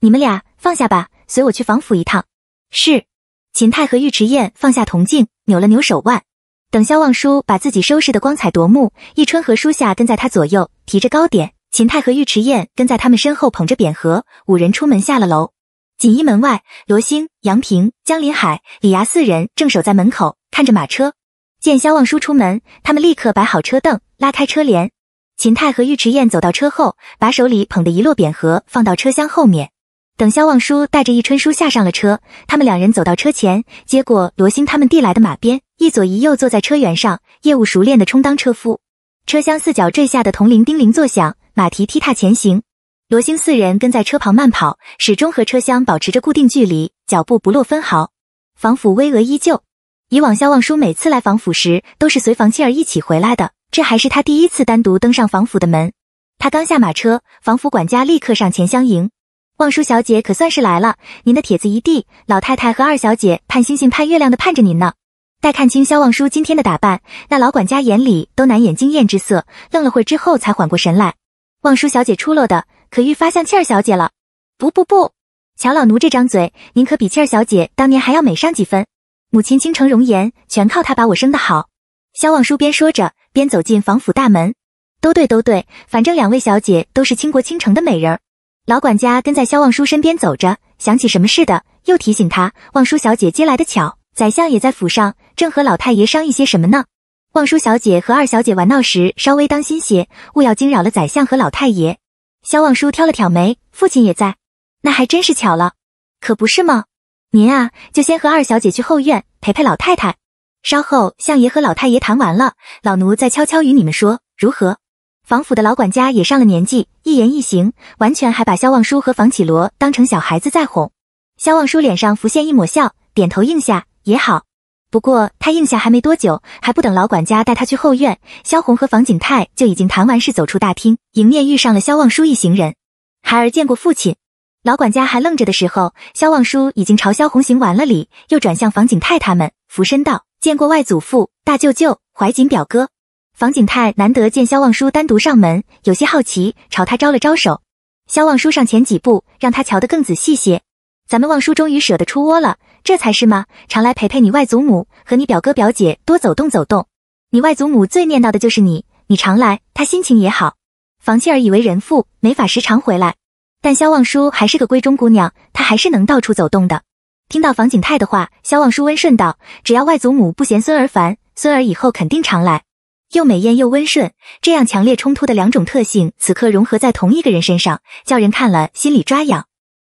你们俩放下吧，随我去王府一趟。”是，秦泰和尉迟燕放下铜镜，扭了扭手腕。等萧望舒把自己收拾的光彩夺目，易春和舒夏跟在他左右，提着糕点；秦泰和尉迟燕跟在他们身后，捧着扁盒。五人出门下了楼，锦衣门外，罗星、杨平、江林海、李涯四人正守在门口，看着马车。见萧望舒出门，他们立刻摆好车凳，拉开车帘。秦泰和尉迟燕走到车后，把手里捧的一摞扁盒放到车厢后面。等萧望舒带着易春、书下上了车，他们两人走到车前，接过罗星他们递来的马鞭。一左一右坐在车辕上，业务熟练的充当车夫。车厢四角坠下的铜铃叮铃作响，马蹄踢踏前行。罗星四人跟在车旁慢跑，始终和车厢保持着固定距离，脚步不落分毫。房府巍峨依旧。以往肖望舒每次来房府时，都是随房妻儿一起回来的，这还是他第一次单独登上房府的门。他刚下马车，房府管家立刻上前相迎。望舒小姐可算是来了，您的帖子一递，老太太和二小姐盼星星盼月亮的盼着您呢。待看清萧望舒今天的打扮，那老管家眼里都难掩惊艳之色，愣了会之后才缓过神来。望舒小姐出落的可愈发像气儿小姐了。不不不，瞧老奴这张嘴，您可比气儿小姐当年还要美上几分。母亲倾城容颜全靠她把我生的好。萧望舒边说着边走进王府大门。都对都对，反正两位小姐都是倾国倾城的美人儿。老管家跟在萧望舒身边走着，想起什么似的又提醒他：望舒小姐接来的巧，宰相也在府上。正和老太爷商议些什么呢？望舒小姐和二小姐玩闹时，稍微当心些，勿要惊扰了宰相和老太爷。萧望舒挑了挑眉，父亲也在，那还真是巧了，可不是吗？您啊，就先和二小姐去后院陪陪老太太，稍后相爷和老太爷谈完了，老奴再悄悄与你们说，如何？房府的老管家也上了年纪，一言一行完全还把萧望舒和房启罗当成小孩子在哄。萧望舒脸上浮现一抹笑，点头应下，也好。不过他应下还没多久，还不等老管家带他去后院，萧红和房景泰就已经谈完事，走出大厅，迎面遇上了萧望舒一行人。孩儿见过父亲。老管家还愣着的时候，萧望舒已经朝萧红行完了礼，又转向房景泰他们，俯身道：“见过外祖父、大舅舅、怀瑾表哥。”房景泰难得见萧望舒单独上门，有些好奇，朝他招了招手。萧望舒上前几步，让他瞧得更仔细些。咱们望舒终于舍得出窝了。这才是嘛，常来陪陪你外祖母和你表哥表姐，多走动走动。你外祖母最念叨的就是你，你常来，她心情也好。房七儿已为人妇，没法时常回来，但萧望舒还是个闺中姑娘，她还是能到处走动的。听到房景泰的话，萧望舒温顺道：“只要外祖母不嫌孙儿烦，孙儿以后肯定常来。”又美艳又温顺，这样强烈冲突的两种特性，此刻融合在同一个人身上，叫人看了心里抓痒。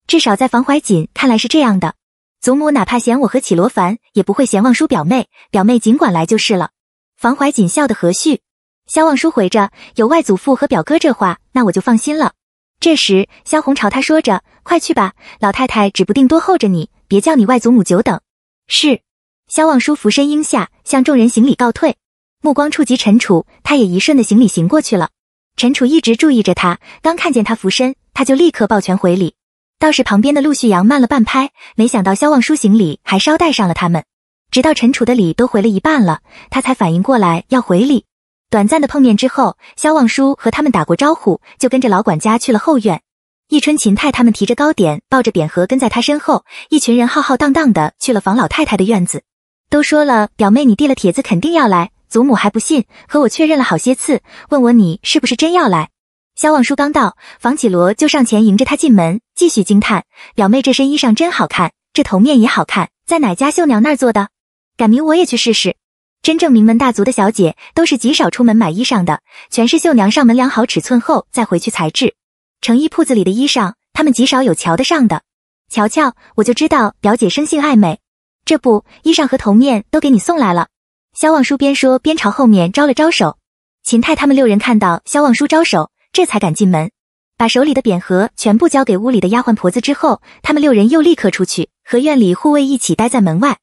至少在房怀瑾看来是这样的。祖母哪怕嫌我和绮罗烦，也不会嫌望舒表妹。表妹尽管来就是了。房怀瑾笑得和煦。萧望舒回着：“有外祖父和表哥这话，那我就放心了。”这时，萧红朝他说着：“快去吧，老太太指不定多候着你，别叫你外祖母久等。”是。萧望舒俯身应下，向众人行礼告退。目光触及陈楚，他也一瞬的行礼行过去了。陈楚一直注意着他，刚看见他俯身，他就立刻抱拳回礼。倒是旁边的陆旭阳慢了半拍，没想到萧望舒行礼还捎带上了他们。直到陈楚的礼都回了一半了，他才反应过来要回礼。短暂的碰面之后，萧望舒和他们打过招呼，就跟着老管家去了后院。一春、秦太他们提着糕点，抱着扁盒跟在他身后，一群人浩浩荡荡的去了房老太太的院子。都说了，表妹你递了帖子，肯定要来。祖母还不信，和我确认了好些次，问我你是不是真要来。萧望舒刚到，房绮罗就上前迎着他进门，继续惊叹：“表妹这身衣裳真好看，这头面也好看，在哪家绣娘那儿做的？赶明我也去试试。”真正名门大族的小姐都是极少出门买衣裳的，全是绣娘上门量好尺寸后再回去裁制。成衣铺子里的衣裳，他们极少有瞧得上的。瞧瞧，我就知道表姐生性爱美，这不，衣裳和头面都给你送来了。”萧望舒边说边朝后面招了招手，秦泰他们六人看到萧望舒招手。这才敢进门，把手里的匾盒全部交给屋里的丫鬟婆子之后，他们六人又立刻出去，和院里护卫一起待在门外。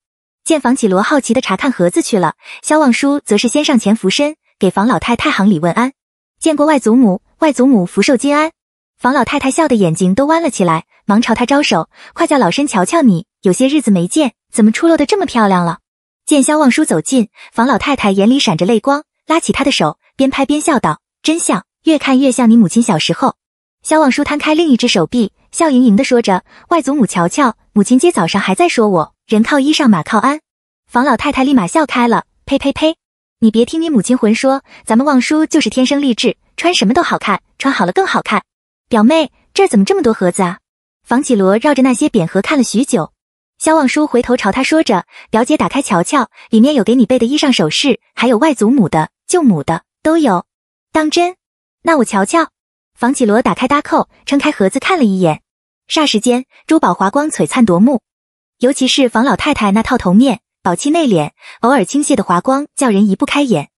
见房启罗好奇的查看盒子去了，萧望舒则是先上前俯身给房老太太行礼问安，见过外祖母，外祖母福寿金安。房老太太笑的眼睛都弯了起来，忙朝他招手，快叫老身瞧瞧你，有些日子没见，怎么出落的这么漂亮了？见萧望舒走近，房老太太眼里闪着泪光，拉起他的手，边拍边笑道，真像。越看越像你母亲小时候。肖望舒摊开另一只手臂，笑盈盈的说着：“外祖母，瞧瞧，母亲今早上还在说我人靠衣裳马靠鞍。”房老太太立马笑开了：“呸呸呸！你别听你母亲混说，咱们望叔就是天生丽质，穿什么都好看，穿好了更好看。”表妹，这怎么这么多盒子啊？房启罗绕着那些扁盒看了许久，肖望叔回头朝他说着：“表姐，打开瞧瞧，里面有给你备的衣裳首饰，还有外祖母的、舅母的都有。”当真？那我瞧瞧，房绮罗打开搭扣，撑开盒子看了一眼，霎时间珠宝华光璀璨夺目，尤其是房老太太那套头面，宝气内敛，偶尔倾泻的华光叫人移不开眼。